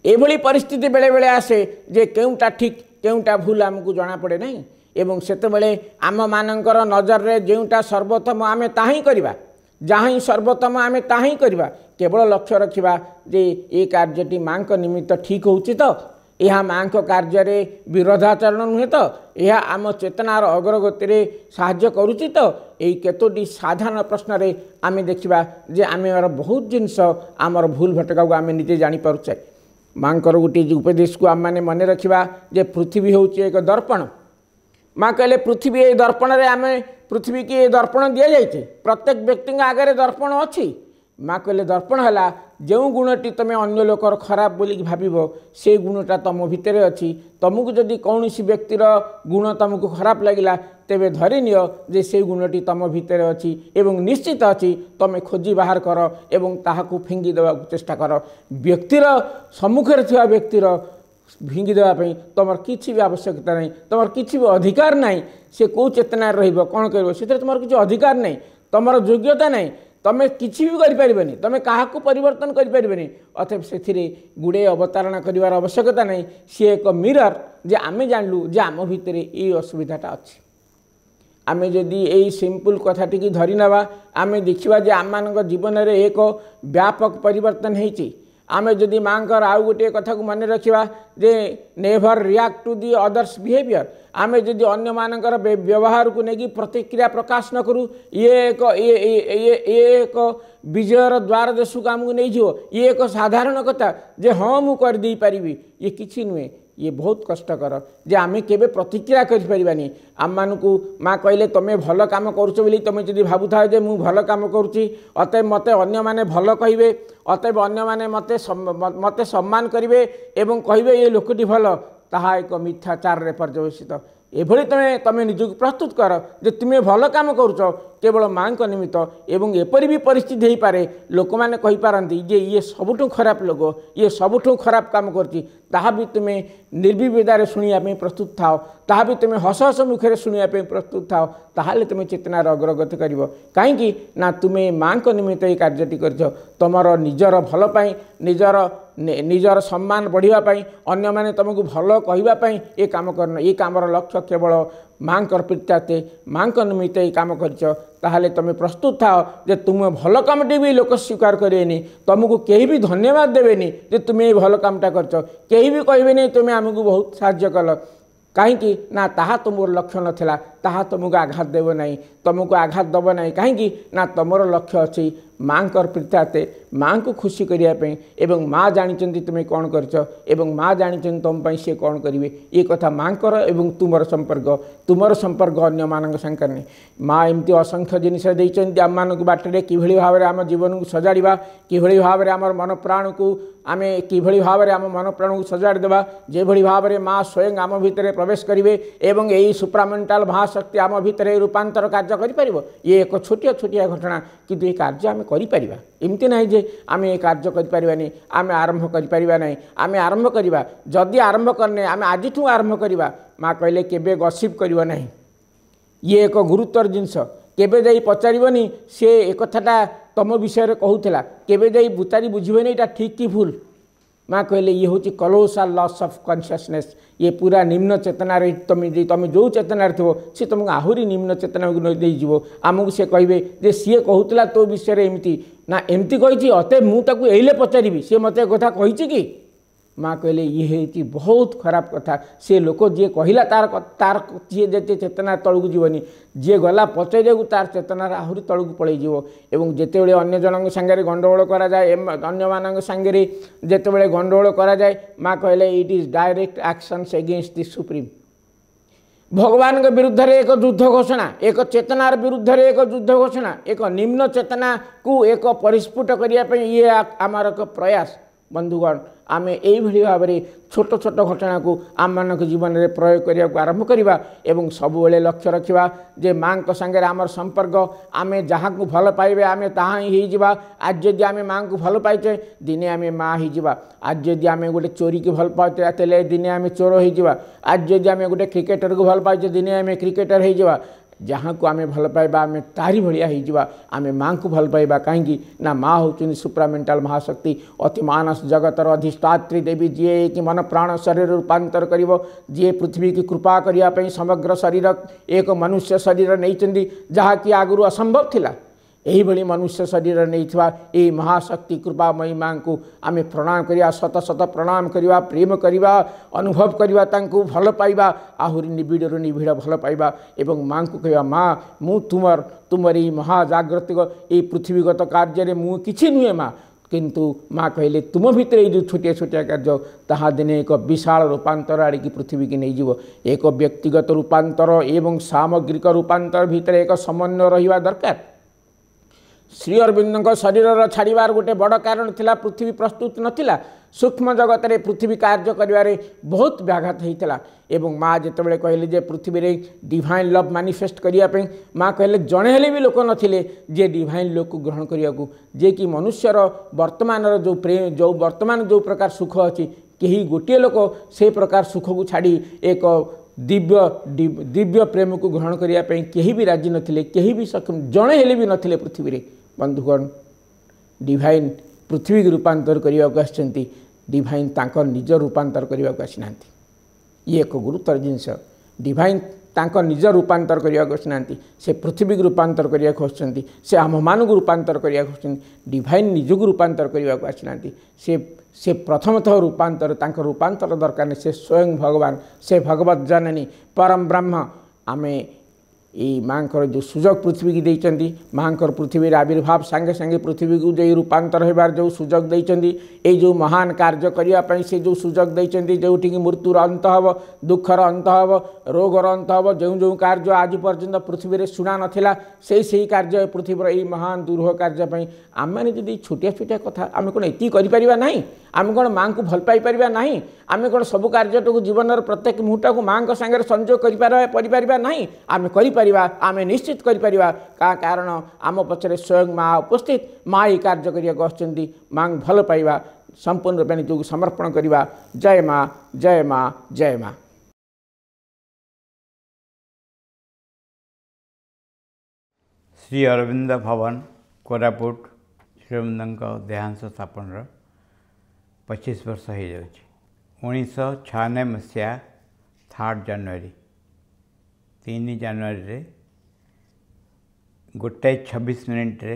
यह पार्थित बेले बेले आसे जे के ठीक के भूल आमको पड़े ना ଏବଂ ସେତେବେଳେ ଆମମାନଙ୍କର ନଜରରେ ଯେଉଁଟା ସର୍ବୋତ୍ତମ ଆମେ ତାହା ହିଁ କରିବା ଯାହା ହିଁ ସର୍ବୋତ୍ତମ ଆମେ ତାହା ହିଁ କରିବା କେବଳ ଲକ୍ଷ୍ୟ ରଖିବା ଯେ ଏ କାର୍ଯ୍ୟଟି ମାଆଙ୍କ ନିମିତ୍ତ ଠିକ୍ ହେଉଛି ତ ଏହା ମାଆଙ୍କ କାର୍ଯ୍ୟରେ ବିରୋଧାଚରଣ ନୁହେଁ ତ ଏହା ଆମ ଚେତନାର ଅଗ୍ରଗତିରେ ସାହାଯ୍ୟ କରୁଛି ତ ଏହି କେତୋଟି ସାଧାରଣ ପ୍ରଶ୍ନରେ ଆମେ ଦେଖିବା ଯେ ଆମର ବହୁତ ଜିନିଷ ଆମର ଭୁଲ ଭଟକାକୁ ଆମେ ନିଜେ ଜାଣିପାରୁଛେ ମାଆଙ୍କର ଗୋଟିଏ ଉପଦେଶକୁ ଆମମାନେ ମନେ ରଖିବା ଯେ ପୃଥିବୀ ହେଉଛି ଏକ ଦର୍ପଣ ମା କହିଲେ ପୃଥିବୀ ଏଇ ଦର୍ପଣରେ ଆମେ ପୃଥିବୀକି ଏ ଦର୍ପଣ ଦିଆଯାଇଛି ପ୍ରତ୍ୟେକ ବ୍ୟକ୍ତିଙ୍କ ଆଗରେ ଦର୍ପଣ ଅଛି ମା କହିଲେ ଦର୍ପଣ ହେଲା ଯେଉଁ ଗୁଣଟି ତୁମେ ଅନ୍ୟ ଲୋକର ଖରାପ ବୋଲିକି ଭାବିବ ସେଇ ଗୁଣଟା ତୁମ ଭିତରେ ଅଛି ତୁମକୁ ଯଦି କୌଣସି ବ୍ୟକ୍ତିର ଗୁଣ ତୁମକୁ ଖରାପ ଲାଗିଲା ତେବେ ଧରିନିଅ ଯେ ସେଇ ଗୁଣଟି ତୁମ ଭିତରେ ଅଛି ଏବଂ ନିଶ୍ଚିତ ଅଛି ତୁମେ ଖୋଜି ବାହାର କର ଏବଂ ତାହାକୁ ଫିଙ୍ଗି ଦେବାକୁ ଚେଷ୍ଟା କର ବ୍ୟକ୍ତିର ସମ୍ମୁଖରେ ଥିବା ବ୍ୟକ୍ତିର ଫିଙ୍ଗିଦେବା ପାଇଁ ତୁମର କିଛି ବି ଆବଶ୍ୟକତା ନାହିଁ ତୁମର କିଛି ବି ଅଧିକାର ନାହିଁ ସେ କେଉଁ ଚେତନାରେ ରହିବ କ'ଣ କରିବ ସେଥିରେ ତୁମର କିଛି ଅଧିକାର ନାହିଁ ତୁମର ଯୋଗ୍ୟତା ନାହିଁ ତୁମେ କିଛି ବି କରିପାରିବନି ତୁମେ କାହାକୁ ପରିବର୍ତ୍ତନ କରିପାରିବନି ଅଥବ ସେଥିରେ ଗୁଡ଼େ ଅବତାରଣା କରିବାର ଆବଶ୍ୟକତା ନାହିଁ ସିଏ ଏକ ମିରର ଯେ ଆମେ ଜାଣିଲୁ ଯେ ଆମ ଭିତରେ ଏଇ ଅସୁବିଧାଟା ଅଛି ଆମେ ଯଦି ଏଇ ସିମ୍ପଲ୍ କଥାଟିକି ଧରିନେବା ଆମେ ଦେଖିବା ଯେ ଆମମାନଙ୍କ ଜୀବନରେ ଏକ ବ୍ୟାପକ ପରିବର୍ତ୍ତନ ହେଇଛି आम जदि माँ आउ गोटे कथा को मन रखा जे never react to the others behaviour आम जदि अन्न मानकर व्यवहार को लेकिन प्रतिक्रिया प्रकाश न करूँ ये एक ये ये ये एक विजय द्वार देश को आमको नहीं जीव ये एक साधारण कथा जे हाँ मुझे करदे पारि ये कि नुहे ଇଏ ବହୁତ କଷ୍ଟକର ଯେ ଆମେ କେବେ ପ୍ରତିକ୍ରିୟା କରିପାରିବାନି ଆମମାନଙ୍କୁ ମାଆ କହିଲେ ତୁମେ ଭଲ କାମ କରୁଛ ବୋଲି ତୁମେ ଯଦି ଭାବୁଥାଅ ଯେ ମୁଁ ଭଲ କାମ କରୁଛି ଅତେ ମୋତେ ଅନ୍ୟମାନେ ଭଲ କହିବେ ଅତେ ଅନ୍ୟମାନେ ମୋତେ ମୋତେ ସମ୍ମାନ କରିବେ ଏବଂ କହିବେ ଏ ଲୋକଟି ଭଲ ତାହା ଏକ ମିଥ୍ୟାଚାରରେ ପର୍ଯ୍ୟବେସିତ ଏଭଳି ତୁମେ ତୁମେ ନିଜକୁ ପ୍ରସ୍ତୁତ କର ଯେ ତୁମେ ଭଲ କାମ କରୁଛ କେବଳ ମାଆଙ୍କ ନିମିତ୍ତ ଏବଂ ଏପରି ବି ପରିସ୍ଥିତି ହୋଇପାରେ ଲୋକମାନେ କହିପାରନ୍ତି ଯେ ଇଏ ସବୁଠୁ ଖରାପ ଲୋକ ଇଏ ସବୁଠୁ ଖରାପ କାମ କରୁଛି ତାହା ବି ତୁମେ ନିର୍ବିବେଦାରେ ଶୁଣିବା ପାଇଁ ପ୍ରସ୍ତୁତ ଥାଅ ତାହା ବି ତୁମେ ହସ ହସ ମୁଖରେ ଶୁଣିବା ପାଇଁ ପ୍ରସ୍ତୁତ ଥାଅ ତାହେଲେ ତୁମେ ଚେତନାର ଅଗ୍ରଗତି କରିବ କାହିଁକି ନା ତୁମେ ମାଆଙ୍କ ନିମିତ୍ତ ଏହି କାର୍ଯ୍ୟଟି କରିଛ ତୁମର ନିଜର ଭଲ ପାଇଁ ନିଜର ନିଜର ସମ୍ମାନ ବଢ଼ିବା ପାଇଁ ଅନ୍ୟମାନେ ତୁମକୁ ଭଲ କହିବା ପାଇଁ ଏ କାମ କରିନ ଏ କାମର ଲକ୍ଷ୍ୟ କେବଳ ମାଆଙ୍କର ପ୍ରୀତ୍ୟାର୍ଥେ ମାଆଙ୍କ ନିମିତ୍ତ ଏଇ କାମ କରିଛ ତାହେଲେ ତୁମେ ପ୍ରସ୍ତୁତ ଥାଅ ଯେ ତୁମେ ଭଲ କାମଟି ବି ଲୋକ ସ୍ୱୀକାର କରିବେନି ତୁମକୁ କେହି ବି ଧନ୍ୟବାଦ ଦେବେନି ଯେ ତୁମେ ଏଇ ଭଲ କାମଟା କରିଛ କେହି ବି କହିବେନି ତୁମେ ଆମକୁ ବହୁତ ସାହାଯ୍ୟ କଲ କାହିଁକି ନା ତାହା ତୁମର ଲକ୍ଷ୍ୟ ନଥିଲା ताहा तुमको आघात देव ना तुमको आघात दब ना कहीं तुमर लक्ष्य अच्छी माँ को प्रीतार्थे माँ को खुशी करने माँ जानते तुम्हें कौन कर माँ जानते तुम्हें सी कौन करेंगे ये कथा माँ को तुम संपर्क तुम संपर्क अं मान सा माँ एमती असंख्य जिनस आम मान बाटे किभली भाव में आम जीवन को सजाड़ा कि भाव में आम मन प्राण को आम कि भाव में आम मन प्राण को सजाड़ देवा जो भाव में माँ स्वयं आम भितर प्रवेश करेंगे यही सुप्रामेटाल भाष ଶକ୍ତି ଆମ ଭିତରେ ରୂପାନ୍ତର କାର୍ଯ୍ୟ କରିପାରିବ ଇଏ ଏକ ଛୋଟିଆ ଛୋଟିଆ ଘଟଣା କିନ୍ତୁ ଏ କାର୍ଯ୍ୟ ଆମେ କରିପାରିବା ଏମିତି ନାହିଁ ଯେ ଆମେ ଏ କାର୍ଯ୍ୟ କରିପାରିବାନି ଆମେ ଆରମ୍ଭ କରିପାରିବା ନାହିଁ ଆମେ ଆରମ୍ଭ କରିବା ଯଦି ଆରମ୍ଭ କରିନେ ଆମେ ଆଜିଠୁ ଆରମ୍ଭ କରିବା ମା କହିଲେ କେବେ ଗସିପ୍ କରିବ ନାହିଁ ଇଏ ଏକ ଗୁରୁତ୍ୱର ଜିନିଷ କେବେ ଯାଇ ପଚାରିବନି ସେ ଏ କଥାଟା ତମ ବିଷୟରେ କହୁଥିଲା କେବେ ଯାଇ ବୁତାରି ବୁଝିବନି ଏଇଟା ଠିକ୍ କି ଭୁଲ୍ ମା କହିଲେ ଇଏ ହେଉଛି কলোসাল ଲସ୍ ଅଫ୍ କନସିୟସନେସ୍ ଇଏ ପୁରା ନିମ୍ନ ଚେତନାରେ ତୁମେ ତମେ ତୁମେ ଯେଉଁ ଚେତନାରେ ଥିବ ସେ ତୁମକୁ ଆହୁରି ନିମ୍ନ ଚେତନାକୁ ନେଇଯିବ ଆମକୁ ସେ କହିବେ ଯେ ସିଏ କହୁଥିଲା ତୋ ବିଷୟରେ ଏମିତି ନା ଏମିତି କହିଛି ଅତେ ମୁଁ ତାକୁ ଏଇଲେ ପଚାରିବି ସିଏ ମୋତେ ଏ କଥା କହିଛି କି ମା' କହିଲେ ଇଏ ହେଇଛି ବହୁତ ଖରାପ କଥା ସେ ଲୋକ ଯିଏ କହିଲା ତା'ର ତା'ର ଯିଏ ଯେତେ ଚେତନା ତଳକୁ ଯିବନି ଯିଏ ଗଲା ପଚାରିବାକୁ ତା'ର ଚେତନାରେ ଆହୁରି ତଳକୁ ପଳାଇଯିବ ଏବଂ ଯେତେବେଳେ ଅନ୍ୟ ଜଣଙ୍କ ସାଙ୍ଗରେ ଗଣ୍ଡଗୋଳ କରାଯାଏ ଅନ୍ୟମାନଙ୍କ ସାଙ୍ଗରେ ଯେତେବେଳେ ଗଣ୍ଡଗୋଳ କରାଯାଏ ମା' କହିଲେ it is direct actions against the supreme ଭଗବାନଙ୍କ ବିରୁଦ୍ଧରେ ଏକ ଯୁଦ୍ଧ ଘୋଷଣା ଏକ ଚେତନାର ବିରୁଦ୍ଧରେ ଏକ ଯୁଦ୍ଧ ଘୋଷଣା ଏକ ନିମ୍ନ ଚେତନାକୁ ଏକ ପରିସ୍ଫୁଟ କରିବା ପାଇଁ ଇଏ ଆମର ଏକ ପ୍ରୟାସ ବନ୍ଧୁଗଣ ଆମେ ଏଇଭଳି ଭାବରେ ଛୋଟ ଛୋଟ ଘଟଣାକୁ ଆମମାନଙ୍କ ଜୀବନରେ ପ୍ରୟୋଗ କରିବାକୁ ଆରମ୍ଭ କରିବା ଏବଂ ସବୁବେଳେ ଲକ୍ଷ୍ୟ ରଖିବା ଯେ ମାଆଙ୍କ ସାଙ୍ଗରେ ଆମର ସମ୍ପର୍କ ଆମେ ଯାହାକୁ ଭଲ ପାଇବେ ଆମେ ତାହା ହିଁ ହେଇଯିବା ଆଜି ଯଦି ଆମେ ମାଆଙ୍କୁ ଭଲ ପାଇଛେ ଦିନେ ଆମେ ମା ହେଇଯିବା ଆଜି ଯଦି ଆମେ ଗୋଟେ ଚୋରିକି ଭଲ ପାଉଛେ ତାହେଲେ ଦିନେ ଆମେ ଚୋର ହେଇଯିବା ଆଜି ଯଦି ଆମେ ଗୋଟେ କ୍ରିକେଟରକୁ ଭଲ ପାଉଛେ ଦିନେ ଆମେ କ୍ରିକେଟର ହେଇଯିବା जहाँ को आम भल पाइबा आम तारी भाईजा आम माँ को भल पाइबा कहीं माँ हूँ सुप्रामेटाल महाशक्ति अति मानस जगतर अधिष्ठात्री देवी जी एक मन प्राण शरीर रूपातर कर पृथ्वी की कृपा करने समग्र शरीर एक मनुष्य शरीर नहीं चाहती जहाँकि आगुरी असंभव था यही भिडियो मनुष्य शरीर नै महाशक्ति कृपा को मामे प्रणाम सत सत प्रणाम करिवा प्रेम करिवा अनुभव करिवा गरेको भल पहुरी नभिडर नभिड भल ए मामर यही महाजाग्रति ए पृथ्वीगत कार्ज्यले मि नुहेँ मान्छु माँ कहिले तुम जो छोटे-छोटे भित्र योटिया छोटा दिने एक विशाल रूपांतर पृथ्वी रूपान्तर आडि पृथ्वीक एक व्यक्तिगत रूपान्तर एमग्रिक रूपांतर भित्र एक समन्वय ररकार ଶ୍ରୀ ଅରବିନ୍ଦଙ୍କ ଶରୀରର ଛାଡ଼ିବାର ଗୋଟେ ବଡ଼ କାରଣ ଥିଲା ପୃଥିବୀ ପ୍ରସ୍ତୁତ ନଥିଲା ସୂକ୍ଷ୍ମ ଜଗତରେ ପୃଥିବୀ କାର୍ଯ୍ୟ କରିବାରେ ବହୁତ ବ୍ୟାଘାତ ହୋଇଥିଲା ଏବଂ ମା ଯେତେବେଳେ କହିଲେ ଯେ ପୃଥିବୀରେ ଡିଭାଇନ୍ ଲଭ୍ ମାନିଫେଷ୍ଟ କରିବା ପାଇଁ ମା କହିଲେ ଜଣେ ହେଲେ ବି ଲୋକ ନଥିଲେ ଯିଏ ଡିଭାଇନ୍ ଲଭ୍କୁ ଗ୍ରହଣ କରିବାକୁ ଯିଏକି ମନୁଷ୍ୟର ବର୍ତ୍ତମାନର ଯେଉଁ ପ୍ରେମ ଯେଉଁ ବର୍ତ୍ତମାନ ଯେଉଁ ପ୍ରକାର ସୁଖ ଅଛି କେହି ଗୋଟିଏ ଲୋକ ସେ ପ୍ରକାର ସୁଖକୁ ଛାଡ଼ି ଏକ ଦିବ୍ୟ ଦିବ୍ୟ ପ୍ରେମକୁ ଗ୍ରହଣ କରିବା ପାଇଁ କେହି ବି ରାଜି ନଥିଲେ କେହି ବି ସକ୍ଷମ ଜଣେ ହେଲେ ବି ନଥିଲେ ପୃଥିବୀରେ ବନ୍ଧୁଗଣ ଡିଭାଇନ୍ ପୃଥିବୀକୁ ରୂପାନ୍ତର କରିବାକୁ ଆସିଛନ୍ତି ଡିଭାଇନ୍ ତାଙ୍କ ନିଜ ରୂପାନ୍ତର କରିବାକୁ ଆସିନାହାନ୍ତି ଇଏ ଏକ ଗୁରୁତର ଜିନିଷ ଡିଭାଇନ୍ ତାଙ୍କ ନିଜ ରୂପାନ୍ତର କରିବାକୁ ଆସିନାହାନ୍ତି ସେ ପୃଥିବୀକୁ ରୂପାନ୍ତର କରିବାକୁ ଆସୁଛନ୍ତି ସେ ଆମମାନଙ୍କୁ ରୂପାନ୍ତର କରିବାକୁ ଆସୁଛନ୍ତି ଡିଭାଇନ୍ ନିଜକୁ ରୂପାନ୍ତର କରିବାକୁ ଆସିନାହାନ୍ତି ସେ ସେ ପ୍ରଥମତଃ ରୂପାନ୍ତର ତାଙ୍କ ରୂପାନ୍ତର ଦରକାର ନାହିଁ ସେ ସ୍ୱୟଂ ଭଗବାନ ସେ ଭଗବତ ଜନନୀ ପରମ ବ୍ରହ୍ମ ଆମେ माँ को जो सुजोग पृथ्वी की देखें माँ को पृथ्वी आविर्भाव सांगे सांगे पृथ्वी को जी रूपातर हो जो सुजोग देखते ये महान कार्य करने से जो सुजोग देखते जो मृत्युर अंत हम दुखर अंत हम रोगर अंत हम जो जो कार्य आज पर्यटन पृथ्वी से शुणा नाला से ही कार्य पृथ्वीर यही महान दृढ़ कार्यपाई आम मैंने जी छोटिया छोटिया कथ आम कौन एति करना कौन माँ को भल पाइपर ना आम कौन सब कार्यटा जीवन रत्येक मुहूर्त को माँ का संजोग कर ना आम कर श्चित गरिप पछाडि स्वयं मा उपस्थित मालपा सम्पूर्ण रूपमा समर्पण जय जयमा जय जय मा श्री अरविन्द भवन करापुट देहांश स्थापन र पच्चिस वर्ष हुन्छ उनी सय छब्बे मसिहा थर्ड जनवरी तीन जानुरी गोटे छब्बीस मिनिट्रे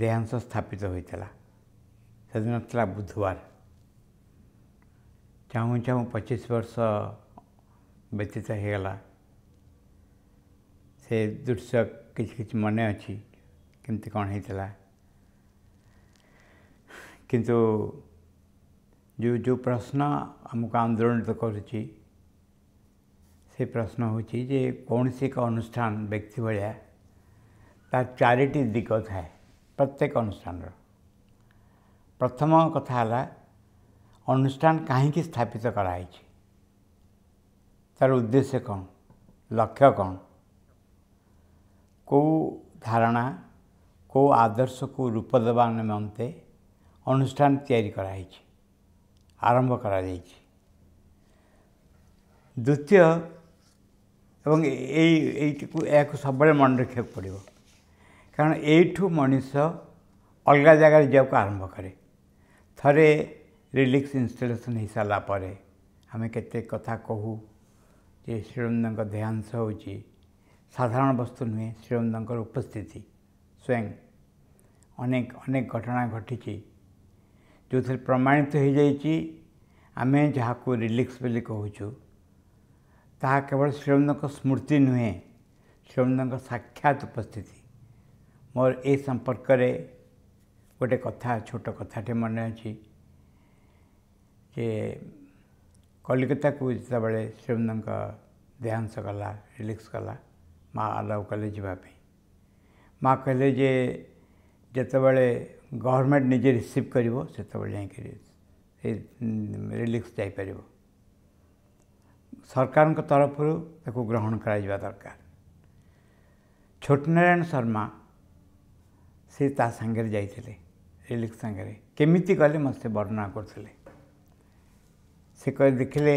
देहांश स्थापित होता से दिन था बुधवार चाहू चाहू पचीस वर्ष व्यतीत होगा से दृश्य किसी किसी मन अच्छे कमी कौन होता किंतु जो जो प्रश्न आमको आंदोलन तो करुच्छी से प्रश्न हो कौन सी एक अनुष्ठान व्यक्ति भाया तार चार दिग थाए प्रत्येक अनुष्ठान प्रथम कथा है अनुष्ठान कहीं स्थापित कराई तार उद्देश्य कौन लक्ष्य कौन को धारणा को आदर्श को रूप देवा निमंत अनुष्ठान कराई आरंभ करा कर द्वितीय ଏବଂ ଏଇ ଏଇଟିକୁ ଏହାକୁ ସବୁବେଳେ ମନେ ରଖିବାକୁ ପଡ଼ିବ କାରଣ ଏଇଠୁ ମଣିଷ ଅଲଗା ଜାଗାରେ ଯିବାକୁ ଆରମ୍ଭ କରେ ଥରେ ରିଲିକ୍ସ ଇନଷ୍ଟଲେସନ୍ ହୋଇସାରିଲା ପରେ ଆମେ କେତେ କଥା କହୁ ଯେ ଶ୍ରୀରନ୍ଦଙ୍କ ଦେହାଂଶ ହେଉଛି ସାଧାରଣ ବସ୍ତୁ ନୁହେଁ ଶ୍ରୀରନ୍ଦଙ୍କର ଉପସ୍ଥିତି ସ୍ୱୟଂ ଅନେକ ଅନେକ ଘଟଣା ଘଟିଛି ଯେଉଁଥିରେ ପ୍ରମାଣିତ ହୋଇଯାଇଛି ଆମେ ଯାହାକୁ ରିଲିକ୍ସ ବୋଲି କହୁଛୁ આ કવળ શ્રીમંદન કા સ્મૃતિ નહી શ્રીમંદન કા સાक्षात ઉપસ્થિતિ મોર એ સંપર્ક કરે ઓટે કથા છોટો કથા ટે મન આચી કે કોલકાતા કુજ તબળે શ્રીમંદન કા ધ્યાન સકલલા રિલેક્સ કલા માં આલાવ કલેજ બાપે માં કલેજે જતબળે ગવર્નમેન્ટ 니જે રિસીવ કરીબો સતબળે નહી કરી એ મે રિલેક્સ થઈ પરibou ସରକାରଙ୍କ ତରଫରୁ ତାକୁ ଗ୍ରହଣ କରାଯିବା ଦରକାର ଛୋଟନାରାୟଣ ଶର୍ମା ସେ ତା ସାଙ୍ଗରେ ଯାଇଥିଲେ ରିଲିଫ ସାଙ୍ଗରେ କେମିତି ଗଲେ ମୋତେ ବର୍ଣ୍ଣନା କରୁଥିଲେ ସେ କହି ଦେଖିଲେ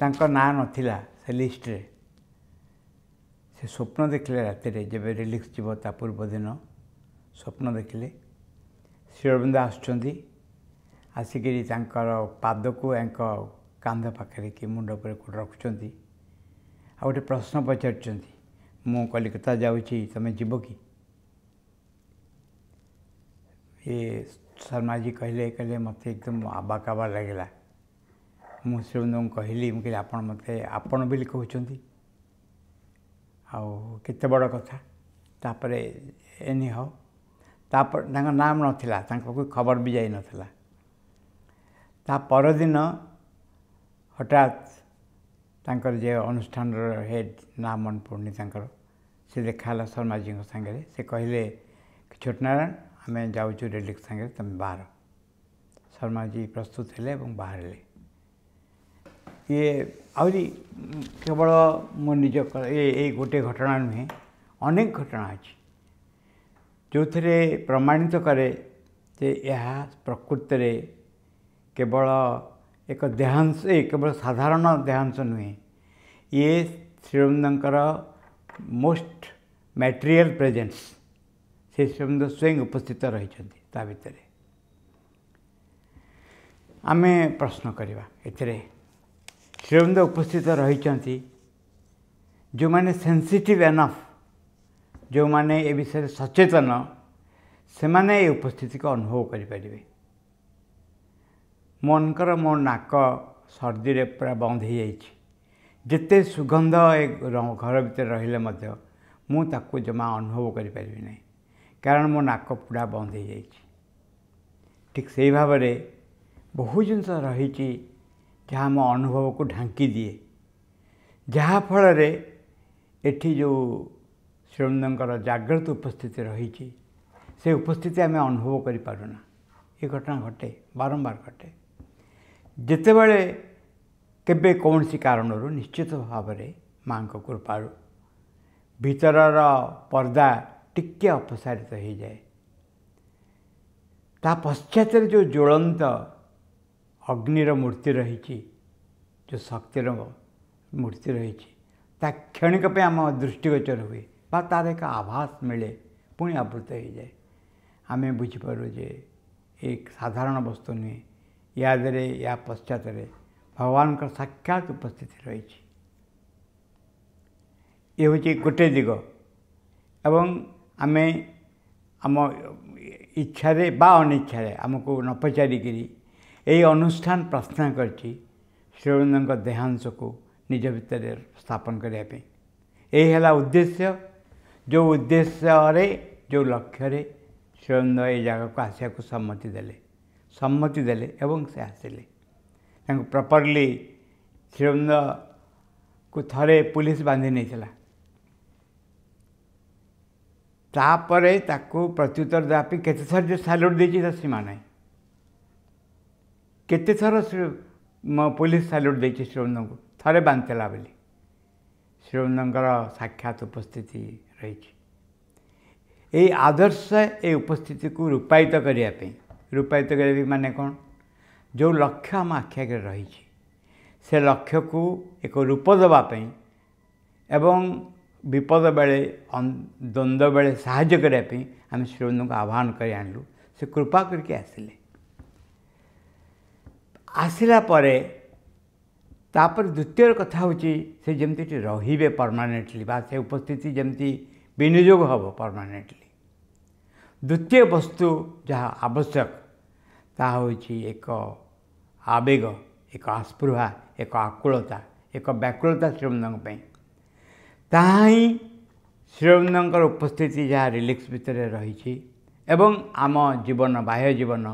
ତାଙ୍କ ନାଁ ନଥିଲା ସେ ଲିଷ୍ଟରେ ସେ ସ୍ୱପ୍ନ ଦେଖିଲେ ରାତିରେ ଯେବେ ରିଲିଫ ଯିବ ତା ପୂର୍ବ ଦିନ ସ୍ୱପ୍ନ ଦେଖିଲେ ଶ୍ରୀଅରବିନ୍ଦ ଆସୁଛନ୍ତି ଆସିକିରି ତାଙ୍କର ପାଦକୁ ତାଙ୍କ କାନ୍ଧ ପାଖରେ କି ମୁଣ୍ଡ ଉପରେ ରଖୁଛନ୍ତି ଆଉ ଗୋଟେ ପ୍ରଶ୍ନ ପଚାରୁଛନ୍ତି ମୁଁ କଲିକତା ଯାଉଛି ତୁମେ ଯିବ କି ଏ ଶର୍ମାଜୀ କହିଲେ କହିଲେ ମୋତେ ଏକଦମ ଆବା କାବା ଲାଗିଲା ମୁଁ ଶ୍ରୀବନ୍ଧୁଙ୍କୁ କହିଲି ମୁଁ କହିଲି ଆପଣ ମୋତେ ଆପଣ ବୋଲି କହୁଛନ୍ତି ଆଉ କେତେ ବଡ଼ କଥା ତାପରେ ଏନି ହଉ ତାପରେ ତାଙ୍କ ନାମ ନଥିଲା ତାଙ୍କ ପାଖକୁ ଖବର ବି ଯାଇନଥିଲା ତା ପରଦିନ हठात तर जे अनुष्ठान हेड नाम मन पड़नी से देखा शर्मा जी सागर से कहले छोटनारायण आम जाऊ रेलिक सागर तुम बाहर शर्मा जी प्रस्तुत हेले बाहर ये आवल मो निज गोटे घटना नुहे अनेक घटना अच्छी जो थे प्रमाणित कै प्रकृत केवल एक देहांश केवल साधारण देहांश नुहे ये श्रीरबिंदर मोस्ट मैटेरियल प्रेजेन्स से श्रीरबिंद स्वयं उपस्थित रही भितर आम प्रश्न करवा श्रीरबिंद उपस्थित रही जो मैंने सेनसीटिव एनफ जो मैंने विषय सचेतन से मैंने ये उपस्थित को अनुभव करें ମନକର ମୋ ନାକ ସର୍ଦ୍ଦିରେ ପୁରା ବନ୍ଦ ହୋଇଯାଇଛି ଯେତେ ସୁଗନ୍ଧ ଏ ଘର ଭିତରେ ରହିଲେ ମଧ୍ୟ ମୁଁ ତାକୁ ଜମା ଅନୁଭବ କରିପାରିବି ନାହିଁ କାରଣ ମୋ ନାକ ପୁରା ବନ୍ଦ ହୋଇଯାଇଛି ଠିକ୍ ସେହି ଭାବରେ ବହୁ ଜିନିଷ ରହିଛି ଯାହା ମୋ ଅନୁଭବକୁ ଢାଙ୍କି ଦିଏ ଯାହାଫଳରେ ଏଠି ଯେଉଁ ଶ୍ରୀମନ୍ଦଙ୍କର ଜାଗ୍ରତ ଉପସ୍ଥିତି ରହିଛି ସେ ଉପସ୍ଥିତି ଆମେ ଅନୁଭବ କରିପାରୁନା ଏ ଘଟଣା ଘଟେ ବାରମ୍ବାର ଘଟେ ଯେତେବେଳେ କେବେ କୌଣସି କାରଣରୁ ନିଶ୍ଚିତ ଭାବରେ ମାଆଙ୍କ କୃପାରୁ ଭିତରର ପର୍ଦ୍ଦା ଟିକିଏ ଅପସାରିତ ହୋଇଯାଏ ତା ପଶ୍ଚାତରେ ଯେଉଁ ଜ୍ୱଳନ୍ତ ଅଗ୍ନିର ମୂର୍ତ୍ତି ରହିଛି ଯେଉଁ ଶକ୍ତିର ମୂର୍ତ୍ତି ରହିଛି ତା କ୍ଷଣିକ ପାଇଁ ଆମ ଦୃଷ୍ଟିଗୋଚର ହୁଏ ବା ତାର ଏକ ଆଭାସ ମିଳେ ପୁଣି ଆବୃତ ହୋଇଯାଏ ଆମେ ବୁଝିପାରୁ ଯେ ଏ ସାଧାରଣ ବସ୍ତୁ ନୁହେଁ ୟାଦେହରେ ୟା ପଶ୍ଚାତରେ ଭଗବାନଙ୍କ ସାକ୍ଷାତ ଉପସ୍ଥିତି ରହିଛି ଏ ହେଉଛି ଗୋଟେ ଦିଗ ଏବଂ ଆମେ ଆମ ଇଚ୍ଛାରେ ବା ଅନିଚ୍ଛାରେ ଆମକୁ ନ ପଚାରିକିରି ଏହି ଅନୁଷ୍ଠାନ ପ୍ରାର୍ଥନା କରିଛି ଶ୍ରୀଅରବିନ୍ଦଙ୍କ ଦେହାଂଶକୁ ନିଜ ଭିତରେ ସ୍ଥାପନ କରିବା ପାଇଁ ଏହି ହେଲା ଉଦ୍ଦେଶ୍ୟ ଯେଉଁ ଉଦ୍ଦେଶ୍ୟରେ ଯେଉଁ ଲକ୍ଷ୍ୟରେ ଶ୍ରୀଅରବିନ୍ଦ ଏ ଜାଗାକୁ ଆସିବାକୁ ସମ୍ମତି ଦେଲେ ସମ୍ମତି ଦେଲେ ଏବଂ ସେ ଆସିଲେ ତାଙ୍କୁ ପ୍ରପର୍ଲି କ୍ଷୀରବନ୍ଦକୁ ଥରେ ପୋଲିସ ବାନ୍ଧି ନେଇଥିଲା ତାପରେ ତାକୁ ପ୍ରତ୍ୟୁତ୍ତର ଦେବା ପାଇଁ କେତେ ଥର ଯେ ସାଲ୍ୟୁଟ୍ ଦେଇଛି ତା ସୀମା ନାହିଁ କେତେ ଥର ପୋଲିସ ସାଲ୍ୟୁଟ୍ ଦେଇଛି ଶ୍ରୀବନ୍ଦଙ୍କୁ ଥରେ ବାନ୍ଧିଲା ବୋଲି ଶ୍ରୀବନ୍ଦଙ୍କର ସାକ୍ଷାତ ଉପସ୍ଥିତି ରହିଛି ଏଇ ଆଦର୍ଶ ଏ ଉପସ୍ଥିତିକୁ ରୂପାୟିତ କରିବା ପାଇଁ રૂપય તો ગલેવી મને કોણ જો લક્ષ્ય માં આખે રહી છે સે લક્ષ્ય કુ એક રૂપ દવા પે અને વિપદ બેળે ધંદ બેળે સહાય કરે પે અમે શ્રી નું આહવાન કર્યા લુ સે કૃપા કરકે આસલે આસલા પર તાપર દ્વિતીયર કથા હોજી સે જેમતી રહીબે પરમેનન્ટલી બા સે ઉપસ્થિતિ જેમતી નિરજોગ હો પરમેનન્ટલી ଦ୍ୱିତୀୟ ବସ୍ତୁ ଯାହା ଆବଶ୍ୟକ ତାହା ହେଉଛି ଏକ ଆବେଗ ଏକ ଆସ୍ପୃହା ଏକ ଆକୁଳତା ଏକ ବ୍ୟାକୁଳତା ଶ୍ରୀମନ୍ଦଙ୍କ ପାଇଁ ତାହା ହିଁ ଶ୍ରୀମନ୍ଦଙ୍କର ଉପସ୍ଥିତି ଯାହା ରିଲିକ୍ସ ଭିତରେ ରହିଛି ଏବଂ ଆମ ଜୀବନ ବାହ୍ୟ ଜୀବନ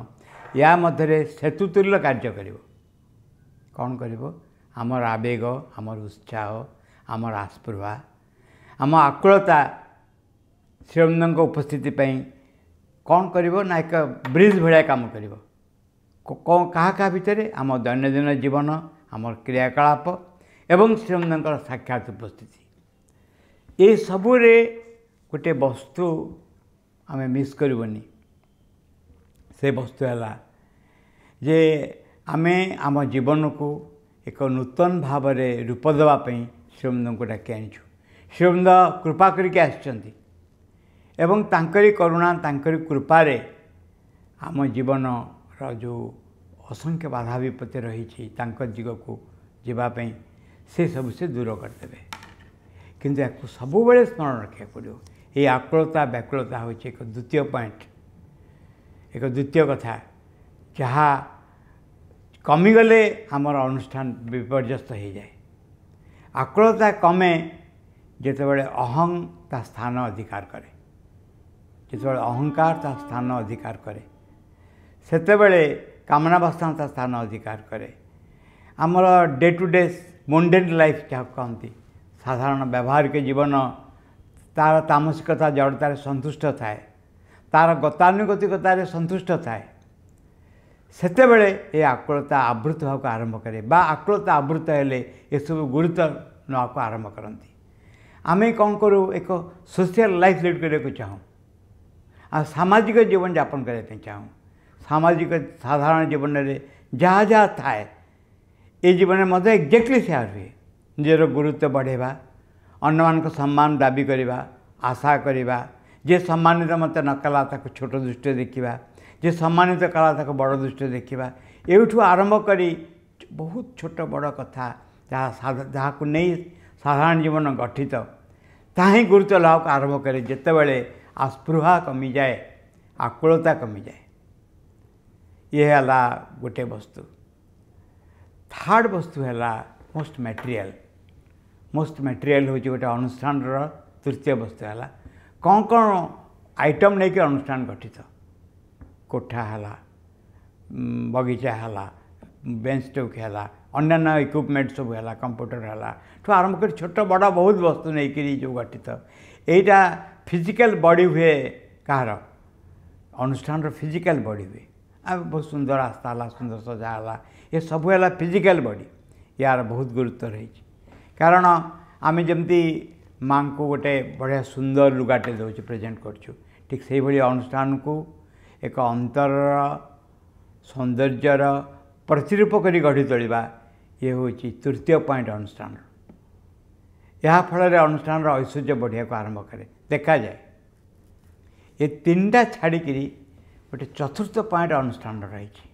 ୟା ମଧ୍ୟରେ ସେତୁତୁଲ୍ୟ କାର୍ଯ୍ୟ କରିବ କ'ଣ କରିବ ଆମର ଆବେଗ ଆମର ଉତ୍ସାହ ଆମର ଆସ୍ପୃହା ଆମ ଆକୁଳତା ଶ୍ରୀମନ୍ଦଙ୍କ ଉପସ୍ଥିତି ପାଇଁ କ'ଣ କରିବ ନା ଏକ ବ୍ରିଜ୍ ଭଳିଆ କାମ କରିବ କାହା କାହା ଭିତରେ ଆମ ଦୈନନ୍ଦିନ ଜୀବନ ଆମର କ୍ରିୟାକଳାପ ଏବଂ ଶ୍ରୀମନ୍ଦଙ୍କର ସାକ୍ଷାତ ଉପସ୍ଥିତି ଏସବୁରେ ଗୋଟିଏ ବସ୍ତୁ ଆମେ ମିସ୍ କରିବୁନି ସେ ବସ୍ତୁ ହେଲା ଯେ ଆମେ ଆମ ଜୀବନକୁ ଏକ ନୂତନ ଭାବରେ ରୂପ ଦେବା ପାଇଁ ଶ୍ରୀମନ୍ଦଙ୍କୁ ଡାକି ଆଣିଛୁ ଶ୍ରୀମନ୍ଦ କୃପା କରିକି ଆସିଛନ୍ତି ଏବଂ ତାଙ୍କରି କରୁଣା ତାଙ୍କରି କୃପାରେ ଆମ ଜୀବନର ଯେଉଁ ଅସଂଖ୍ୟ ବାଧା ବିପତ୍ତି ରହିଛି ତାଙ୍କ ଦିଗକୁ ଯିବା ପାଇଁ ସେସବୁ ସେ ଦୂର କରିଦେବେ କିନ୍ତୁ ଏହାକୁ ସବୁବେଳେ ସ୍ମରଣ ରଖିବାକୁ ପଡ଼ିବ ଏହି ଆକୁଳତା ବ୍ୟାକୁଳତା ହେଉଛି ଏକ ଦ୍ୱିତୀୟ ପଏଣ୍ଟ ଏକ ଦ୍ୱିତୀୟ କଥା ଯାହା କମିଗଲେ ଆମର ଅନୁଷ୍ଠାନ ବିପର୍ଯ୍ୟସ୍ତ ହୋଇଯାଏ ଆକୁଳତା କମେ ଯେତେବେଳେ ଅହଂ ତା ସ୍ଥାନ ଅଧିକାର କରେ ଯେତେବେଳେ ଅହଙ୍କାର ତା ସ୍ଥାନ ଅଧିକାର କରେ ସେତେବେଳେ କାମନା ବାସନା ତା ସ୍ଥାନ ଅଧିକାର କରେ ଆମର day to day mundane life ଯାହାକୁ କହନ୍ତି ସାଧାରଣ ବ୍ୟବହାରିକ ଜୀବନ ତା'ର ତାମସିକତା ଜଡ଼ତାରେ ସନ୍ତୁଷ୍ଟ ଥାଏ ତା'ର ଗତାନୁଗତିକତାରେ ସନ୍ତୁଷ୍ଟ ଥାଏ ସେତେବେଳେ ଏ ଆକୁଳତା ଆବୃତ ହେବାକୁ ଆରମ୍ଭ କରେ ବା ଆକୁଳତା ଆବୃତ ହେଲେ ଏସବୁ ଗୁରୁତ୍ୱ ନେବାକୁ ଆରମ୍ଭ କରନ୍ତି ଆମେ କ'ଣ କରୁ ଏକ ସୋସିଆଲ୍ ଲାଇଫ୍ ଲିଡ଼୍ କରିବାକୁ ଚାହୁଁ સામાજિક જીવન જાપન કરે ત્યાં સામાજિક સાધારણ જીવનને જ્યાં જ્યાં થાય એ ଜୀବନରେ ମଧ୍ୟ ଏକ୍ଜାକ୍ଟଲି ସେୟା ହୁଏ ନିଜର ଗୁରୁତ୍ୱ ବଢ଼େଇବା ଅନ୍ୟମାନଙ୍କ ସମ୍ମାନ ଦାବି କରିବା ଆଶା କରିବା ଯିଏ ସମ୍ମାନିତ ମୋତେ ନ କଲା ତାକୁ ଛୋଟ ଦୃଷ୍ଟିରେ ଦେଖିବା ଯିଏ ସମ୍ମାନିତ କଲା ତାକୁ ବଡ଼ ଦୃଷ୍ଟିରେ ଦେଖିବା ଏଇଠୁ ଆରମ୍ଭ କରି ବହୁତ ଛୋଟ ବଡ଼ କଥା ଯାହା ଯାହାକୁ ନେଇ ସାଧାରଣ ଜୀବନ ଗଠିତ ତାହା ହିଁ ଗୁରୁତ୍ୱ ଲାଭକୁ ଆରମ୍ଭ କରେ ଯେତେବେଳେ आस्पृहा कमी जाए आकुता कमी जाए ये है गोटे वस्तु थार्ड वस्तु है मोस्ट मेटेरियल मोस्ट मेटेरियल हूँ गोटे अनुष्ठान तृतीय वस्तु है कौन कौन आइटम नहीं कि अनुष्ठान गठित कोठा है बगीचा है बेच टोक है अन्न्य इक्विपमेंट सब है कंप्यूटर है ठू तो आरंभ कर छोट बड़ बहुत वस्तु नहीं कि जो गठित ଏଇଟା ଫିଜିକାଲ ବଡ଼ି ହୁଏ କାହାର ଅନୁଷ୍ଠାନର ଫିଜିକାଲ ବଡ଼ି ହୁଏ ଆଉ ବହୁତ ସୁନ୍ଦର ଆସ୍ଥା ହେଲା ସୁନ୍ଦର ସଜା ହେଲା ଏସବୁ ହେଲା ଫିଜିକାଲ ବଡ଼ି ୟାର ବହୁତ ଗୁରୁତ୍ୱ ରହିଛି କାରଣ ଆମେ ଯେମିତି ମାଆଙ୍କୁ ଗୋଟେ ବଢ଼ିଆ ସୁନ୍ଦର ଲୁଗାଟେ ଦେଉଛୁ ପ୍ରେଜେଣ୍ଟ କରୁଛୁ ଠିକ୍ ସେହିଭଳି ଅନୁଷ୍ଠାନକୁ ଏକ ଅନ୍ତରର ସୌନ୍ଦର୍ଯ୍ୟର ପ୍ରତିରୂପ କରି ଗଢ଼ି ତୋଳିବା ଇଏ ହେଉଛି ତୃତୀୟ ପଏଣ୍ଟ ଅନୁଷ୍ଠାନର ଏହା ଫଳରେ ଅନୁଷ୍ଠାନର ଐଶ୍ୱର୍ଯ୍ୟ ବଢ଼ିବାକୁ ଆରମ୍ଭ କରେ ଦେଖାଯାଏ ଏ ତିନିଟା ଛାଡ଼ିକିରି ଗୋଟେ ଚତୁର୍ଥ ପଏଣ୍ଟ ଅନୁଷ୍ଠାନ ରହିଛି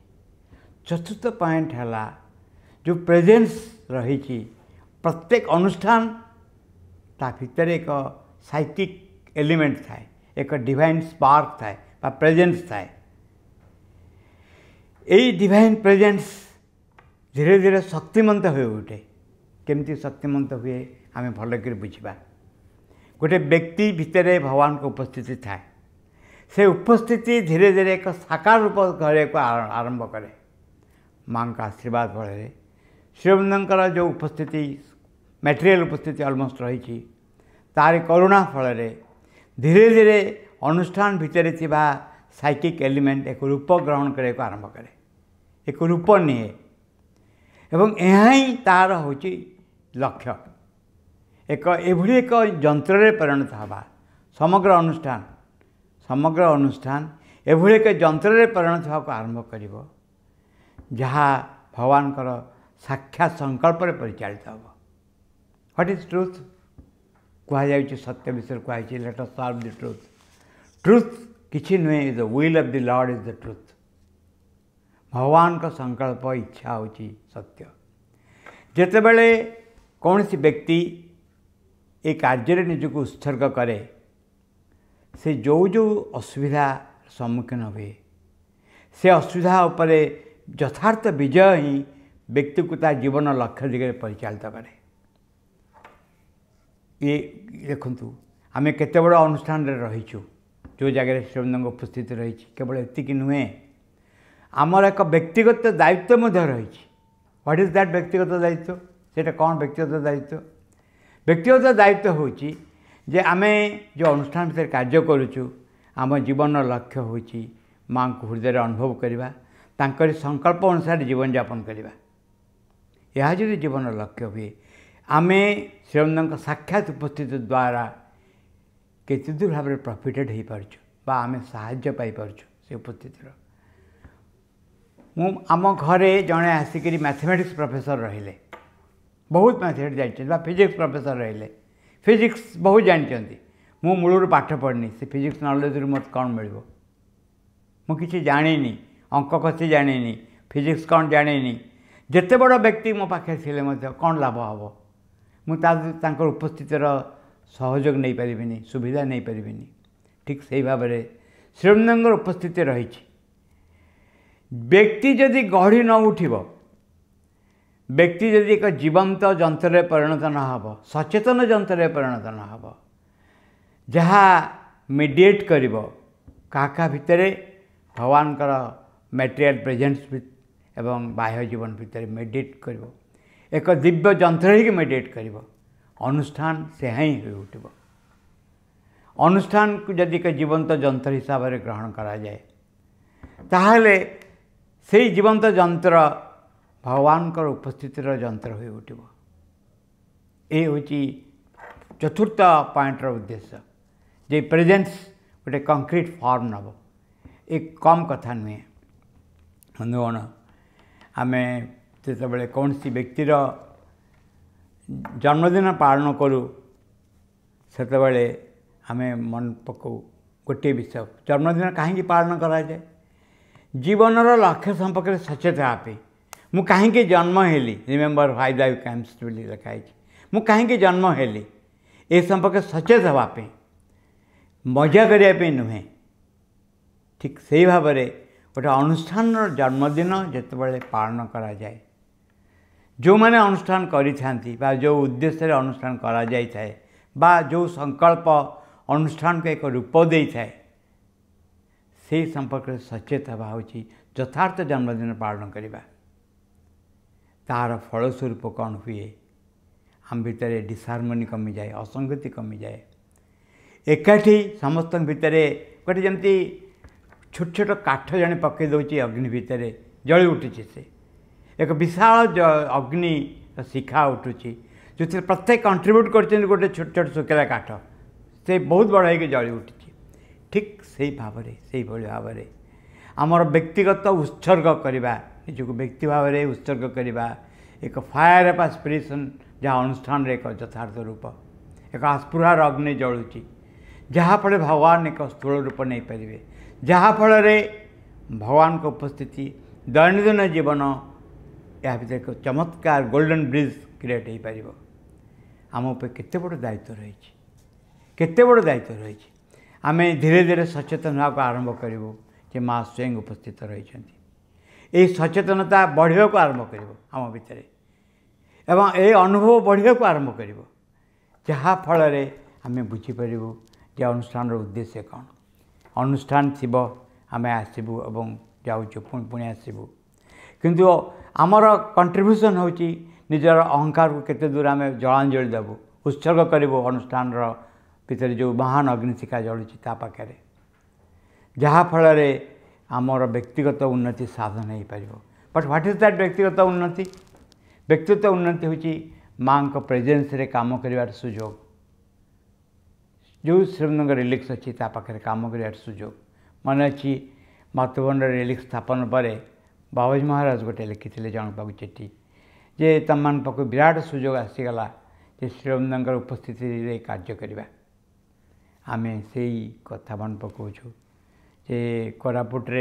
ଚତୁର୍ଥ ପଏଣ୍ଟ ହେଲା ଯେଉଁ ପ୍ରେଜେନ୍ସ ରହିଛି ପ୍ରତ୍ୟେକ ଅନୁଷ୍ଠାନ ତା ଭିତରେ ଏକ ସାଇକିକ୍ ଏଲିମେଣ୍ଟ ଥାଏ ଏକ ଡିଭାଇନ୍ ସ୍ପାର୍କ ଥାଏ ବା ପ୍ରେଜେନ୍ସ ଥାଏ ଏଇ ଡିଭାଇନ୍ ପ୍ରେଜେନ୍ସ ଧୀରେ ଧୀରେ ଶକ୍ତିମନ୍ତ ହୋଇ ଉଠେ କେମିତି ଶକ୍ତିମନ୍ତ ହୁଏ ଆମେ ଭଲ କରି ବୁଝିବା ଗୋଟେ ବ୍ୟକ୍ତି ଭିତରେ ଭଗବାନଙ୍କ ଉପସ୍ଥିତି ଥାଏ ସେ ଉପସ୍ଥିତି ଧୀରେ ଧୀରେ ଏକ ସାକାର ରୂପ କରିବାକୁ ଆରମ୍ଭ କରେ ମାଆଙ୍କ ଆଶୀର୍ବାଦ ଫଳରେ ଶିବବନ୍ଧଙ୍କର ଯେଉଁ ଉପସ୍ଥିତି ମ୍ୟାଟେରିଆଲ୍ ଉପସ୍ଥିତି ଅଲମୋଷ୍ଟ ରହିଛି ତାରି କରୁଣା ଫଳରେ ଧୀରେ ଧୀରେ ଅନୁଷ୍ଠାନ ଭିତରେ ଥିବା ସାଇକିକ୍ ଏଲିମେଣ୍ଟ ଏକ ରୂପ ଗ୍ରହଣ କରିବାକୁ ଆରମ୍ଭ କରେ ଏକ ରୂପ ନିଏ ଏବଂ ଏହା ହିଁ ତା'ର ହେଉଛି ଲକ୍ଷ୍ୟ ଏକ ଏଭଳି ଏକ ଯନ୍ତ୍ରରେ ପରିଣତ ହେବା ସମଗ୍ର ଅନୁଷ୍ଠାନ ସମଗ୍ର ଅନୁଷ୍ଠାନ ଏଭଳି ଏକ ଯନ୍ତ୍ରରେ ପରିଣତ ହେବାକୁ ଆରମ୍ଭ କରିବ ଯାହା ଭଗବାନଙ୍କର ସାକ୍ଷାତ ସଂକଳ୍ପରେ ପରିଚାଳିତ ହେବ ହ୍ୱାଟ୍ ଇଜ୍ ଟ୍ରୁଥ୍ କୁହାଯାଉଛି ସତ୍ୟ ବିଷୟରେ କୁହାଯାଇଛି ଲେଟ୍ ଅସ୍ ସଲ୍ଭ ଦି ଟ୍ରୁଥ୍ ଟ୍ରୁଥ୍ କିଛି ନୁହେଁ is the will of the lord is the truth ଭଗବାନଙ୍କ ସଂକଳ୍ପ ଇଚ୍ଛା ହେଉଛି ସତ୍ୟ ଯେତେବେଳେ କୌଣସି ବ୍ୟକ୍ତି ଏ କାର୍ଯ୍ୟରେ ନିଜକୁ ଉତ୍ସର୍ଗ କରେ ସେ ଯେଉଁ ଯେଉଁ ଅସୁବିଧା ସମ୍ମୁଖୀନ ହୁଏ ସେ ଅସୁବିଧା ଉପରେ ଯଥାର୍ଥ ବିଜୟ ହିଁ ବ୍ୟକ୍ତିକୁ ତା ଜୀବନ ଲକ୍ଷ୍ୟ ଦିଗରେ ପରିଚାଳିତ କରେ ଇଏ ଦେଖନ୍ତୁ ଆମେ କେତେ ବଡ଼ ଅନୁଷ୍ଠାନରେ ରହିଛୁ ଯେଉଁ ଜାଗାରେ ଶ୍ରୀମନ୍ଦଙ୍କ ଉପସ୍ଥିତି ରହିଛି କେବଳ ଏତିକି ନୁହେଁ ଆମର ଏକ ବ୍ୟକ୍ତିଗତ ଦାୟିତ୍ୱ ମଧ୍ୟ ରହିଛି ହ୍ୱାଟ୍ ଇଜ୍ ଦ୍ୟାଟ୍ ବ୍ୟକ୍ତିଗତ ଦାୟିତ୍ୱ ସେଇଟା କ'ଣ ବ୍ୟକ୍ତିଗତ ଦାୟିତ୍ୱ ବ୍ୟକ୍ତିଗତ ଦାୟିତ୍ୱ ହେଉଛି ଯେ ଆମେ ଯେଉଁ ଅନୁଷ୍ଠାନ ଭିତରେ କାର୍ଯ୍ୟ କରୁଛୁ ଆମ ଜୀବନର ଲକ୍ଷ୍ୟ ହେଉଛି ମାଆଙ୍କୁ ହୃଦୟରେ ଅନୁଭବ କରିବା ତାଙ୍କରି ସଂକଳ୍ପ ଅନୁସାରେ ଜୀବନଯାପନ କରିବା ଏହା ଯଦି ଜୀବନର ଲକ୍ଷ୍ୟ ହୁଏ ଆମେ ଶ୍ରୀଅରନ୍ଦଙ୍କ ସାକ୍ଷାତ ଉପସ୍ଥିତି ଦ୍ୱାରା କେତେଦୂର ଭାବରେ ପ୍ରଫିଟେଡ଼୍ ହୋଇପାରୁଛୁ ବା ଆମେ ସାହାଯ୍ୟ ପାଇପାରୁଛୁ ସେ ଉପସ୍ଥିତିର ମୁଁ ଆମ ଘରେ ଜଣେ ଆସିକରି ମ୍ୟାଥମେଟିକ୍ସ ପ୍ରଫେସର ରହିଲେ ବହୁତ ମ୍ୟାଥମେଟିକ୍ସ ଜାଣିଛନ୍ତି ବା ଫିଜିକ୍ସ ପ୍ରଫେସର ରହିଲେ ଫିଜିକ୍ସ ବହୁତ ଜାଣିଛନ୍ତି ମୁଁ ମୂଳରୁ ପାଠ ପଢ଼ିନି ସେ ଫିଜିକ୍ସ ନଲେଜରୁ ମୋତେ କ'ଣ ମିଳିବ ମୁଁ କିଛି ଜାଣିନି ଅଙ୍କ କଷି ଜାଣିନି ଫିଜିକ୍ସ କ'ଣ ଜାଣିନି ଯେତେ ବଡ଼ ବ୍ୟକ୍ତି ମୋ ପାଖରେ ଥିଲେ ମଧ୍ୟ କ'ଣ ଲାଭ ହେବ ମୁଁ ତା ତାଙ୍କର ଉପସ୍ଥିତିର ସହଯୋଗ ନେଇପାରିବିନି ସୁବିଧା ନେଇପାରିବିନି ଠିକ୍ ସେହି ଭାବରେ ଶ୍ରୀରଙ୍ଗଙ୍କର ଉପସ୍ଥିତି ରହିଛି ବ୍ୟକ୍ତି ଯଦି ଗଢ଼ି ନ ଉଠିବ ବ୍ୟକ୍ତି ଯଦି ଏକ ଜୀବନ୍ତ ଯନ୍ତ୍ରରେ ପରିଣତ ନ ହେବ ସଚେତନ ଯନ୍ତ୍ରରେ ପରିଣତ ନ ହେବ ଯାହା ମିଡ଼ିଏଟ୍ କରିବ କାହା କାହା ଭିତରେ ଭଗବାନଙ୍କର ମେଟେରିଆଲ୍ ପ୍ରେଜେନ୍ସ ଏବଂ ବାହ୍ୟ ଜୀବନ ଭିତରେ ମେଡ଼ିଏଟ୍ କରିବ ଏକ ଦିବ୍ୟ ଯନ୍ତ୍ର ହେଇକି ମେଡ଼ିଏଟ୍ କରିବ ଅନୁଷ୍ଠାନ ସେ ହିଁ ହୋଇ ଉଠିବ ଅନୁଷ୍ଠାନକୁ ଯଦି ଏକ ଜୀବନ୍ତ ଯନ୍ତ୍ର ହିସାବରେ ଗ୍ରହଣ କରାଯାଏ ତାହେଲେ ସେଇ ଜୀବନ୍ତ ଯନ୍ତ୍ର ଭଗବାନଙ୍କର ଉପସ୍ଥିତିର ଯନ୍ତ୍ର ହୋଇ ଉଠିବ ଏ ହେଉଛି ଚତୁର୍ଥ ପଏଣ୍ଟର ଉଦ୍ଦେଶ୍ୟ ଯେ ପ୍ରେଜେନ୍ସ ଗୋଟେ କଂକ୍ରିଟ୍ ଫର୍ମ ନେବ ଏ କମ୍ କଥା ନୁହେଁ ବନ୍ଧୁଗଣ ଆମେ ଯେତେବେଳେ କୌଣସି ବ୍ୟକ୍ତିର ଜନ୍ମଦିନ ପାଳନ କରୁ ସେତେବେଳେ ଆମେ ମନେ ପକାଉ ଗୋଟିଏ ବିଷୟ ଜନ୍ମଦିନ କାହିଁକି ପାଳନ କରାଯାଏ ଜୀବନର ଲକ୍ଷ୍ୟ ସମ୍ପର୍କରେ ସଚେତନ ପାଇଁ मुझे जन्म हैली रिमेम्बर व्हाई दाइव कैम्स बोली लिखाई मुझे जन्म हैली ए संपर्क सचेत हाप मजा करने नुहे ठीक से भाव गोटे अनुष्ठान जन्मदिन जोबले पालन कराए जो मैंने अनुष्ठान जो उद्देश्य अनुष्ठान कराए जो संकल्प अनुष्ठान को एक रूप दे थाए से संपर्क सचेत होगा हूँ यथार्थ जन्मदिन पालन करवा ତାହାର ଫଳସ୍ୱରୂପ କ'ଣ ହୁଏ ଆମ ଭିତରେ ଡିସହାରମୋନି କମିଯାଏ ଅସଙ୍ଗତି କମିଯାଏ ଏକାଠି ସମସ୍ତଙ୍କ ଭିତରେ ଗୋଟେ ଯେମିତି ଛୋଟ ଛୋଟ କାଠ ଜଣେ ପକାଇ ଦେଉଛି ଅଗ୍ନି ଭିତରେ ଜଳି ଉଠୁଛି ସେ ଏକ ବିଶାଳ ଅଗ୍ନି ଶିଖା ଉଠୁଛି ଯେଉଁଥିରେ ପ୍ରତ୍ୟେକ କଣ୍ଟ୍ରିବ୍ୟୁଟ୍ କରିଛନ୍ତି ଗୋଟେ ଛୋଟ ଛୋଟ ଶୁଖିଲା କାଠ ସେ ବହୁତ ବଡ଼ ହେଇକି ଜଳି ଉଠିଛି ଠିକ୍ ସେହି ଭାବରେ ସେହିଭଳି ଭାବରେ ଆମର ବ୍ୟକ୍ତିଗତ ଉତ୍ସର୍ଗ କରିବା निजी व्यक्ति भाव में उत्सर्ग करने एक फायर अफ आसपिरेसन जहाँ अनुष्ठान एक यथार्थ रूप एक आस्पृहार अग्नि जलुची जहाँफल भगवान एक स्थूल रूप नहीं पारे जहाँफल भगवान उपस्थित उपस्थिति जीवन या यह एक चमत्कार गोल्डन ब्रिज क्रिएट हो पार आम उपत बड़ दायित्व रही केते बड़ दायित्व रही आम धीरे धीरे सचेतन होगा आरंभ करूँ जे माँ स्वयं उपस्थित रही ଏହି ସଚେତନତା ବଢ଼ିବାକୁ ଆରମ୍ଭ କରିବ ଆମ ଭିତରେ ଏବଂ ଏହି ଅନୁଭବ ବଢ଼ିବାକୁ ଆରମ୍ଭ କରିବ ଯାହାଫଳରେ ଆମେ ବୁଝିପାରିବୁ ଯେ ଅନୁଷ୍ଠାନର ଉଦ୍ଦେଶ୍ୟ କ'ଣ ଅନୁଷ୍ଠାନ ଥିବ ଆମେ ଆସିବୁ ଏବଂ ଯାଉଛୁ ପୁଣି ପୁଣି ଆସିବୁ କିନ୍ତୁ ଆମର କଣ୍ଟ୍ରିବ୍ୟୁସନ୍ ହେଉଛି ନିଜର ଅହଙ୍କାରକୁ କେତେ ଦୂର ଆମେ ଜଳାଞ୍ଜଳି ଦେବୁ ଉତ୍ସର୍ଗ କରିବୁ ଅନୁଷ୍ଠାନର ଭିତରେ ଯେଉଁ ମହାନ ଅଗ୍ନିଶିକା ଜଳୁଛି ତା ପାଖରେ ଯାହାଫଳରେ ଆମର ବ୍ୟକ୍ତିଗତ ଉନ୍ନତି ସାଧନ ହୋଇପାରିବ ବଟ୍ ହ୍ୱାଟ୍ ଇଜ୍ ଦ୍ୟାଟ୍ ବ୍ୟକ୍ତିଗତ ଉନ୍ନତି ବ୍ୟକ୍ତିଗତ ଉନ୍ନତି ହେଉଛି ମାଆଙ୍କ ପ୍ରେଜେନ୍ସରେ କାମ କରିବାର ସୁଯୋଗ ଯେଉଁ ଶ୍ରୀମନ୍ଦ ରିଲିକ୍ସ ଅଛି ତା ପାଖରେ କାମ କରିବାର ସୁଯୋଗ ମନେ ଅଛି ମାତୃଭଣ୍ଡ ରିଲିକ୍ସ ସ୍ଥାପନ ପରେ ବାବାଜୀ ମହାରାଜ ଗୋଟେ ଲେଖିଥିଲେ ଜଣଙ୍କ ଚିଠି ଯେ ତମମାନଙ୍କ ପାଖକୁ ବିରାଟ ସୁଯୋଗ ଆସିଗଲା ଯେ ଶ୍ରୀରବିନ୍ଦଙ୍କର ଉପସ୍ଥିତିରେ କାର୍ଯ୍ୟ କରିବା ଆମେ ସେଇ କଥା ମନେ ପକାଉଛୁ ସେ କୋରାପୁଟରେ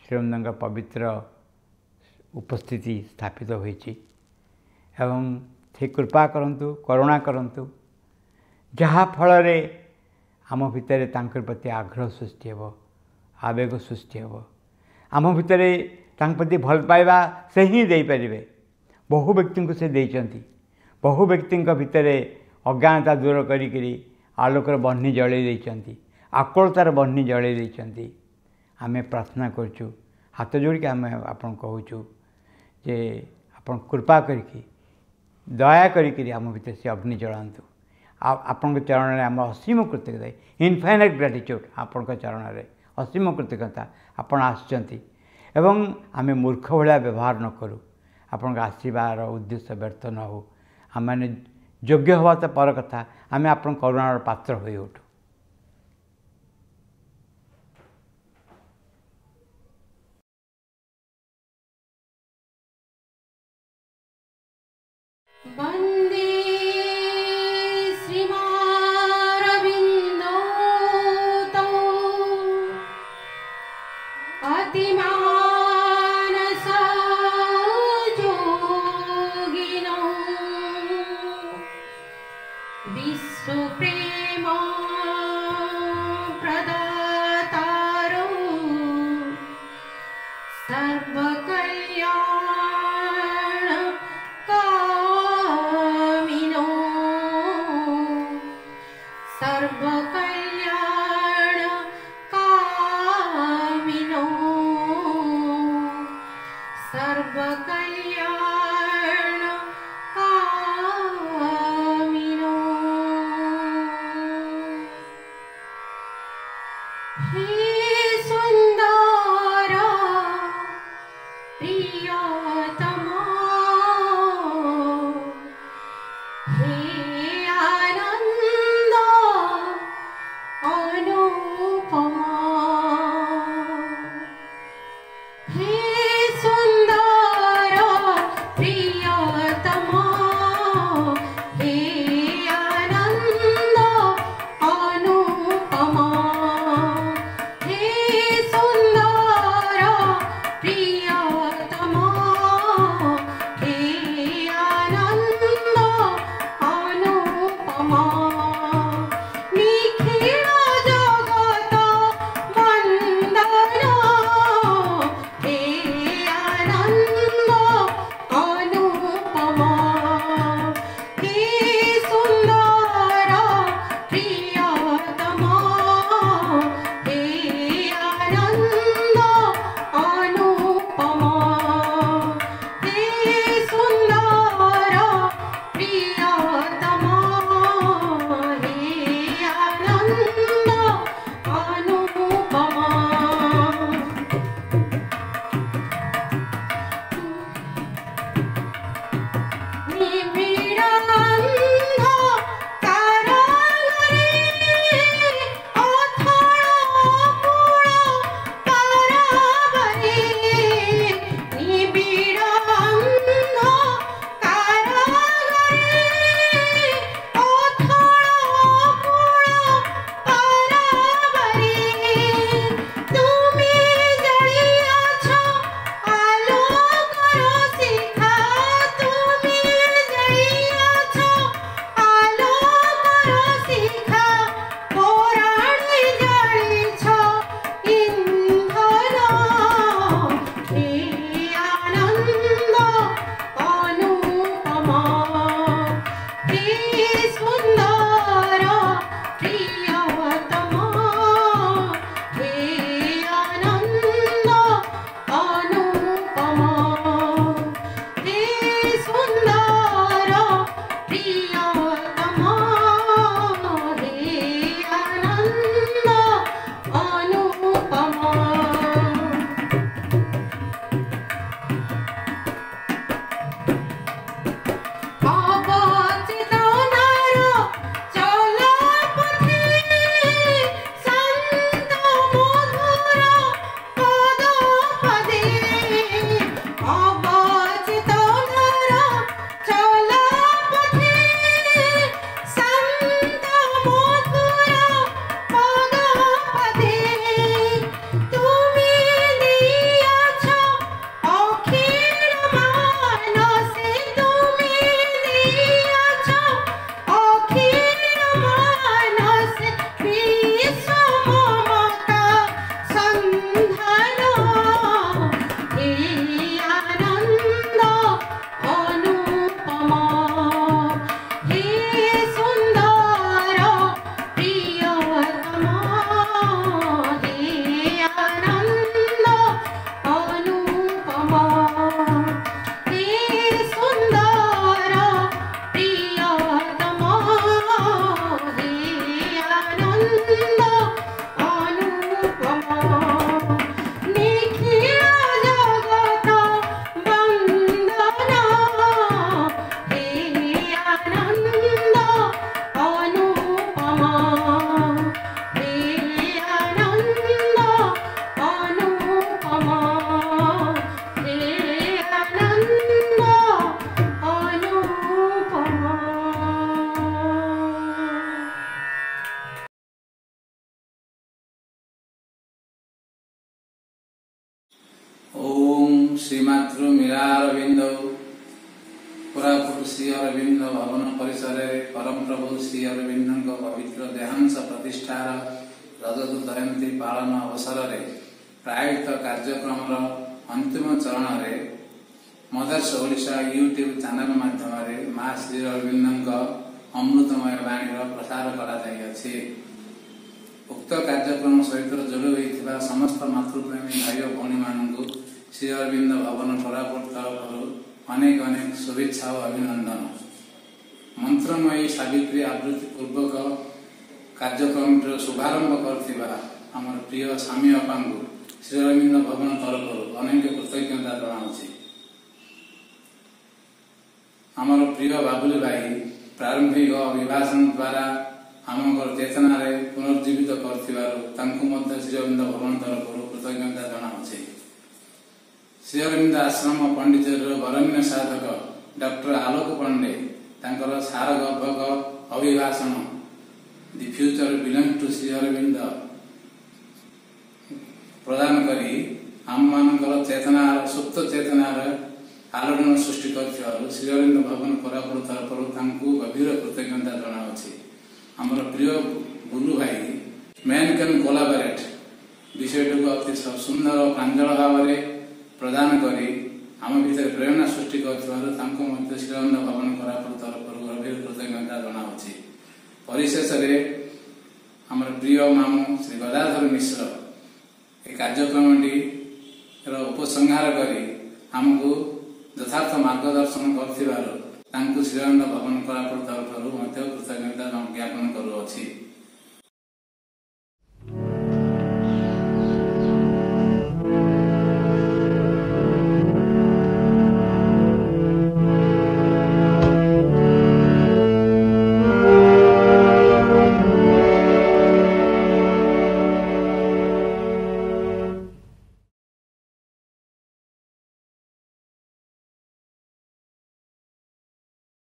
ଶ୍ରୀରମଦାଙ୍କ ପବିତ୍ର ଉପସ୍ଥିତି ସ୍ଥାପିତ ହୋଇଛି ଏବଂ ସେ କୃପା କରନ୍ତୁ କରୁଣା କରନ୍ତୁ ଯାହାଫଳରେ ଆମ ଭିତରେ ତାଙ୍କ ପ୍ରତି ଆଗ୍ରହ ସୃଷ୍ଟି ହେବ ଆବେଗ ସୃଷ୍ଟି ହେବ ଆମ ଭିତରେ ତାଙ୍କ ପ୍ରତି ଭଲ ପାଇବା ସେ ହିଁ ଦେଇପାରିବେ ବହୁ ବ୍ୟକ୍ତିଙ୍କୁ ସେ ଦେଇଛନ୍ତି ବହୁ ବ୍ୟକ୍ତିଙ୍କ ଭିତରେ ଅଜ୍ଞାନତା ଦୂର କରିକି ଆଲୋକର ବହ୍ନି ଜଳେଇ ଦେଇଛନ୍ତି ଆକୁଳତାର ବହ୍ନି ଜଳେଇ ଦେଇଛନ୍ତି ଆମେ ପ୍ରାର୍ଥନା କରୁଛୁ ହାତ ଯୋଡ଼ିକି ଆମେ ଆପଣ କହୁଛୁ ଯେ ଆପଣ କୃପା କରିକି ଦୟା କରିକିରି ଆମ ଭିତରେ ସେ ଅଗ୍ନି ଜଳାନ୍ତୁ ଆଉ ଆପଣଙ୍କ ଚରଣରେ ଆମ ଅସୀମ କୃତଜ୍ଞତା ଇନଫାଇନାଇଟ୍ ଗ୍ରାଟିଚ୍ୟୁଡ଼୍ ଆପଣଙ୍କ ଚରଣରେ ଅସୀମ କୃତଜ୍ଞତା ଆପଣ ଆସିଛନ୍ତି ଏବଂ ଆମେ ମୂର୍ଖ ଭଳିଆ ବ୍ୟବହାର ନ କରୁ ଆପଣଙ୍କ ଆସିବାର ଉଦ୍ଦେଶ୍ୟ ବ୍ୟର୍ଥ ନ ହେଉ ଆମେମାନେ ଯୋଗ୍ୟ ହେବା ତ ପର କଥା ଆମେ ଆପଣ କରୁଣାର ପାତ୍ର ହୋଇଉଠୁ